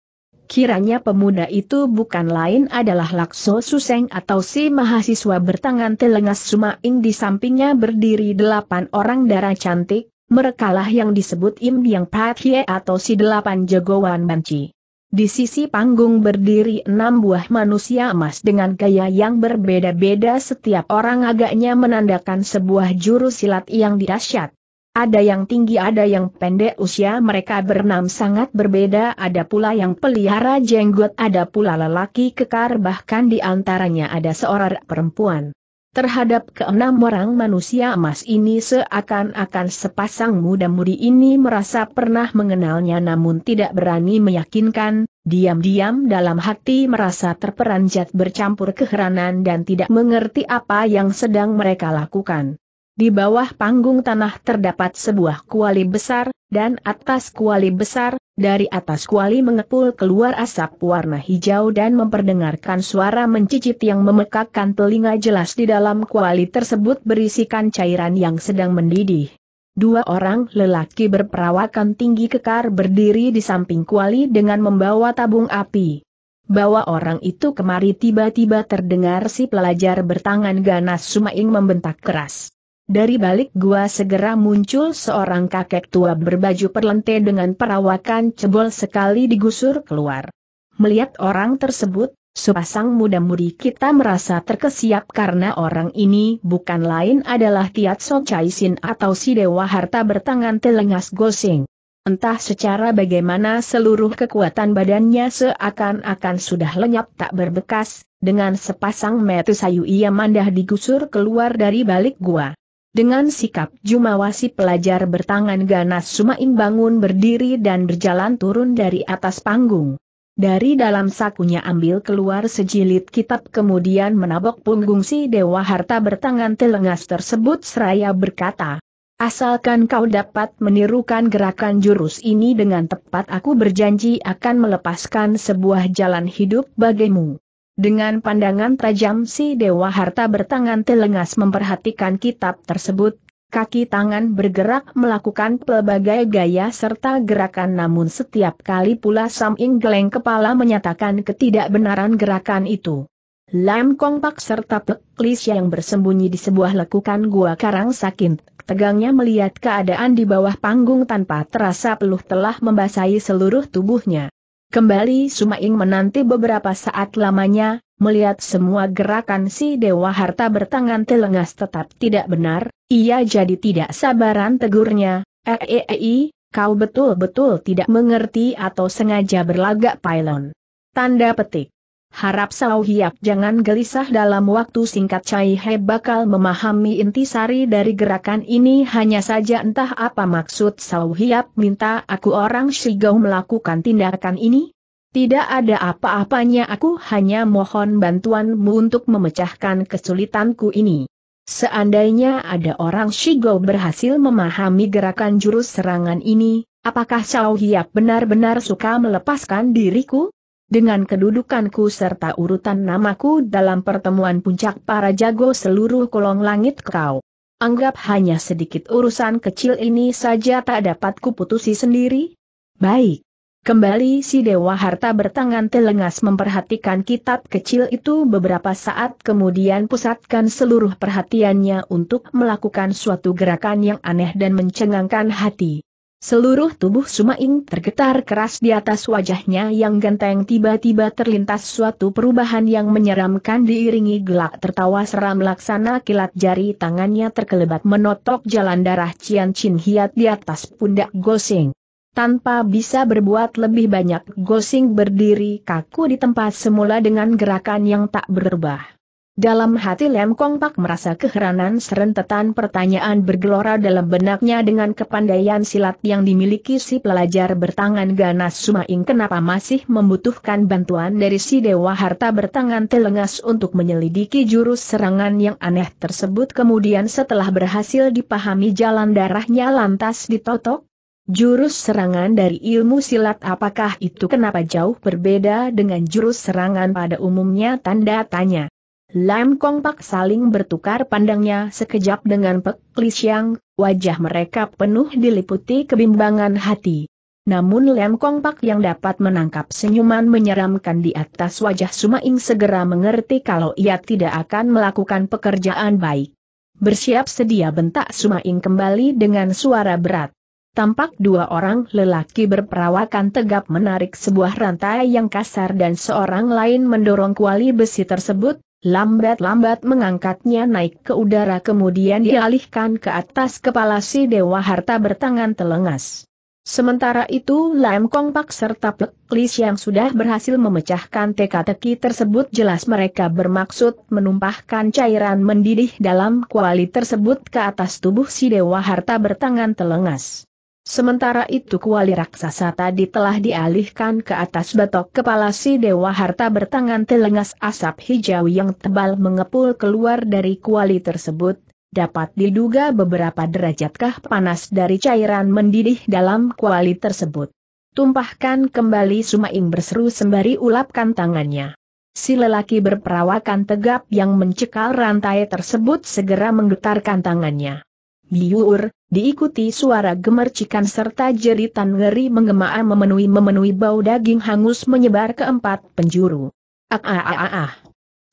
Kiranya pemuda itu bukan lain adalah Lakso Suseng atau si mahasiswa bertangan telengas Sumaing di sampingnya berdiri delapan orang darah cantik, merekalah yang disebut Im Yang Patye atau si delapan jagoan banci. Di sisi panggung berdiri enam buah manusia emas dengan gaya yang berbeda-beda setiap orang agaknya menandakan sebuah juru silat yang dahsyat. Ada yang tinggi ada yang pendek usia mereka bernam sangat berbeda ada pula yang pelihara jenggot ada pula lelaki kekar bahkan di antaranya ada seorang perempuan. Terhadap keenam orang manusia emas ini seakan-akan sepasang muda-mudi ini merasa pernah mengenalnya namun tidak berani meyakinkan, diam-diam dalam hati merasa terperanjat bercampur keheranan dan tidak mengerti apa yang sedang mereka lakukan. Di bawah panggung tanah terdapat sebuah kuali besar, dan atas kuali besar, dari atas kuali mengepul keluar asap warna hijau dan memperdengarkan suara mencicit yang memekakkan telinga jelas di dalam kuali tersebut berisikan cairan yang sedang mendidih. Dua orang lelaki berperawakan tinggi kekar berdiri di samping kuali dengan membawa tabung api. Bawa orang itu kemari tiba-tiba terdengar si pelajar bertangan ganas Sumaing membentak keras. Dari balik gua segera muncul seorang kakek tua berbaju perlente dengan perawakan cebol sekali digusur keluar. Melihat orang tersebut, sepasang muda-mudi kita merasa terkesiap karena orang ini bukan lain adalah Tiat Chai Sin atau si Dewa Harta bertangan telengas gosing. Entah secara bagaimana seluruh kekuatan badannya seakan-akan sudah lenyap tak berbekas, dengan sepasang metu sayu ia mandah digusur keluar dari balik gua. Dengan sikap jumawasi pelajar bertangan ganas Sumaing bangun berdiri dan berjalan turun dari atas panggung. Dari dalam sakunya ambil keluar sejilid kitab kemudian menabok punggung si Dewa Harta bertangan telengas tersebut seraya berkata, Asalkan kau dapat menirukan gerakan jurus ini dengan tepat aku berjanji akan melepaskan sebuah jalan hidup bagimu. Dengan pandangan tajam si Dewa Harta bertangan telengas memperhatikan kitab tersebut, kaki tangan bergerak melakukan pelbagai gaya serta gerakan namun setiap kali pula Sam ing geleng kepala menyatakan ketidakbenaran gerakan itu. Lam Kong Pak serta Peklis yang bersembunyi di sebuah lekukan gua karang sakit. tegangnya melihat keadaan di bawah panggung tanpa terasa peluh telah membasahi seluruh tubuhnya. Kembali Sumaing menanti beberapa saat lamanya, melihat semua gerakan si Dewa Harta bertangan telengas tetap tidak benar, ia jadi tidak sabaran tegurnya, eeei, eh, eh, eh, kau betul-betul tidak mengerti atau sengaja berlagak pylon. Tanda petik. Harap Sao Hiap jangan gelisah dalam waktu singkat caihe He bakal memahami intisari dari gerakan ini hanya saja entah apa maksud Sao Hiap minta aku orang Shigau melakukan tindakan ini? Tidak ada apa-apanya aku hanya mohon bantuanmu untuk memecahkan kesulitanku ini. Seandainya ada orang Shigau berhasil memahami gerakan jurus serangan ini, apakah Cao Hiap benar-benar suka melepaskan diriku? Dengan kedudukanku serta urutan namaku dalam pertemuan puncak para jago seluruh kolong langit kau. Anggap hanya sedikit urusan kecil ini saja tak dapat kuputusi sendiri? Baik. Kembali si Dewa Harta bertangan telengas memperhatikan kitab kecil itu beberapa saat kemudian pusatkan seluruh perhatiannya untuk melakukan suatu gerakan yang aneh dan mencengangkan hati. Seluruh tubuh Sumaing tergetar keras di atas wajahnya yang genteng tiba-tiba terlintas suatu perubahan yang menyeramkan diiringi gelak tertawa seram laksana kilat jari tangannya terkelebat menotok jalan darah Cian Chin Hiat di atas pundak Gosing. Tanpa bisa berbuat lebih banyak Gosing berdiri kaku di tempat semula dengan gerakan yang tak berubah. Dalam hati Lem Kong Pak merasa keheranan serentetan pertanyaan bergelora dalam benaknya dengan kepandaian silat yang dimiliki si pelajar bertangan ganas Sumaing kenapa masih membutuhkan bantuan dari si Dewa Harta bertangan telengas untuk menyelidiki jurus serangan yang aneh tersebut kemudian setelah berhasil dipahami jalan darahnya lantas ditotok, Jurus serangan dari ilmu silat apakah itu kenapa jauh berbeda dengan jurus serangan pada umumnya tanda tanya. Lam Kong Pak saling bertukar pandangnya sekejap dengan Pek Li wajah mereka penuh diliputi kebimbangan hati. Namun Lam Kong Pak yang dapat menangkap senyuman menyeramkan di atas wajah Suma Ing segera mengerti kalau ia tidak akan melakukan pekerjaan baik. Bersiap sedia bentak Suma Ing kembali dengan suara berat. Tampak dua orang lelaki berperawakan tegap menarik sebuah rantai yang kasar dan seorang lain mendorong kuali besi tersebut, Lambat-lambat mengangkatnya naik ke udara kemudian dialihkan ke atas kepala si Dewa Harta bertangan telengas. Sementara itu Lam Kong Pak serta Plek yang sudah berhasil memecahkan teka-teki tersebut jelas mereka bermaksud menumpahkan cairan mendidih dalam kuali tersebut ke atas tubuh si Dewa Harta bertangan telengas. Sementara itu kuali raksasa tadi telah dialihkan ke atas batok kepala si Dewa Harta bertangan telengas asap hijau yang tebal mengepul keluar dari kuali tersebut, dapat diduga beberapa derajatkah panas dari cairan mendidih dalam kuali tersebut. Tumpahkan kembali Sumaing berseru sembari ulapkan tangannya. Si lelaki berperawakan tegap yang mencekal rantai tersebut segera menggetarkan tangannya. Biur, diikuti suara gemercikan serta jeritan ngeri menggema memenuhi-memenuhi bau daging hangus menyebar ke empat penjuru. Ah ah ah ah. ah.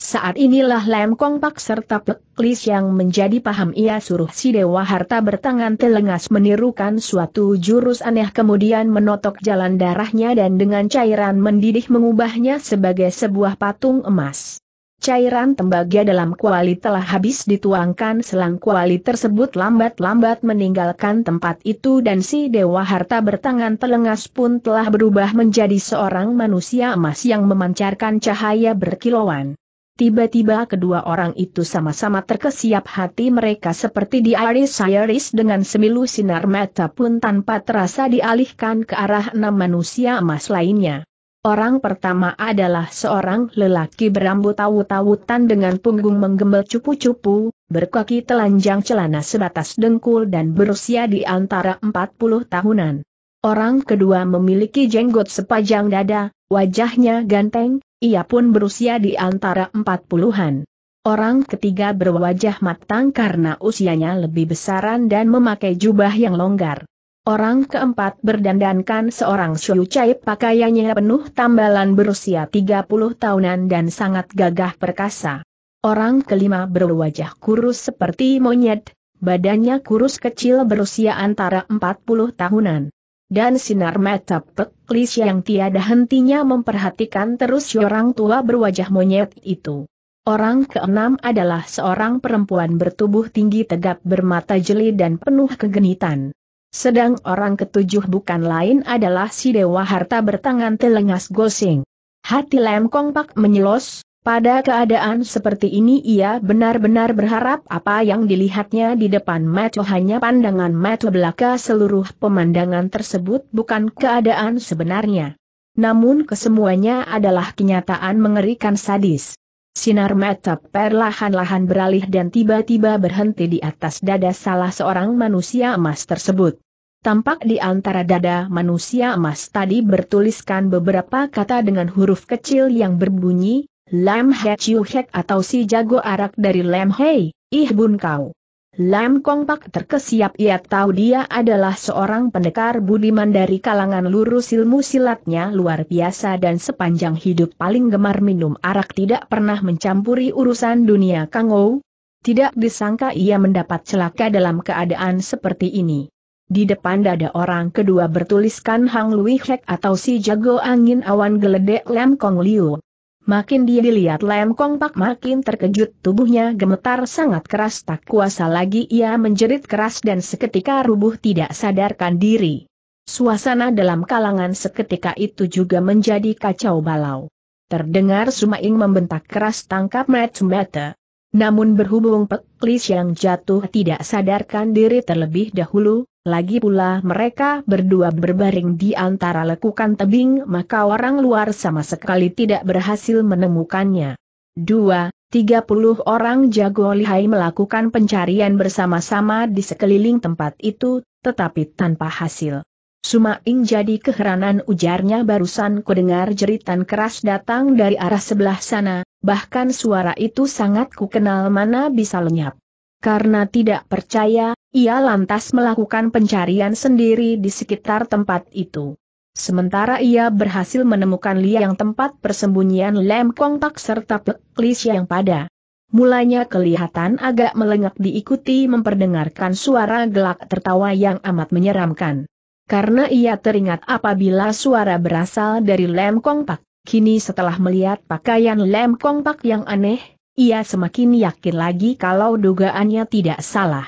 Saat inilah Lem Kong Pak serta Peklis yang menjadi paham ia suruh si Dewa Harta bertangan telengas menirukan suatu jurus aneh kemudian menotok jalan darahnya dan dengan cairan mendidih mengubahnya sebagai sebuah patung emas. Cairan tembaga dalam kuali telah habis dituangkan selang kuali tersebut lambat-lambat meninggalkan tempat itu dan si Dewa Harta bertangan telengas pun telah berubah menjadi seorang manusia emas yang memancarkan cahaya berkilauan. Tiba-tiba kedua orang itu sama-sama terkesiap hati mereka seperti diiris-iris dengan semilu sinar mata pun tanpa terasa dialihkan ke arah enam manusia emas lainnya. Orang pertama adalah seorang lelaki berambut tawu-tawutan dengan punggung menggembel cupu-cupu, berkaki telanjang celana sebatas dengkul dan berusia di antara 40 tahunan. Orang kedua memiliki jenggot sepanjang dada, wajahnya ganteng, ia pun berusia di antara 40-an. Orang ketiga berwajah matang karena usianya lebih besaran dan memakai jubah yang longgar. Orang keempat berdandankan seorang Xiu Chai pakaiannya penuh tambalan berusia 30 tahunan dan sangat gagah perkasa. Orang kelima berwajah kurus seperti monyet, badannya kurus kecil berusia antara 40 tahunan. Dan sinar mata peklis yang tiada hentinya memperhatikan terus orang tua berwajah monyet itu. Orang keenam adalah seorang perempuan bertubuh tinggi tegap bermata jeli dan penuh kegenitan. Sedang orang ketujuh bukan lain adalah si Dewa Harta bertangan telengas gosing. Hati Lem Pak menyelos, pada keadaan seperti ini ia benar-benar berharap apa yang dilihatnya di depan mata hanya pandangan mata belaka seluruh pemandangan tersebut bukan keadaan sebenarnya. Namun kesemuanya adalah kenyataan mengerikan sadis. Sinar mata perlahan-lahan beralih dan tiba-tiba berhenti di atas dada salah seorang manusia emas tersebut. Tampak di antara dada manusia emas tadi bertuliskan beberapa kata dengan huruf kecil yang berbunyi, Lam He Chiu Hek atau si jago arak dari Lam Hei, Ih Bun Kau. Lam Kong Pak terkesiap ia tahu dia adalah seorang pendekar budiman dari kalangan lurus ilmu silatnya luar biasa dan sepanjang hidup paling gemar minum arak tidak pernah mencampuri urusan dunia Kang Ou. Tidak disangka ia mendapat celaka dalam keadaan seperti ini. Di depan dada orang kedua bertuliskan Hang Lui Hek atau si jago angin awan geledek Lam Kong Liu. Makin dia dilihat Lem Kong Pak makin terkejut tubuhnya gemetar sangat keras tak kuasa lagi ia menjerit keras dan seketika rubuh tidak sadarkan diri. Suasana dalam kalangan seketika itu juga menjadi kacau balau. Terdengar Sumaing membentak keras tangkap Sumata. Namun berhubung peklis yang jatuh tidak sadarkan diri terlebih dahulu, lagi pula mereka berdua berbaring di antara lekukan tebing maka orang luar sama sekali tidak berhasil menemukannya. 2. 30 orang jago lihai melakukan pencarian bersama-sama di sekeliling tempat itu, tetapi tanpa hasil. Sumaing jadi keheranan ujarnya barusan kudengar jeritan keras datang dari arah sebelah sana, bahkan suara itu sangat kukenal mana bisa lenyap. Karena tidak percaya, ia lantas melakukan pencarian sendiri di sekitar tempat itu. Sementara ia berhasil menemukan liang tempat persembunyian lem kontak serta peklis yang pada. Mulanya kelihatan agak melengak diikuti memperdengarkan suara gelak tertawa yang amat menyeramkan. Karena ia teringat apabila suara berasal dari lem Pak, kini setelah melihat pakaian lem Pak yang aneh, ia semakin yakin lagi kalau dugaannya tidak salah.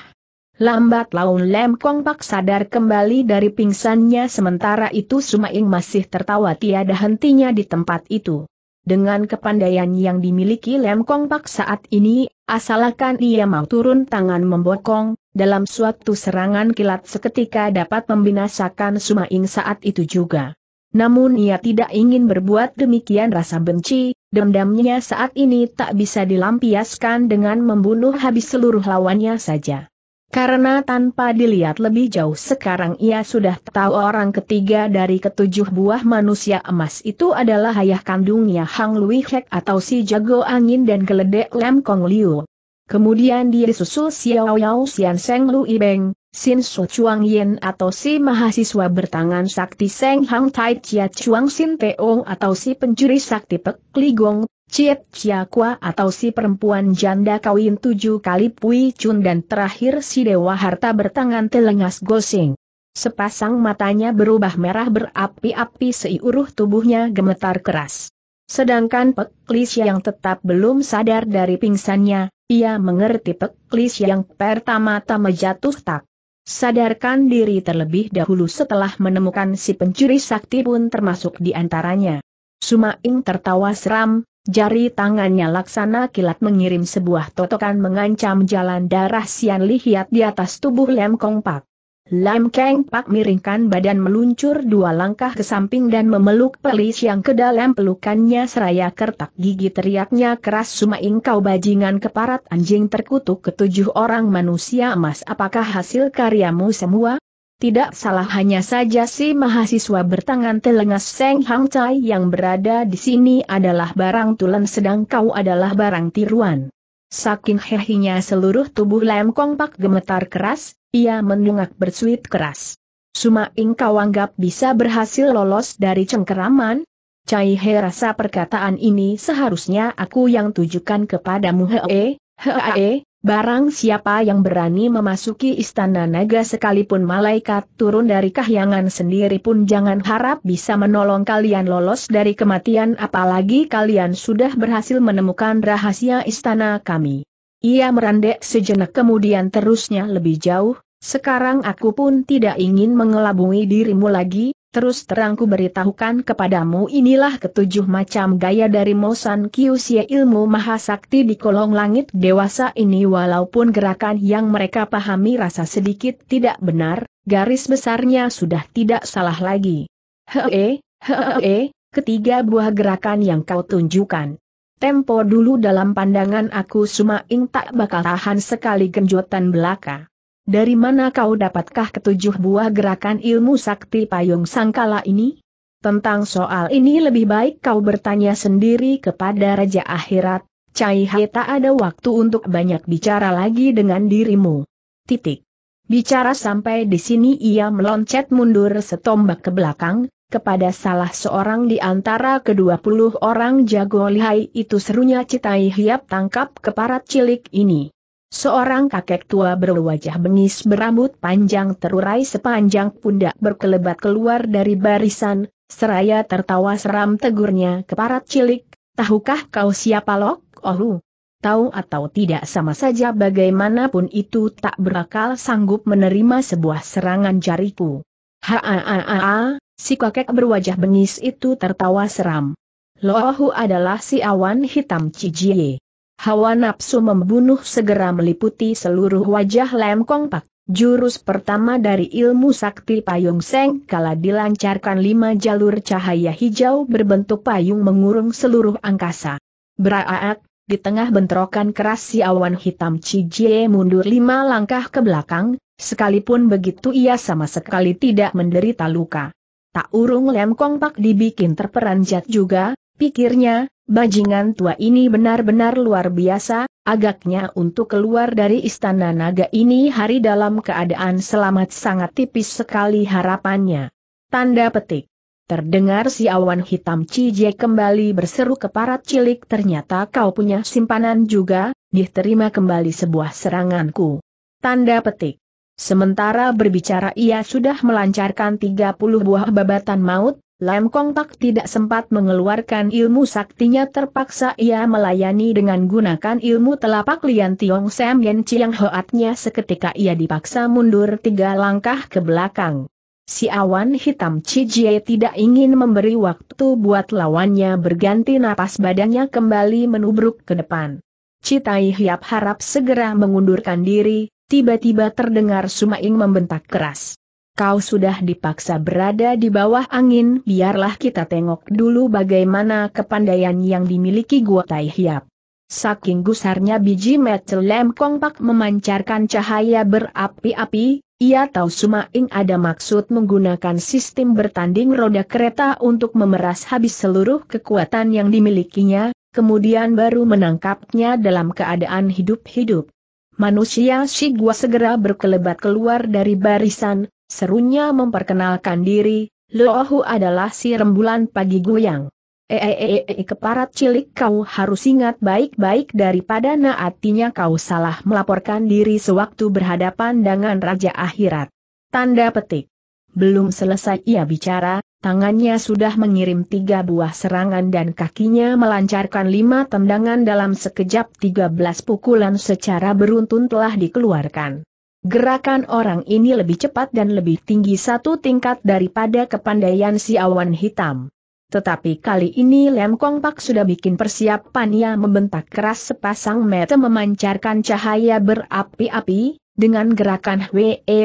Lambat laun Lem Kong Pak sadar kembali dari pingsannya sementara itu Sumaing masih tertawa tiada hentinya di tempat itu. Dengan kepandaian yang dimiliki Lem Kong Pak saat ini, asalkan ia mau turun tangan membokong, dalam suatu serangan kilat seketika dapat membinasakan Sumaing saat itu juga. Namun ia tidak ingin berbuat demikian rasa benci, dendamnya saat ini tak bisa dilampiaskan dengan membunuh habis seluruh lawannya saja. Karena tanpa dilihat lebih jauh sekarang ia sudah tahu orang ketiga dari ketujuh buah manusia emas itu adalah ayah kandungnya Hang Lui Hek atau si jago angin dan geledek Lem Kong Liu. Kemudian dia disusul Xiao Yao Xian Seng Lu Ibeng, Sin Su Chuang Yen atau si mahasiswa bertangan sakti Seng Hang Tai Chia Chuang Sin Teong atau si pencuri sakti Pek Gong, Ciet Chia Kua atau si perempuan janda kawin tujuh kali Pui Chun dan terakhir si Dewa Harta bertangan telengas Gosing. Sepasang matanya berubah merah berapi-api seiuruh tubuhnya gemetar keras. Sedangkan Peklis yang tetap belum sadar dari pingsannya, ia mengerti Peklis yang pertama-tama jatuh tak. Sadarkan diri terlebih dahulu setelah menemukan si pencuri sakti pun termasuk di antaranya. Sumaing tertawa seram, jari tangannya laksana kilat mengirim sebuah totokan mengancam jalan darah Sian Lihiat di atas tubuh Lem Kong Pak. Lam Kang Pak miringkan badan meluncur dua langkah ke samping dan memeluk pelis yang ke dalam pelukannya seraya kertak gigi teriaknya keras sumaing kau bajingan keparat anjing terkutuk ketujuh orang manusia emas apakah hasil karyamu semua? Tidak salah hanya saja si mahasiswa bertangan telengas Seng Hang Chai yang berada di sini adalah barang tulen sedang kau adalah barang tiruan. Saking hehinya seluruh tubuh Lem Kong Pak gemetar keras, ia mendungak bersuit keras. Sumaing kau anggap bisa berhasil lolos dari cengkeraman? Cai He rasa perkataan ini seharusnya aku yang tujukan kepadamu Hee, Hee, Barang siapa yang berani memasuki istana naga sekalipun malaikat turun dari kahyangan sendiri pun jangan harap bisa menolong kalian lolos dari kematian apalagi kalian sudah berhasil menemukan rahasia istana kami. Ia merandek sejenak kemudian terusnya lebih jauh, sekarang aku pun tidak ingin mengelabui dirimu lagi, terus terangku beritahukan kepadamu inilah ketujuh macam gaya dari Mosan Kyusye ilmu mahasakti di kolong langit dewasa ini walaupun gerakan yang mereka pahami rasa sedikit tidak benar, garis besarnya sudah tidak salah lagi. Hee, hee, ketiga buah gerakan yang kau tunjukkan. Tempo dulu dalam pandangan aku Sumaing tak bakal tahan sekali genjotan belaka. Dari mana kau dapatkah ketujuh buah gerakan ilmu sakti payung sangkala ini? Tentang soal ini lebih baik kau bertanya sendiri kepada Raja Akhirat, Cai Hai tak ada waktu untuk banyak bicara lagi dengan dirimu. Titik. Bicara sampai di sini ia meloncat mundur setombak ke belakang, kepada salah seorang di antara kedua puluh orang jago lihai itu serunya Citai Hiap tangkap keparat cilik ini. Seorang kakek tua berwajah bengis berambut panjang terurai sepanjang pundak berkelebat keluar dari barisan, seraya tertawa seram tegurnya ke para cilik, tahukah kau siapa Lok Ohu? Tahu atau tidak sama saja bagaimanapun itu tak berakal sanggup menerima sebuah serangan jariku. Haaaaa, si kakek berwajah bengis itu tertawa seram. Lohu adalah si awan hitam Cijie. Hawa nafsu membunuh segera meliputi seluruh wajah Lem Kong Pak. Jurus pertama dari ilmu sakti payung seng kala dilancarkan lima jalur cahaya hijau berbentuk payung mengurung seluruh angkasa. Beraak, di tengah bentrokan keras si awan hitam Cijie mundur lima langkah ke belakang, sekalipun begitu ia sama sekali tidak menderita luka. Tak urung Lem Kong Pak dibikin terperanjat juga, pikirnya, Bajingan tua ini benar-benar luar biasa, agaknya untuk keluar dari istana naga ini hari dalam keadaan selamat sangat tipis sekali harapannya. Tanda petik. Terdengar si awan hitam Cije kembali berseru ke parat cilik ternyata kau punya simpanan juga, diterima kembali sebuah seranganku. Tanda petik. Sementara berbicara ia sudah melancarkan 30 buah babatan maut, Lam Kong Pak tidak sempat mengeluarkan ilmu saktinya terpaksa ia melayani dengan gunakan ilmu telapak Lian Tiong Sam Yen Chiang Hoatnya seketika ia dipaksa mundur tiga langkah ke belakang. Si awan hitam Cijie tidak ingin memberi waktu buat lawannya berganti napas badannya kembali menubruk ke depan. Citai Hiap harap segera mengundurkan diri, tiba-tiba terdengar Sumaing membentak keras kau sudah dipaksa berada di bawah angin, biarlah kita tengok dulu bagaimana kepandaian yang dimiliki Gua Tai Hiap. Saking gusarnya biji metel lem kompak memancarkan cahaya berapi-api, ia tahu Suma Ing ada maksud menggunakan sistem bertanding roda kereta untuk memeras habis seluruh kekuatan yang dimilikinya, kemudian baru menangkapnya dalam keadaan hidup-hidup. Manusia si gua segera berkelebat keluar dari barisan, Serunya memperkenalkan diri, Lohu adalah si rembulan pagi goyang. Eeeee e, e, e, keparat cilik kau harus ingat baik-baik daripada naatinya kau salah melaporkan diri sewaktu berhadapan dengan Raja Akhirat. Tanda petik. Belum selesai ia bicara, tangannya sudah mengirim tiga buah serangan dan kakinya melancarkan lima tendangan dalam sekejap tiga belas pukulan secara beruntun telah dikeluarkan. Gerakan orang ini lebih cepat dan lebih tinggi satu tingkat daripada kepandaian si awan hitam. Tetapi kali ini Lem Kong Pak sudah bikin persiapan persiapannya membentak keras sepasang mata memancarkan cahaya berapi-api, dengan gerakan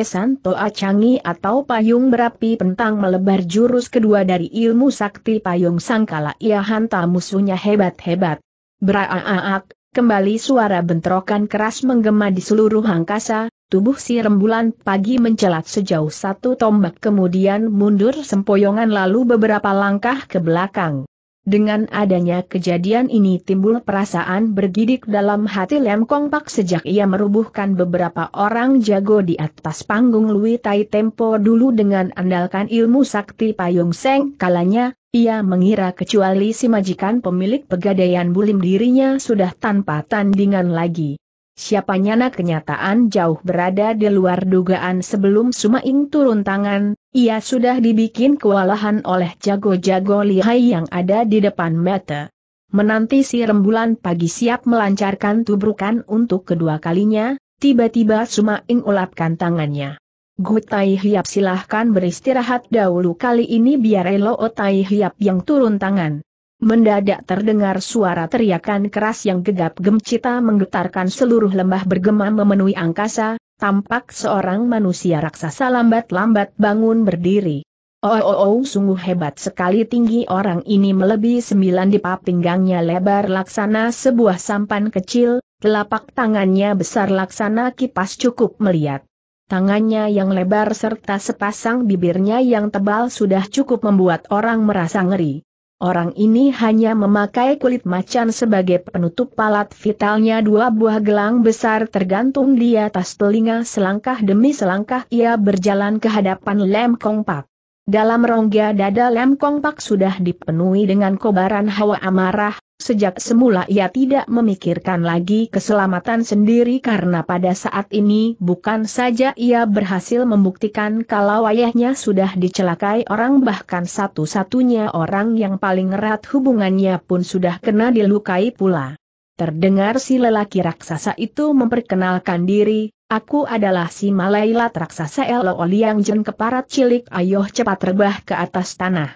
San Toa Changi atau payung berapi pentang melebar jurus kedua dari ilmu sakti payung sangkala ia hanta musuhnya hebat-hebat. Beraaak, kembali suara bentrokan keras menggema di seluruh angkasa, Tubuh si rembulan pagi mencelat sejauh satu tombak kemudian mundur sempoyongan lalu beberapa langkah ke belakang. Dengan adanya kejadian ini timbul perasaan bergidik dalam hati Lem Kong Pak sejak ia merubuhkan beberapa orang jago di atas panggung Lui Tai Tempo dulu dengan andalkan ilmu sakti payung seng kalanya, ia mengira kecuali si majikan pemilik pegadaian bulim dirinya sudah tanpa tandingan lagi. Siapa nyana kenyataan jauh berada di luar dugaan sebelum Sumaing turun tangan, ia sudah dibikin kewalahan oleh jago-jago lihai yang ada di depan mata. Menanti si rembulan pagi siap melancarkan tubrukan untuk kedua kalinya, tiba-tiba Sumaing ulapkan tangannya. Gutai Hiap silahkan beristirahat dahulu kali ini biar Elo Otai oh Hiap yang turun tangan. Mendadak terdengar suara teriakan keras yang gegap gemcita menggetarkan seluruh lembah bergema memenuhi angkasa, tampak seorang manusia raksasa lambat-lambat bangun berdiri. Oh, oh, oh, sungguh hebat sekali tinggi orang ini melebihi sembilan dipa pinggangnya lebar laksana sebuah sampan kecil, telapak tangannya besar laksana kipas cukup melihat. Tangannya yang lebar serta sepasang bibirnya yang tebal sudah cukup membuat orang merasa ngeri. Orang ini hanya memakai kulit macan sebagai penutup palat vitalnya dua buah gelang besar tergantung di atas telinga selangkah demi selangkah ia berjalan ke hadapan Lem Kong Pak. Dalam rongga dada Lem Kong Pak sudah dipenuhi dengan kobaran hawa amarah, Sejak semula ia tidak memikirkan lagi keselamatan sendiri karena pada saat ini bukan saja ia berhasil membuktikan kalau ayahnya sudah dicelakai orang bahkan satu-satunya orang yang paling erat hubungannya pun sudah kena dilukai pula. Terdengar si lelaki raksasa itu memperkenalkan diri, aku adalah si Malailat raksasa Elo Liang Jen keparat cilik ayoh cepat rebah ke atas tanah.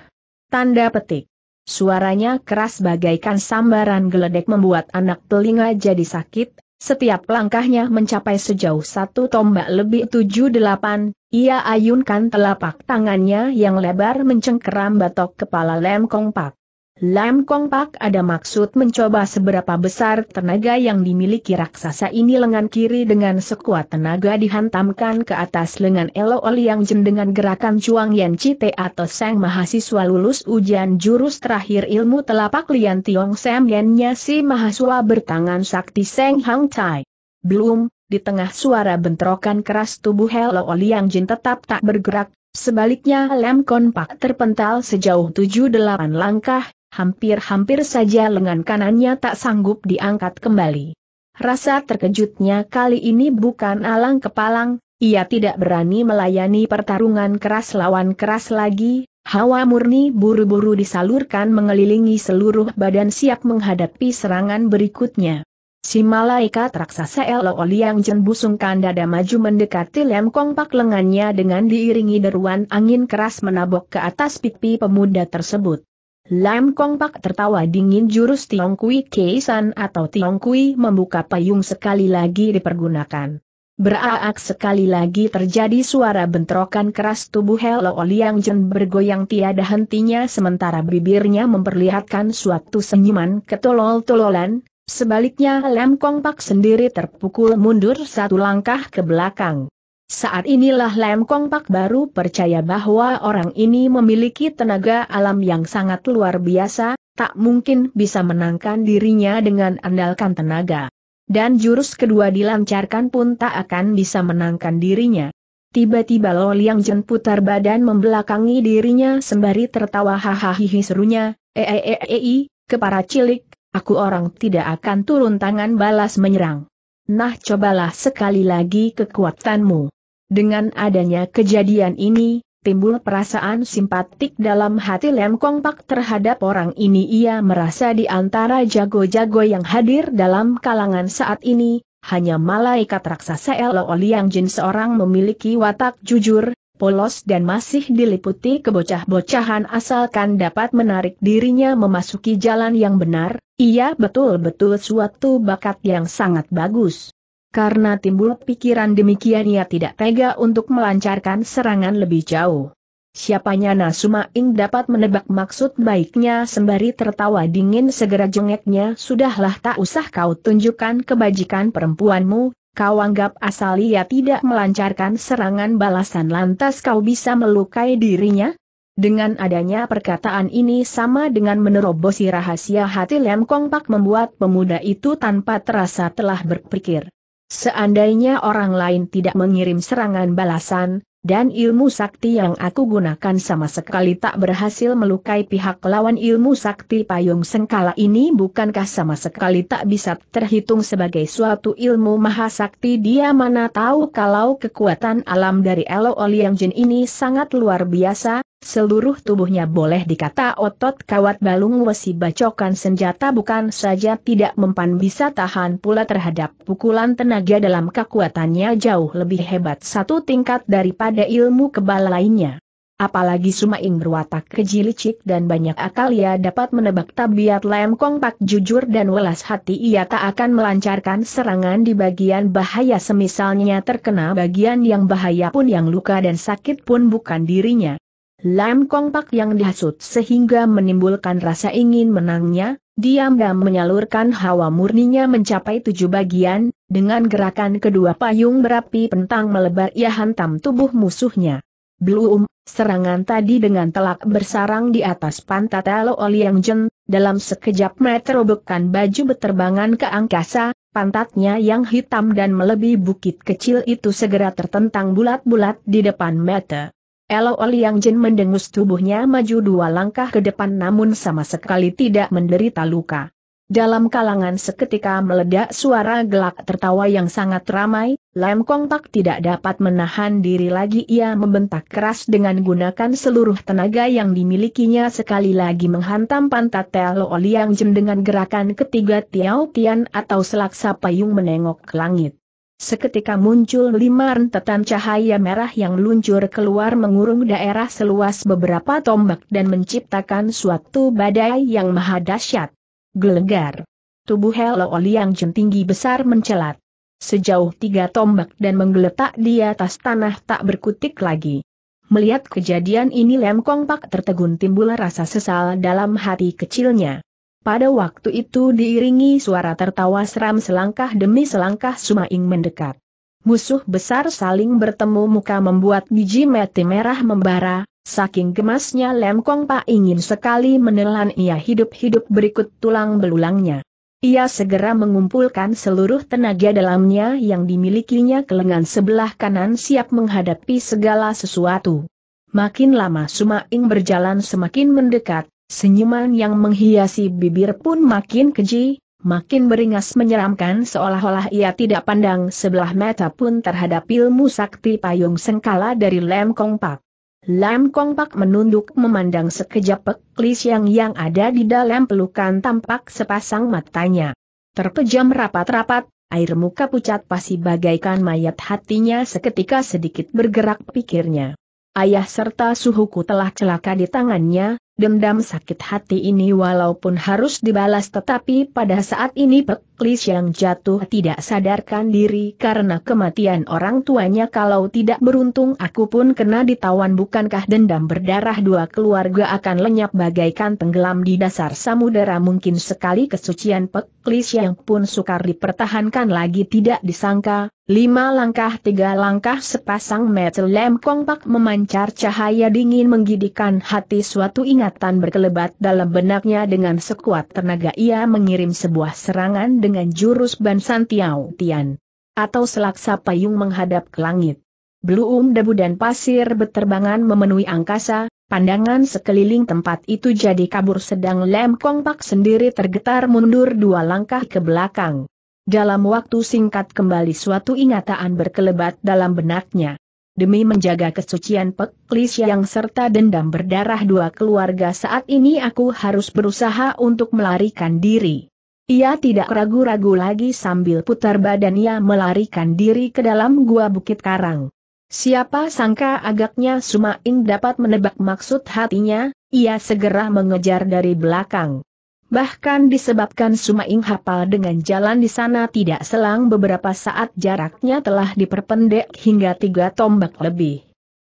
Tanda petik. Suaranya keras bagaikan sambaran geledek membuat anak telinga jadi sakit, setiap langkahnya mencapai sejauh satu tombak lebih tujuh delapan, ia ayunkan telapak tangannya yang lebar mencengkeram batok kepala Lem Pak. Lam Kong Pak ada maksud mencoba seberapa besar tenaga yang dimiliki raksasa ini lengan kiri dengan sekuat tenaga dihantamkan ke atas lengan Elo Oliang Jin dengan gerakan Chuang Yan Cite atau sang mahasiswa lulus ujian jurus terakhir ilmu telapak Lian Tiong Sam Yan-nya si mahasiswa bertangan sakti sang Hang Tai. Belum, di tengah suara bentrokan keras tubuh Elo Oliang Jin tetap tak bergerak, Sebaliknya Lam Kong Pak terpental sejauh 7-8 langkah, hampir-hampir saja lengan kanannya tak sanggup diangkat kembali. Rasa terkejutnya kali ini bukan alang kepalang, ia tidak berani melayani pertarungan keras lawan keras lagi, hawa murni buru-buru disalurkan mengelilingi seluruh badan siap menghadapi serangan berikutnya. Si malaikat raksasa Elo Liang Jen busungkan dada maju mendekati lem kompak lengannya dengan diiringi deruan angin keras menabok ke atas pipi pemuda tersebut. Lam Kong Pak tertawa dingin jurus Tiong Kui Keisan atau Tiong Kui membuka payung sekali lagi dipergunakan. Beraak sekali lagi terjadi suara bentrokan keras tubuh Helo Oliang Jen bergoyang tiada hentinya sementara bibirnya memperlihatkan suatu senyuman ketolol-tololan, sebaliknya Lam Kong Pak sendiri terpukul mundur satu langkah ke belakang. Saat inilah Lem Kong Pak baru percaya bahwa orang ini memiliki tenaga alam yang sangat luar biasa, tak mungkin bisa menangkan dirinya dengan andalkan tenaga. Dan jurus kedua dilancarkan pun tak akan bisa menangkan dirinya. Tiba-tiba Lo Liang Jen putar badan membelakangi dirinya sembari tertawa hahaha serunya, eeeei, eh, eh, eh, kepala cilik, aku orang tidak akan turun tangan balas menyerang. Nah cobalah sekali lagi kekuatanmu. Dengan adanya kejadian ini, timbul perasaan simpatik dalam hati Lem Kong Pak terhadap orang ini ia merasa di antara jago-jago yang hadir dalam kalangan saat ini, hanya malaikat raksasa Elo yang Jin seorang memiliki watak jujur, polos dan masih diliputi kebocah-bocahan asalkan dapat menarik dirinya memasuki jalan yang benar, ia betul-betul suatu bakat yang sangat bagus. Karena timbul pikiran demikian ia tidak tega untuk melancarkan serangan lebih jauh. Siapanya Nasuma Ing dapat menebak maksud baiknya sembari tertawa dingin segera jengeknya sudahlah tak usah kau tunjukkan kebajikan perempuanmu, kau anggap asal ia tidak melancarkan serangan balasan lantas kau bisa melukai dirinya? Dengan adanya perkataan ini sama dengan menerobosi rahasia hati Lem Kong Pak membuat pemuda itu tanpa terasa telah berpikir. Seandainya orang lain tidak mengirim serangan balasan, dan ilmu sakti yang aku gunakan sama sekali tak berhasil melukai pihak lawan ilmu sakti payung sengkala ini bukankah sama sekali tak bisa terhitung sebagai suatu ilmu maha sakti dia mana tahu kalau kekuatan alam dari Elo Oliang Jin ini sangat luar biasa, Seluruh tubuhnya boleh dikata otot kawat balung wesi bacokan senjata bukan saja tidak mempan bisa tahan pula terhadap pukulan tenaga dalam kekuatannya jauh lebih hebat satu tingkat daripada ilmu kebal lainnya. Apalagi Sumaing berwatak keji licik dan banyak akal ia dapat menebak tabiat Lem Kong Pak jujur dan welas hati ia tak akan melancarkan serangan di bagian bahaya semisalnya terkena bagian yang bahaya pun yang luka dan sakit pun bukan dirinya. Lam Kong Pak yang dihasut sehingga menimbulkan rasa ingin menangnya, diam-diam menyalurkan hawa murninya mencapai tujuh bagian, dengan gerakan kedua payung berapi pentang melebar ia hantam tubuh musuhnya. Belum, serangan tadi dengan telak bersarang di atas pantat Lo Liang Jen, dalam sekejap meterobekan baju beterbangan ke angkasa, pantatnya yang hitam dan melebihi bukit kecil itu segera tertentang bulat-bulat di depan mata. Elo Yang Jin mendengus tubuhnya maju dua langkah ke depan namun sama sekali tidak menderita luka. Dalam kalangan seketika meledak suara gelak tertawa yang sangat ramai, Lam Kong Pak tidak dapat menahan diri lagi ia membentak keras dengan gunakan seluruh tenaga yang dimilikinya sekali lagi menghantam pantat Telo Oliang Jin dengan gerakan ketiga Tiao Tian atau selaksa payung menengok ke langit. Seketika muncul lima rentetan cahaya merah yang luncur keluar mengurung daerah seluas beberapa tombak dan menciptakan suatu badai yang maha dahsyat. Gelegar. Tubuh Helo Oliang yang jentinggi besar mencelat. Sejauh tiga tombak dan menggeletak di atas tanah tak berkutik lagi. Melihat kejadian ini Lem Kong Pak tertegun timbul rasa sesal dalam hati kecilnya. Pada waktu itu diiringi suara tertawa seram selangkah demi selangkah Sumaing mendekat. Musuh besar saling bertemu muka membuat biji mati merah membara, saking gemasnya Lemkong Pak ingin sekali menelan ia hidup-hidup berikut tulang belulangnya. Ia segera mengumpulkan seluruh tenaga dalamnya yang dimilikinya ke lengan sebelah kanan siap menghadapi segala sesuatu. Makin lama Sumaing berjalan semakin mendekat, Senyuman yang menghiasi bibir pun makin keji, makin beringas menyeramkan seolah-olah ia tidak pandang sebelah mata pun terhadap ilmu sakti payung sengkala dari Lam Kong Pak. Lam Kong Pak menunduk memandang sekejap peklis yang yang ada di dalam pelukan tampak sepasang matanya. Terpejam rapat-rapat, air muka pucat pasti bagaikan mayat hatinya seketika sedikit bergerak pikirnya. Ayah serta suhuku telah celaka di tangannya, Dendam sakit hati ini walaupun harus dibalas tetapi pada saat ini Peklis yang jatuh tidak sadarkan diri karena kematian orang tuanya kalau tidak beruntung aku pun kena ditawan bukankah dendam berdarah dua keluarga akan lenyap bagaikan tenggelam di dasar samudera mungkin sekali kesucian Pek Li yang pun sukar dipertahankan lagi tidak disangka, lima langkah tiga langkah sepasang metal lem kompak memancar cahaya dingin menggidikan hati suatu ingatan berkelebat dalam benaknya dengan sekuat tenaga ia mengirim sebuah serangan dengan jurus Ban Tiao Tian. Atau selaksa payung menghadap ke langit. Belum debu dan pasir beterbangan memenuhi angkasa, Pandangan sekeliling tempat itu jadi kabur sedang Lem Kong Pak sendiri tergetar mundur dua langkah ke belakang. Dalam waktu singkat kembali suatu ingatan berkelebat dalam benaknya. Demi menjaga kesucian peklis yang serta dendam berdarah dua keluarga saat ini aku harus berusaha untuk melarikan diri. Ia tidak ragu-ragu lagi sambil putar badan ia melarikan diri ke dalam gua Bukit Karang. Siapa sangka agaknya Sumain dapat menebak maksud hatinya, ia segera mengejar dari belakang. Bahkan disebabkan Sumaing hafal dengan jalan di sana tidak selang beberapa saat jaraknya telah diperpendek hingga tiga tombak lebih.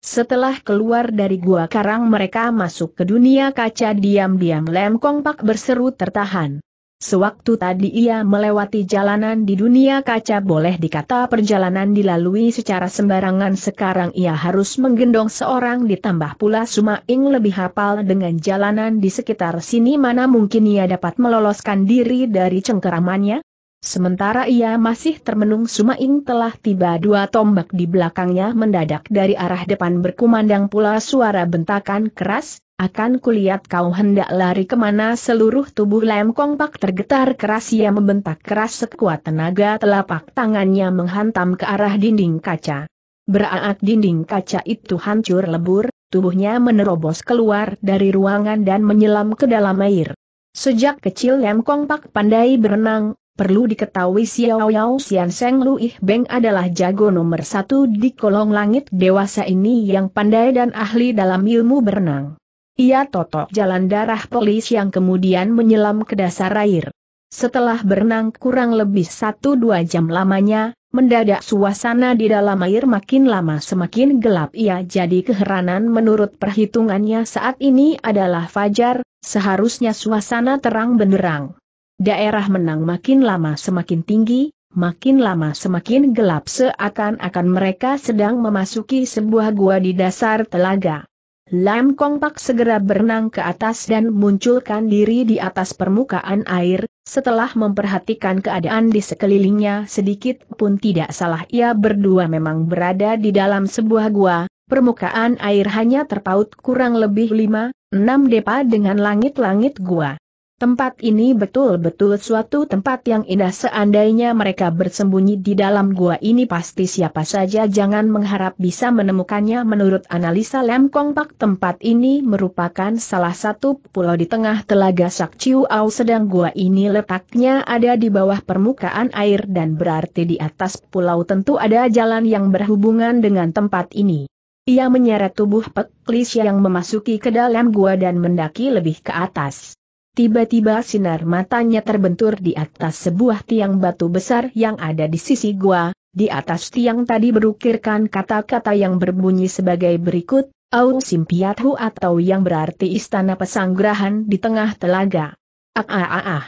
Setelah keluar dari gua karang mereka masuk ke dunia kaca diam-diam Lem Pak berseru tertahan. Sewaktu tadi ia melewati jalanan di dunia kaca boleh dikata perjalanan dilalui secara sembarangan sekarang ia harus menggendong seorang ditambah pula Sumaing lebih hafal dengan jalanan di sekitar sini mana mungkin ia dapat meloloskan diri dari cengkeramannya? Sementara ia masih termenung Sumaing telah tiba dua tombak di belakangnya mendadak dari arah depan berkumandang pula suara bentakan keras, akan kulihat kau hendak lari kemana seluruh tubuh lem kompak tergetar keras ia membentak keras sekuat tenaga telapak tangannya menghantam ke arah dinding kaca. Beraak dinding kaca itu hancur lebur, tubuhnya menerobos keluar dari ruangan dan menyelam ke dalam air. Sejak kecil Lem Kong Pak pandai berenang, Perlu diketahui Xiao Yao Xian Seng Lu Ih Beng adalah jago nomor satu di kolong langit dewasa ini yang pandai dan ahli dalam ilmu berenang. Ia totok jalan darah polis yang kemudian menyelam ke dasar air. Setelah berenang kurang lebih satu dua jam lamanya, mendadak suasana di dalam air makin lama semakin gelap ia jadi keheranan menurut perhitungannya saat ini adalah fajar, seharusnya suasana terang benderang. Daerah menang makin lama semakin tinggi, makin lama semakin gelap seakan-akan mereka sedang memasuki sebuah gua di dasar telaga. Lam Kong Pak segera berenang ke atas dan munculkan diri di atas permukaan air, setelah memperhatikan keadaan di sekelilingnya sedikit pun tidak salah ia berdua memang berada di dalam sebuah gua, permukaan air hanya terpaut kurang lebih 5, 6 depa dengan langit-langit gua. Tempat ini betul-betul suatu tempat yang indah seandainya mereka bersembunyi di dalam gua ini pasti siapa saja jangan mengharap bisa menemukannya menurut analisa Lem Kong Pak tempat ini merupakan salah satu pulau di tengah telaga Sak Chiu Au sedang gua ini letaknya ada di bawah permukaan air dan berarti di atas pulau tentu ada jalan yang berhubungan dengan tempat ini. Ia menyeret tubuh Peklis yang memasuki ke dalam gua dan mendaki lebih ke atas. Tiba-tiba sinar matanya terbentur di atas sebuah tiang batu besar yang ada di sisi gua, di atas tiang tadi berukirkan kata-kata yang berbunyi sebagai berikut, Aung Simpiathu atau yang berarti istana pesanggrahan di tengah telaga. Ah ah ah ah.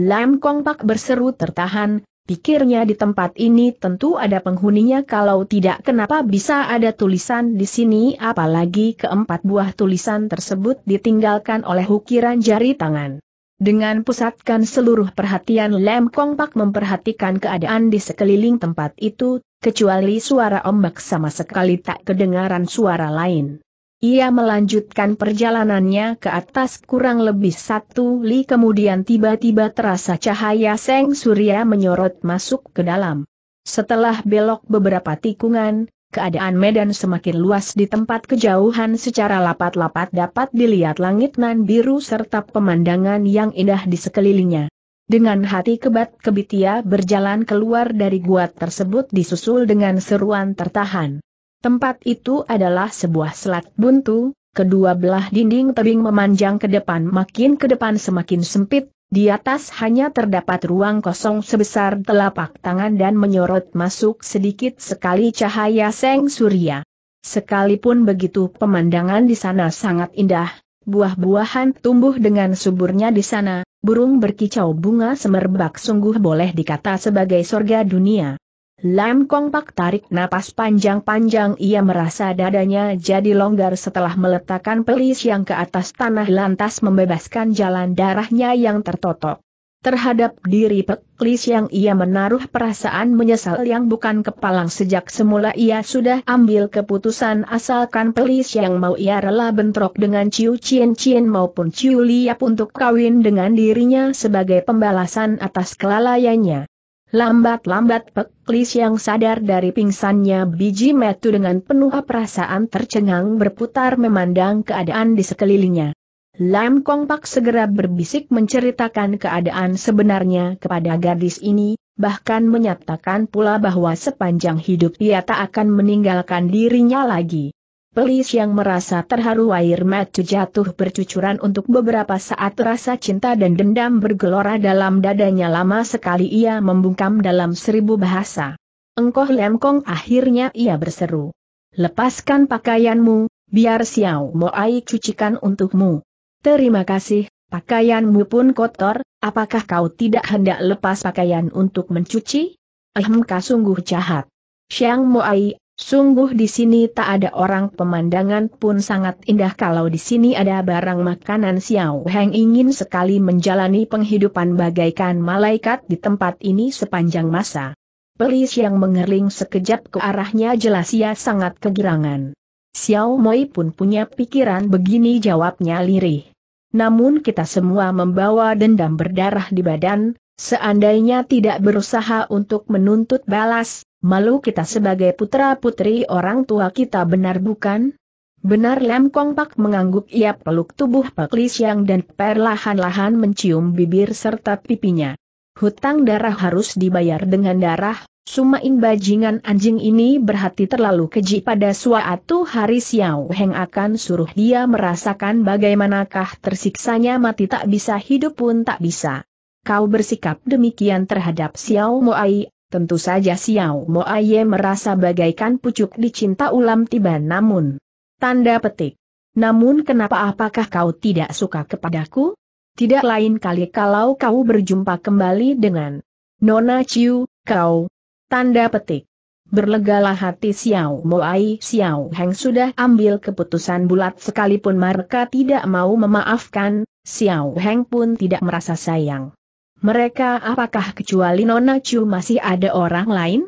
Lam Kong Pak berseru tertahan, Pikirnya di tempat ini tentu ada penghuninya kalau tidak kenapa bisa ada tulisan di sini apalagi keempat buah tulisan tersebut ditinggalkan oleh ukiran jari tangan. Dengan pusatkan seluruh perhatian Lem Kong Pak memperhatikan keadaan di sekeliling tempat itu, kecuali suara ombak sama sekali tak kedengaran suara lain. Ia melanjutkan perjalanannya ke atas kurang lebih satu li kemudian tiba-tiba terasa cahaya Seng Surya menyorot masuk ke dalam. Setelah belok beberapa tikungan, keadaan medan semakin luas di tempat kejauhan secara lapat-lapat dapat dilihat langit nan biru serta pemandangan yang indah di sekelilingnya. Dengan hati kebat kebitia berjalan keluar dari gua tersebut disusul dengan seruan tertahan. Tempat itu adalah sebuah selat buntu, kedua belah dinding tebing memanjang ke depan makin ke depan semakin sempit, di atas hanya terdapat ruang kosong sebesar telapak tangan dan menyorot masuk sedikit sekali cahaya seng surya. Sekalipun begitu pemandangan di sana sangat indah, buah-buahan tumbuh dengan suburnya di sana, burung berkicau bunga semerbak sungguh boleh dikata sebagai sorga dunia. Lam Kong Pak tarik napas panjang-panjang ia merasa dadanya jadi longgar setelah meletakkan pelis yang ke atas tanah lantas membebaskan jalan darahnya yang tertotok. Terhadap diri pelis yang ia menaruh perasaan menyesal yang bukan kepalang sejak semula ia sudah ambil keputusan asalkan pelis yang mau ia rela bentrok dengan Ciu Cien Cien maupun Ciu Liap untuk kawin dengan dirinya sebagai pembalasan atas kelalaiannya. Lambat-lambat peklis yang sadar dari pingsannya biji metu dengan penuh perasaan tercengang berputar memandang keadaan di sekelilingnya. Lam Kong Pak segera berbisik menceritakan keadaan sebenarnya kepada gadis ini, bahkan menyatakan pula bahwa sepanjang hidup ia tak akan meninggalkan dirinya lagi. Pelis yang merasa terharu air mata jatuh bercucuran untuk beberapa saat rasa cinta dan dendam bergelora dalam dadanya lama sekali ia membungkam dalam seribu bahasa. Engkoh lemkong akhirnya ia berseru. Lepaskan pakaianmu, biar Xiao Moai cucikan untukmu. Terima kasih, pakaianmu pun kotor, apakah kau tidak hendak lepas pakaian untuk mencuci? kau sungguh jahat. Xiang Moai Sungguh di sini tak ada orang pemandangan pun sangat indah kalau di sini ada barang makanan Xiao Heng ingin sekali menjalani penghidupan bagaikan malaikat di tempat ini sepanjang masa. Pelis yang mengerling sekejap ke arahnya jelas ia sangat kegirangan. Xiao Moi pun punya pikiran begini jawabnya lirih. Namun kita semua membawa dendam berdarah di badan, Seandainya tidak berusaha untuk menuntut balas, malu kita sebagai putra-putri orang tua kita benar bukan? Benar Lem Kong Pak mengangguk ia peluk tubuh Pak Li Siang dan perlahan-lahan mencium bibir serta pipinya. Hutang darah harus dibayar dengan darah, Sumain bajingan anjing ini berhati terlalu keji pada suatu hari Xiao Heng akan suruh dia merasakan bagaimanakah tersiksanya mati tak bisa hidup pun tak bisa kau bersikap demikian terhadap Xiao Moai, tentu saja Xiao Moai merasa bagaikan pucuk dicinta ulam tiba namun. Tanda petik. Namun kenapa apakah kau tidak suka kepadaku? Tidak lain kali kalau kau berjumpa kembali dengan Nona Chiu, kau. Tanda petik. Berlegalah hati Xiao Moai Xiao Heng sudah ambil keputusan bulat sekalipun mereka tidak mau memaafkan, Xiao Heng pun tidak merasa sayang. Mereka apakah kecuali Nona Chu masih ada orang lain?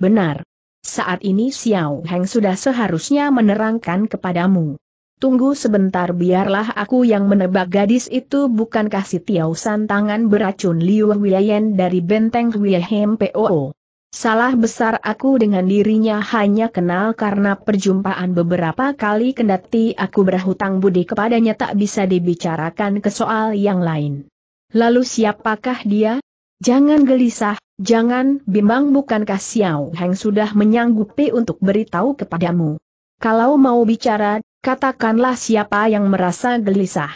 Benar. Saat ini Xiao Heng sudah seharusnya menerangkan kepadamu. Tunggu sebentar biarlah aku yang menebak gadis itu bukankah si Tiao San tangan beracun Liu Huiyen dari benteng Wilhelm POO. Salah besar aku dengan dirinya hanya kenal karena perjumpaan beberapa kali kendati aku berhutang budi kepadanya tak bisa dibicarakan ke soal yang lain. Lalu siapakah dia? Jangan gelisah, jangan bimbang bukankah Xiao Heng sudah menyanggupi untuk beritahu kepadamu. Kalau mau bicara, katakanlah siapa yang merasa gelisah.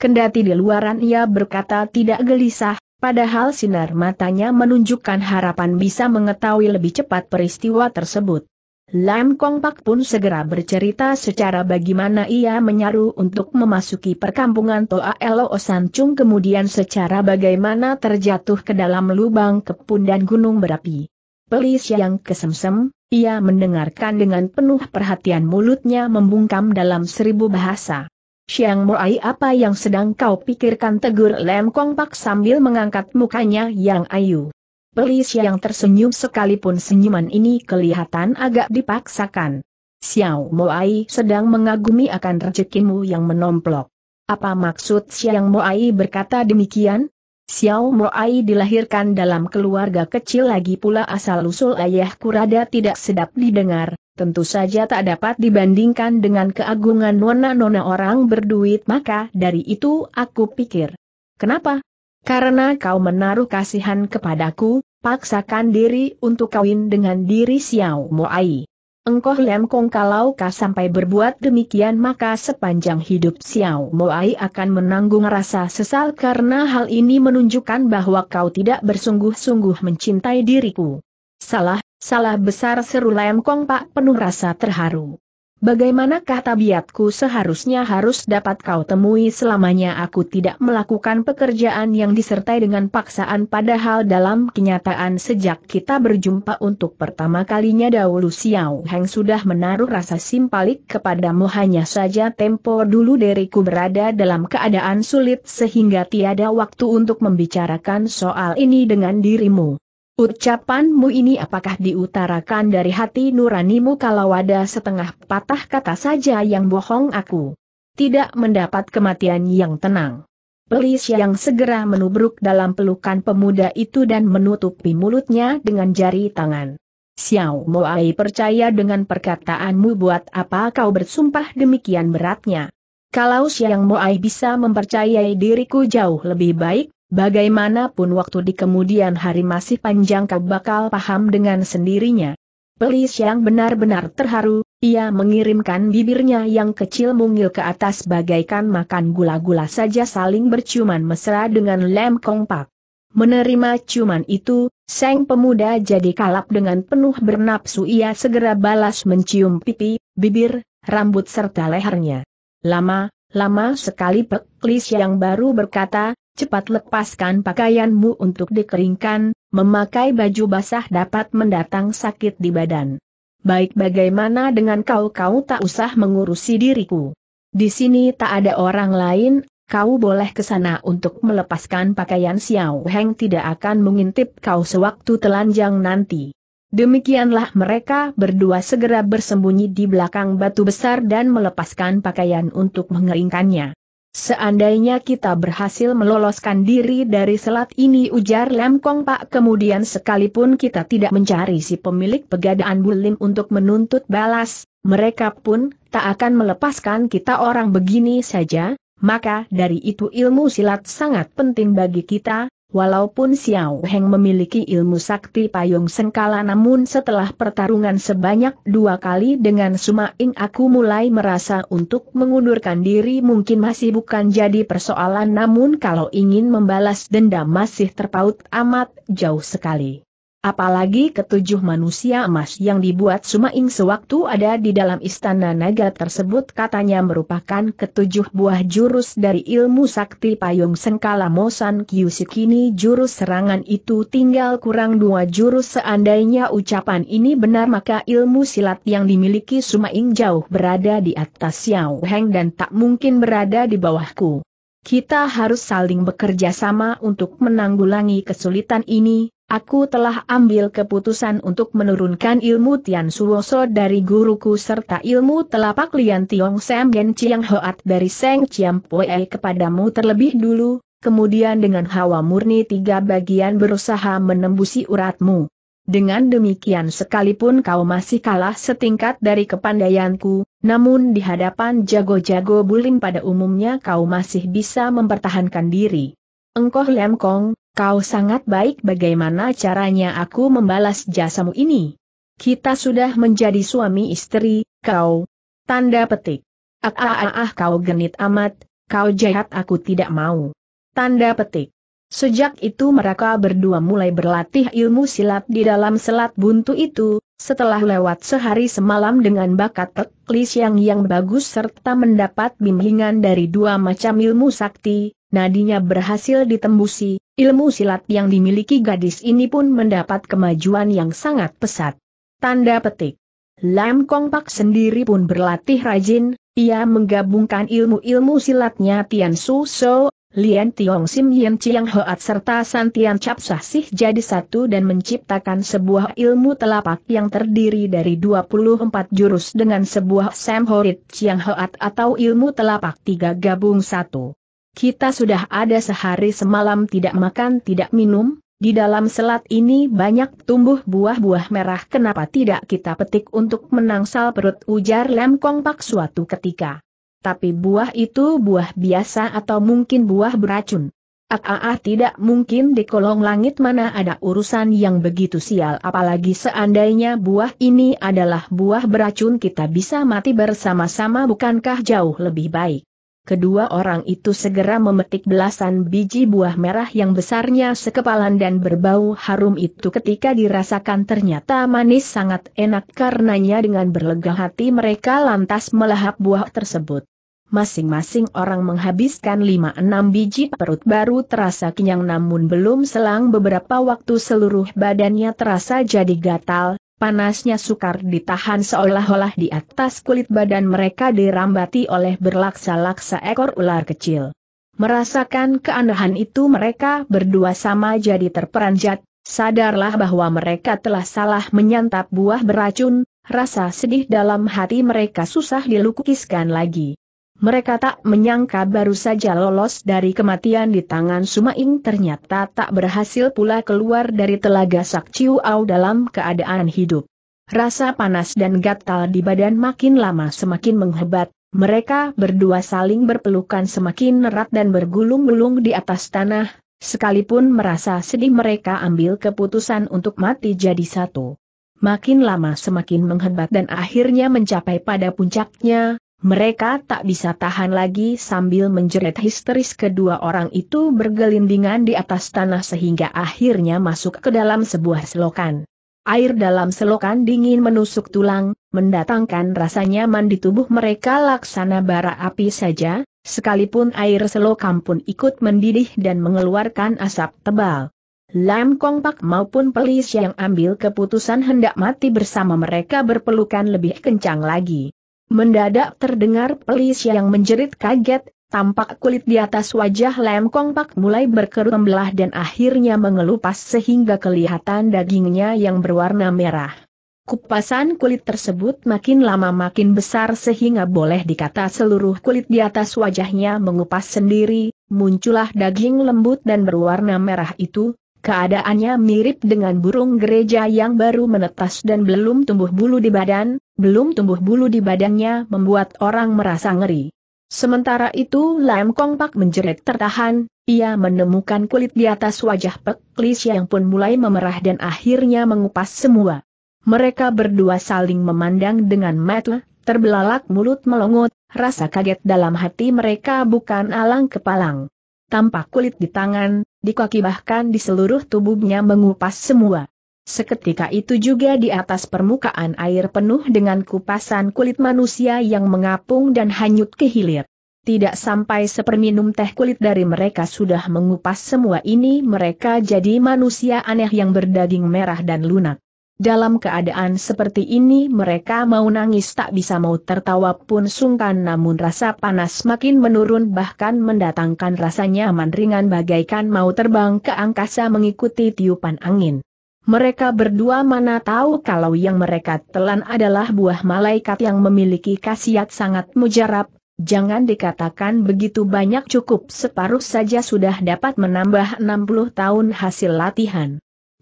Kendati di luaran ia berkata tidak gelisah, padahal sinar matanya menunjukkan harapan bisa mengetahui lebih cepat peristiwa tersebut. Lam Kong Pak pun segera bercerita secara bagaimana ia menyaru untuk memasuki perkampungan Toa Elo Osancung kemudian secara bagaimana terjatuh ke dalam lubang kepun dan gunung berapi. Pelis yang kesemsem, ia mendengarkan dengan penuh perhatian mulutnya membungkam dalam seribu bahasa. Siang Moai apa yang sedang kau pikirkan tegur Lam Kong Pak sambil mengangkat mukanya yang ayu. Pelis yang tersenyum sekalipun senyuman ini kelihatan agak dipaksakan. Xiao Moai sedang mengagumi akan rezekimu yang menomplok. Apa maksud Xiao Moai berkata demikian? Xiao Moai dilahirkan dalam keluarga kecil lagi pula asal-usul ayah kurada tidak sedap didengar, tentu saja tak dapat dibandingkan dengan keagungan nona-nona orang berduit maka dari itu aku pikir. Kenapa, karena kau menaruh kasihan kepadaku, paksakan diri untuk kawin dengan diri Xiao Moai. Engkau Lem Kong kalau kau sampai berbuat demikian maka sepanjang hidup Xiao Moai akan menanggung rasa sesal karena hal ini menunjukkan bahwa kau tidak bersungguh-sungguh mencintai diriku. Salah, salah besar seru Lem Kong Pak penuh rasa terharu bagaimanakah tabiatku seharusnya harus dapat kau temui selamanya aku tidak melakukan pekerjaan yang disertai dengan paksaan padahal dalam kenyataan sejak kita berjumpa untuk pertama kalinya dahulu Xiao Heng sudah menaruh rasa simpalik kepadamu hanya saja tempo dulu diriku berada dalam keadaan sulit sehingga tiada waktu untuk membicarakan soal ini dengan dirimu. Ucapanmu ini apakah diutarakan dari hati nuranimu kalau ada setengah patah kata saja yang bohong aku? Tidak mendapat kematian yang tenang. Pelis yang segera menubruk dalam pelukan pemuda itu dan menutupi mulutnya dengan jari tangan. Xiao Moai percaya dengan perkataanmu buat apa kau bersumpah demikian beratnya. Kalau Xiao Moai bisa mempercayai diriku jauh lebih baik, Bagaimanapun waktu di kemudian hari masih panjang kau bakal paham dengan sendirinya. Pelis yang benar-benar terharu, ia mengirimkan bibirnya yang kecil mungil ke atas bagaikan makan gula-gula saja saling berciuman mesra dengan lem kompak. Menerima ciuman itu, sang pemuda jadi kalap dengan penuh bernapsu ia segera balas mencium pipi, bibir, rambut serta lehernya. Lama, lama sekali Peklis yang baru berkata, Cepat lepaskan pakaianmu untuk dikeringkan, memakai baju basah dapat mendatang sakit di badan. Baik bagaimana dengan kau kau tak usah mengurusi diriku. Di sini tak ada orang lain, kau boleh ke sana untuk melepaskan pakaian Xiao Heng tidak akan mengintip kau sewaktu telanjang nanti. Demikianlah mereka berdua segera bersembunyi di belakang batu besar dan melepaskan pakaian untuk mengeringkannya. Seandainya kita berhasil meloloskan diri dari selat ini ujar Lemkong Pak kemudian sekalipun kita tidak mencari si pemilik pegadaan Bulim untuk menuntut balas, mereka pun tak akan melepaskan kita orang begini saja, maka dari itu ilmu silat sangat penting bagi kita, Walaupun Xiao Heng memiliki ilmu sakti payung sengkala namun setelah pertarungan sebanyak dua kali dengan Suma Ing aku mulai merasa untuk mengundurkan diri mungkin masih bukan jadi persoalan namun kalau ingin membalas dendam masih terpaut amat jauh sekali. Apalagi ketujuh manusia emas yang dibuat Sumaing sewaktu ada di dalam istana naga tersebut katanya merupakan ketujuh buah jurus dari ilmu sakti payung sengkala Mosan Kyusi ini jurus serangan itu tinggal kurang dua jurus seandainya ucapan ini benar maka ilmu silat yang dimiliki Sumaing jauh berada di atas Xiao Heng dan tak mungkin berada di bawahku. Kita harus saling bekerja sama untuk menanggulangi kesulitan ini, Aku telah ambil keputusan untuk menurunkan ilmu Tian Suoso dari guruku serta ilmu telapak Lian Tiong Sam Gen Chiang Hoat dari Seng Chiam Pue kepadamu terlebih dulu, kemudian dengan hawa murni tiga bagian berusaha menembusi uratmu. Dengan demikian sekalipun kau masih kalah setingkat dari kepandaianku, namun di hadapan jago-jago bulim pada umumnya kau masih bisa mempertahankan diri. Engkoh Lem Kong, Kau sangat baik bagaimana caranya aku membalas jasamu ini. Kita sudah menjadi suami istri, kau. Tanda petik. Ah ah ah, ah kau genit amat, kau jahat aku tidak mau. Tanda petik. Sejak itu mereka berdua mulai berlatih ilmu silat di dalam selat buntu itu, setelah lewat sehari semalam dengan bakat teklis yang yang bagus serta mendapat bimbingan dari dua macam ilmu sakti, nadinya berhasil ditembusi, Ilmu silat yang dimiliki gadis ini pun mendapat kemajuan yang sangat pesat. Tanda petik. Lam Kong Pak sendiri pun berlatih rajin, ia menggabungkan ilmu-ilmu silatnya Tian Su So, Lian Tiong Sim Yen Chiang Hoat serta San Tian Chap Sasih jadi satu dan menciptakan sebuah ilmu telapak yang terdiri dari 24 jurus dengan sebuah Sam Horit Chiang Hoat atau ilmu telapak tiga gabung satu. Kita sudah ada sehari semalam tidak makan tidak minum, di dalam selat ini banyak tumbuh buah-buah merah kenapa tidak kita petik untuk menangsal perut ujar Lem Kong Pak suatu ketika. Tapi buah itu buah biasa atau mungkin buah beracun. Ah tidak mungkin di kolong langit mana ada urusan yang begitu sial apalagi seandainya buah ini adalah buah beracun kita bisa mati bersama-sama bukankah jauh lebih baik kedua orang itu segera memetik belasan biji buah merah yang besarnya sekepalan dan berbau harum itu ketika dirasakan ternyata manis sangat enak karenanya dengan berlega hati mereka lantas melahap buah tersebut. Masing-masing orang menghabiskan 5-6 biji perut baru terasa kenyang namun belum selang beberapa waktu seluruh badannya terasa jadi gatal, panasnya sukar ditahan seolah-olah di atas kulit badan mereka dirambati oleh berlaksa-laksa ekor ular kecil. Merasakan keanehan itu mereka berdua sama jadi terperanjat, sadarlah bahwa mereka telah salah menyantap buah beracun, rasa sedih dalam hati mereka susah dilukiskan lagi. Mereka tak menyangka baru saja lolos dari kematian di tangan Sumaing ternyata tak berhasil pula keluar dari telaga Sakciuau dalam keadaan hidup. Rasa panas dan gatal di badan makin lama semakin menghebat, mereka berdua saling berpelukan semakin erat dan bergulung-gulung di atas tanah, sekalipun merasa sedih mereka ambil keputusan untuk mati jadi satu. Makin lama semakin menghebat dan akhirnya mencapai pada puncaknya, mereka tak bisa tahan lagi sambil menjerit histeris kedua orang itu bergelindingan di atas tanah sehingga akhirnya masuk ke dalam sebuah selokan. Air dalam selokan dingin menusuk tulang, mendatangkan rasa nyaman di tubuh mereka laksana bara api saja, sekalipun air selokan pun ikut mendidih dan mengeluarkan asap tebal. Lam Kong Pak maupun Pelis yang ambil keputusan hendak mati bersama mereka berpelukan lebih kencang lagi. Mendadak terdengar pelis yang menjerit kaget, tampak kulit di atas wajah Lem Kong Pak mulai berkerut membelah dan akhirnya mengelupas sehingga kelihatan dagingnya yang berwarna merah. Kupasan kulit tersebut makin lama makin besar sehingga boleh dikata seluruh kulit di atas wajahnya mengupas sendiri, muncullah daging lembut dan berwarna merah itu, keadaannya mirip dengan burung gereja yang baru menetas dan belum tumbuh bulu di badan, belum tumbuh bulu di badannya membuat orang merasa ngeri. Sementara itu Lam Kong Pak menjerit tertahan, ia menemukan kulit di atas wajah Pek Lis yang pun mulai memerah dan akhirnya mengupas semua. Mereka berdua saling memandang dengan mata, terbelalak mulut melongot, rasa kaget dalam hati mereka bukan alang kepalang. Tampak kulit di tangan, di kaki bahkan di seluruh tubuhnya mengupas semua. Seketika itu juga di atas permukaan air penuh dengan kupasan kulit manusia yang mengapung dan hanyut ke hilir. Tidak sampai seperminum teh kulit dari mereka sudah mengupas semua ini mereka jadi manusia aneh yang berdaging merah dan lunak. Dalam keadaan seperti ini mereka mau nangis tak bisa mau tertawa pun sungkan namun rasa panas makin menurun bahkan mendatangkan rasanya nyaman ringan bagaikan mau terbang ke angkasa mengikuti tiupan angin. Mereka berdua mana tahu kalau yang mereka telan adalah buah malaikat yang memiliki khasiat sangat mujarab, jangan dikatakan begitu banyak cukup separuh saja sudah dapat menambah 60 tahun hasil latihan.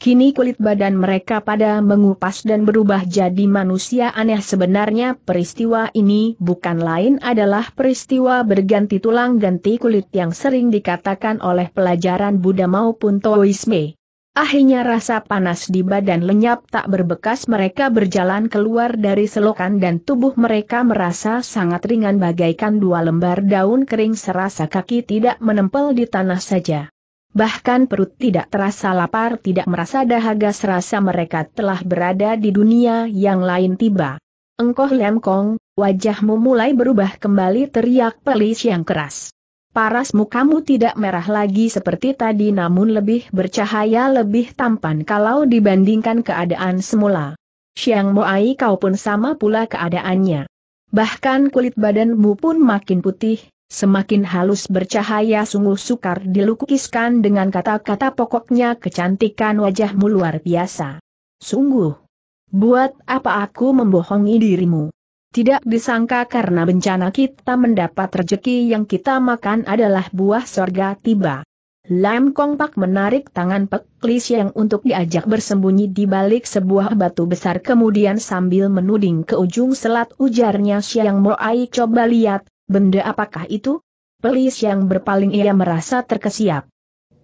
Kini kulit badan mereka pada mengupas dan berubah jadi manusia aneh sebenarnya peristiwa ini bukan lain adalah peristiwa berganti tulang ganti kulit yang sering dikatakan oleh pelajaran Buddha maupun Taoisme. Akhirnya rasa panas di badan lenyap tak berbekas mereka berjalan keluar dari selokan dan tubuh mereka merasa sangat ringan bagaikan dua lembar daun kering serasa kaki tidak menempel di tanah saja. Bahkan perut tidak terasa lapar tidak merasa dahaga serasa mereka telah berada di dunia yang lain tiba. Engkoh Lemkong, wajahmu mulai berubah kembali teriak pelis yang keras. Paras mukamu tidak merah lagi seperti tadi namun lebih bercahaya lebih tampan kalau dibandingkan keadaan semula. Siang Moai kau pun sama pula keadaannya. Bahkan kulit badanmu pun makin putih, semakin halus bercahaya sungguh sukar dilukiskan dengan kata-kata pokoknya kecantikan wajahmu luar biasa. Sungguh. Buat apa aku membohongi dirimu? Tidak disangka karena bencana kita mendapat rejeki yang kita makan adalah buah sorga tiba. Lam Kong Pak menarik tangan Pek Lis yang untuk diajak bersembunyi di balik sebuah batu besar kemudian sambil menuding ke ujung selat ujarnya Siang Moai coba lihat, benda apakah itu? Pelis yang berpaling ia merasa terkesiap.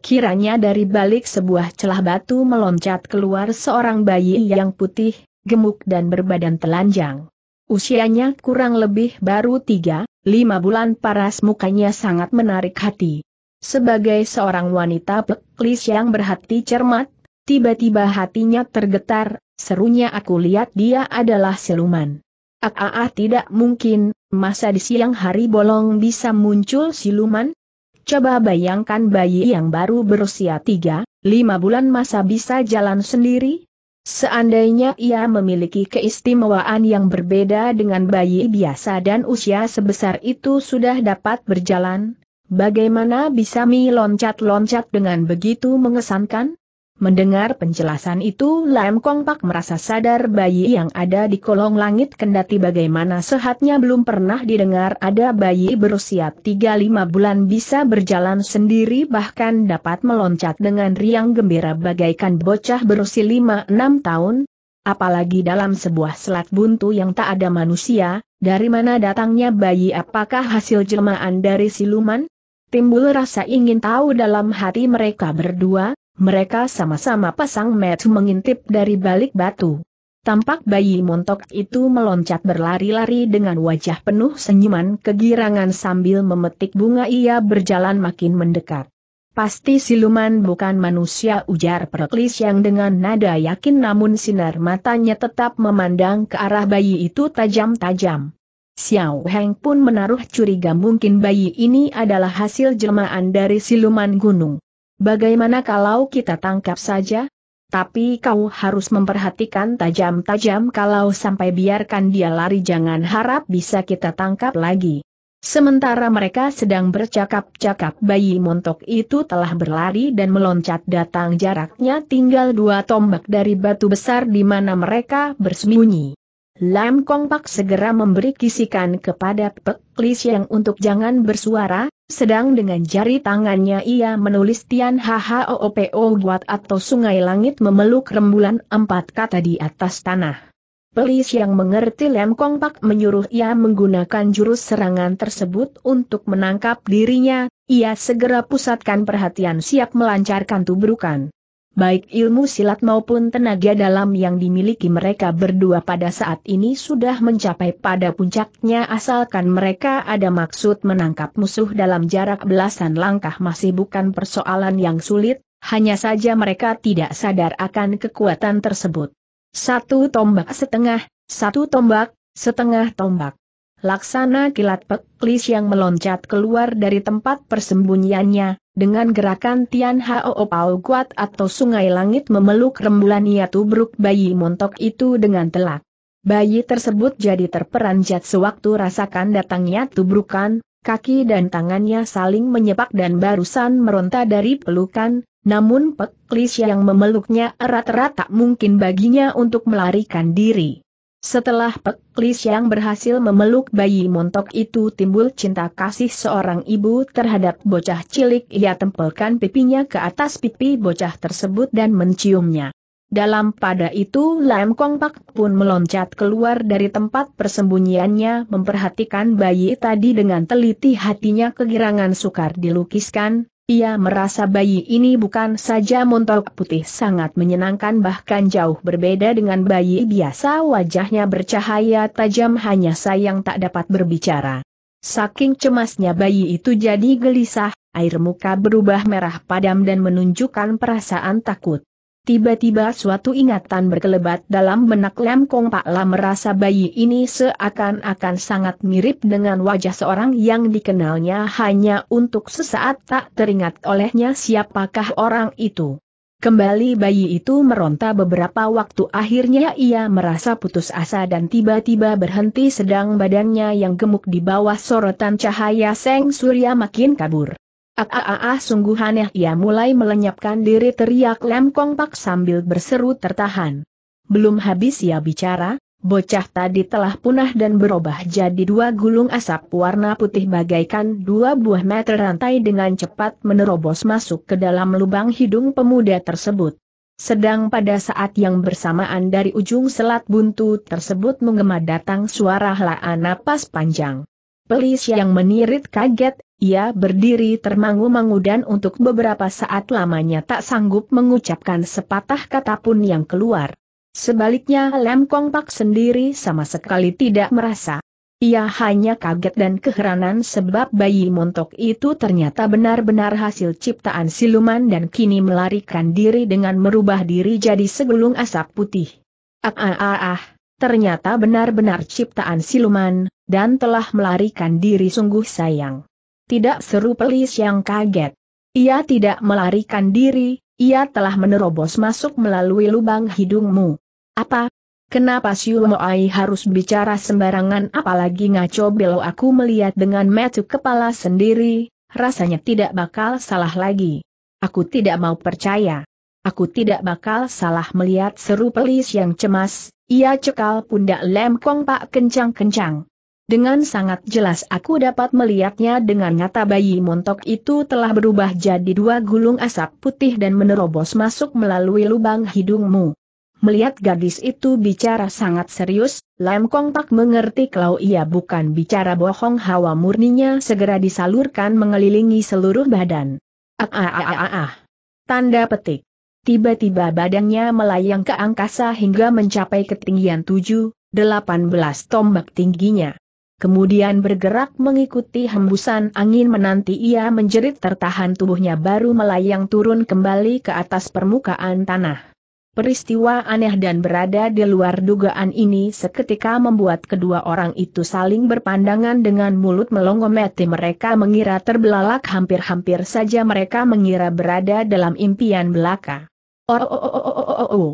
Kiranya dari balik sebuah celah batu meloncat keluar seorang bayi yang putih, gemuk dan berbadan telanjang. Usianya kurang lebih baru tiga, lima bulan paras mukanya sangat menarik hati. Sebagai seorang wanita peklis yang berhati cermat, tiba-tiba hatinya tergetar, serunya aku lihat dia adalah siluman. Aa tidak mungkin, masa di siang hari bolong bisa muncul siluman? Coba bayangkan bayi yang baru berusia tiga, lima bulan masa bisa jalan sendiri? Seandainya ia memiliki keistimewaan yang berbeda dengan bayi biasa dan usia sebesar itu sudah dapat berjalan, bagaimana bisa Mi loncat-loncat dengan begitu mengesankan? Mendengar penjelasan itu Lam Kong Pak merasa sadar bayi yang ada di kolong langit kendati bagaimana sehatnya belum pernah didengar ada bayi berusia 3-5 bulan bisa berjalan sendiri bahkan dapat meloncat dengan riang gembira bagaikan bocah berusia 5-6 tahun. Apalagi dalam sebuah selat buntu yang tak ada manusia, dari mana datangnya bayi apakah hasil jelmaan dari siluman? Timbul rasa ingin tahu dalam hati mereka berdua, mereka sama-sama pasang mata mengintip dari balik batu. Tampak bayi montok itu meloncat berlari-lari dengan wajah penuh senyuman kegirangan sambil memetik bunga ia berjalan makin mendekat. Pasti siluman bukan manusia ujar Perklis yang dengan nada yakin namun sinar matanya tetap memandang ke arah bayi itu tajam-tajam. Xiao Heng pun menaruh curiga mungkin bayi ini adalah hasil jelmaan dari siluman gunung. Bagaimana kalau kita tangkap saja? Tapi kau harus memperhatikan tajam-tajam kalau sampai biarkan dia lari jangan harap bisa kita tangkap lagi. Sementara mereka sedang bercakap-cakap bayi montok itu telah berlari dan meloncat datang jaraknya tinggal dua tombak dari batu besar di mana mereka bersembunyi. Lam Kong Pak segera memberi kisikan kepada Pek Li Xiang untuk jangan bersuara, sedang dengan jari tangannya ia menulis Tian HHOOPO Guat atau Sungai Langit memeluk rembulan empat kata di atas tanah. Pelis yang mengerti Lem Kong Pak menyuruh ia menggunakan jurus serangan tersebut untuk menangkap dirinya, ia segera pusatkan perhatian siap melancarkan tubrukan baik ilmu silat maupun tenaga dalam yang dimiliki mereka berdua pada saat ini sudah mencapai pada puncaknya asalkan mereka ada maksud menangkap musuh dalam jarak belasan langkah masih bukan persoalan yang sulit, hanya saja mereka tidak sadar akan kekuatan tersebut. Satu tombak setengah, satu tombak, setengah tombak. Laksana kilat peklis yang meloncat keluar dari tempat persembunyiannya, dengan gerakan Tian Hao Pao Kuat atau Sungai Langit memeluk rembulan ia tubruk bayi montok itu dengan telak. Bayi tersebut jadi terperanjat sewaktu rasakan datangnya tubrukan, kaki dan tangannya saling menyepak dan barusan meronta dari pelukan, namun peklis yang memeluknya erat-erat tak mungkin baginya untuk melarikan diri. Setelah Pek yang berhasil memeluk bayi montok itu timbul cinta kasih seorang ibu terhadap bocah cilik ia tempelkan pipinya ke atas pipi bocah tersebut dan menciumnya. Dalam pada itu Lam Kong Pak pun meloncat keluar dari tempat persembunyiannya memperhatikan bayi tadi dengan teliti hatinya kegirangan sukar dilukiskan, ia merasa bayi ini bukan saja montok putih sangat menyenangkan bahkan jauh berbeda dengan bayi biasa wajahnya bercahaya tajam hanya sayang tak dapat berbicara. Saking cemasnya bayi itu jadi gelisah, air muka berubah merah padam dan menunjukkan perasaan takut. Tiba-tiba suatu ingatan berkelebat dalam benak Lem Kong Pak Lam merasa bayi ini seakan-akan sangat mirip dengan wajah seorang yang dikenalnya hanya untuk sesaat tak teringat olehnya siapakah orang itu. Kembali bayi itu meronta beberapa waktu akhirnya ia merasa putus asa dan tiba-tiba berhenti sedang badannya yang gemuk di bawah sorotan cahaya seng surya makin kabur. Aaah sungguh aneh ya, ia mulai melenyapkan diri teriak Lem Kong Pak sambil berseru tertahan. Belum habis ia bicara, Bocah tadi telah punah dan berubah jadi dua gulung asap warna putih bagaikan dua buah meter rantai dengan cepat menerobos masuk ke dalam lubang hidung pemuda tersebut. Sedang pada saat yang bersamaan dari ujung selat buntu tersebut menggema datang suara helaan napas panjang. Pelis yang menirit kaget, ia berdiri termangu-mangu dan untuk beberapa saat lamanya tak sanggup mengucapkan sepatah kata pun yang keluar. Sebaliknya Lem Kong Pak sendiri sama sekali tidak merasa. Ia hanya kaget dan keheranan sebab bayi montok itu ternyata benar-benar hasil ciptaan siluman dan kini melarikan diri dengan merubah diri jadi segulung asap putih. Ah ah ah ah, ternyata benar-benar ciptaan siluman, dan telah melarikan diri sungguh sayang. Tidak seru pelis yang kaget. Ia tidak melarikan diri, ia telah menerobos masuk melalui lubang hidungmu. Apa? Kenapa Siu Moai harus bicara sembarangan apalagi ngaco belo aku melihat dengan metu kepala sendiri, rasanya tidak bakal salah lagi. Aku tidak mau percaya. Aku tidak bakal salah melihat seru pelis yang cemas, ia cekal pundak Lem Kong Pak kencang-kencang. Dengan sangat jelas aku dapat melihatnya dengan nyata bayi montok itu telah berubah jadi dua gulung asap putih dan menerobos masuk melalui lubang hidungmu. Melihat gadis itu bicara sangat serius, Lam Kong tak mengerti kalau ia bukan bicara bohong hawa murninya segera disalurkan mengelilingi seluruh badan. Ah ah ah ah ah. Tanda petik. Tiba-tiba badannya melayang ke angkasa hingga mencapai ketinggian 7, 18 tombak tingginya kemudian bergerak mengikuti hembusan angin menanti ia menjerit tertahan tubuhnya baru melayang turun kembali ke atas permukaan tanah. Peristiwa aneh dan berada di luar dugaan ini seketika membuat kedua orang itu saling berpandangan dengan mulut melongo mati mereka mengira terbelalak hampir-hampir saja mereka mengira berada dalam impian belaka. Oh, oh, oh, oh, oh, oh, oh. oh.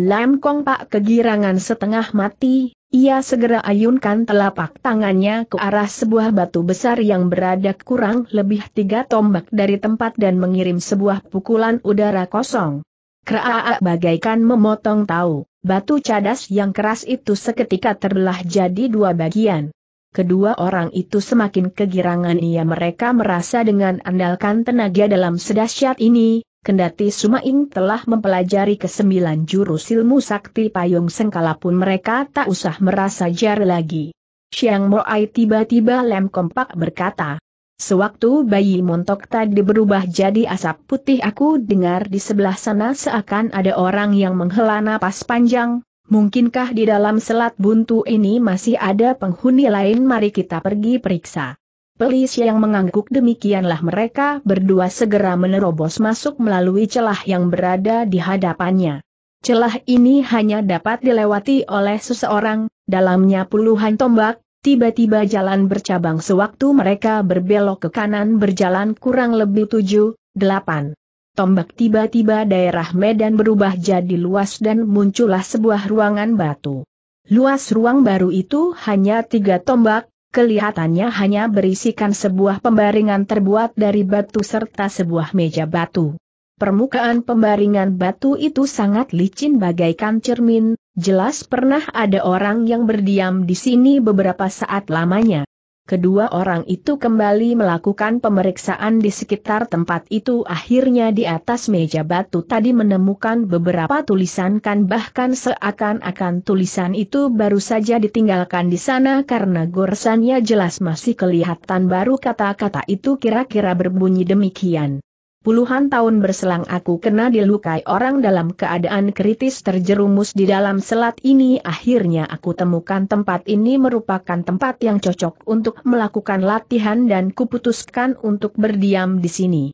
Lam Kong Pak kegirangan setengah mati, ia segera ayunkan telapak tangannya ke arah sebuah batu besar yang berada kurang lebih tiga tombak dari tempat dan mengirim sebuah pukulan udara kosong. Keraak bagaikan memotong tahu, batu cadas yang keras itu seketika terbelah jadi dua bagian. Kedua orang itu semakin kegirangan ia mereka merasa dengan andalkan tenaga dalam sedasyat ini, Kendati Sumaing telah mempelajari kesembilan jurus ilmu sakti payung sengkala pun mereka tak usah merasa jar lagi. Siang Moai tiba-tiba lem kompak berkata, Sewaktu bayi montok tadi berubah jadi asap putih aku dengar di sebelah sana seakan ada orang yang menghela napas panjang, mungkinkah di dalam selat buntu ini masih ada penghuni lain mari kita pergi periksa. Pelis yang mengangguk demikianlah mereka berdua segera menerobos masuk melalui celah yang berada di hadapannya. Celah ini hanya dapat dilewati oleh seseorang, dalamnya puluhan tombak, tiba-tiba jalan bercabang sewaktu mereka berbelok ke kanan berjalan kurang lebih tujuh, delapan. Tombak tiba-tiba daerah medan berubah jadi luas dan muncullah sebuah ruangan batu. Luas ruang baru itu hanya tiga tombak, kelihatannya hanya berisikan sebuah pembaringan terbuat dari batu serta sebuah meja batu. Permukaan pembaringan batu itu sangat licin bagaikan cermin, jelas pernah ada orang yang berdiam di sini beberapa saat lamanya. Kedua orang itu kembali melakukan pemeriksaan di sekitar tempat itu akhirnya di atas meja batu tadi menemukan beberapa tulisan kan bahkan seakan-akan tulisan itu baru saja ditinggalkan di sana karena gorsannya jelas masih kelihatan baru kata-kata itu kira-kira berbunyi demikian. Puluhan tahun berselang aku kena dilukai orang dalam keadaan kritis terjerumus di dalam selat ini akhirnya aku temukan tempat ini merupakan tempat yang cocok untuk melakukan latihan dan kuputuskan untuk berdiam di sini.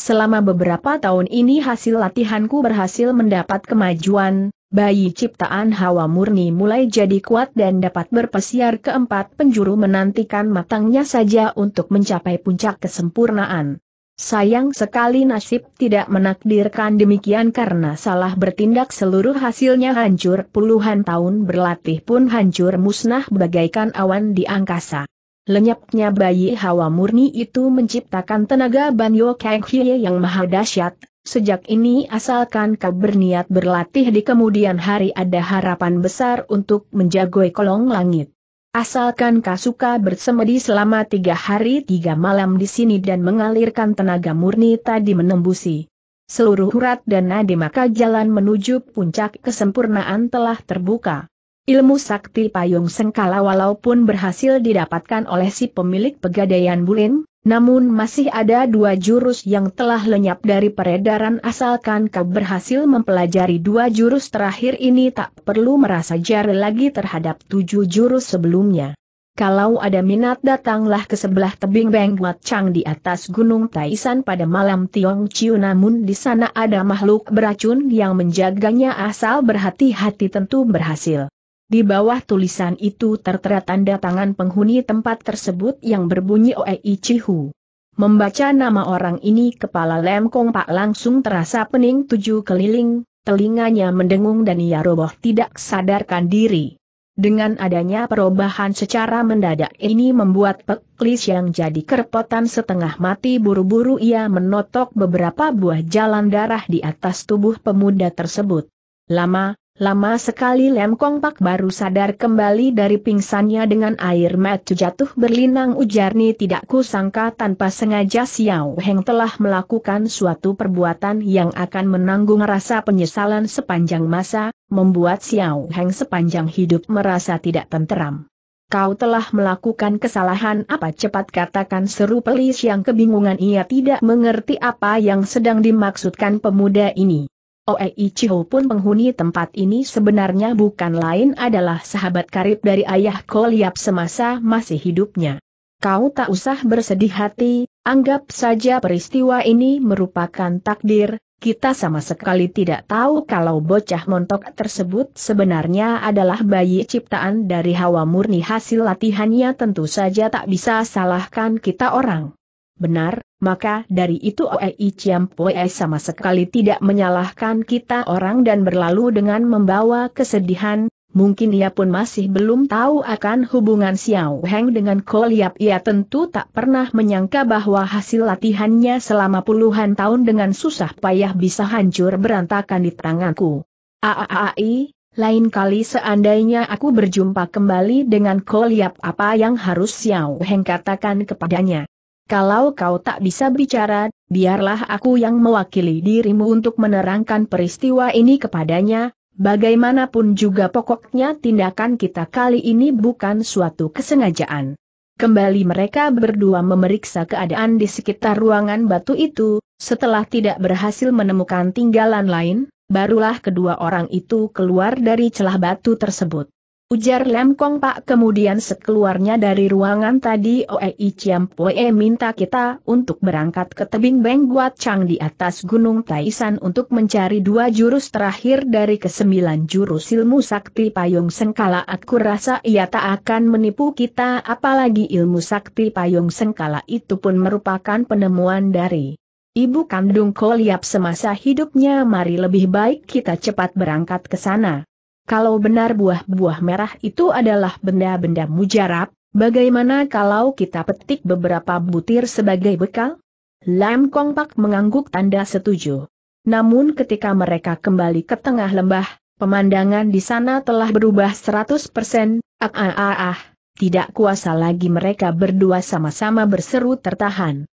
Selama beberapa tahun ini hasil latihanku berhasil mendapat kemajuan, bayi ciptaan hawa murni mulai jadi kuat dan dapat berpesiar keempat penjuru menantikan matangnya saja untuk mencapai puncak kesempurnaan. Sayang sekali nasib tidak menakdirkan demikian karena salah bertindak seluruh hasilnya hancur puluhan tahun berlatih pun hancur musnah bagaikan awan di angkasa. Lenyapnya bayi hawa murni itu menciptakan tenaga Banyo Kanghiye yang maha dahsyat. Sejak ini asalkan kau berniat berlatih di kemudian hari ada harapan besar untuk menjagoi kolong langit. Asalkan Kasuka bersemedi selama tiga hari tiga malam di sini dan mengalirkan tenaga murni tadi menembusi. Seluruh urat dan nadi maka jalan menuju puncak kesempurnaan telah terbuka. Ilmu sakti payung sengkala walaupun berhasil didapatkan oleh si pemilik pegadaian bulin, namun masih ada dua jurus yang telah lenyap dari peredaran asalkan kau berhasil mempelajari dua jurus terakhir ini tak perlu merasa jari lagi terhadap tujuh jurus sebelumnya. Kalau ada minat datanglah ke sebelah tebing Beng cang Chang di atas Gunung Taisan pada malam Tiong Chiu namun di sana ada makhluk beracun yang menjaganya asal berhati-hati tentu berhasil. Di bawah tulisan itu tertera tanda tangan penghuni tempat tersebut yang berbunyi Oei Cihu. Membaca nama orang ini kepala Lem Kong Pak langsung terasa pening tujuh keliling, telinganya mendengung dan ia roboh tidak sadarkan diri. Dengan adanya perubahan secara mendadak ini membuat peklis yang jadi kerepotan setengah mati buru-buru ia menotok beberapa buah jalan darah di atas tubuh pemuda tersebut. Lama, Lama sekali Lem Kong Pak baru sadar kembali dari pingsannya dengan air mata jatuh berlinang ujarni tidak kusangka tanpa sengaja Xiao Heng telah melakukan suatu perbuatan yang akan menanggung rasa penyesalan sepanjang masa, membuat Xiao Heng sepanjang hidup merasa tidak tenteram. Kau telah melakukan kesalahan apa cepat katakan seru pelis yang kebingungan ia tidak mengerti apa yang sedang dimaksudkan pemuda ini. Oei Chiho pun penghuni tempat ini sebenarnya bukan lain adalah sahabat karib dari ayah Koliap semasa masih hidupnya. Kau tak usah bersedih hati, anggap saja peristiwa ini merupakan takdir, kita sama sekali tidak tahu kalau bocah montok tersebut sebenarnya adalah bayi ciptaan dari hawa murni hasil latihannya tentu saja tak bisa salahkan kita orang benar, maka dari itu Oei Chiampoe sama sekali tidak menyalahkan kita orang dan berlalu dengan membawa kesedihan, mungkin ia pun masih belum tahu akan hubungan Xiao Heng dengan Ko Liap. ia tentu tak pernah menyangka bahwa hasil latihannya selama puluhan tahun dengan susah payah bisa hancur berantakan di tanganku. Aaai, lain kali seandainya aku berjumpa kembali dengan Ko Liap, apa yang harus Xiao Heng katakan kepadanya. Kalau kau tak bisa bicara, biarlah aku yang mewakili dirimu untuk menerangkan peristiwa ini kepadanya, bagaimanapun juga pokoknya tindakan kita kali ini bukan suatu kesengajaan. Kembali mereka berdua memeriksa keadaan di sekitar ruangan batu itu, setelah tidak berhasil menemukan tinggalan lain, barulah kedua orang itu keluar dari celah batu tersebut. Ujar Lem Kong Pak kemudian sekeluarnya dari ruangan tadi Oei Chiam Poe minta kita untuk berangkat ke tebing Beng Guat Chang di atas Gunung Taisan untuk mencari dua jurus terakhir dari kesembilan jurus ilmu sakti payung sengkala aku rasa ia tak akan menipu kita apalagi ilmu sakti payung sengkala itu pun merupakan penemuan dari ibu kandung Koliap semasa hidupnya mari lebih baik kita cepat berangkat ke sana. Kalau benar buah-buah merah itu adalah benda-benda mujarab, bagaimana kalau kita petik beberapa butir sebagai bekal? Lam Kong Pak mengangguk tanda setuju. Namun ketika mereka kembali ke tengah lembah, pemandangan di sana telah berubah 100%, ah ah ah ah, tidak kuasa lagi mereka berdua sama-sama berseru tertahan.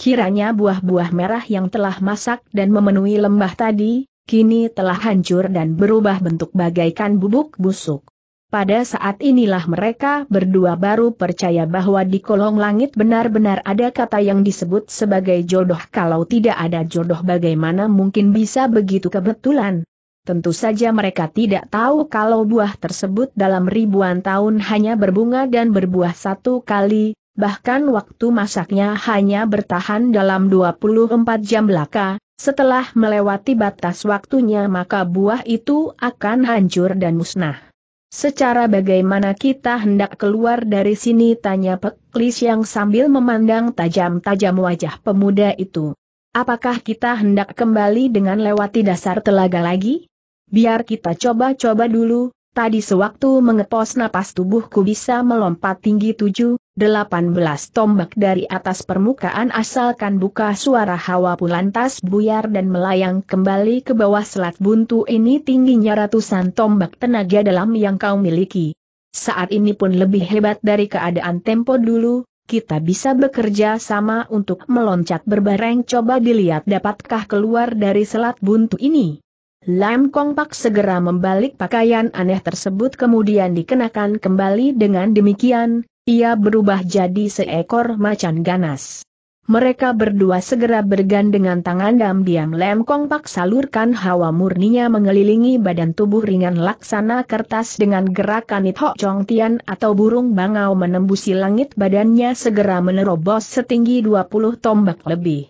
Kiranya buah-buah merah yang telah masak dan memenuhi lembah tadi, kini telah hancur dan berubah bentuk bagaikan bubuk busuk. Pada saat inilah mereka berdua baru percaya bahwa di kolong langit benar-benar ada kata yang disebut sebagai jodoh. Kalau tidak ada jodoh bagaimana mungkin bisa begitu kebetulan? Tentu saja mereka tidak tahu kalau buah tersebut dalam ribuan tahun hanya berbunga dan berbuah satu kali, bahkan waktu masaknya hanya bertahan dalam 24 jam belaka, setelah melewati batas waktunya maka buah itu akan hancur dan musnah. Secara bagaimana kita hendak keluar dari sini tanya Peklis yang sambil memandang tajam-tajam wajah pemuda itu. Apakah kita hendak kembali dengan lewati dasar telaga lagi? Biar kita coba-coba dulu, Tadi sewaktu mengepos napas tubuhku bisa melompat tinggi 7, 18 tombak dari atas permukaan asalkan buka suara hawa pun lantas buyar dan melayang kembali ke bawah selat buntu ini tingginya ratusan tombak tenaga dalam yang kau miliki. Saat ini pun lebih hebat dari keadaan tempo dulu, kita bisa bekerja sama untuk meloncat berbareng coba dilihat dapatkah keluar dari selat buntu ini. Lam Kong Pak segera membalik pakaian aneh tersebut kemudian dikenakan kembali dengan demikian, ia berubah jadi seekor macan ganas. Mereka berdua segera bergandengan tangan diam-diam Lam Kong Pak salurkan hawa murninya mengelilingi badan tubuh ringan laksana kertas dengan gerakan It Hok Chong Tian atau burung bangau menembusi langit badannya segera menerobos setinggi 20 tombak lebih.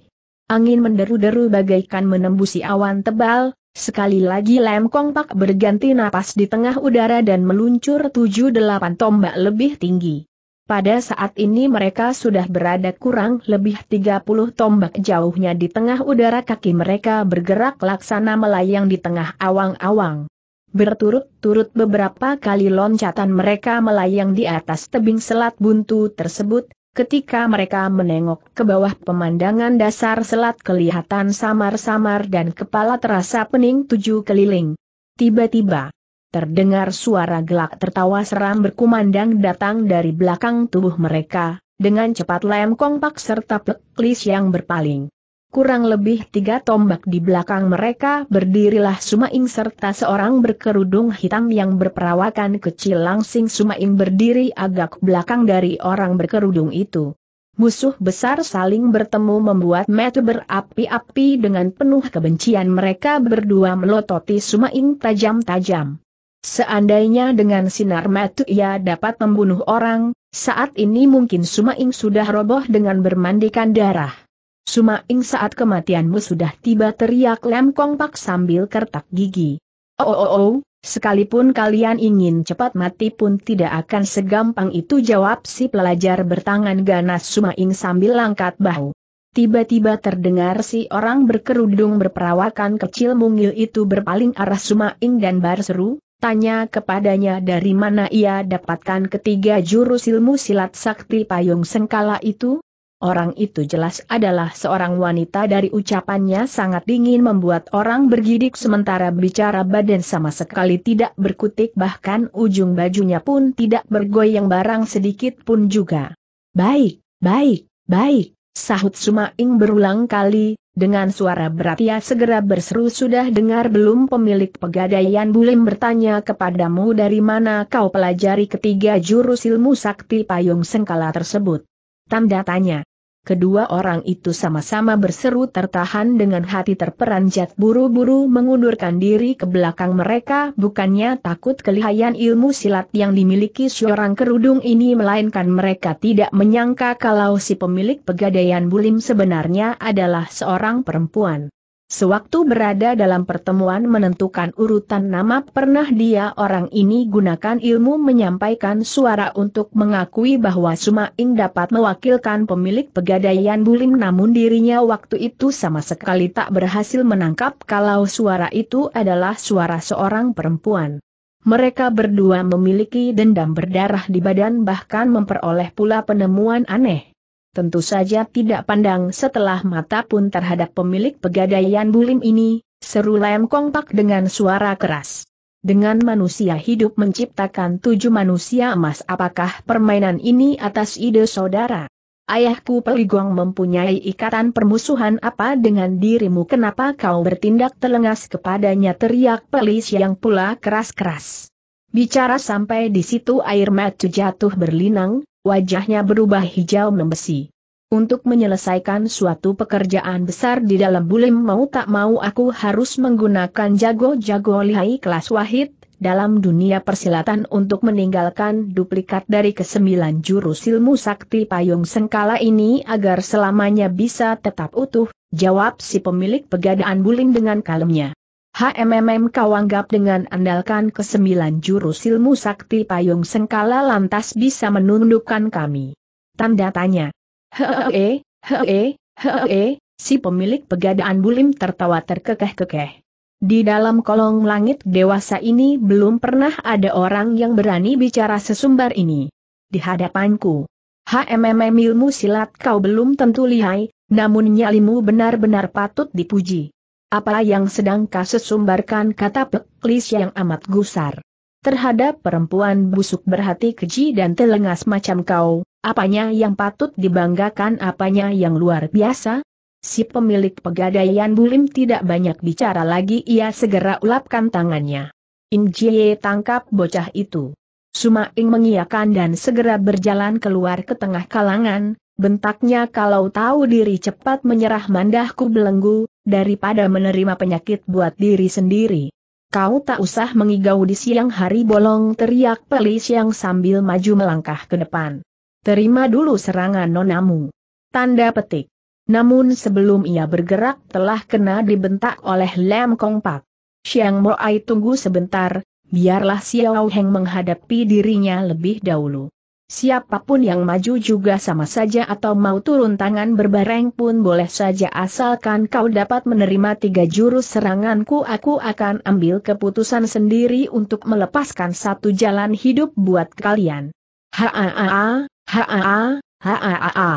Angin menderu-deru bagaikan menembusi awan tebal, Sekali lagi Lem Kong Pak berganti napas di tengah udara dan meluncur tujuh delapan tombak lebih tinggi. Pada saat ini mereka sudah berada kurang lebih 30 tombak jauhnya di tengah udara kaki mereka bergerak laksana melayang di tengah awang-awang. Berturut-turut beberapa kali loncatan mereka melayang di atas tebing selat buntu tersebut, Ketika mereka menengok ke bawah pemandangan dasar selat kelihatan samar-samar dan kepala terasa pening tujuh keliling. Tiba-tiba, terdengar suara gelak tertawa seram berkumandang datang dari belakang tubuh mereka, dengan cepat lem kompak serta peklis yang berpaling. Kurang lebih tiga tombak di belakang mereka berdirilah Sumaing serta seorang berkerudung hitam yang berperawakan kecil langsing Sumaing berdiri agak belakang dari orang berkerudung itu. Musuh besar saling bertemu membuat metu berapi-api dengan penuh kebencian mereka berdua melototi Sumaing tajam-tajam. Seandainya dengan sinar metu ia dapat membunuh orang, saat ini mungkin Sumaing sudah roboh dengan bermandikan darah. Suma Ing saat kematianmu sudah tiba teriak Lem Kong Pak sambil kertak gigi. Oh, oh, oh, oh, sekalipun kalian ingin cepat mati pun tidak akan segampang itu jawab si pelajar bertangan ganas Suma Ing sambil langkat bahu. Tiba-tiba terdengar si orang berkerudung berperawakan kecil mungil itu berpaling arah Suma Ing dan berseru, tanya kepadanya dari mana ia dapatkan ketiga jurus ilmu silat sakti payung sengkala itu, Orang itu jelas adalah seorang wanita dari ucapannya sangat dingin membuat orang bergidik sementara bicara badan sama sekali tidak berkutik bahkan ujung bajunya pun tidak bergoyang barang sedikit pun juga. Baik, baik, baik, sahut Sumaing berulang kali, dengan suara berat ia segera berseru sudah dengar belum pemilik pegadaian bulim bertanya kepadamu dari mana kau pelajari ketiga jurus ilmu sakti payung sengkala tersebut. Tanda tanya. Kedua orang itu sama-sama berseru tertahan dengan hati terperanjat buru-buru mengundurkan diri ke belakang mereka bukannya takut kelihayan ilmu silat yang dimiliki seorang kerudung ini melainkan mereka tidak menyangka kalau si pemilik pegadaian bulim sebenarnya adalah seorang perempuan. Sewaktu berada dalam pertemuan menentukan urutan nama pernah dia orang ini gunakan ilmu menyampaikan suara untuk mengakui bahwa Sumaing dapat mewakilkan pemilik pegadaian Bulim namun dirinya waktu itu sama sekali tak berhasil menangkap kalau suara itu adalah suara seorang perempuan. Mereka berdua memiliki dendam berdarah di badan bahkan memperoleh pula penemuan aneh tentu saja tidak pandang setelah mata pun terhadap pemilik pegadaian bulim ini, seru Lem Kongpak dengan suara keras. Dengan manusia hidup menciptakan tujuh manusia emas apakah permainan ini atas ide saudara? Ayahku Peligong mempunyai ikatan permusuhan apa dengan dirimu kenapa kau bertindak telengas kepadanya teriak Pelis yang pula keras-keras. Bicara sampai di situ air mata jatuh berlinang, wajahnya berubah hijau membesi. Untuk menyelesaikan suatu pekerjaan besar di dalam bulim mau tak mau aku harus menggunakan jago-jago lihai kelas wahid, dalam dunia persilatan untuk meninggalkan duplikat dari kesembilan jurus ilmu sakti payung sengkala ini agar selamanya bisa tetap utuh, jawab si pemilik pegadaan bulim dengan kalemnya. HMMM kau anggap dengan andalkan kesembilan jurus ilmu sakti payung sengkala lantas bisa menundukkan kami. Tanda tanya. Hee, hee, hee, si pemilik pegadaan bulim tertawa terkekeh-kekeh. Di dalam kolong langit dewasa ini belum pernah ada orang yang berani bicara sesumbar ini. Di hadapanku. HMMM ilmu silat kau belum tentu lihai, namun nyalimu benar-benar patut dipuji. Apa yang sedang kasus sumbarkan kata Peklis yang amat gusar. Terhadap perempuan busuk berhati keji dan telengas macam kau, apanya yang patut dibanggakan apanya yang luar biasa? Si pemilik pegadaian bulim tidak banyak bicara lagi ia segera ulapkan tangannya. Injie tangkap bocah itu. Sumaing mengiakan dan segera berjalan keluar ke tengah kalangan, bentaknya kalau tahu diri cepat menyerah mandahku belenggu, daripada menerima penyakit buat diri sendiri. Kau tak usah mengigau di siang hari bolong teriak pelis yang sambil maju melangkah ke depan. Terima dulu serangan nonamu. Tanda petik. Namun sebelum ia bergerak telah kena dibentak oleh Lem Kong Pak. Xiang Moai tunggu sebentar, biarlah Xiao Heng menghadapi dirinya lebih dahulu. Siapapun yang maju juga sama saja atau mau turun tangan berbareng pun boleh saja asalkan kau dapat menerima tiga jurus seranganku aku akan ambil keputusan sendiri untuk melepaskan satu jalan hidup buat kalian. Haa, haa, haa.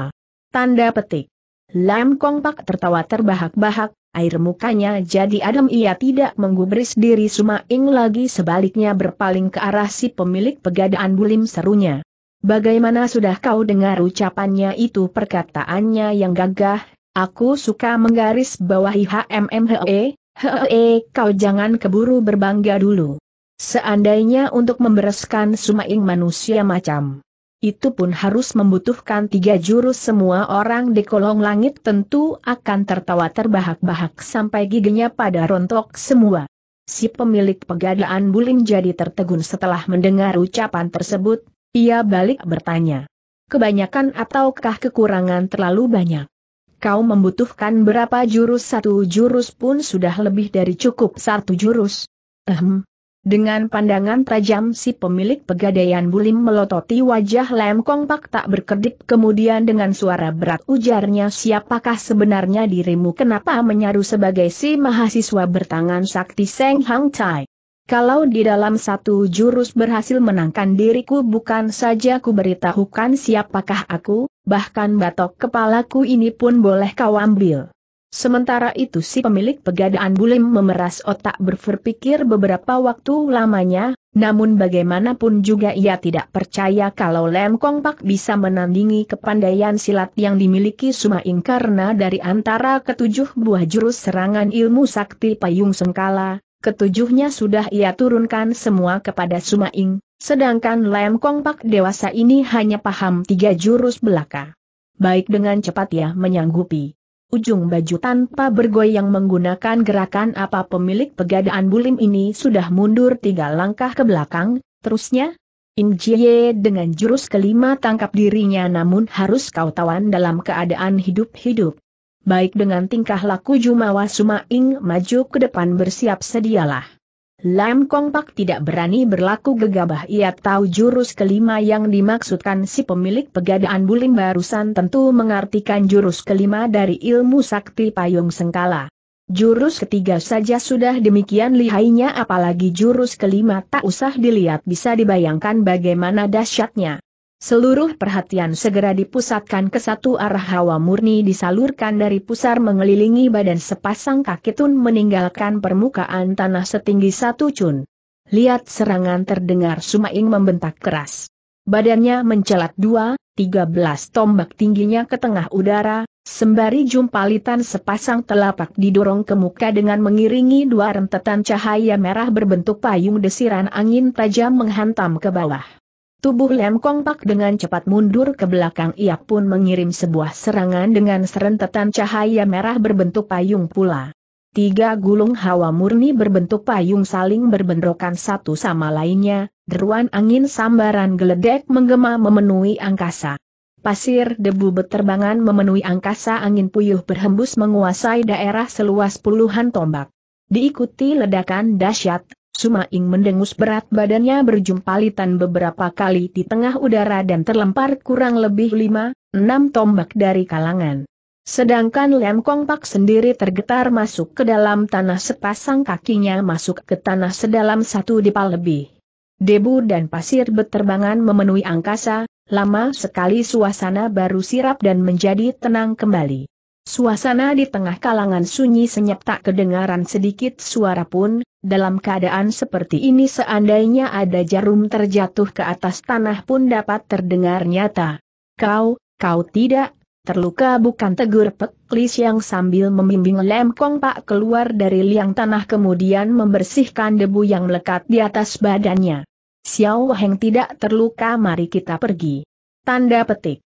Tanda petik. Lam Pak tertawa terbahak-bahak, air mukanya jadi adem ia tidak menggubris diri suma ing lagi sebaliknya berpaling ke arah si pemilik pegadaan bulim serunya. Bagaimana sudah kau dengar ucapannya itu perkataannya yang gagah, aku suka menggaris bawahi HMMHE, Hee, kau jangan keburu berbangga dulu. Seandainya untuk membereskan sumaing manusia macam itu pun harus membutuhkan tiga jurus semua orang di kolong langit tentu akan tertawa terbahak-bahak sampai giginya pada rontok semua. Si pemilik pegadaan buling jadi tertegun setelah mendengar ucapan tersebut, ia balik bertanya. Kebanyakan ataukah kekurangan terlalu banyak? Kau membutuhkan berapa jurus satu jurus pun sudah lebih dari cukup satu jurus. Ehem. Dengan pandangan tajam si pemilik pegadaian bulim melototi wajah Lem Kong Pak tak berkedip kemudian dengan suara berat ujarnya siapakah sebenarnya dirimu kenapa menyaru sebagai si mahasiswa bertangan sakti Seng Hang Tai. Kalau di dalam satu jurus berhasil menangkan diriku bukan saja ku beritahukan siapakah aku, bahkan batok kepalaku ini pun boleh kau ambil. Sementara itu si pemilik pegadaan bulim memeras otak berpikir beberapa waktu lamanya, namun bagaimanapun juga ia tidak percaya kalau Lem Kong Pak bisa menandingi kepandaian silat yang dimiliki Sumaing karena dari antara ketujuh buah jurus serangan ilmu sakti payung sengkala, ketujuhnya sudah ia turunkan semua kepada Sumaing, sedangkan Lam Kong Pak dewasa ini hanya paham tiga jurus belaka. Baik dengan cepat ya, menyanggupi. Ujung baju tanpa bergoyang menggunakan gerakan apa pemilik pegadaan bulim ini sudah mundur tiga langkah ke belakang, terusnya, In Jie dengan jurus kelima tangkap dirinya namun harus kau tawan dalam keadaan hidup-hidup baik dengan tingkah laku Jumawa Sumaing maju ke depan bersiap sedialah. Lam Kongpak tidak berani berlaku gegabah ia tahu jurus kelima yang dimaksudkan si pemilik pegadaan bulim barusan tentu mengartikan jurus kelima dari ilmu sakti payung sengkala. Jurus ketiga saja sudah demikian lihainya apalagi jurus kelima tak usah dilihat bisa dibayangkan bagaimana dahsyatnya. Seluruh perhatian segera dipusatkan ke satu arah hawa murni disalurkan dari pusar mengelilingi badan sepasang kaki Tun meninggalkan permukaan tanah setinggi satu cun. Lihat serangan terdengar Sumaing membentak keras. Badannya mencelat dua, tiga belas tombak tingginya ke tengah udara, sembari jumpalitan sepasang telapak didorong ke muka dengan mengiringi dua rentetan cahaya merah berbentuk payung desiran angin tajam menghantam ke bawah. Tubuh Lem kompak dengan cepat mundur ke belakang ia pun mengirim sebuah serangan dengan serentetan cahaya merah berbentuk payung pula. Tiga gulung hawa murni berbentuk payung saling berbentrokan satu sama lainnya, deruan angin sambaran geledek menggema memenuhi angkasa. Pasir debu beterbangan memenuhi angkasa angin puyuh berhembus menguasai daerah seluas puluhan tombak. Diikuti ledakan dahsyat, Suma Sumaing mendengus berat badannya berjumpalitan beberapa kali di tengah udara dan terlempar kurang lebih lima, enam tombak dari kalangan. Sedangkan Lem Kong Pak sendiri tergetar masuk ke dalam tanah sepasang kakinya masuk ke tanah sedalam satu dipal lebih. Debu dan pasir beterbangan memenuhi angkasa, lama sekali suasana baru sirap dan menjadi tenang kembali. Suasana di tengah kalangan sunyi senyap tak kedengaran sedikit suara pun, dalam keadaan seperti ini seandainya ada jarum terjatuh ke atas tanah pun dapat terdengar nyata. Kau, kau tidak, terluka bukan tegur peklis yang sambil membimbing lem pak keluar dari liang tanah kemudian membersihkan debu yang melekat di atas badannya. Xiao Heng tidak terluka mari kita pergi. Tanda petik.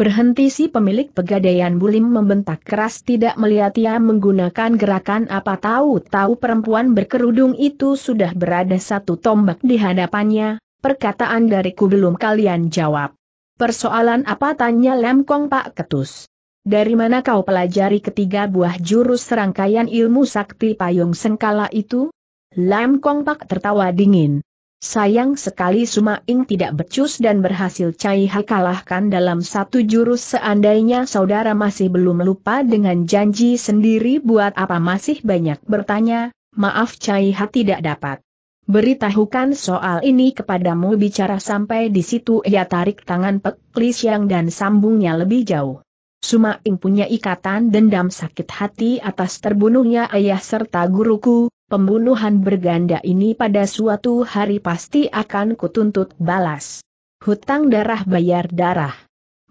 Berhenti si pemilik pegadaian Bulim membentak keras tidak melihat ia menggunakan gerakan apa tahu-tahu perempuan berkerudung itu sudah berada satu tombak di hadapannya, perkataan dariku belum kalian jawab. Persoalan apa tanya Lemkong Pak Ketus? Dari mana kau pelajari ketiga buah jurus serangkaian ilmu sakti payung sengkala itu? Lemkong Pak tertawa dingin. Sayang sekali Suma Ing tidak becus dan berhasil Cai Hai kalahkan dalam satu jurus seandainya saudara masih belum lupa dengan janji sendiri buat apa masih banyak bertanya, maaf Cai Hai tidak dapat. Beritahukan soal ini kepadamu bicara sampai di situ ia tarik tangan Pek Li Siang dan sambungnya lebih jauh. Suma Ing punya ikatan dendam sakit hati atas terbunuhnya ayah serta guruku, Pembunuhan berganda ini pada suatu hari pasti akan kutuntut balas. Hutang darah bayar darah.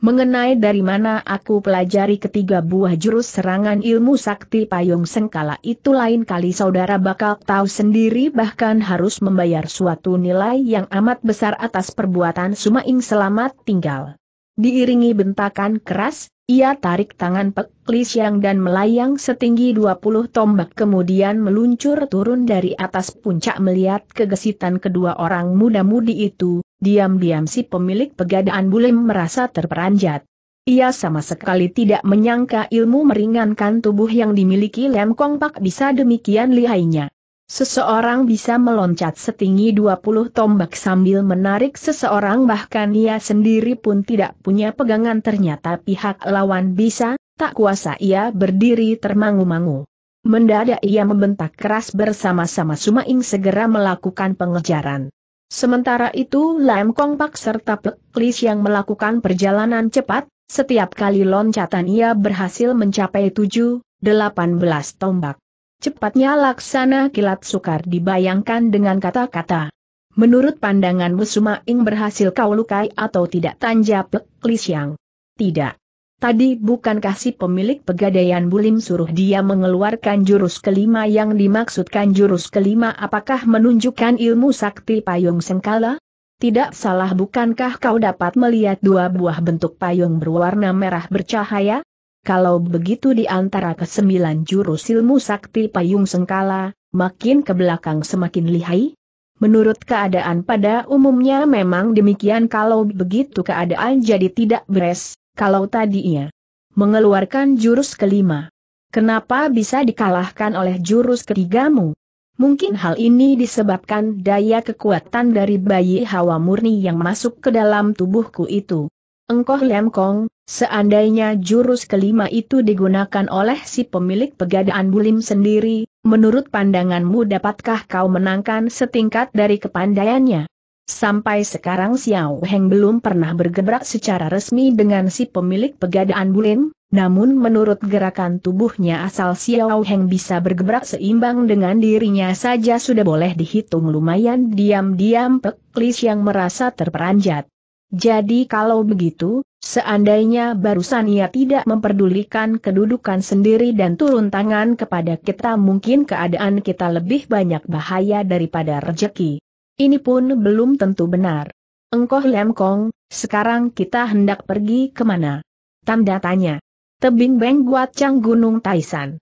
Mengenai dari mana aku pelajari ketiga buah jurus serangan ilmu sakti payung sengkala itu lain kali saudara bakal tahu sendiri bahkan harus membayar suatu nilai yang amat besar atas perbuatan Sumaing selamat tinggal. Diiringi bentakan keras, ia tarik tangan Pek Li dan melayang setinggi 20 tombak kemudian meluncur turun dari atas puncak melihat kegesitan kedua orang muda-mudi itu, diam-diam si pemilik pegadaan bulim merasa terperanjat. Ia sama sekali tidak menyangka ilmu meringankan tubuh yang dimiliki Lem Kong Pak bisa demikian lihainya. Seseorang bisa meloncat setinggi 20 tombak sambil menarik seseorang bahkan ia sendiri pun tidak punya pegangan ternyata pihak lawan bisa, tak kuasa ia berdiri termangu-mangu. Mendadak ia membentak keras bersama-sama Sumaing segera melakukan pengejaran. Sementara itu Lam Kong Pak serta Peklis yang melakukan perjalanan cepat, setiap kali loncatan ia berhasil mencapai 7, 18 tombak. Cepatnya laksana kilat sukar dibayangkan dengan kata-kata. Menurut pandangan Musuma ing berhasil kau lukai atau tidak tanja plek yang? Tidak. Tadi bukankah si pemilik pegadaian bulim suruh dia mengeluarkan jurus kelima yang dimaksudkan jurus kelima apakah menunjukkan ilmu sakti payung sengkala? Tidak salah bukankah kau dapat melihat dua buah bentuk payung berwarna merah bercahaya? Kalau begitu di antara kesembilan jurus ilmu sakti payung sengkala, makin ke belakang semakin lihai? Menurut keadaan pada umumnya memang demikian kalau begitu keadaan jadi tidak beres, kalau tadinya mengeluarkan jurus kelima. Kenapa bisa dikalahkan oleh jurus ketigamu? Mungkin hal ini disebabkan daya kekuatan dari bayi hawa murni yang masuk ke dalam tubuhku itu. Engkoh Kong, seandainya jurus kelima itu digunakan oleh si pemilik pegadaan bulim sendiri, menurut pandanganmu dapatkah kau menangkan setingkat dari kepandaiannya? Sampai sekarang Xiao Heng belum pernah bergerak secara resmi dengan si pemilik pegadaan bulim, namun menurut gerakan tubuhnya asal Xiao Heng bisa bergerak seimbang dengan dirinya saja sudah boleh dihitung lumayan diam-diam peklis yang merasa terperanjat. Jadi kalau begitu, seandainya barusan ia tidak memperdulikan kedudukan sendiri dan turun tangan kepada kita mungkin keadaan kita lebih banyak bahaya daripada rejeki. Ini pun belum tentu benar. Engkoh Lemkong, sekarang kita hendak pergi kemana? Tanda tanya. Tebing Beng Guat Cang Gunung Taisan.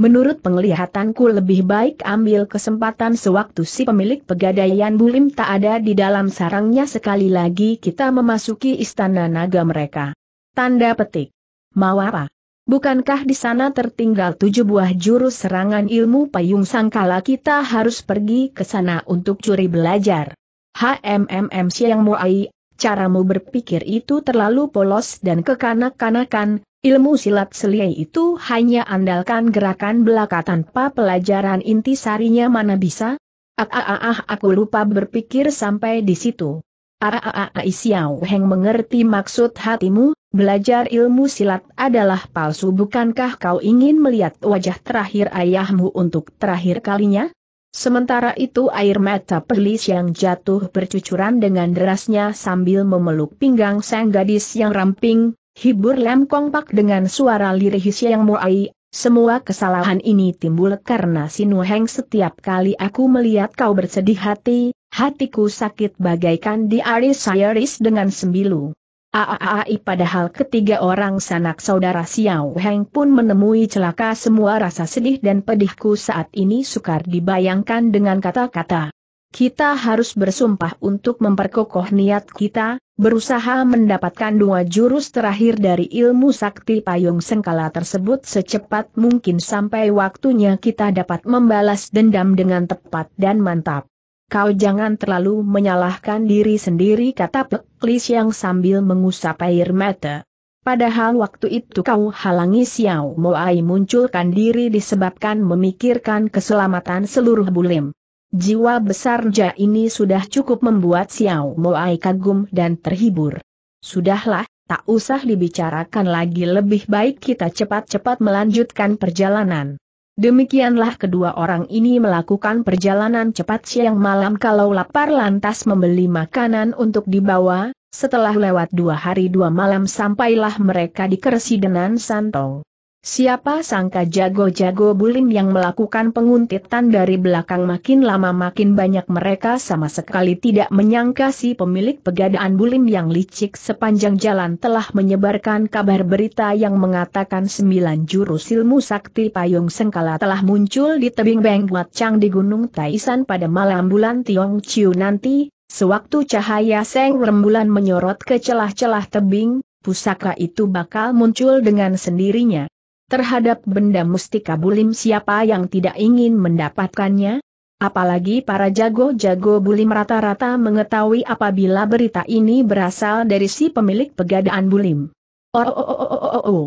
Menurut penglihatanku lebih baik ambil kesempatan sewaktu si pemilik pegadaian Bulim tak ada di dalam sarangnya sekali lagi kita memasuki istana naga mereka. Tanda petik. Mau apa? Bukankah di sana tertinggal tujuh buah jurus serangan ilmu payung sangkala kita harus pergi ke sana untuk curi belajar? HMMM Siang Muai, caramu berpikir itu terlalu polos dan kekanak-kanakan, Ilmu silat seliai itu hanya andalkan gerakan belaka tanpa pelajaran inti sarinya mana bisa? Ah, ah, ah, ah aku lupa berpikir sampai di situ. Ah, ah, ah, Xiao Heng mengerti maksud hatimu, belajar ilmu silat adalah palsu bukankah kau ingin melihat wajah terakhir ayahmu untuk terakhir kalinya? Sementara itu air mata pelis yang jatuh bercucuran dengan derasnya sambil memeluk pinggang sang gadis yang ramping, Hibur Kong Pak dengan suara lirih yang muai, semua kesalahan ini timbul karena Sinuheng setiap kali aku melihat kau bersedih hati, hatiku sakit bagaikan diari aris dengan sembilu. Aaai padahal ketiga orang sanak saudara Xiao Heng pun menemui celaka semua rasa sedih dan pedihku saat ini sukar dibayangkan dengan kata-kata. Kita harus bersumpah untuk memperkokoh niat kita, berusaha mendapatkan dua jurus terakhir dari ilmu sakti payung sengkala tersebut secepat mungkin sampai waktunya kita dapat membalas dendam dengan tepat dan mantap. Kau jangan terlalu menyalahkan diri sendiri kata Peklis yang sambil mengusap air mata. Padahal waktu itu kau halangi Xiao Moai munculkan diri disebabkan memikirkan keselamatan seluruh bulim. Jiwa besar Ja ini sudah cukup membuat Xiao Moai kagum dan terhibur. Sudahlah, tak usah dibicarakan lagi lebih baik kita cepat-cepat melanjutkan perjalanan. Demikianlah kedua orang ini melakukan perjalanan cepat siang malam kalau lapar lantas membeli makanan untuk dibawa, setelah lewat dua hari dua malam sampailah mereka di Kersidenan Santong. Siapa sangka jago-jago bulim yang melakukan penguntitan dari belakang makin lama makin banyak mereka sama sekali tidak menyangka si pemilik pegadaan bulim yang licik sepanjang jalan telah menyebarkan kabar berita yang mengatakan sembilan jurus ilmu sakti payung sengkala telah muncul di tebing Beng Chang di Gunung Taisan pada malam bulan Tiong Chiu nanti, sewaktu cahaya seng rembulan menyorot ke celah-celah tebing, pusaka itu bakal muncul dengan sendirinya terhadap benda mustika bulim siapa yang tidak ingin mendapatkannya? Apalagi para jago-jago bulim rata-rata mengetahui apabila berita ini berasal dari si pemilik pegadaan bulim. Oh, oh, oh, oh, oh, oh.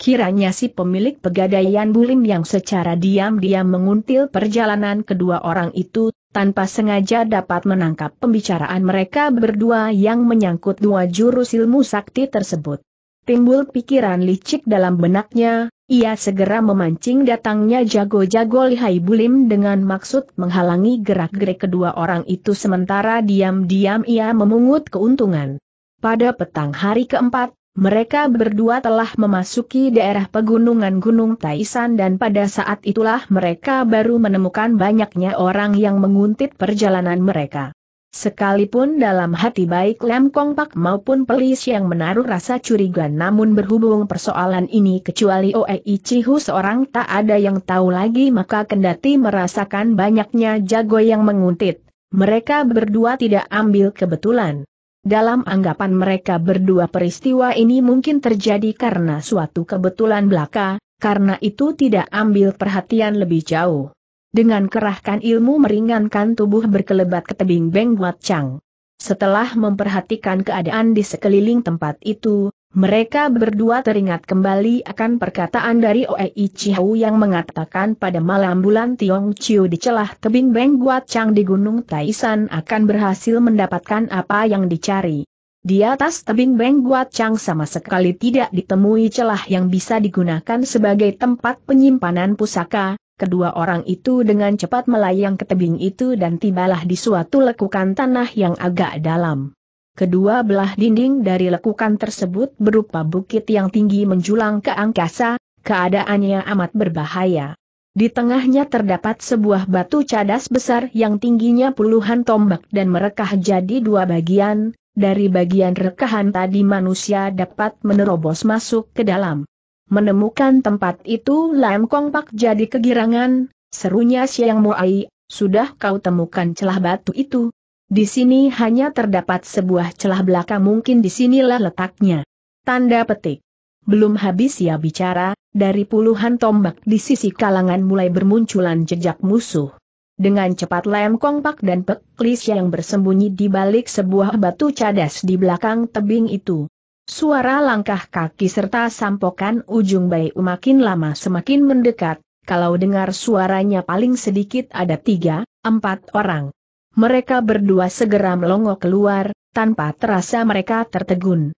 Kiranya si pemilik pegadaian bulim yang secara diam-diam menguntil perjalanan kedua orang itu, tanpa sengaja dapat menangkap pembicaraan mereka berdua yang menyangkut dua jurus ilmu sakti tersebut. Timbul pikiran licik dalam benaknya, ia segera memancing datangnya jago-jago lihai bulim dengan maksud menghalangi gerak-gerik kedua orang itu sementara diam-diam ia memungut keuntungan. Pada petang hari keempat, mereka berdua telah memasuki daerah pegunungan Gunung Taisan dan pada saat itulah mereka baru menemukan banyaknya orang yang menguntit perjalanan mereka. Sekalipun dalam hati baik Lem Kong Pak maupun Pelis yang menaruh rasa curiga namun berhubung persoalan ini kecuali Oe Ichihu seorang tak ada yang tahu lagi maka kendati merasakan banyaknya jago yang menguntit. Mereka berdua tidak ambil kebetulan. Dalam anggapan mereka berdua peristiwa ini mungkin terjadi karena suatu kebetulan belaka, karena itu tidak ambil perhatian lebih jauh. Dengan kerahkan ilmu meringankan tubuh berkelebat ke tebing Beng Guat Chang. Setelah memperhatikan keadaan di sekeliling tempat itu, mereka berdua teringat kembali akan perkataan dari Oei Chihau yang mengatakan pada malam bulan Tiong Chiu di celah tebing Beng Guat Chang di Gunung Taisan akan berhasil mendapatkan apa yang dicari. Di atas tebing Beng Guat Chang sama sekali tidak ditemui celah yang bisa digunakan sebagai tempat penyimpanan pusaka, Kedua orang itu dengan cepat melayang ke tebing itu dan tibalah di suatu lekukan tanah yang agak dalam. Kedua belah dinding dari lekukan tersebut berupa bukit yang tinggi menjulang ke angkasa, keadaannya amat berbahaya. Di tengahnya terdapat sebuah batu cadas besar yang tingginya puluhan tombak dan merekah jadi dua bagian, dari bagian rekahan tadi manusia dapat menerobos masuk ke dalam. Menemukan tempat itu Lam Kong Pak jadi kegirangan, serunya Siang Muai. sudah kau temukan celah batu itu. Di sini hanya terdapat sebuah celah belakang mungkin disinilah letaknya. Tanda petik. Belum habis ya bicara, dari puluhan tombak di sisi kalangan mulai bermunculan jejak musuh. Dengan cepat Lam Kong Pak dan Pek yang bersembunyi di balik sebuah batu cadas di belakang tebing itu. Suara langkah kaki serta sampokan ujung bayu makin lama semakin mendekat, kalau dengar suaranya paling sedikit ada tiga, empat orang. Mereka berdua segera melongo keluar, tanpa terasa mereka tertegun.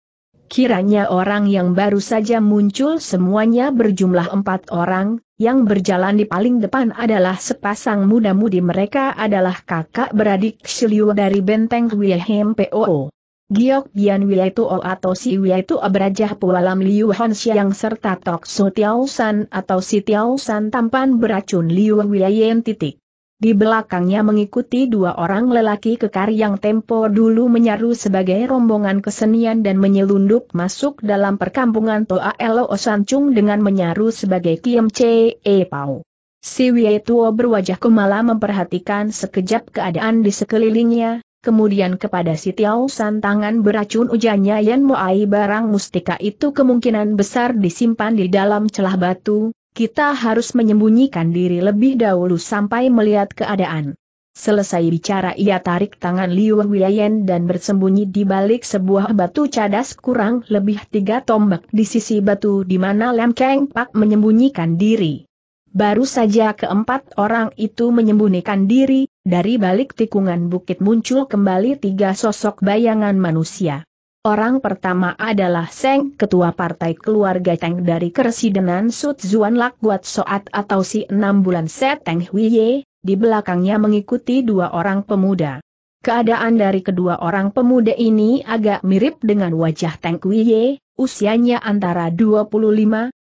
Kiranya orang yang baru saja muncul semuanya berjumlah empat orang, yang berjalan di paling depan adalah sepasang muda-mudi mereka adalah kakak beradik Shiliu dari benteng Wilhelm POO. Giok Bian Wietuo atau Si Wietuo berajah pualam Liu Hon Siang serta Tok Su Tiao San atau Si Tiao San tampan beracun Liu Wieyen titik. Di belakangnya mengikuti dua orang lelaki kekar yang tempo dulu menyaru sebagai rombongan kesenian dan menyelundup masuk dalam perkampungan Toa Elo Osancung dengan menyaru sebagai Kiem Che E Pau. Si Wietuo berwajah kemala memperhatikan sekejap keadaan di sekelilingnya, Kemudian kepada si Tiao San tangan beracun ujanya Yan Moai barang mustika itu kemungkinan besar disimpan di dalam celah batu, kita harus menyembunyikan diri lebih dahulu sampai melihat keadaan. Selesai bicara ia tarik tangan Liu Wiyan dan bersembunyi di balik sebuah batu cadas kurang lebih tiga tombak di sisi batu di mana Lam Keng Pak menyembunyikan diri. Baru saja keempat orang itu menyembunyikan diri, dari balik tikungan bukit muncul kembali tiga sosok bayangan manusia. Orang pertama adalah Seng, ketua partai keluarga Teng dari Kresidenan Sut Zuan Lak Guat Soat atau si enam bulan Seteng Huiye, di belakangnya mengikuti dua orang pemuda. Keadaan dari kedua orang pemuda ini agak mirip dengan wajah Teng Huiye, usianya antara 25,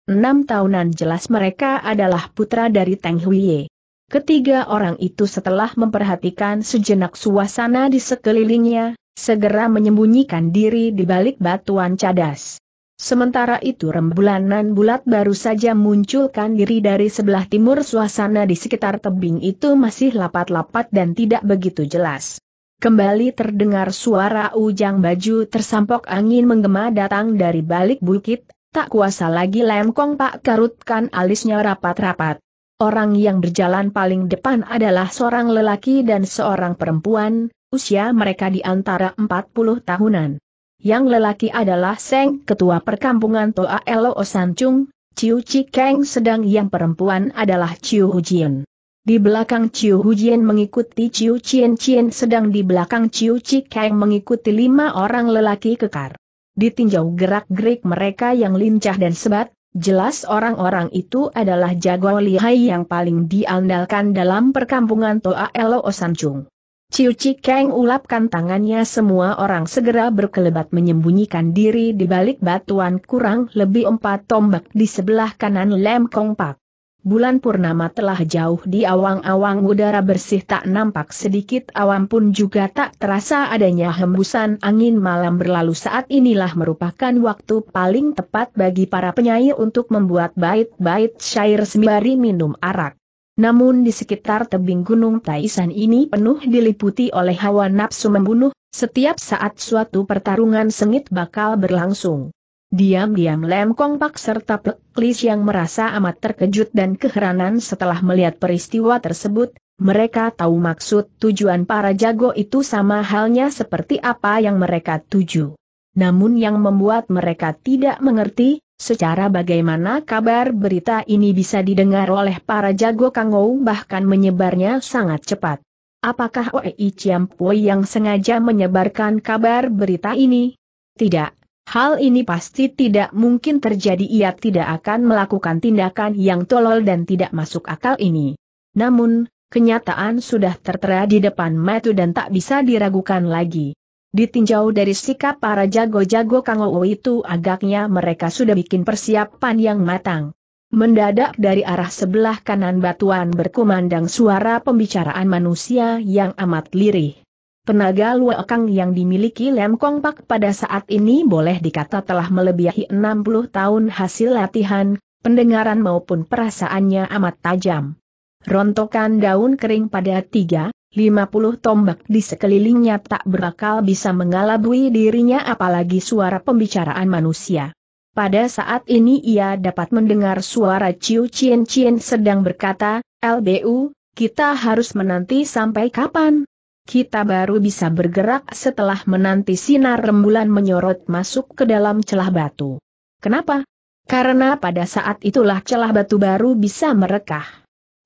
6 tahunan jelas mereka adalah putra dari Teng Huiye. Ketiga orang itu setelah memperhatikan sejenak suasana di sekelilingnya, segera menyembunyikan diri di balik batuan cadas. Sementara itu rembulanan bulat baru saja munculkan diri dari sebelah timur suasana di sekitar tebing itu masih lapat-lapat dan tidak begitu jelas. Kembali terdengar suara ujang baju tersampok angin menggema datang dari balik bukit, tak kuasa lagi lemkong Pak karutkan alisnya rapat-rapat. Orang yang berjalan paling depan adalah seorang lelaki dan seorang perempuan, usia mereka di antara 40 tahunan. Yang lelaki adalah Seng Ketua Perkampungan Toa Elo Osancung, Ciu Cikeng sedang yang perempuan adalah Ciu Hujian. Di belakang Ciu Hujian mengikuti Ciu Cien Cien sedang di belakang Ciu Cikeng mengikuti lima orang lelaki kekar. Ditinjau gerak-gerik mereka yang lincah dan sebat, Jelas orang-orang itu adalah jago lihai yang paling diandalkan dalam perkampungan Toa Elo Osanjung. Ciu Cikeng ulapkan tangannya semua orang segera berkelebat menyembunyikan diri di balik batuan kurang lebih empat tombak di sebelah kanan Lem Kong Pak bulan purnama telah jauh di awang-awang udara bersih tak nampak sedikit awam pun juga tak terasa adanya hembusan angin malam berlalu saat inilah merupakan waktu paling tepat bagi para penyair untuk membuat bait-bait syair sembari minum arak. Namun di sekitar tebing gunung Taisan ini penuh diliputi oleh hawa nafsu membunuh, setiap saat suatu pertarungan sengit bakal berlangsung. Diam-diam Lem Kong Pak serta Peklis yang merasa amat terkejut dan keheranan setelah melihat peristiwa tersebut, mereka tahu maksud tujuan para jago itu sama halnya seperti apa yang mereka tuju. Namun yang membuat mereka tidak mengerti, secara bagaimana kabar berita ini bisa didengar oleh para jago Kangou bahkan menyebarnya sangat cepat. Apakah Oi Chiampoi yang sengaja menyebarkan kabar berita ini? Tidak, Hal ini pasti tidak mungkin terjadi ia tidak akan melakukan tindakan yang tolol dan tidak masuk akal ini. Namun, kenyataan sudah tertera di depan mata dan tak bisa diragukan lagi. Ditinjau dari sikap para jago-jago Kang Owo itu agaknya mereka sudah bikin persiapan yang matang. Mendadak dari arah sebelah kanan batuan berkumandang suara pembicaraan manusia yang amat lirih. Tenaga luakang yang dimiliki Lem Kong Pak pada saat ini boleh dikata telah melebihi 60 tahun hasil latihan, pendengaran maupun perasaannya amat tajam. Rontokan daun kering pada 3, 50 tombak di sekelilingnya tak berakal bisa mengalabui dirinya apalagi suara pembicaraan manusia. Pada saat ini ia dapat mendengar suara Ciu Cien Cien sedang berkata, LBU, kita harus menanti sampai kapan? kita baru bisa bergerak setelah menanti sinar rembulan menyorot masuk ke dalam celah batu. Kenapa? Karena pada saat itulah celah batu baru bisa merekah.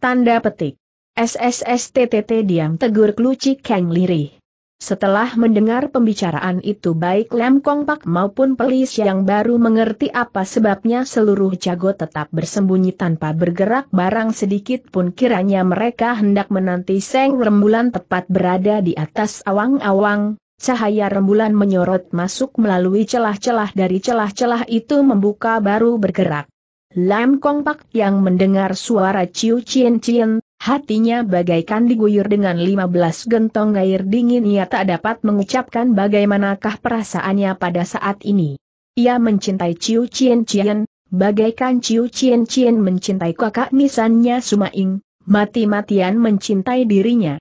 Tanda petik. SSSTTT diam tegur kluci Kang Lirih setelah mendengar pembicaraan itu baik Lem Kong Pak maupun Pelis yang baru mengerti apa sebabnya seluruh jago tetap bersembunyi tanpa bergerak barang sedikit pun kiranya mereka hendak menanti seng rembulan tepat berada di atas awang-awang. Cahaya rembulan menyorot masuk melalui celah-celah dari celah-celah itu membuka baru bergerak. Lam Kong Pak yang mendengar suara Ciu Cien Cien Hatinya bagaikan diguyur dengan 15 gentong air dingin ia tak dapat mengucapkan bagaimanakah perasaannya pada saat ini. Ia mencintai Ciu Cien Cien, bagaikan Ciu Cien Cien mencintai kakak nisannya Sumaing, mati-matian mencintai dirinya.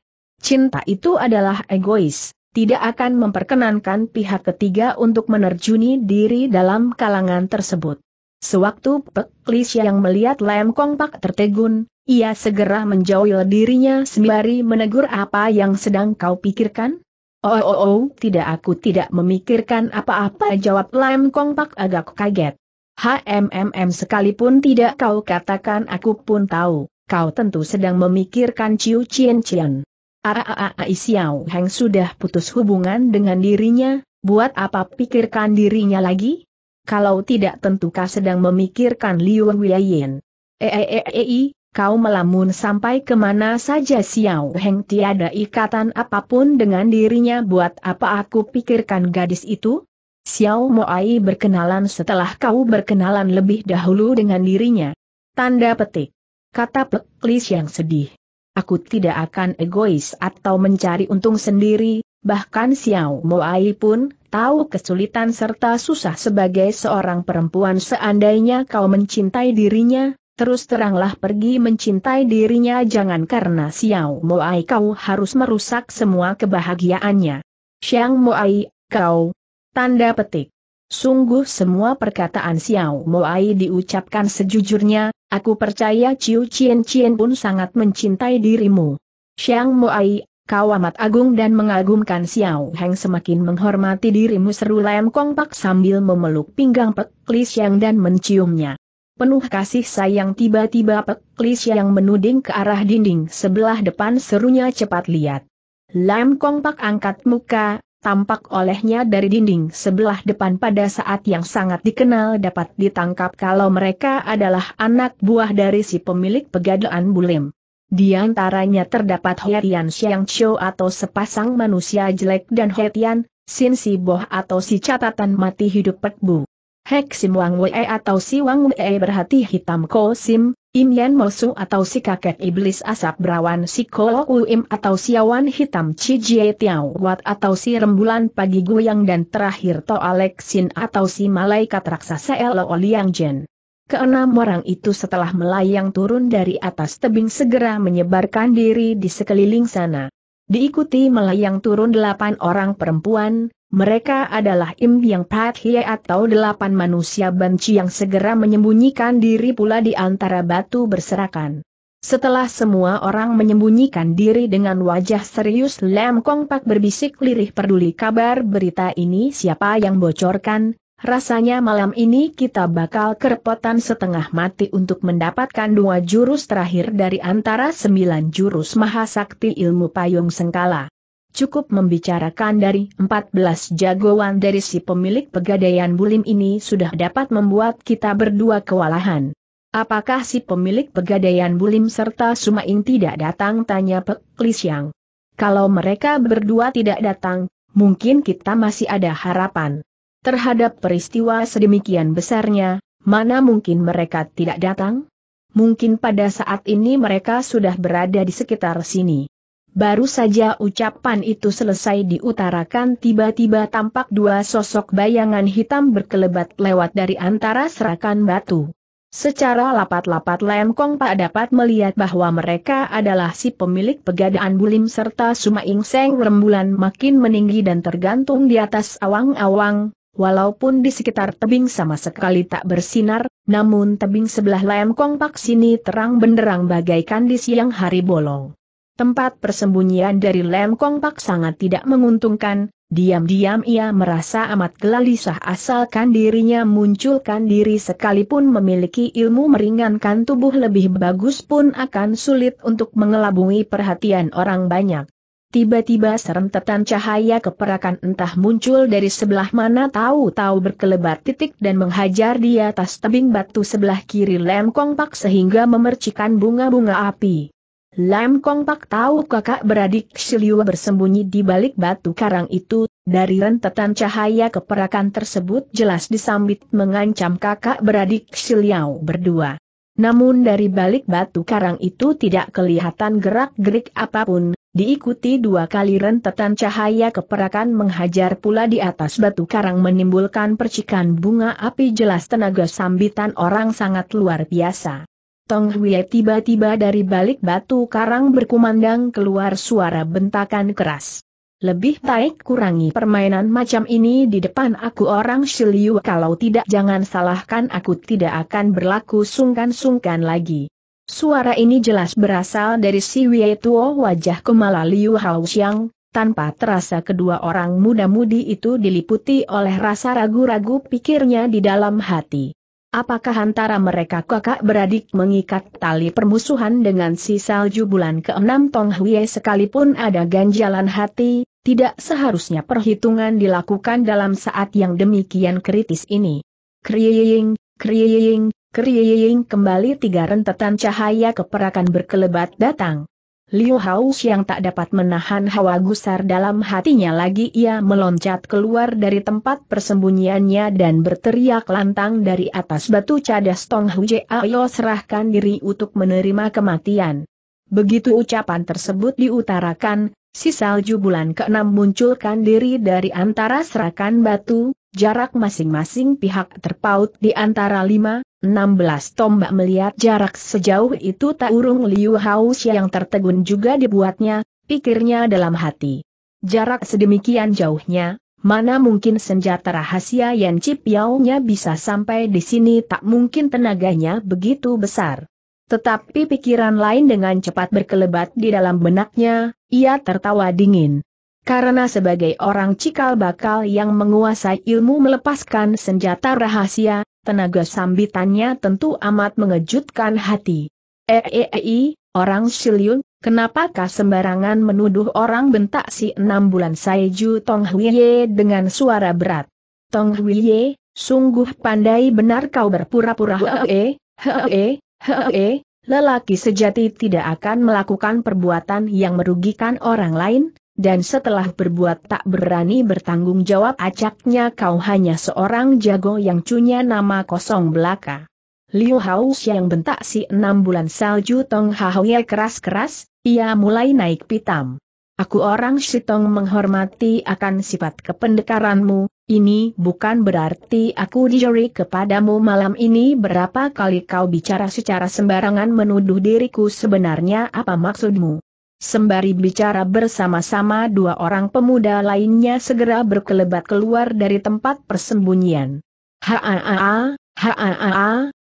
Cinta itu adalah egois, tidak akan memperkenankan pihak ketiga untuk menerjuni diri dalam kalangan tersebut. Sewaktu Pek Li yang melihat Lam Kong Pak tertegun, ia segera menjauhi dirinya sembari menegur apa yang sedang kau pikirkan? Oh, oh, oh, tidak aku tidak memikirkan apa-apa jawab Lam Kong Pak agak kaget. HMMM sekalipun tidak kau katakan aku pun tahu, kau tentu sedang memikirkan Ciu Chien Chien. Aaai ah, ah, ah, Xiao Heng sudah putus hubungan dengan dirinya, buat apa pikirkan dirinya lagi? kalau tidak tentu tentukah sedang memikirkan Liu Huiyin. Eeeei, eh, eh, eh, kau melamun sampai kemana saja Xiao Heng tiada ikatan apapun dengan dirinya buat apa aku pikirkan gadis itu? Xiao Moai berkenalan setelah kau berkenalan lebih dahulu dengan dirinya. Tanda petik. Kata Peklis yang sedih. Aku tidak akan egois atau mencari untung sendiri, bahkan Xiao Moai pun tahu kesulitan serta susah sebagai seorang perempuan seandainya kau mencintai dirinya, terus teranglah pergi mencintai dirinya jangan karena Xiao Moai kau harus merusak semua kebahagiaannya. Xiang Moai, kau. Tanda petik. Sungguh semua perkataan Xiao Moai diucapkan sejujurnya, aku percaya Ciu Chien Chien pun sangat mencintai dirimu. Xiang Moai, Kau amat agung dan mengagumkan Xiao Heng semakin menghormati dirimu seru Lam Kong Pak sambil memeluk pinggang Pek Yang dan menciumnya. Penuh kasih sayang tiba-tiba Pek Yang menuding ke arah dinding sebelah depan serunya cepat lihat. Lam Kong Pak angkat muka, tampak olehnya dari dinding sebelah depan pada saat yang sangat dikenal dapat ditangkap kalau mereka adalah anak buah dari si pemilik pegadaan Bulim. Di antaranya terdapat Herian Xiang Chou atau sepasang manusia jelek dan Hetian, Sin Si Boh atau si catatan mati hidup Bu. Hek Sim Wang Wei atau si Wang Wei berhati hitam Ko Sim, Im Yan Mosu atau si kakek iblis asap berawan si Kolo Im atau siawan hitam Chi Jie Tiao Wat atau si rembulan pagi goyang dan terakhir To Alexin atau si malaikat raksasa Elo Liang Jen. Keenam orang itu setelah melayang turun dari atas tebing segera menyebarkan diri di sekeliling sana. Diikuti melayang turun delapan orang perempuan, mereka adalah Im Yang Pat Hie atau delapan manusia banci yang segera menyembunyikan diri pula di antara batu berserakan. Setelah semua orang menyembunyikan diri dengan wajah serius Lam Kong Pak berbisik lirih peduli kabar berita ini siapa yang bocorkan, rasanya malam ini kita bakal kerepotan setengah mati untuk mendapatkan dua jurus terakhir dari antara sembilan jurus mahasakti ilmu payung sengkala. Cukup membicarakan dari 14 jagoan dari si pemilik pegadaian bulim ini sudah dapat membuat kita berdua kewalahan. Apakah si pemilik pegadaian bulim serta Sumaing tidak datang? Tanya Pek Lisiang. Kalau mereka berdua tidak datang, mungkin kita masih ada harapan. Terhadap peristiwa sedemikian besarnya, mana mungkin mereka tidak datang? Mungkin pada saat ini mereka sudah berada di sekitar sini. Baru saja ucapan itu selesai diutarakan tiba-tiba tampak dua sosok bayangan hitam berkelebat lewat dari antara serakan batu. Secara lapat-lapat Lemkong Pak dapat melihat bahwa mereka adalah si pemilik pegadaan bulim serta Sumaing Seng rembulan makin meninggi dan tergantung di atas awang-awang, Walaupun di sekitar tebing sama sekali tak bersinar, namun tebing sebelah Kong Pak sini terang benderang bagaikan di siang hari bolong. Tempat persembunyian dari Kong Pak sangat tidak menguntungkan, diam-diam ia merasa amat gelisah asalkan dirinya munculkan diri sekalipun memiliki ilmu meringankan tubuh lebih bagus pun akan sulit untuk mengelabui perhatian orang banyak. Tiba-tiba serentetan cahaya keperakan entah muncul dari sebelah mana tahu-tahu berkelebat titik dan menghajar di atas tebing batu sebelah kiri Lam Kong Pak sehingga memercikan bunga-bunga api. Lam Kong Pak tahu kakak beradik Shiliu bersembunyi di balik batu karang itu, dari rentetan cahaya keperakan tersebut jelas disambit mengancam kakak beradik Shiliu berdua. Namun dari balik batu karang itu tidak kelihatan gerak-gerik apapun, Diikuti dua kali rentetan cahaya keperakan menghajar pula di atas batu karang menimbulkan percikan bunga api jelas tenaga sambitan orang sangat luar biasa. Tong Hui tiba-tiba dari balik batu karang berkumandang keluar suara bentakan keras. Lebih baik kurangi permainan macam ini di depan aku orang Shiliu kalau tidak jangan salahkan aku tidak akan berlaku sungkan-sungkan lagi. Suara ini jelas berasal dari si Wei Tuo wajah Kumala Liu Haoxiang, tanpa terasa kedua orang muda-mudi itu diliputi oleh rasa ragu-ragu pikirnya di dalam hati. Apakah antara mereka kakak beradik mengikat tali permusuhan dengan si salju bulan ke-6 Tong Hwie sekalipun ada ganjalan hati, tidak seharusnya perhitungan dilakukan dalam saat yang demikian kritis ini. Kriying, kriying, Kriying kembali tiga rentetan cahaya keperakan berkelebat datang. Liu Haus yang tak dapat menahan hawa gusar dalam hatinya lagi ia meloncat keluar dari tempat persembunyiannya dan berteriak lantang dari atas batu cadas Tong Huje Ayo serahkan diri untuk menerima kematian. Begitu ucapan tersebut diutarakan, si salju bulan keenam munculkan diri dari antara serakan batu, jarak masing-masing pihak terpaut di antara lima, enam belas tombak melihat jarak sejauh itu tak urung Liu Haus yang tertegun juga dibuatnya, pikirnya dalam hati. Jarak sedemikian jauhnya, mana mungkin senjata rahasia yang Cip Yao-nya bisa sampai di sini tak mungkin tenaganya begitu besar. Tetapi pikiran lain dengan cepat berkelebat di dalam benaknya, ia tertawa dingin. Karena sebagai orang cikal bakal yang menguasai ilmu melepaskan senjata rahasia, tenaga sambitannya tentu amat mengejutkan hati. Eei, eh, eh, eh, orang Shiliun, kenapakah sembarangan menuduh orang bentak si enam bulan Saiju Tong Huiye dengan suara berat? Tong Huiye, sungguh pandai benar kau berpura-pura hee, hee, hee, lelaki sejati tidak akan melakukan perbuatan yang merugikan orang lain, dan setelah berbuat tak berani bertanggung jawab acaknya kau hanya seorang jago yang cunya nama kosong belaka. Liu Haus yang bentak si enam bulan salju Tong Hahuye keras-keras, ia mulai naik pitam. Aku orang Shitong menghormati akan sifat kependekaranmu, ini bukan berarti aku dijeri kepadamu malam ini berapa kali kau bicara secara sembarangan menuduh diriku sebenarnya apa maksudmu. Sembari bicara bersama-sama dua orang pemuda lainnya segera berkelebat keluar dari tempat persembunyian. Haa, haa,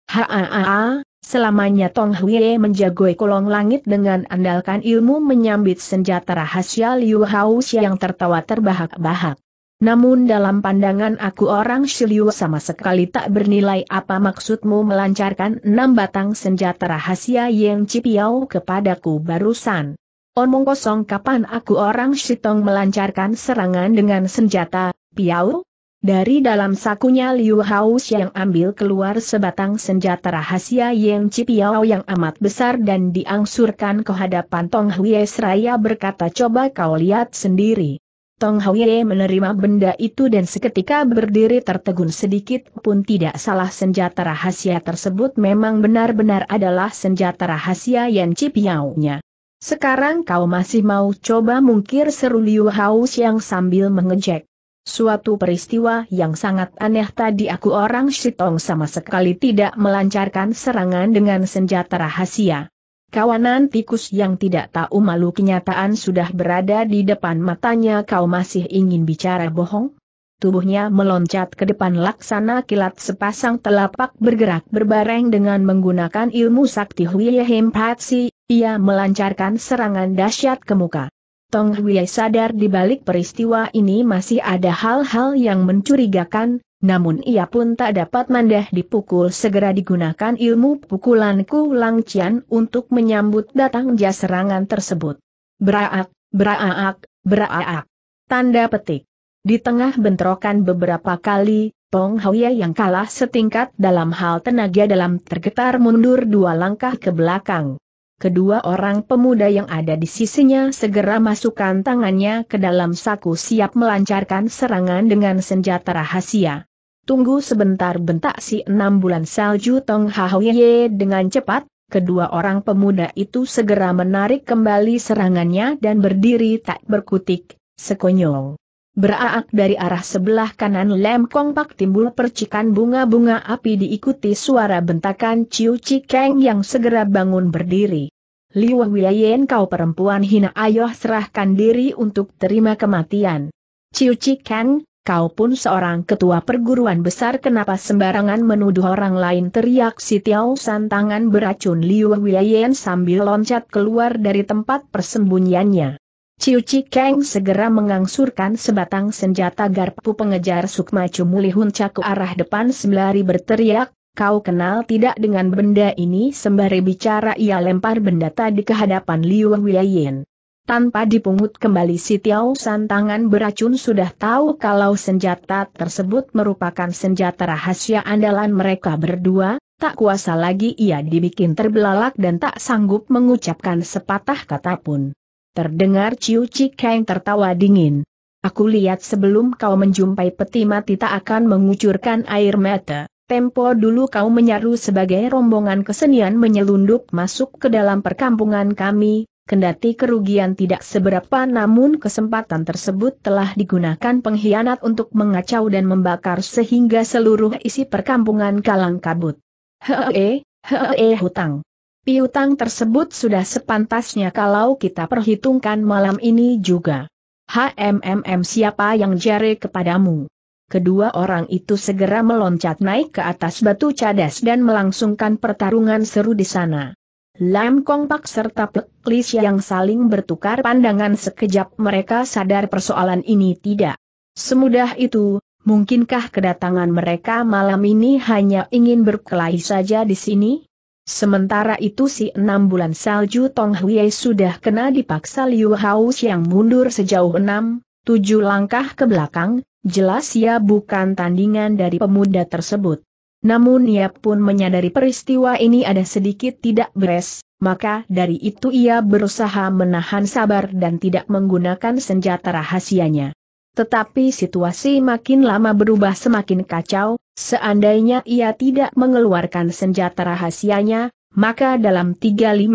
haa, Selamanya Tong Hwee menjagoi kolong langit dengan andalkan ilmu menyambit senjata rahasia Liu Haoxia yang tertawa terbahak-bahak. Namun dalam pandangan aku orang Shiliu sama sekali tak bernilai apa maksudmu melancarkan enam batang senjata rahasia Yang Cipiao kepadaku barusan. Omong kosong kapan aku orang Shitong melancarkan serangan dengan senjata, piau? Dari dalam sakunya Liu Haus yang ambil keluar sebatang senjata rahasia Yang Chi Piao yang amat besar dan diangsurkan ke hadapan Tong Hui seraya berkata coba kau lihat sendiri. Tong Huye menerima benda itu dan seketika berdiri tertegun sedikit pun tidak salah senjata rahasia tersebut memang benar-benar adalah senjata rahasia Yen Chi Piao-nya. Sekarang kau masih mau coba mungkir seru Liu Haus yang sambil mengejek. Suatu peristiwa yang sangat aneh tadi aku orang Shitong sama sekali tidak melancarkan serangan dengan senjata rahasia. Kawanan tikus yang tidak tahu malu kenyataan sudah berada di depan matanya kau masih ingin bicara bohong? Tubuhnya meloncat ke depan laksana kilat sepasang telapak bergerak berbareng dengan menggunakan ilmu sakti Huiyehim Patsi ia melancarkan serangan dahsyat ke muka. Tong Hui sadar di balik peristiwa ini masih ada hal-hal yang mencurigakan, namun ia pun tak dapat mandah dipukul segera digunakan ilmu pukulan Ku Lang untuk menyambut datang jasa serangan tersebut. Beraak, beraak, beraak. Tanda petik. Di tengah bentrokan beberapa kali, Tong Hauya yang kalah setingkat dalam hal tenaga dalam tergetar mundur dua langkah ke belakang kedua orang pemuda yang ada di sisinya segera masukkan tangannya ke dalam saku siap melancarkan serangan dengan senjata rahasia. Tunggu sebentar bentak si enam bulan salju Tong Hahoye dengan cepat, kedua orang pemuda itu segera menarik kembali serangannya dan berdiri tak berkutik, sekonyol. Beraak dari arah sebelah kanan lem kompak timbul percikan bunga-bunga api diikuti suara bentakan Ciu Cikeng yang segera bangun berdiri. Liu Wiyayen kau perempuan hina ayoh serahkan diri untuk terima kematian. Ciu Cikeng, kau pun seorang ketua perguruan besar kenapa sembarangan menuduh orang lain teriak si Tiao San tangan beracun Liu Wiyayen sambil loncat keluar dari tempat persembunyiannya. Ciu Kang segera mengangsurkan sebatang senjata garpu pengejar Sukma Hunca ke arah depan sembari berteriak, kau kenal tidak dengan benda ini sembari bicara ia lempar benda tadi ke hadapan Liu Wiyin. Tanpa dipungut kembali si Tiao San tangan beracun sudah tahu kalau senjata tersebut merupakan senjata rahasia andalan mereka berdua, tak kuasa lagi ia dibikin terbelalak dan tak sanggup mengucapkan sepatah kata pun. Terdengar Ciu Cikeng tertawa dingin. Aku lihat sebelum kau menjumpai peti mati tak akan mengucurkan air mata. Tempo dulu kau menyaru sebagai rombongan kesenian menyelundup masuk ke dalam perkampungan kami, kendati kerugian tidak seberapa namun kesempatan tersebut telah digunakan pengkhianat untuk mengacau dan membakar sehingga seluruh isi perkampungan kalang kabut. Hee, hee hutang. Piutang tersebut sudah sepantasnya kalau kita perhitungkan malam ini juga. HMMM siapa yang jare kepadamu? Kedua orang itu segera meloncat naik ke atas batu cadas dan melangsungkan pertarungan seru di sana. Lam Kong Pak serta Peklis yang saling bertukar pandangan sekejap mereka sadar persoalan ini tidak semudah itu, mungkinkah kedatangan mereka malam ini hanya ingin berkelahi saja di sini? Sementara itu si enam bulan salju Tong Hui sudah kena dipaksa Liu Hao yang mundur sejauh enam, tujuh langkah ke belakang, jelas ia bukan tandingan dari pemuda tersebut. Namun ia pun menyadari peristiwa ini ada sedikit tidak beres, maka dari itu ia berusaha menahan sabar dan tidak menggunakan senjata rahasianya. Tetapi situasi makin lama berubah semakin kacau, seandainya ia tidak mengeluarkan senjata rahasianya, maka dalam 350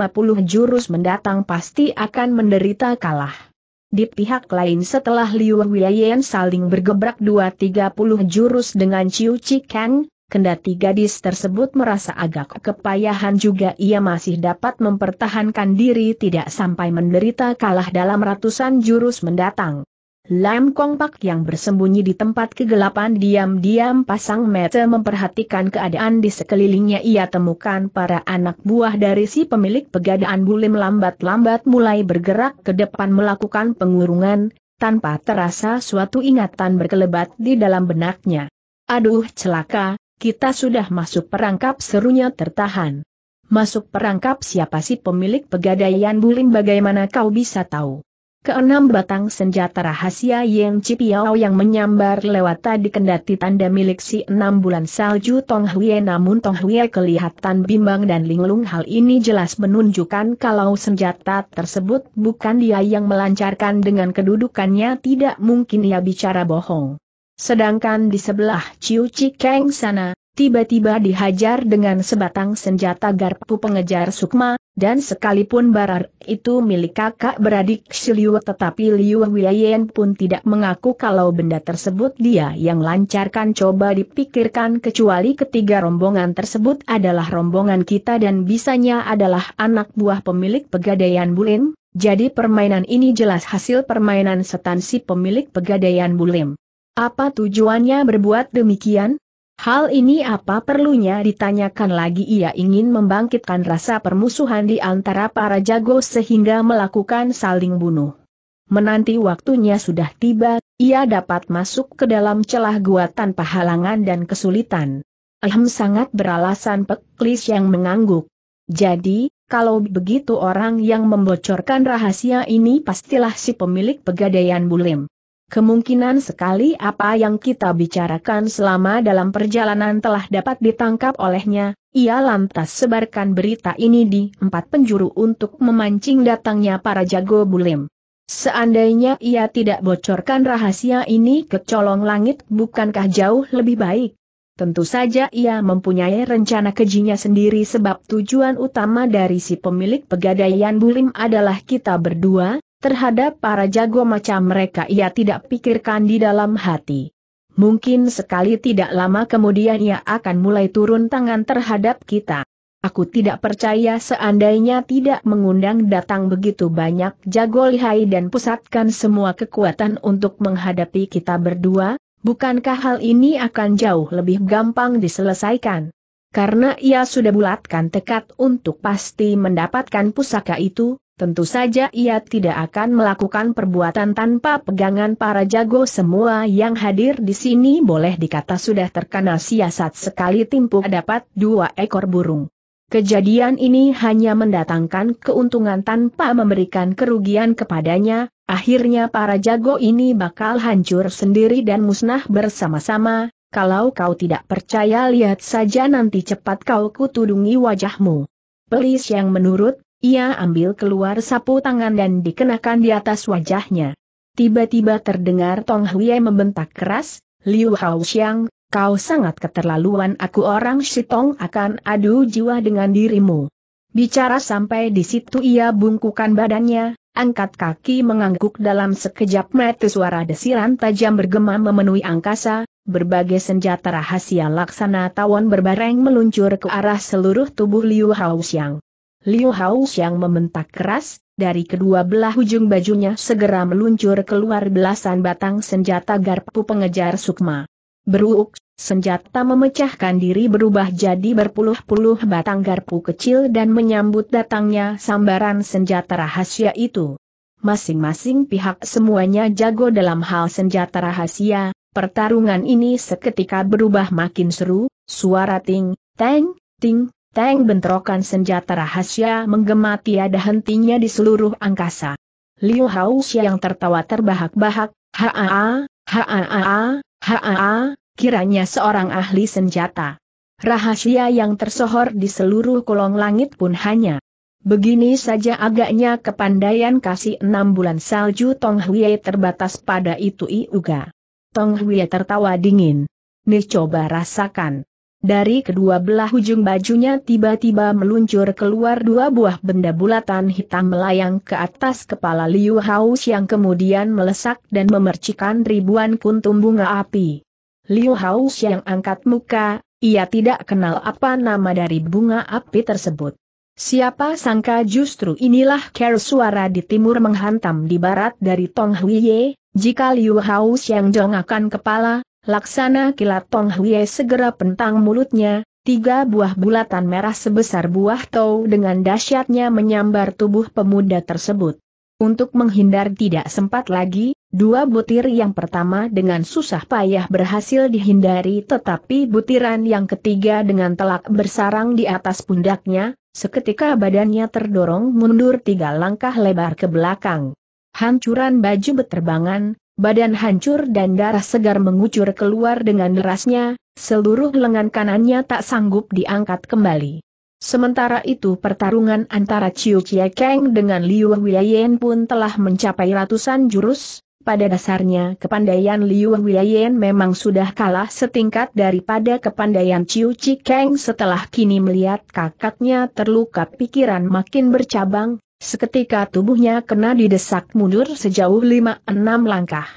jurus mendatang pasti akan menderita kalah. Di pihak lain setelah Liu Wiyan saling bergebrak 230 jurus dengan Chiu Chi Kang, kendati gadis tersebut merasa agak kepayahan juga ia masih dapat mempertahankan diri tidak sampai menderita kalah dalam ratusan jurus mendatang. Lam Kong Pak yang bersembunyi di tempat kegelapan diam-diam pasang mata memperhatikan keadaan di sekelilingnya ia temukan para anak buah dari si pemilik pegadaan bulim lambat-lambat mulai bergerak ke depan melakukan pengurungan, tanpa terasa suatu ingatan berkelebat di dalam benaknya. Aduh celaka, kita sudah masuk perangkap serunya tertahan. Masuk perangkap siapa sih pemilik pegadaian bulim bagaimana kau bisa tahu? Keenam batang senjata rahasia Yang Cipiao yang menyambar lewat tadi kendati tanda milik si enam bulan salju Tong Hwie namun Tong Hwie kelihatan bimbang dan linglung hal ini jelas menunjukkan kalau senjata tersebut bukan dia yang melancarkan dengan kedudukannya tidak mungkin ia bicara bohong. Sedangkan di sebelah Ciu Cikeng sana, tiba-tiba dihajar dengan sebatang senjata garpu pengejar sukma, dan sekalipun barar itu milik kakak beradik si Liu tetapi Liu Huiyen pun tidak mengaku kalau benda tersebut dia yang lancarkan coba dipikirkan kecuali ketiga rombongan tersebut adalah rombongan kita dan bisanya adalah anak buah pemilik pegadaian Bulim, jadi permainan ini jelas hasil permainan setan si pemilik pegadaian Bulim. Apa tujuannya berbuat demikian? Hal ini apa perlunya ditanyakan lagi ia ingin membangkitkan rasa permusuhan di antara para jago sehingga melakukan saling bunuh. Menanti waktunya sudah tiba, ia dapat masuk ke dalam celah gua tanpa halangan dan kesulitan. Ahem sangat beralasan peklis yang mengangguk. Jadi, kalau begitu orang yang membocorkan rahasia ini pastilah si pemilik pegadaian Bulim. Kemungkinan sekali apa yang kita bicarakan selama dalam perjalanan telah dapat ditangkap olehnya, ia lantas sebarkan berita ini di empat penjuru untuk memancing datangnya para jago bulim. Seandainya ia tidak bocorkan rahasia ini ke colong langit bukankah jauh lebih baik? Tentu saja ia mempunyai rencana kejinya sendiri sebab tujuan utama dari si pemilik pegadaian bulim adalah kita berdua, Terhadap para jago macam mereka ia tidak pikirkan di dalam hati. Mungkin sekali tidak lama kemudian ia akan mulai turun tangan terhadap kita. Aku tidak percaya seandainya tidak mengundang datang begitu banyak jago lihai dan pusatkan semua kekuatan untuk menghadapi kita berdua, bukankah hal ini akan jauh lebih gampang diselesaikan? Karena ia sudah bulatkan tekad untuk pasti mendapatkan pusaka itu, Tentu saja ia tidak akan melakukan perbuatan tanpa pegangan para jago semua yang hadir di sini boleh dikata sudah terkena siasat sekali timpuk dapat dua ekor burung. Kejadian ini hanya mendatangkan keuntungan tanpa memberikan kerugian kepadanya, akhirnya para jago ini bakal hancur sendiri dan musnah bersama-sama, kalau kau tidak percaya lihat saja nanti cepat kau kutudungi wajahmu. Pelis yang menurut ia ambil keluar sapu tangan dan dikenakan di atas wajahnya. Tiba-tiba terdengar Tong Hui membentak keras, Liu Hao Xiang, kau sangat keterlaluan aku orang Shitong akan adu jiwa dengan dirimu. Bicara sampai di situ ia bungkukan badannya, angkat kaki mengangguk dalam sekejap mata suara desiran tajam bergema memenuhi angkasa, berbagai senjata rahasia laksana tawon berbareng meluncur ke arah seluruh tubuh Liu Hao Xiang. Liu Hao yang membentak keras, dari kedua belah ujung bajunya segera meluncur keluar belasan batang senjata garpu pengejar sukma. Beruk senjata memecahkan diri berubah jadi berpuluh-puluh batang garpu kecil dan menyambut datangnya sambaran senjata rahasia itu. Masing-masing pihak semuanya jago dalam hal senjata rahasia, pertarungan ini seketika berubah makin seru, suara ting, teng, ting, Teng bentrokan senjata rahasia menggema tiada hentinya di seluruh angkasa. Liu Haoxia yang tertawa terbahak-bahak, haa, haa, haa, kiranya seorang ahli senjata. Rahasia yang tersohor di seluruh kolong langit pun hanya. Begini saja agaknya kepandaian kasih enam bulan salju Tong Hwie terbatas pada itu iuga. Tong Hwie tertawa dingin. Nih coba rasakan. Dari kedua belah ujung bajunya tiba-tiba meluncur keluar dua buah benda bulatan hitam melayang ke atas kepala Liu Haus yang kemudian melesak dan memercikan ribuan kuntum bunga api. Liu Haus yang angkat muka, ia tidak kenal apa nama dari bunga api tersebut. Siapa sangka justru inilah care suara di timur menghantam di barat dari Tong Huiye, jika Liu Haus yang jongakan kepala, Laksana kilat Tong segera pentang mulutnya, tiga buah bulatan merah sebesar buah tau dengan dahsyatnya menyambar tubuh pemuda tersebut. Untuk menghindar tidak sempat lagi, dua butir yang pertama dengan susah payah berhasil dihindari tetapi butiran yang ketiga dengan telak bersarang di atas pundaknya, seketika badannya terdorong mundur tiga langkah lebar ke belakang. Hancuran baju beterbangan, badan hancur dan darah segar mengucur keluar dengan derasnya, seluruh lengan kanannya tak sanggup diangkat kembali. Sementara itu pertarungan antara Chiu Chie Kang dengan Liu Huiyen pun telah mencapai ratusan jurus, pada dasarnya kepandaian Liu Huiyen memang sudah kalah setingkat daripada kepandaian Chiu Chie Kang setelah kini melihat kakaknya terluka pikiran makin bercabang, Seketika tubuhnya kena didesak mundur sejauh lima enam langkah.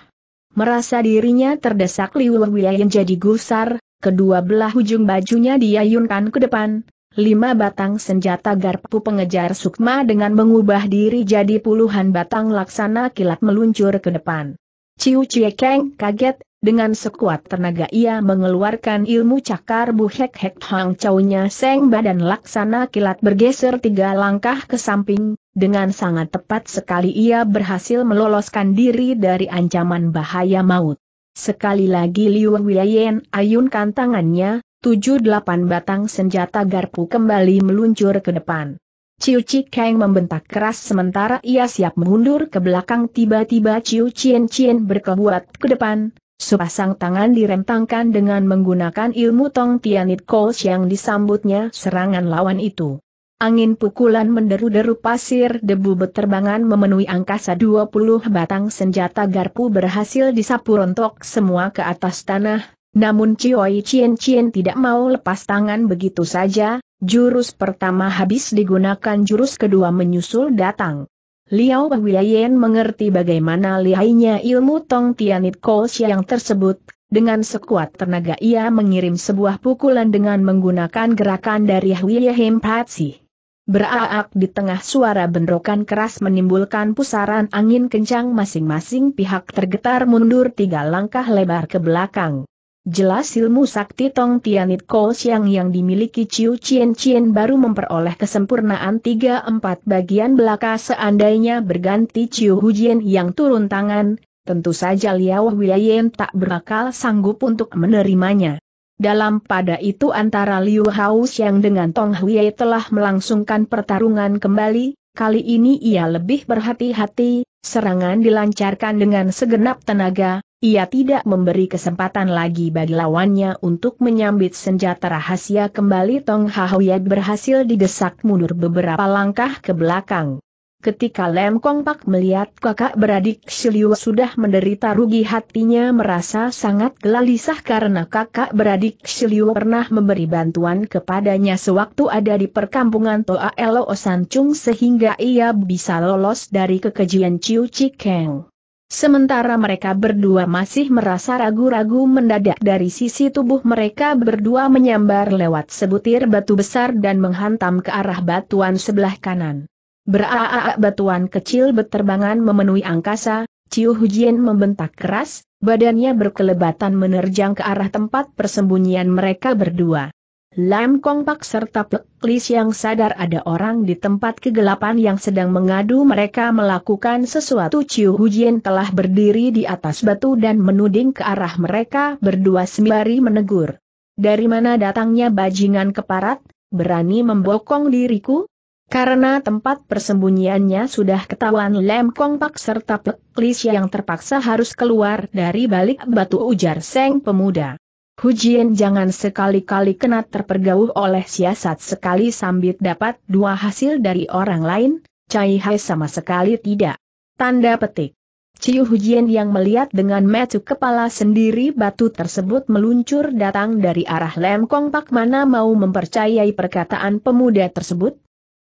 Merasa dirinya terdesak Liu Wei yang jadi gusar, kedua belah ujung bajunya diayunkan ke depan, lima batang senjata garpu pengejar sukma dengan mengubah diri jadi puluhan batang laksana kilat meluncur ke depan. Ciu Cie Keng kaget, dengan sekuat tenaga ia mengeluarkan ilmu cakar buhek hek hang caunya seng badan laksana kilat bergeser tiga langkah ke samping, dengan sangat tepat sekali ia berhasil meloloskan diri dari ancaman bahaya maut. Sekali lagi Liu Wiyan ayunkan tangannya, tujuh delapan batang senjata garpu kembali meluncur ke depan. Ciu Chi Kang membentak keras sementara ia siap mundur ke belakang tiba-tiba Ciu Chien Chien berkebuat ke depan, sepasang tangan direntangkan dengan menggunakan ilmu Tong Tianit Kos yang disambutnya serangan lawan itu. Angin pukulan menderu-deru pasir debu beterbangan memenuhi angkasa 20 batang senjata garpu berhasil disapu rontok semua ke atas tanah, namun Cioi Cien Cien tidak mau lepas tangan begitu saja, jurus pertama habis digunakan jurus kedua menyusul datang. Liao Wiyayen mengerti bagaimana lihainya ilmu Tong Tianit Ko yang tersebut, dengan sekuat tenaga ia mengirim sebuah pukulan dengan menggunakan gerakan dari Huiye Hempatsi beraak di tengah suara bentrokan keras menimbulkan pusaran angin kencang masing-masing pihak tergetar mundur tiga langkah lebar ke belakang. Jelas ilmu sakti Tong Tianit Ko Siang yang dimiliki Ciu Chien Chien baru memperoleh kesempurnaan 3-4 bagian belakang seandainya berganti Ciu Hujian yang turun tangan, tentu saja Liao Huiyen tak berakal sanggup untuk menerimanya. Dalam pada itu antara Liu Hao yang dengan Tong Huiye telah melangsungkan pertarungan kembali, kali ini ia lebih berhati-hati, serangan dilancarkan dengan segenap tenaga, ia tidak memberi kesempatan lagi bagi lawannya untuk menyambit senjata rahasia kembali Tong Huiye berhasil didesak mundur beberapa langkah ke belakang. Ketika Lem Kong Pak melihat kakak beradik Shiliu sudah menderita rugi hatinya merasa sangat gelisah karena kakak beradik Shiliu pernah memberi bantuan kepadanya sewaktu ada di perkampungan Toa Elo Osancung sehingga ia bisa lolos dari kekejian Chiu Chikeng. Sementara mereka berdua masih merasa ragu-ragu mendadak dari sisi tubuh mereka berdua menyambar lewat sebutir batu besar dan menghantam ke arah batuan sebelah kanan. Beraak batuan kecil beterbangan memenuhi angkasa, Ciu Hujian membentak keras, badannya berkelebatan menerjang ke arah tempat persembunyian mereka berdua. Lam Kong Pak serta Pek yang sadar ada orang di tempat kegelapan yang sedang mengadu mereka melakukan sesuatu Ciu Hujian telah berdiri di atas batu dan menuding ke arah mereka berdua sembari menegur. Dari mana datangnya bajingan keparat, berani membokong diriku? Karena tempat persembunyiannya sudah ketahuan Lem Kong Pak serta Pek yang terpaksa harus keluar dari balik batu ujar Seng Pemuda. Hujian jangan sekali-kali kena terpergauh oleh siasat sekali sambil dapat dua hasil dari orang lain, Cai Hai sama sekali tidak. Tanda petik. Ciu Hujian yang melihat dengan metu kepala sendiri batu tersebut meluncur datang dari arah Lem Kong Pak mana mau mempercayai perkataan pemuda tersebut,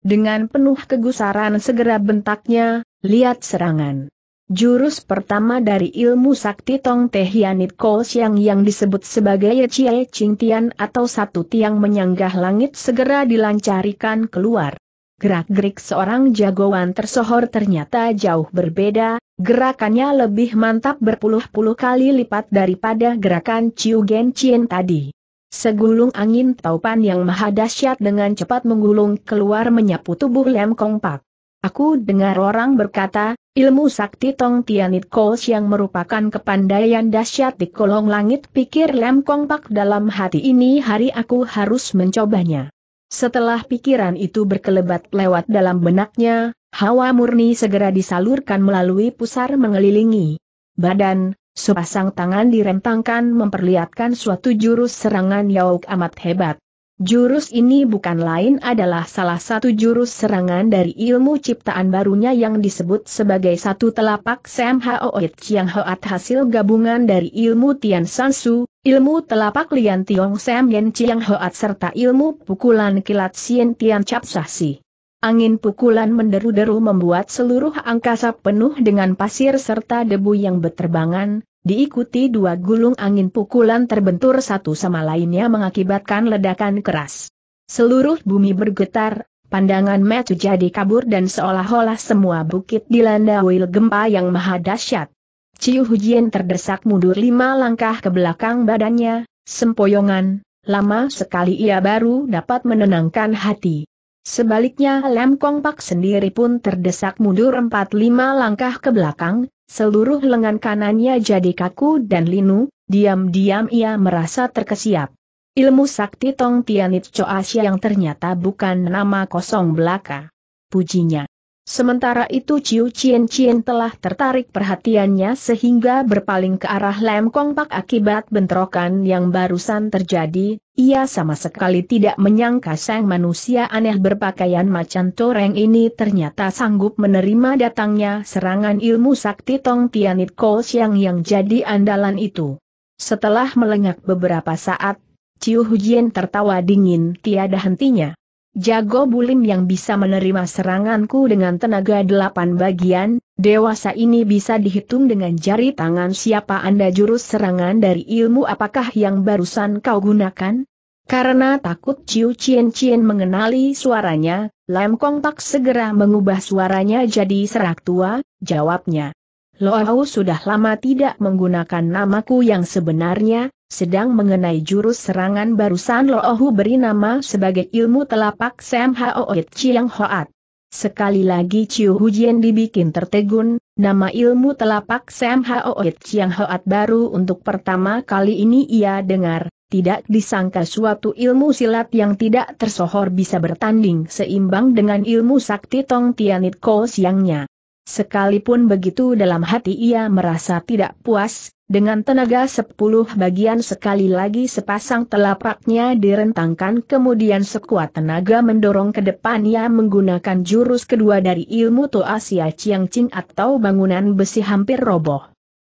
dengan penuh kegusaran segera bentaknya, lihat serangan. Jurus pertama dari ilmu sakti Tong Teh Yanit Ko yang yang disebut sebagai Cie Ching Tian atau satu tiang menyanggah langit segera dilancarkan keluar. Gerak-gerik seorang jagoan tersohor ternyata jauh berbeda, gerakannya lebih mantap berpuluh-puluh kali lipat daripada gerakan Chiu Gen Chien tadi. Segulung angin taupan yang maha dahsyat dengan cepat menggulung keluar menyapu tubuh Lem Kong Pak. Aku dengar orang berkata, ilmu sakti Tong Tianit Kos yang merupakan kepandaian dahsyat di kolong langit pikir Lem Kong Pak dalam hati ini hari aku harus mencobanya. Setelah pikiran itu berkelebat lewat dalam benaknya, hawa murni segera disalurkan melalui pusar mengelilingi badan, sepasang tangan direntangkan memperlihatkan suatu jurus serangan Yauk amat hebat. Jurus ini bukan lain adalah salah satu jurus serangan dari ilmu ciptaan barunya yang disebut sebagai satu telapak Sam Hoit Chiang Hoat hasil gabungan dari ilmu Tian Sansu, ilmu telapak Lian Tiong Sam Yen Chiang Hoat serta ilmu pukulan kilat Sien Tian Chap Sasi. Angin pukulan menderu-deru membuat seluruh angkasa penuh dengan pasir serta debu yang berterbangan diikuti dua gulung angin pukulan terbentur satu sama lainnya mengakibatkan ledakan keras. Seluruh bumi bergetar, pandangan Matthew jadi kabur dan seolah-olah semua bukit dilanda wil gempa yang maha dahsyat. Ciu Hujian terdesak mundur lima langkah ke belakang badannya, sempoyongan, lama sekali ia baru dapat menenangkan hati. Sebaliknya Lem Kong Pak sendiri pun terdesak mundur 4-5 langkah ke belakang, seluruh lengan kanannya jadi kaku dan linu, diam-diam ia merasa terkesiap. Ilmu sakti Tong Tianit Choa yang ternyata bukan nama kosong belaka. Pujinya. Sementara itu Ciu Chien Chien telah tertarik perhatiannya sehingga berpaling ke arah Lem Kong Pak akibat bentrokan yang barusan terjadi, ia sama sekali tidak menyangka sang manusia aneh berpakaian macan toreng ini ternyata sanggup menerima datangnya serangan ilmu sakti Tong Tianit Ko Siang yang jadi andalan itu. Setelah melengak beberapa saat, Ciu Hujien tertawa dingin tiada hentinya. Jago Bulim yang bisa menerima seranganku dengan tenaga delapan bagian, dewasa ini bisa dihitung dengan jari tangan siapa anda jurus serangan dari ilmu apakah yang barusan kau gunakan? Karena takut Ciu Cien Cien mengenali suaranya, Lam Kong Tak segera mengubah suaranya jadi serak tua, jawabnya. Hau sudah lama tidak menggunakan namaku yang sebenarnya, sedang mengenai jurus serangan barusan Loohu beri nama sebagai ilmu telapak Sam Haoit Chiang Hoat. Sekali lagi Chiu Hujian dibikin tertegun, nama ilmu telapak Sam Haoit Chiang Hoat baru untuk pertama kali ini ia dengar, tidak disangka suatu ilmu silat yang tidak tersohor bisa bertanding seimbang dengan ilmu sakti Tong Tianit Ko siangnya. Sekalipun begitu dalam hati ia merasa tidak puas, dengan tenaga sepuluh bagian sekali lagi sepasang telapaknya direntangkan kemudian sekuat tenaga mendorong ke depan ia menggunakan jurus kedua dari ilmu Toa Sia Chiang Ching atau bangunan besi hampir roboh.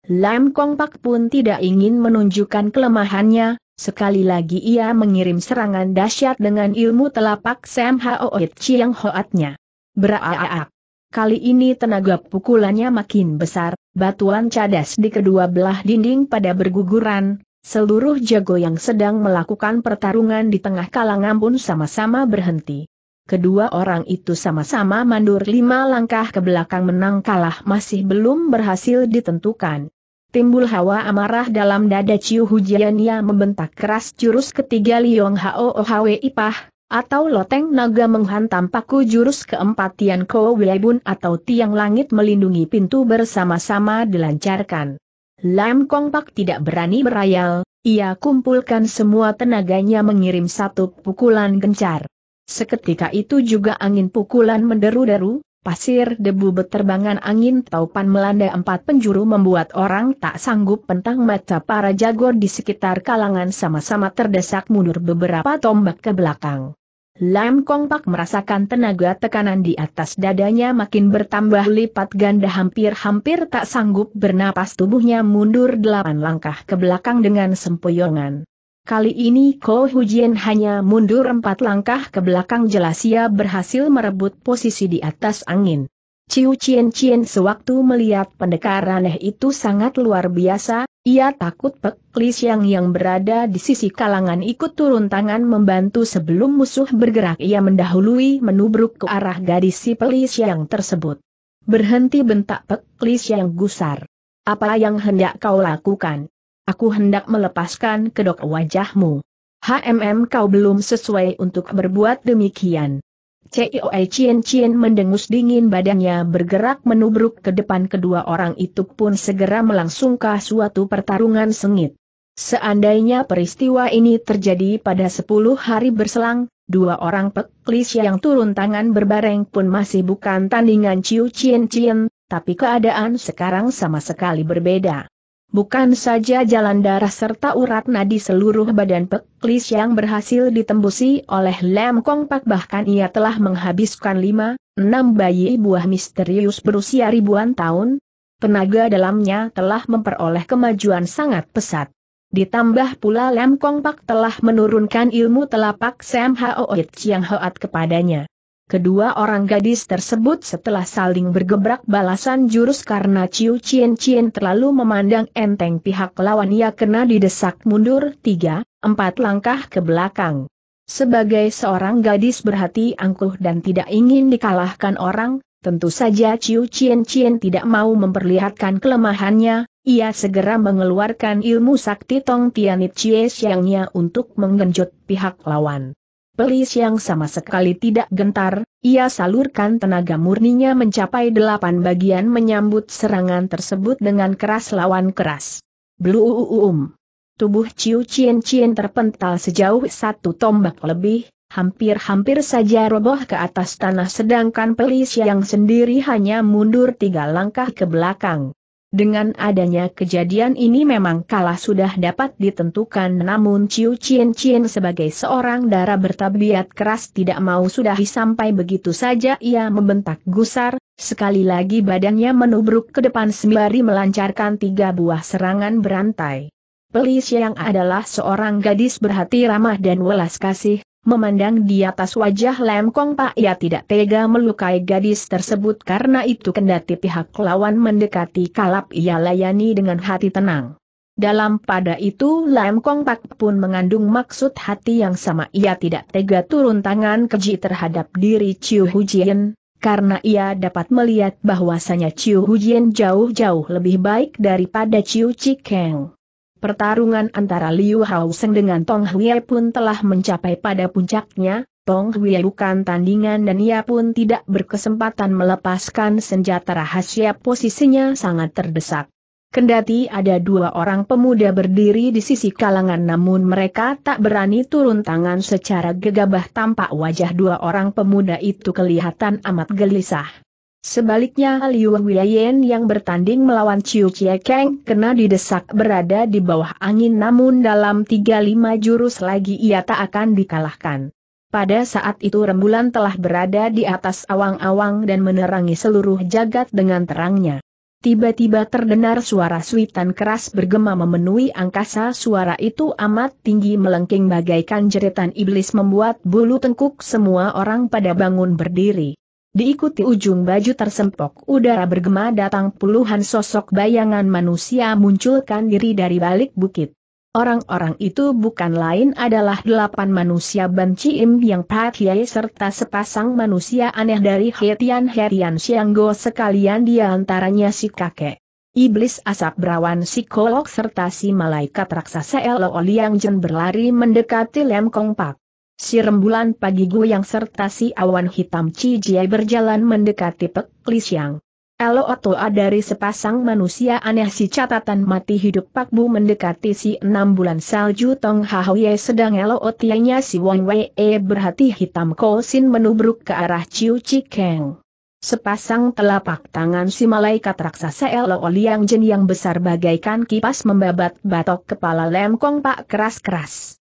Lam Kong Pak pun tidak ingin menunjukkan kelemahannya, sekali lagi ia mengirim serangan dahsyat dengan ilmu telapak Sam Hao Chiang Hoatnya. Beraak! Kali ini tenaga pukulannya makin besar, batuan cadas di kedua belah dinding pada berguguran, seluruh jago yang sedang melakukan pertarungan di tengah kalangan pun sama-sama berhenti. Kedua orang itu sama-sama mandur lima langkah ke belakang menang kalah masih belum berhasil ditentukan. Timbul hawa amarah dalam dada Ciu Hujiania membentak keras jurus ketiga Liong Hao Hwe Ipah, atau loteng naga menghantam paku jurus keempat Tian Ko Weibun atau tiang langit melindungi pintu bersama-sama dilancarkan. Lam Kong Pak tidak berani berayal, ia kumpulkan semua tenaganya mengirim satu pukulan gencar. Seketika itu juga angin pukulan menderu-deru, pasir debu beterbangan angin taupan melanda empat penjuru membuat orang tak sanggup pentang mata para jago di sekitar kalangan sama-sama terdesak mundur beberapa tombak ke belakang. Lam Kong Pak merasakan tenaga tekanan di atas dadanya makin bertambah lipat ganda hampir-hampir tak sanggup bernapas tubuhnya mundur delapan langkah ke belakang dengan sempoyongan. Kali ini Ko Hujian hanya mundur empat langkah ke belakang jelas ia berhasil merebut posisi di atas angin. Ciu Cien Cien sewaktu melihat pendekar aneh itu sangat luar biasa, ia takut Pek Li Siang yang berada di sisi kalangan ikut turun tangan membantu sebelum musuh bergerak ia mendahului menubruk ke arah gadis si Li Siang tersebut. Berhenti bentak Pek Li Siang gusar. Apa yang hendak kau lakukan? aku hendak melepaskan kedok wajahmu. HMM kau belum sesuai untuk berbuat demikian. CIOE Cien Cien mendengus dingin badannya bergerak menubruk ke depan kedua orang itu pun segera melangsungkan suatu pertarungan sengit. Seandainya peristiwa ini terjadi pada 10 hari berselang, dua orang peklis yang turun tangan berbareng pun masih bukan tandingan Ciu Cien Cien, tapi keadaan sekarang sama sekali berbeda. Bukan saja jalan darah serta urat nadi seluruh badan peklis yang berhasil ditembusi oleh lem Pak, bahkan ia telah menghabiskan lima, enam bayi buah misterius berusia ribuan tahun. Tenaga dalamnya telah memperoleh kemajuan sangat pesat. Ditambah pula lem Pak telah menurunkan ilmu telapak Sam Hao Oit Chiang Hoat kepadanya. Kedua orang gadis tersebut setelah saling bergebrak balasan jurus karena Ciu Cien Cien terlalu memandang enteng pihak lawan ia kena didesak mundur tiga, empat langkah ke belakang. Sebagai seorang gadis berhati angkuh dan tidak ingin dikalahkan orang, tentu saja Ciu Cien Cien tidak mau memperlihatkan kelemahannya, ia segera mengeluarkan ilmu sakti Tong Tianit Cie Siangnya untuk menggenjot pihak lawan pelis yang sama sekali tidak gentar, ia salurkan tenaga murninya mencapai delapan bagian menyambut serangan tersebut dengan keras lawan keras. Bluuuum! Tubuh Ciu Cien Cien terpental sejauh satu tombak lebih, hampir-hampir saja roboh ke atas tanah sedangkan pelis yang sendiri hanya mundur tiga langkah ke belakang. Dengan adanya kejadian ini memang kalah sudah dapat ditentukan namun Ciu Cien Cien sebagai seorang darah bertabiat keras tidak mau sudahi sampai begitu saja ia membentak gusar, sekali lagi badannya menubruk ke depan sembari melancarkan tiga buah serangan berantai. Pelis yang adalah seorang gadis berhati ramah dan welas kasih, Memandang di atas wajah Lem Kong Pak ia tidak tega melukai gadis tersebut karena itu kendati pihak lawan mendekati kalap ia layani dengan hati tenang. Dalam pada itu Lem Kong Pak pun mengandung maksud hati yang sama ia tidak tega turun tangan keji terhadap diri Chiu Hujian, karena ia dapat melihat bahwasanya Chiu Hujian jauh-jauh lebih baik daripada Chiu Chikeng. Pertarungan antara Liu Haosheng dengan Tong Hui pun telah mencapai pada puncaknya, Tong Hui bukan tandingan dan ia pun tidak berkesempatan melepaskan senjata rahasia posisinya sangat terdesak. Kendati ada dua orang pemuda berdiri di sisi kalangan namun mereka tak berani turun tangan secara gegabah tampak wajah dua orang pemuda itu kelihatan amat gelisah. Sebaliknya Liu Huiyen yang bertanding melawan Chiu Chie Kang kena didesak berada di bawah angin namun dalam 3-5 jurus lagi ia tak akan dikalahkan. Pada saat itu rembulan telah berada di atas awang-awang dan menerangi seluruh jagat dengan terangnya. Tiba-tiba terdengar suara suitan keras bergema memenuhi angkasa suara itu amat tinggi melengking bagaikan jeritan iblis membuat bulu tengkuk semua orang pada bangun berdiri. Diikuti ujung baju tersempok udara bergema datang puluhan sosok bayangan manusia munculkan diri dari balik bukit. Orang-orang itu bukan lain adalah delapan manusia im yang Pakyai serta sepasang manusia aneh dari Hetian Hetian Sianggo sekalian di antaranya si kakek. Iblis asap berawan si kolok serta si malaikat raksasa Elo Oliang Jen berlari mendekati Lem Kong Pak. Si rembulan pagi goyang serta si awan hitam Cijie berjalan mendekati Pek Li Elo Otoa dari sepasang manusia aneh si catatan mati hidup Pak Bu mendekati si enam bulan salju Tong Hahoye sedang Elo Otianya si Wong Wei e berhati hitam Kosin menubruk ke arah Ciu Cikeng. Sepasang telapak tangan si malaikat raksasa Elo Liang Jen yang besar bagaikan kipas membabat batok kepala Lem Pak keras-keras.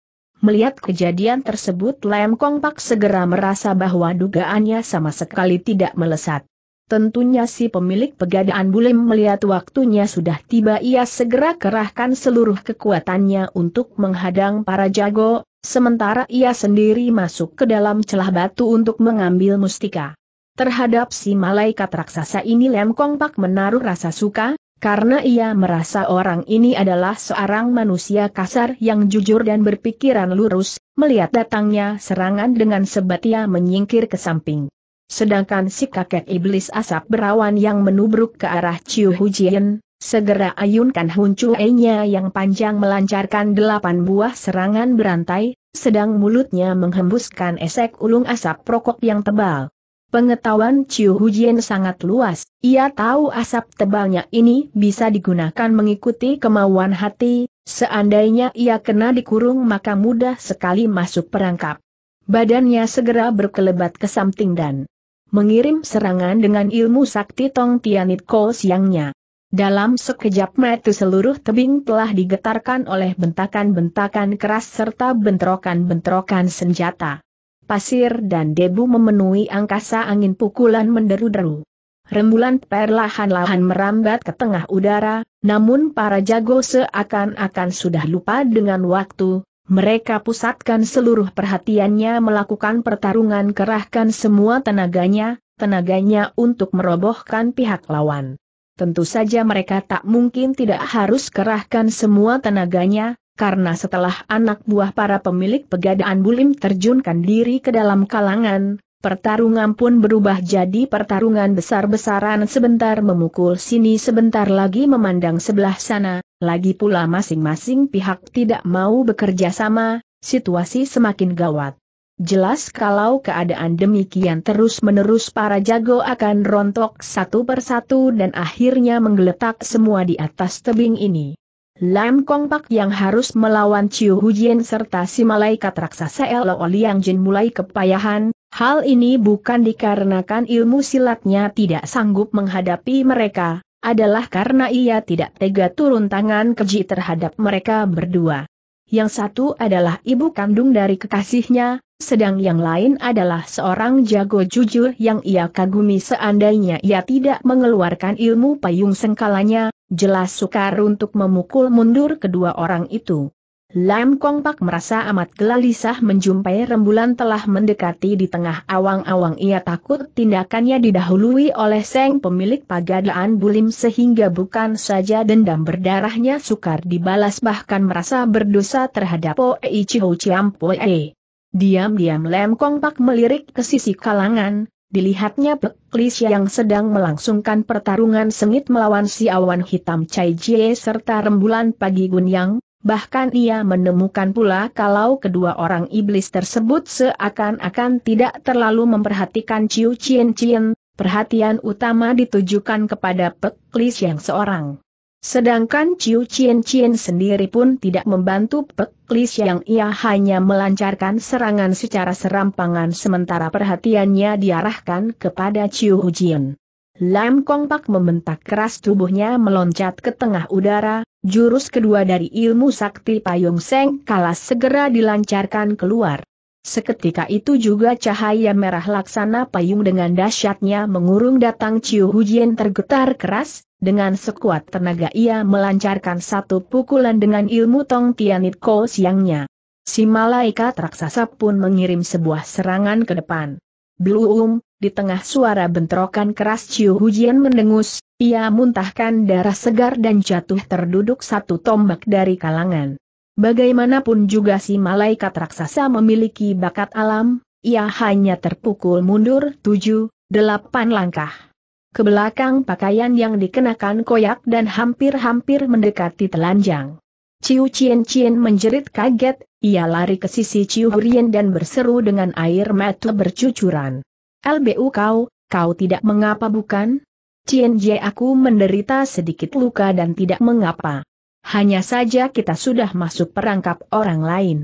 Melihat kejadian tersebut Lem Kong Pak segera merasa bahwa dugaannya sama sekali tidak melesat. Tentunya si pemilik pegadaan Bulim melihat waktunya sudah tiba ia segera kerahkan seluruh kekuatannya untuk menghadang para jago, sementara ia sendiri masuk ke dalam celah batu untuk mengambil mustika. Terhadap si malaikat raksasa ini Lem Kong Pak menaruh rasa suka, karena ia merasa orang ini adalah seorang manusia kasar yang jujur dan berpikiran lurus, melihat datangnya serangan dengan sebatia menyingkir ke samping. Sedangkan si kakek iblis asap berawan yang menubruk ke arah Chiu Hujian, segera ayunkan huncuainya yang panjang melancarkan delapan buah serangan berantai, sedang mulutnya menghembuskan esek ulung asap rokok yang tebal. Pengetahuan Chiu Hujian sangat luas, ia tahu asap tebalnya ini bisa digunakan mengikuti kemauan hati, seandainya ia kena dikurung maka mudah sekali masuk perangkap. Badannya segera berkelebat ke samping dan mengirim serangan dengan ilmu sakti Tong Tianit Ko siangnya. Dalam sekejap mata seluruh tebing telah digetarkan oleh bentakan-bentakan keras serta bentrokan-bentrokan senjata pasir dan debu memenuhi angkasa angin pukulan menderu-deru. Rembulan perlahan-lahan merambat ke tengah udara, namun para jago seakan-akan sudah lupa dengan waktu, mereka pusatkan seluruh perhatiannya melakukan pertarungan kerahkan semua tenaganya, tenaganya untuk merobohkan pihak lawan. Tentu saja mereka tak mungkin tidak harus kerahkan semua tenaganya, karena setelah anak buah para pemilik pegadaan bulim terjunkan diri ke dalam kalangan, pertarungan pun berubah jadi pertarungan besar-besaran sebentar memukul sini sebentar lagi memandang sebelah sana, lagi pula masing-masing pihak tidak mau bekerja sama, situasi semakin gawat. Jelas kalau keadaan demikian terus-menerus para jago akan rontok satu persatu dan akhirnya menggeletak semua di atas tebing ini. Lam Kong Pak yang harus melawan Chiu Hujian serta si malaikat raksasa Lo Liang Jin mulai kepayahan, hal ini bukan dikarenakan ilmu silatnya tidak sanggup menghadapi mereka, adalah karena ia tidak tega turun tangan keji terhadap mereka berdua. Yang satu adalah ibu kandung dari kekasihnya, sedang yang lain adalah seorang jago jujur yang ia kagumi seandainya ia tidak mengeluarkan ilmu payung sengkalanya, Jelas sukar untuk memukul mundur kedua orang itu. Lam Kong Pak merasa amat gelisah menjumpai rembulan telah mendekati di tengah awang-awang ia takut tindakannya didahului oleh Seng pemilik pagadaan bulim sehingga bukan saja dendam berdarahnya sukar dibalas bahkan merasa berdosa terhadap Poei Chiho Chiam Poei. Diam-diam Lam Kong Pak melirik ke sisi kalangan, Dilihatnya Peklis yang sedang melangsungkan pertarungan sengit melawan si awan hitam Chai Jie serta rembulan pagi Gunyang, bahkan ia menemukan pula kalau kedua orang iblis tersebut seakan-akan tidak terlalu memperhatikan Ciu Chien Chien, perhatian utama ditujukan kepada Peklis yang seorang. Sedangkan Ciu Cien Cien sendiri pun tidak membantu Peklis yang ia hanya melancarkan serangan secara serampangan sementara perhatiannya diarahkan kepada Ciu Hujian. Lam Kong Pak membentak keras tubuhnya meloncat ke tengah udara, jurus kedua dari ilmu sakti Payung Seng kalah segera dilancarkan keluar. Seketika itu juga cahaya merah laksana payung dengan dahsyatnya mengurung datang Ciu Hujian tergetar keras, dengan sekuat tenaga ia melancarkan satu pukulan dengan ilmu Tong Tianit Ko siangnya. Si malaikat raksasa pun mengirim sebuah serangan ke depan. Bluum, di tengah suara bentrokan keras Ciu Hujian mendengus, ia muntahkan darah segar dan jatuh terduduk satu tombak dari kalangan. Bagaimanapun juga si malaikat raksasa memiliki bakat alam, ia hanya terpukul mundur tujuh, delapan langkah. Ke belakang pakaian yang dikenakan koyak dan hampir-hampir mendekati telanjang. Ciu Cien Cien menjerit kaget, ia lari ke sisi Ciu Hurien dan berseru dengan air mata bercucuran. LBU kau, kau tidak mengapa bukan? Cien Jie aku menderita sedikit luka dan tidak mengapa. Hanya saja kita sudah masuk perangkap orang lain.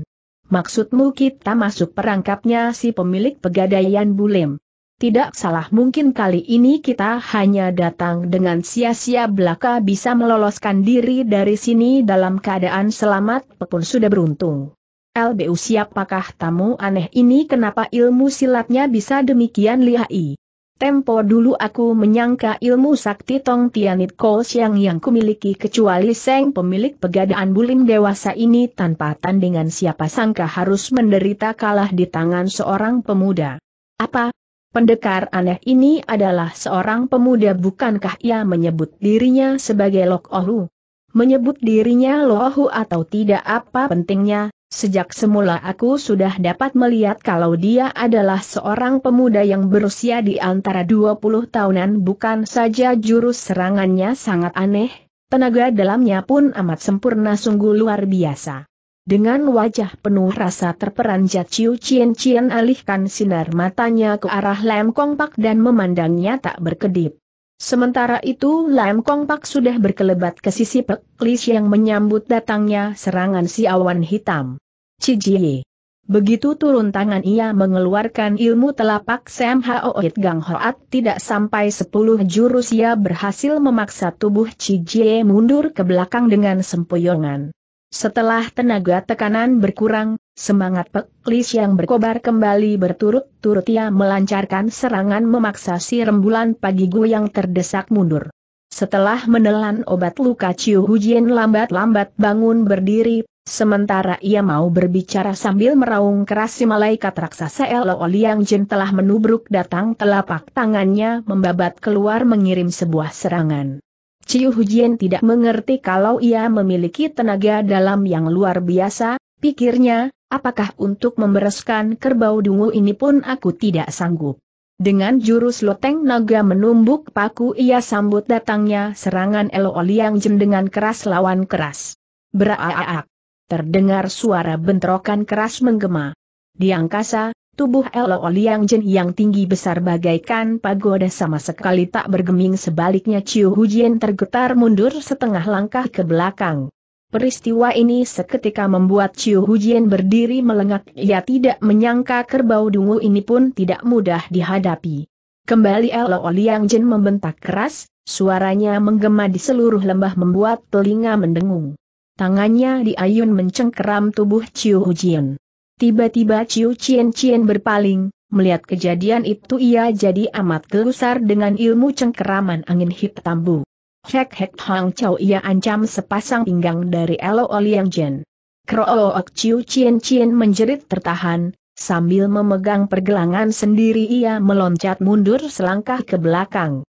Maksudmu kita masuk perangkapnya si pemilik pegadaian Bulem. Tidak salah mungkin kali ini kita hanya datang dengan sia-sia belaka bisa meloloskan diri dari sini dalam keadaan selamat pun sudah beruntung. LBU siapakah tamu aneh ini kenapa ilmu silatnya bisa demikian lihai? Tempo dulu aku menyangka ilmu sakti Tong Tianit Kol Siang yang kumiliki kecuali Seng pemilik pegadaan bulim dewasa ini tanpa tandingan siapa sangka harus menderita kalah di tangan seorang pemuda. Apa? Pendekar aneh ini adalah seorang pemuda bukankah ia menyebut dirinya sebagai Lok Ohu? Menyebut dirinya Lohu atau tidak apa pentingnya, Sejak semula aku sudah dapat melihat kalau dia adalah seorang pemuda yang berusia di antara 20 tahunan bukan saja jurus serangannya sangat aneh, tenaga dalamnya pun amat sempurna sungguh luar biasa. Dengan wajah penuh rasa terperanjat Ciu Cien Cien alihkan sinar matanya ke arah Lam Kong Pak dan memandangnya tak berkedip. Sementara itu Lam Kong Pak sudah berkelebat ke sisi Pek yang menyambut datangnya serangan si awan hitam. Cijie. Begitu turun tangan ia mengeluarkan ilmu telapak Sam Haoit Gang Hoat tidak sampai 10 jurus ia berhasil memaksa tubuh Cijie mundur ke belakang dengan sempoyongan. Setelah tenaga tekanan berkurang, semangat peklis yang berkobar kembali berturut-turut ia melancarkan serangan memaksa si rembulan pagi Gu yang terdesak mundur. Setelah menelan obat luka Ciu Hujian lambat-lambat bangun berdiri, sementara ia mau berbicara sambil meraung keras si malaikat raksasa Elo Liang Jin telah menubruk datang telapak tangannya membabat keluar mengirim sebuah serangan. Ciu Hujian tidak mengerti kalau ia memiliki tenaga dalam yang luar biasa, pikirnya, apakah untuk membereskan kerbau dungu ini pun aku tidak sanggup. Dengan jurus loteng naga menumbuk paku ia sambut datangnya serangan Elo yang Jem dengan keras lawan keras. Beraaak. Terdengar suara bentrokan keras menggema. Di angkasa, tubuh Elo yang Jen yang tinggi besar bagaikan pagoda sama sekali tak bergeming sebaliknya Ciu Hujian tergetar mundur setengah langkah ke belakang. Peristiwa ini seketika membuat Chiu Hujian berdiri melengak. Ia tidak menyangka kerbau dungu ini pun tidak mudah dihadapi. Kembali Elo Liang Jin membentak keras, suaranya menggema di seluruh lembah membuat telinga mendengung. Tangannya diayun mencengkeram tubuh Chiu Hujian. Tiba-tiba Chiu Chien Chien berpaling, melihat kejadian itu ia jadi amat gelusar dengan ilmu cengkeraman angin hitam bu. Hek Hek Hang Chow ia ancam sepasang pinggang dari Elo Oliang Jen. Krook Chiu Chien Chien menjerit tertahan, sambil memegang pergelangan sendiri ia meloncat mundur selangkah ke belakang.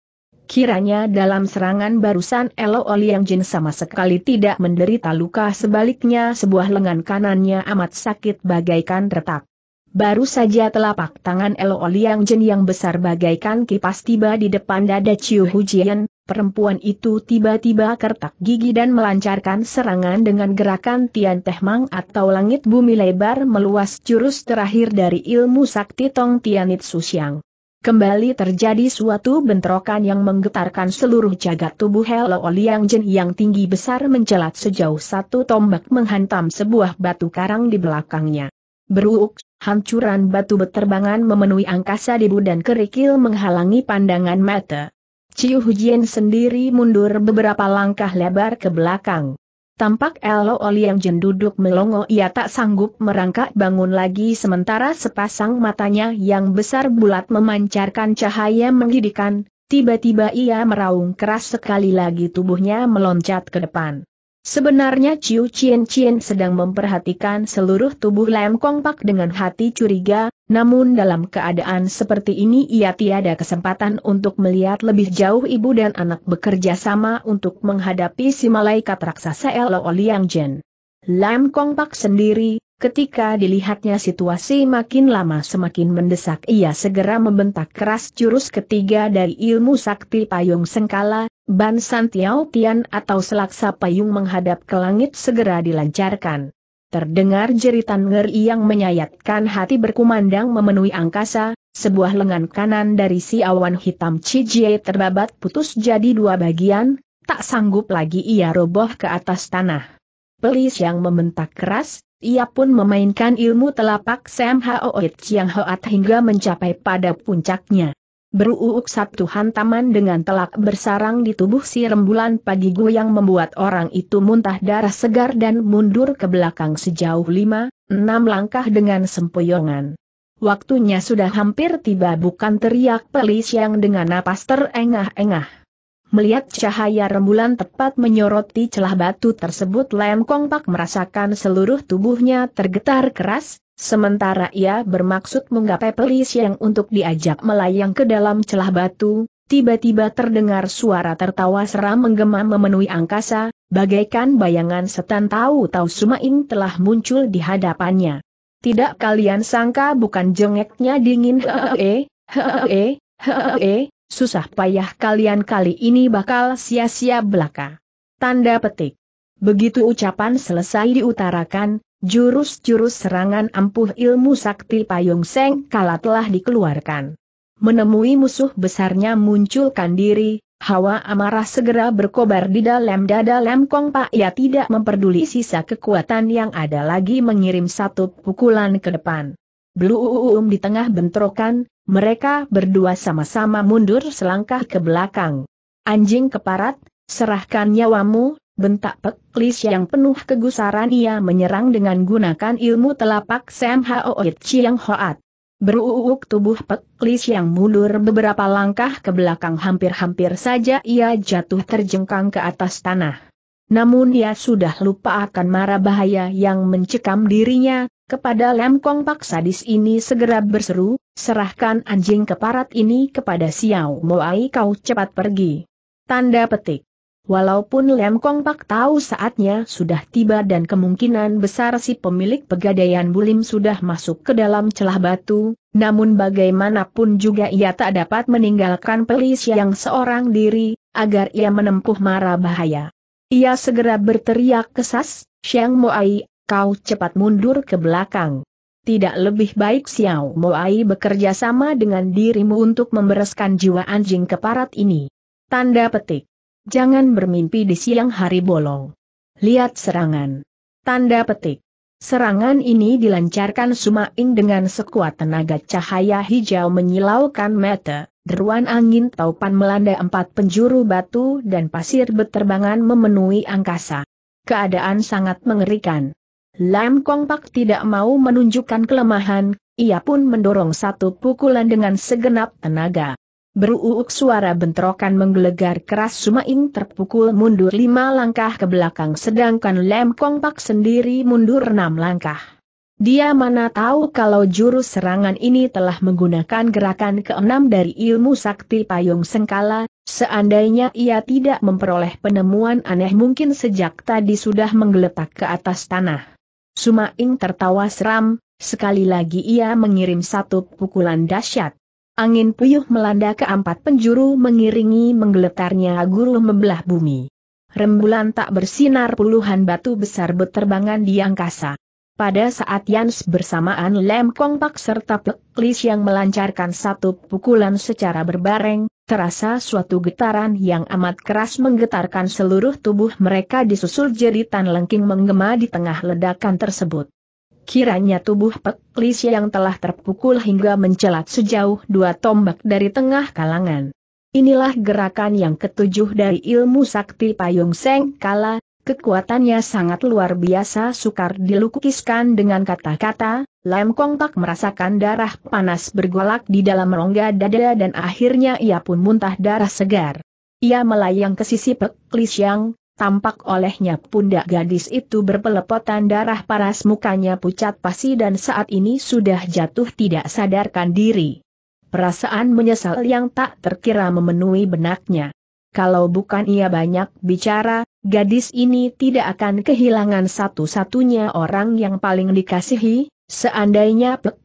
Kiranya dalam serangan barusan Elo Oliang Jin sama sekali tidak menderita luka sebaliknya sebuah lengan kanannya amat sakit bagaikan retak. Baru saja telapak tangan Elo Oliang Jin yang besar bagaikan kipas tiba di depan dada Chiu Hujian, perempuan itu tiba-tiba kertak gigi dan melancarkan serangan dengan gerakan Tian Teh Mang atau langit bumi lebar meluas jurus terakhir dari ilmu sakti Tong Tianit Susiang. Kembali terjadi suatu bentrokan yang menggetarkan seluruh jagat tubuh Hello Liang Jin yang tinggi besar mencelat sejauh satu tombak menghantam sebuah batu karang di belakangnya. Beruk, hancuran batu beterbangan memenuhi angkasa debu dan kerikil menghalangi pandangan mata. Ciu Hujian sendiri mundur beberapa langkah lebar ke belakang. Tampak Elo Oli Jen duduk melongo ia tak sanggup merangkak bangun lagi sementara sepasang matanya yang besar bulat memancarkan cahaya menghidikan, tiba-tiba ia meraung keras sekali lagi tubuhnya meloncat ke depan. Sebenarnya Ciu Cien Cien sedang memperhatikan seluruh tubuh Lem Kong Pak dengan hati curiga, namun dalam keadaan seperti ini ia tiada kesempatan untuk melihat lebih jauh ibu dan anak bekerja sama untuk menghadapi si malaikat raksasa Elo Liang Jen. Lam Kong Pak sendiri, Ketika dilihatnya situasi makin lama semakin mendesak ia segera membentak keras jurus ketiga dari ilmu sakti payung sengkala, Ban Tiao Tian atau selaksa payung menghadap ke langit segera dilancarkan. Terdengar jeritan ngeri yang menyayatkan hati berkumandang memenuhi angkasa, sebuah lengan kanan dari si awan hitam Cijie terbabat putus jadi dua bagian, tak sanggup lagi ia roboh ke atas tanah. Pelis yang membentak keras, ia pun memainkan ilmu telapak Sam Hoit Chiang Hoat hingga mencapai pada puncaknya. Beruuk satu hantaman dengan telak bersarang di tubuh si rembulan pagi yang membuat orang itu muntah darah segar dan mundur ke belakang sejauh lima, enam langkah dengan sempoyongan. Waktunya sudah hampir tiba bukan teriak pelis yang dengan napas terengah-engah. Melihat cahaya rembulan tepat menyoroti celah batu tersebut Lem Kong Pak merasakan seluruh tubuhnya tergetar keras, sementara ia bermaksud menggapai pelis yang untuk diajak melayang ke dalam celah batu, tiba-tiba terdengar suara tertawa seram menggema memenuhi angkasa, bagaikan bayangan setan tahu-tahu Sumaing telah muncul di hadapannya. Tidak kalian sangka bukan jengeknya dingin <laughs> hehehe hehehe susah payah kalian kali ini bakal sia-sia belaka. Tanda petik. Begitu ucapan selesai diutarakan, jurus-jurus serangan ampuh ilmu sakti payung seng kala telah dikeluarkan. Menemui musuh besarnya munculkan diri, hawa amarah segera berkobar di dalam dada lemkong Pak Ya tidak memperduli sisa kekuatan yang ada lagi mengirim satu pukulan ke depan. Belum di tengah bentrokan, mereka berdua sama-sama mundur selangkah ke belakang. Anjing keparat, serahkan nyawamu, bentak peklis yang penuh kegusaran ia menyerang dengan gunakan ilmu telapak Sam Hao Chiang Hoat. Beruuk tubuh peklis yang mundur beberapa langkah ke belakang hampir-hampir saja ia jatuh terjengkang ke atas tanah. Namun ia sudah lupa akan mara bahaya yang mencekam dirinya, kepada Lemkong Pak sadis ini segera berseru, serahkan anjing keparat ini kepada Xiao Moai kau cepat pergi. Tanda petik. Walaupun lemkong Pak tahu saatnya sudah tiba dan kemungkinan besar si pemilik pegadaian bulim sudah masuk ke dalam celah batu, namun bagaimanapun juga ia tak dapat meninggalkan pelis yang seorang diri, agar ia menempuh mara bahaya. Ia segera berteriak kesas, Xiang Moai kau cepat mundur ke belakang. Tidak lebih baik Xiao Moai bekerja sama dengan dirimu untuk membereskan jiwa anjing keparat ini. Tanda petik. Jangan bermimpi di siang hari bolong. Lihat serangan. Tanda petik. Serangan ini dilancarkan Sumaing dengan sekuat tenaga cahaya hijau menyilaukan mata, deruan angin taupan melanda empat penjuru batu dan pasir beterbangan memenuhi angkasa. Keadaan sangat mengerikan. Lam Kong Pak tidak mau menunjukkan kelemahan, ia pun mendorong satu pukulan dengan segenap tenaga. Beruuk suara bentrokan menggelegar keras Sumaing terpukul mundur lima langkah ke belakang sedangkan Lam Kong Pak sendiri mundur enam langkah. Dia mana tahu kalau jurus serangan ini telah menggunakan gerakan keenam dari ilmu sakti payung sengkala, Seandainya ia tidak memperoleh penemuan aneh mungkin sejak tadi sudah menggeletak ke atas tanah. Sumaing tertawa seram, sekali lagi ia mengirim satu pukulan dahsyat. Angin puyuh melanda ke empat penjuru mengiringi menggeletarnya guru membelah bumi. Rembulan tak bersinar puluhan batu besar berterbangan di angkasa. Pada saat Yans bersamaan Lem Kong Pak serta Peklis yang melancarkan satu pukulan secara berbareng, terasa suatu getaran yang amat keras menggetarkan seluruh tubuh mereka disusul jeritan lengking menggema di tengah ledakan tersebut. Kiranya tubuh Peklis yang telah terpukul hingga mencelat sejauh dua tombak dari tengah kalangan. Inilah gerakan yang ketujuh dari ilmu sakti Payung Seng Kala, Kekuatannya sangat luar biasa sukar dilukiskan dengan kata-kata, Lam Kong tak merasakan darah panas bergolak di dalam rongga dada dan akhirnya ia pun muntah darah segar. Ia melayang ke sisi Pek Lisiang, tampak olehnya pundak gadis itu berpelepotan darah paras mukanya pucat pasi dan saat ini sudah jatuh tidak sadarkan diri. Perasaan menyesal yang tak terkira memenuhi benaknya kalau bukan ia banyak bicara, gadis ini tidak akan kehilangan satu-satunya orang yang paling dikasihi, seandainya Pek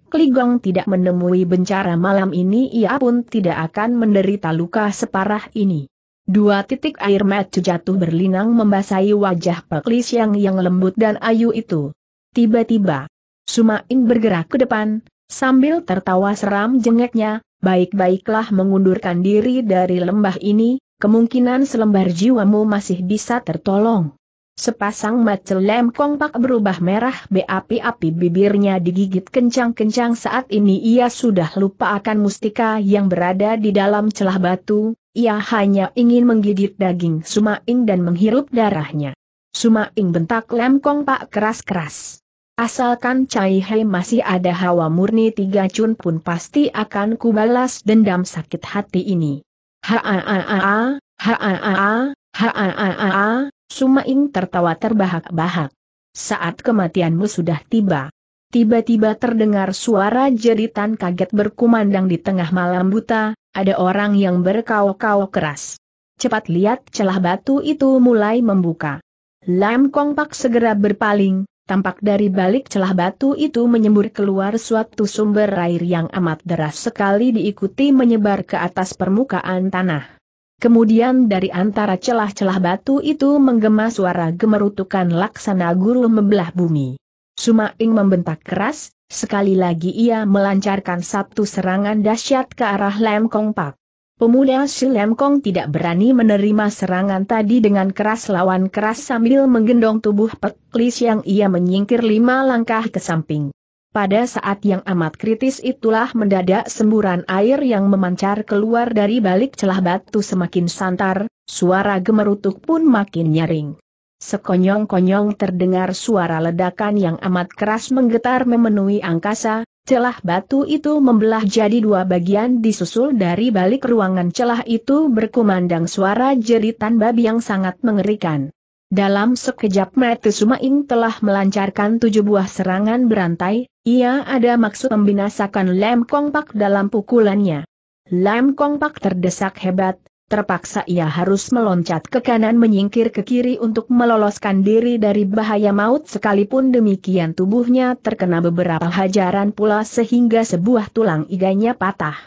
tidak menemui bencara malam ini ia pun tidak akan menderita luka separah ini. Dua titik air mata jatuh berlinang membasahi wajah Peklis yang yang lembut dan ayu itu. Tiba-tiba, Sumain bergerak ke depan, sambil tertawa seram jengeknya, baik-baiklah mengundurkan diri dari lembah ini, kemungkinan selembar jiwamu masih bisa tertolong. Sepasang mata lem kongpak berubah merah berapi-api bibirnya digigit kencang-kencang saat ini ia sudah lupa akan mustika yang berada di dalam celah batu, ia hanya ingin menggigit daging Sumaing dan menghirup darahnya. Sumaing bentak lem kongpak keras-keras. Asalkan Cai Hei masih ada hawa murni tiga cun pun pasti akan kubalas dendam sakit hati ini. Ha-a-a-a, ha-a-a-a, ha-a-a-a, Sumaing tertawa terbahak-bahak. Saat kematianmu sudah tiba. Tiba-tiba terdengar suara jeritan kaget berkumandang di tengah malam buta, ada orang yang berkau-kau keras. Cepat lihat celah batu itu mulai membuka. Lam Kong Pak segera berpaling, tampak dari balik celah batu itu menyembur keluar suatu sumber air yang amat deras sekali diikuti menyebar ke atas permukaan tanah. Kemudian dari antara celah-celah batu itu menggema suara gemerutukan laksana guru membelah bumi. Sumaing membentak keras, sekali lagi ia melancarkan satu serangan dahsyat ke arah Lem Kong Pak. Pemuda Silem Kong tidak berani menerima serangan tadi dengan keras lawan keras sambil menggendong tubuh Peklis yang ia menyingkir lima langkah ke samping. Pada saat yang amat kritis itulah mendadak semburan air yang memancar keluar dari balik celah batu semakin santar, suara gemerutuk pun makin nyaring. Sekonyong-konyong terdengar suara ledakan yang amat keras menggetar memenuhi angkasa, Celah batu itu membelah jadi dua bagian disusul dari balik ruangan celah itu berkumandang suara jeritan babi yang sangat mengerikan. Dalam sekejap mata Sumaing telah melancarkan tujuh buah serangan berantai, ia ada maksud membinasakan Lem Pak dalam pukulannya. Lem Pak terdesak hebat, Terpaksa ia harus meloncat ke kanan menyingkir ke kiri untuk meloloskan diri dari bahaya maut sekalipun demikian tubuhnya terkena beberapa hajaran pula sehingga sebuah tulang iganya patah.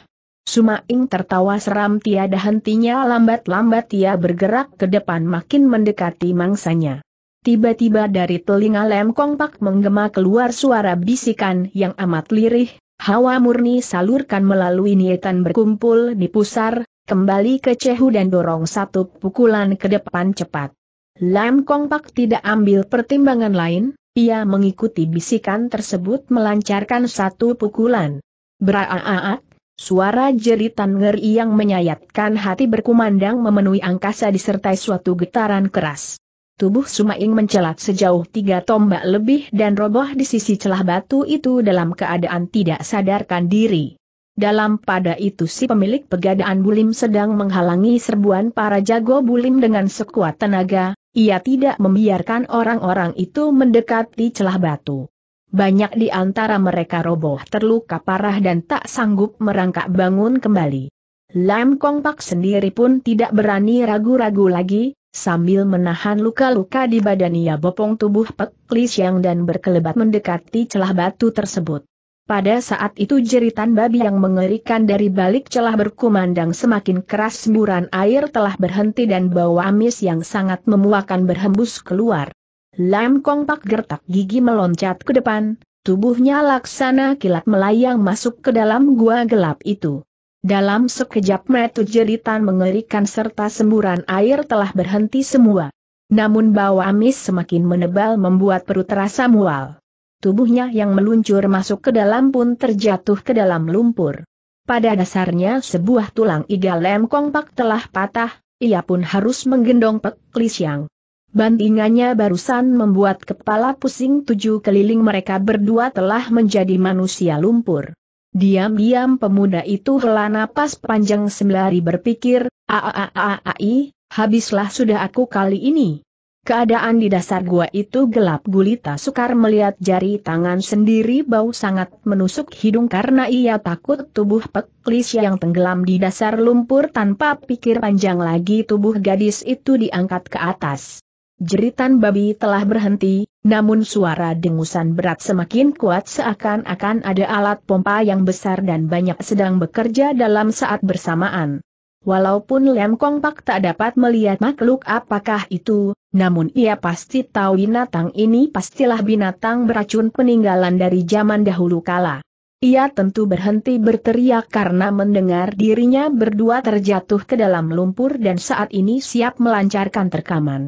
Sumaing tertawa seram tiada hentinya lambat-lambat ia bergerak ke depan makin mendekati mangsanya. Tiba-tiba dari telinga lem kompak menggema keluar suara bisikan yang amat lirih, hawa murni salurkan melalui niatan berkumpul di pusar, Kembali ke Cehu dan dorong satu pukulan ke depan cepat. Lam Kong Pak tidak ambil pertimbangan lain, ia mengikuti bisikan tersebut melancarkan satu pukulan. Beraaak, suara jeritan ngeri yang menyayatkan hati berkumandang memenuhi angkasa disertai suatu getaran keras. Tubuh Sumaing mencelat sejauh tiga tombak lebih dan roboh di sisi celah batu itu dalam keadaan tidak sadarkan diri. Dalam pada itu si pemilik pegadaan Bulim sedang menghalangi serbuan para jago Bulim dengan sekuat tenaga, ia tidak membiarkan orang-orang itu mendekati celah batu. Banyak di antara mereka roboh terluka parah dan tak sanggup merangkak bangun kembali. Lam Kong Pak sendiri pun tidak berani ragu-ragu lagi, sambil menahan luka-luka di badan ia bopong tubuh Pek Li Siang dan berkelebat mendekati celah batu tersebut. Pada saat itu jeritan babi yang mengerikan dari balik celah berkumandang semakin keras semburan air telah berhenti dan bau amis yang sangat memuakan berhembus keluar. Lam Kong Pak gertak gigi meloncat ke depan, tubuhnya laksana kilat melayang masuk ke dalam gua gelap itu. Dalam sekejap metu jeritan mengerikan serta semburan air telah berhenti semua. Namun bau amis semakin menebal membuat perut terasa mual. Tubuhnya yang meluncur masuk ke dalam pun terjatuh ke dalam lumpur. Pada dasarnya sebuah tulang iga lem kongpak telah patah, ia pun harus menggendong Pek Lisiang. Bantingannya barusan membuat kepala pusing tujuh keliling mereka berdua telah menjadi manusia lumpur. Diam-diam pemuda itu hela napas panjang sembari berpikir, aaaai, habislah sudah aku kali ini. Keadaan di dasar gua itu gelap gulita sukar melihat jari tangan sendiri bau sangat menusuk hidung karena ia takut tubuh peklis yang tenggelam di dasar lumpur tanpa pikir panjang lagi tubuh gadis itu diangkat ke atas. Jeritan babi telah berhenti, namun suara dengusan berat semakin kuat seakan-akan ada alat pompa yang besar dan banyak sedang bekerja dalam saat bersamaan. Walaupun Lem Kong Pak tak dapat melihat makhluk apakah itu, namun ia pasti tahu binatang ini pastilah binatang beracun peninggalan dari zaman dahulu kala. Ia tentu berhenti berteriak karena mendengar dirinya berdua terjatuh ke dalam lumpur dan saat ini siap melancarkan terkaman.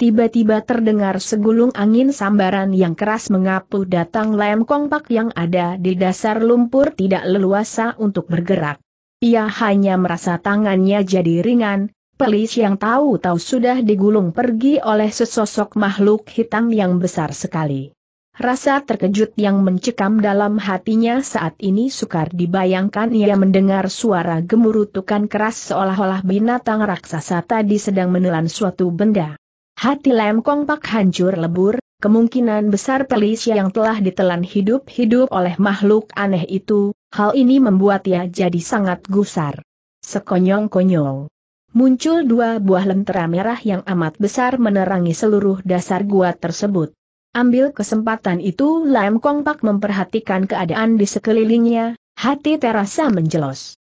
Tiba-tiba terdengar segulung angin sambaran yang keras mengapu datang Lem Kong Pak yang ada di dasar lumpur tidak leluasa untuk bergerak. Ia hanya merasa tangannya jadi ringan, pelis yang tahu-tahu sudah digulung pergi oleh sesosok makhluk hitam yang besar sekali. Rasa terkejut yang mencekam dalam hatinya saat ini sukar dibayangkan ia mendengar suara gemurutukan keras seolah-olah binatang raksasa tadi sedang menelan suatu benda. Hati lemkong Pak hancur lebur, Kemungkinan besar pelis yang telah ditelan hidup-hidup oleh makhluk aneh itu, hal ini membuat ia jadi sangat gusar. Sekonyong-konyong. Muncul dua buah lentera merah yang amat besar menerangi seluruh dasar gua tersebut. Ambil kesempatan itu Lam Kong Pak memperhatikan keadaan di sekelilingnya, hati terasa menjelos.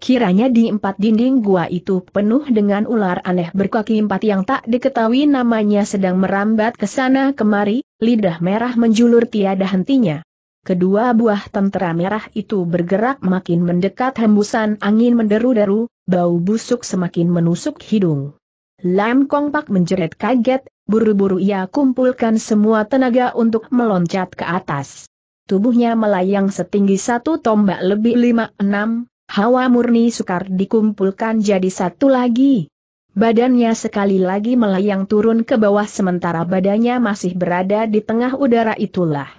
Kiranya di empat dinding gua itu penuh dengan ular aneh berkaki empat yang tak diketahui namanya sedang merambat ke sana kemari, lidah merah menjulur tiada hentinya. Kedua buah tentara merah itu bergerak makin mendekat hembusan angin menderu-deru, bau busuk semakin menusuk hidung. Lam Kong Pak menjerit kaget, buru-buru ia kumpulkan semua tenaga untuk meloncat ke atas. Tubuhnya melayang setinggi satu tombak lebih lima enam Hawa murni sukar dikumpulkan jadi satu lagi. Badannya sekali lagi melayang turun ke bawah sementara badannya masih berada di tengah udara itulah.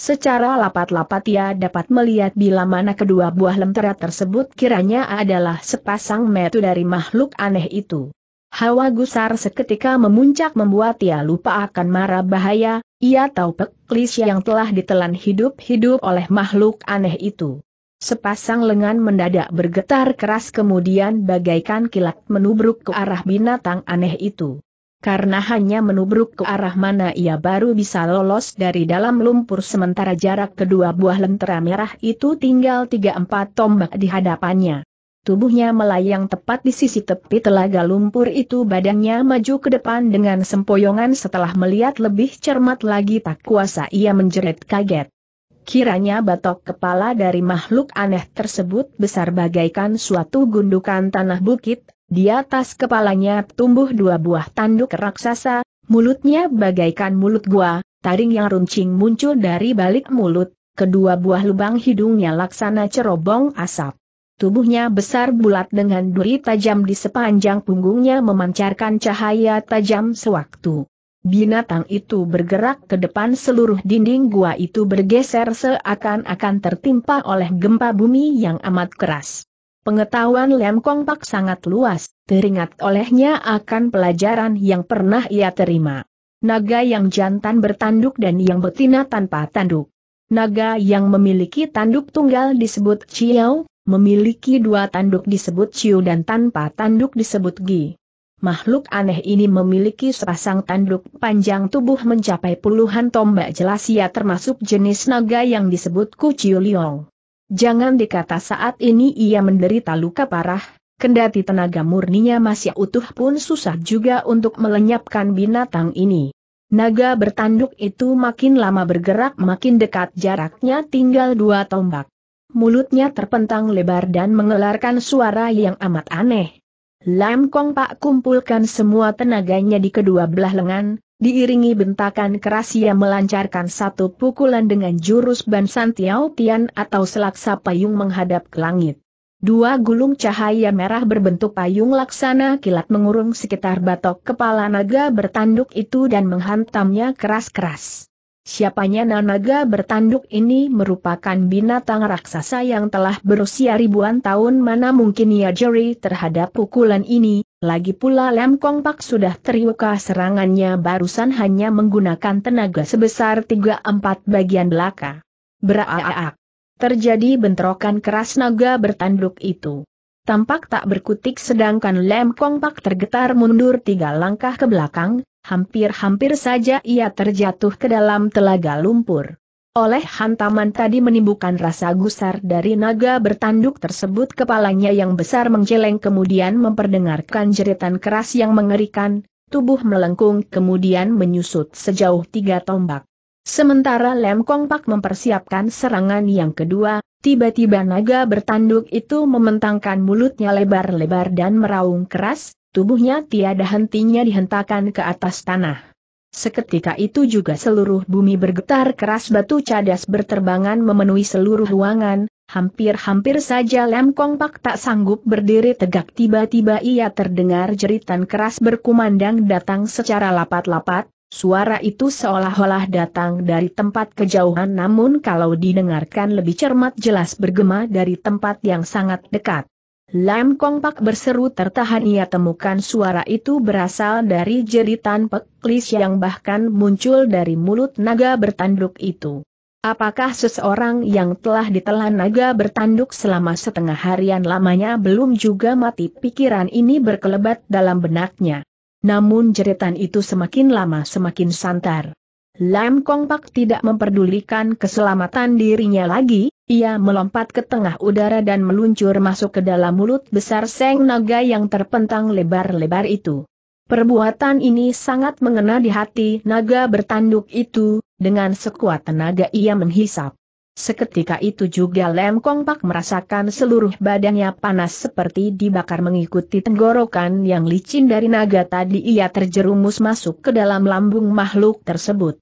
Secara lapat-lapat ia dapat melihat bila mana kedua buah lentera tersebut kiranya adalah sepasang metu dari makhluk aneh itu. Hawa gusar seketika memuncak membuat ia lupa akan marah bahaya, ia tahu peklis yang telah ditelan hidup-hidup oleh makhluk aneh itu. Sepasang lengan mendadak bergetar keras kemudian bagaikan kilat menubruk ke arah binatang aneh itu. Karena hanya menubruk ke arah mana ia baru bisa lolos dari dalam lumpur sementara jarak kedua buah lentera merah itu tinggal 3-4 tombak di hadapannya. Tubuhnya melayang tepat di sisi tepi telaga lumpur itu badannya maju ke depan dengan sempoyongan setelah melihat lebih cermat lagi tak kuasa ia menjerit kaget. Kiranya batok kepala dari makhluk aneh tersebut besar bagaikan suatu gundukan tanah bukit, di atas kepalanya tumbuh dua buah tanduk raksasa, mulutnya bagaikan mulut gua, taring yang runcing muncul dari balik mulut, kedua buah lubang hidungnya laksana cerobong asap. Tubuhnya besar bulat dengan duri tajam di sepanjang punggungnya memancarkan cahaya tajam sewaktu. Binatang itu bergerak ke depan seluruh dinding gua itu bergeser seakan-akan tertimpa oleh gempa bumi yang amat keras. Pengetahuan Lem Kong Pak sangat luas, teringat olehnya akan pelajaran yang pernah ia terima. Naga yang jantan bertanduk dan yang betina tanpa tanduk. Naga yang memiliki tanduk tunggal disebut Chiao, memiliki dua tanduk disebut Chiu dan tanpa tanduk disebut Gi. Makhluk aneh ini memiliki sepasang tanduk panjang tubuh mencapai puluhan tombak jelas ia termasuk jenis naga yang disebut Kuciu Liong. Jangan dikata saat ini ia menderita luka parah, kendati tenaga murninya masih utuh pun susah juga untuk melenyapkan binatang ini. Naga bertanduk itu makin lama bergerak makin dekat jaraknya tinggal dua tombak. Mulutnya terpentang lebar dan mengeluarkan suara yang amat aneh Lam Kong Pak kumpulkan semua tenaganya di kedua belah lengan, diiringi bentakan keras ia melancarkan satu pukulan dengan jurus Ban San Tiao Tian atau selaksa payung menghadap ke langit. Dua gulung cahaya merah berbentuk payung laksana kilat mengurung sekitar batok kepala naga bertanduk itu dan menghantamnya keras-keras. Siapanya Nanaga bertanduk ini merupakan binatang raksasa yang telah berusia ribuan tahun mana mungkin ia jeri terhadap pukulan ini, lagi pula Lam Kong Pak sudah teriuka serangannya barusan hanya menggunakan tenaga sebesar 3-4 bagian belaka. Beraak. Terjadi bentrokan keras naga bertanduk itu. Tampak tak berkutik sedangkan Lam Kong Pak tergetar mundur tiga langkah ke belakang, hampir-hampir saja ia terjatuh ke dalam telaga lumpur. Oleh hantaman tadi menimbulkan rasa gusar dari naga bertanduk tersebut kepalanya yang besar menjeleng kemudian memperdengarkan jeritan keras yang mengerikan, tubuh melengkung kemudian menyusut sejauh tiga tombak. Sementara Lem Kong Pak mempersiapkan serangan yang kedua, tiba-tiba naga bertanduk itu mementangkan mulutnya lebar-lebar dan meraung keras, Tubuhnya tiada hentinya dihentakkan ke atas tanah. Seketika itu juga seluruh bumi bergetar keras batu cadas berterbangan memenuhi seluruh ruangan, hampir-hampir saja Lem Kong Pak tak sanggup berdiri tegak tiba-tiba ia terdengar jeritan keras berkumandang datang secara lapat-lapat, suara itu seolah-olah datang dari tempat kejauhan namun kalau didengarkan lebih cermat jelas bergema dari tempat yang sangat dekat. Lam Kong Pak berseru tertahan ia temukan suara itu berasal dari jeritan peklis yang bahkan muncul dari mulut naga bertanduk itu. Apakah seseorang yang telah ditelan naga bertanduk selama setengah harian lamanya belum juga mati pikiran ini berkelebat dalam benaknya. Namun jeritan itu semakin lama semakin santar. Lam Kong Pak tidak memperdulikan keselamatan dirinya lagi, ia melompat ke tengah udara dan meluncur masuk ke dalam mulut besar Seng Naga yang terpentang lebar-lebar itu. Perbuatan ini sangat mengena di hati naga bertanduk itu, dengan sekuat tenaga ia menghisap. Seketika itu juga Lem Kong Pak merasakan seluruh badannya panas seperti dibakar mengikuti tenggorokan yang licin dari naga tadi ia terjerumus masuk ke dalam lambung makhluk tersebut.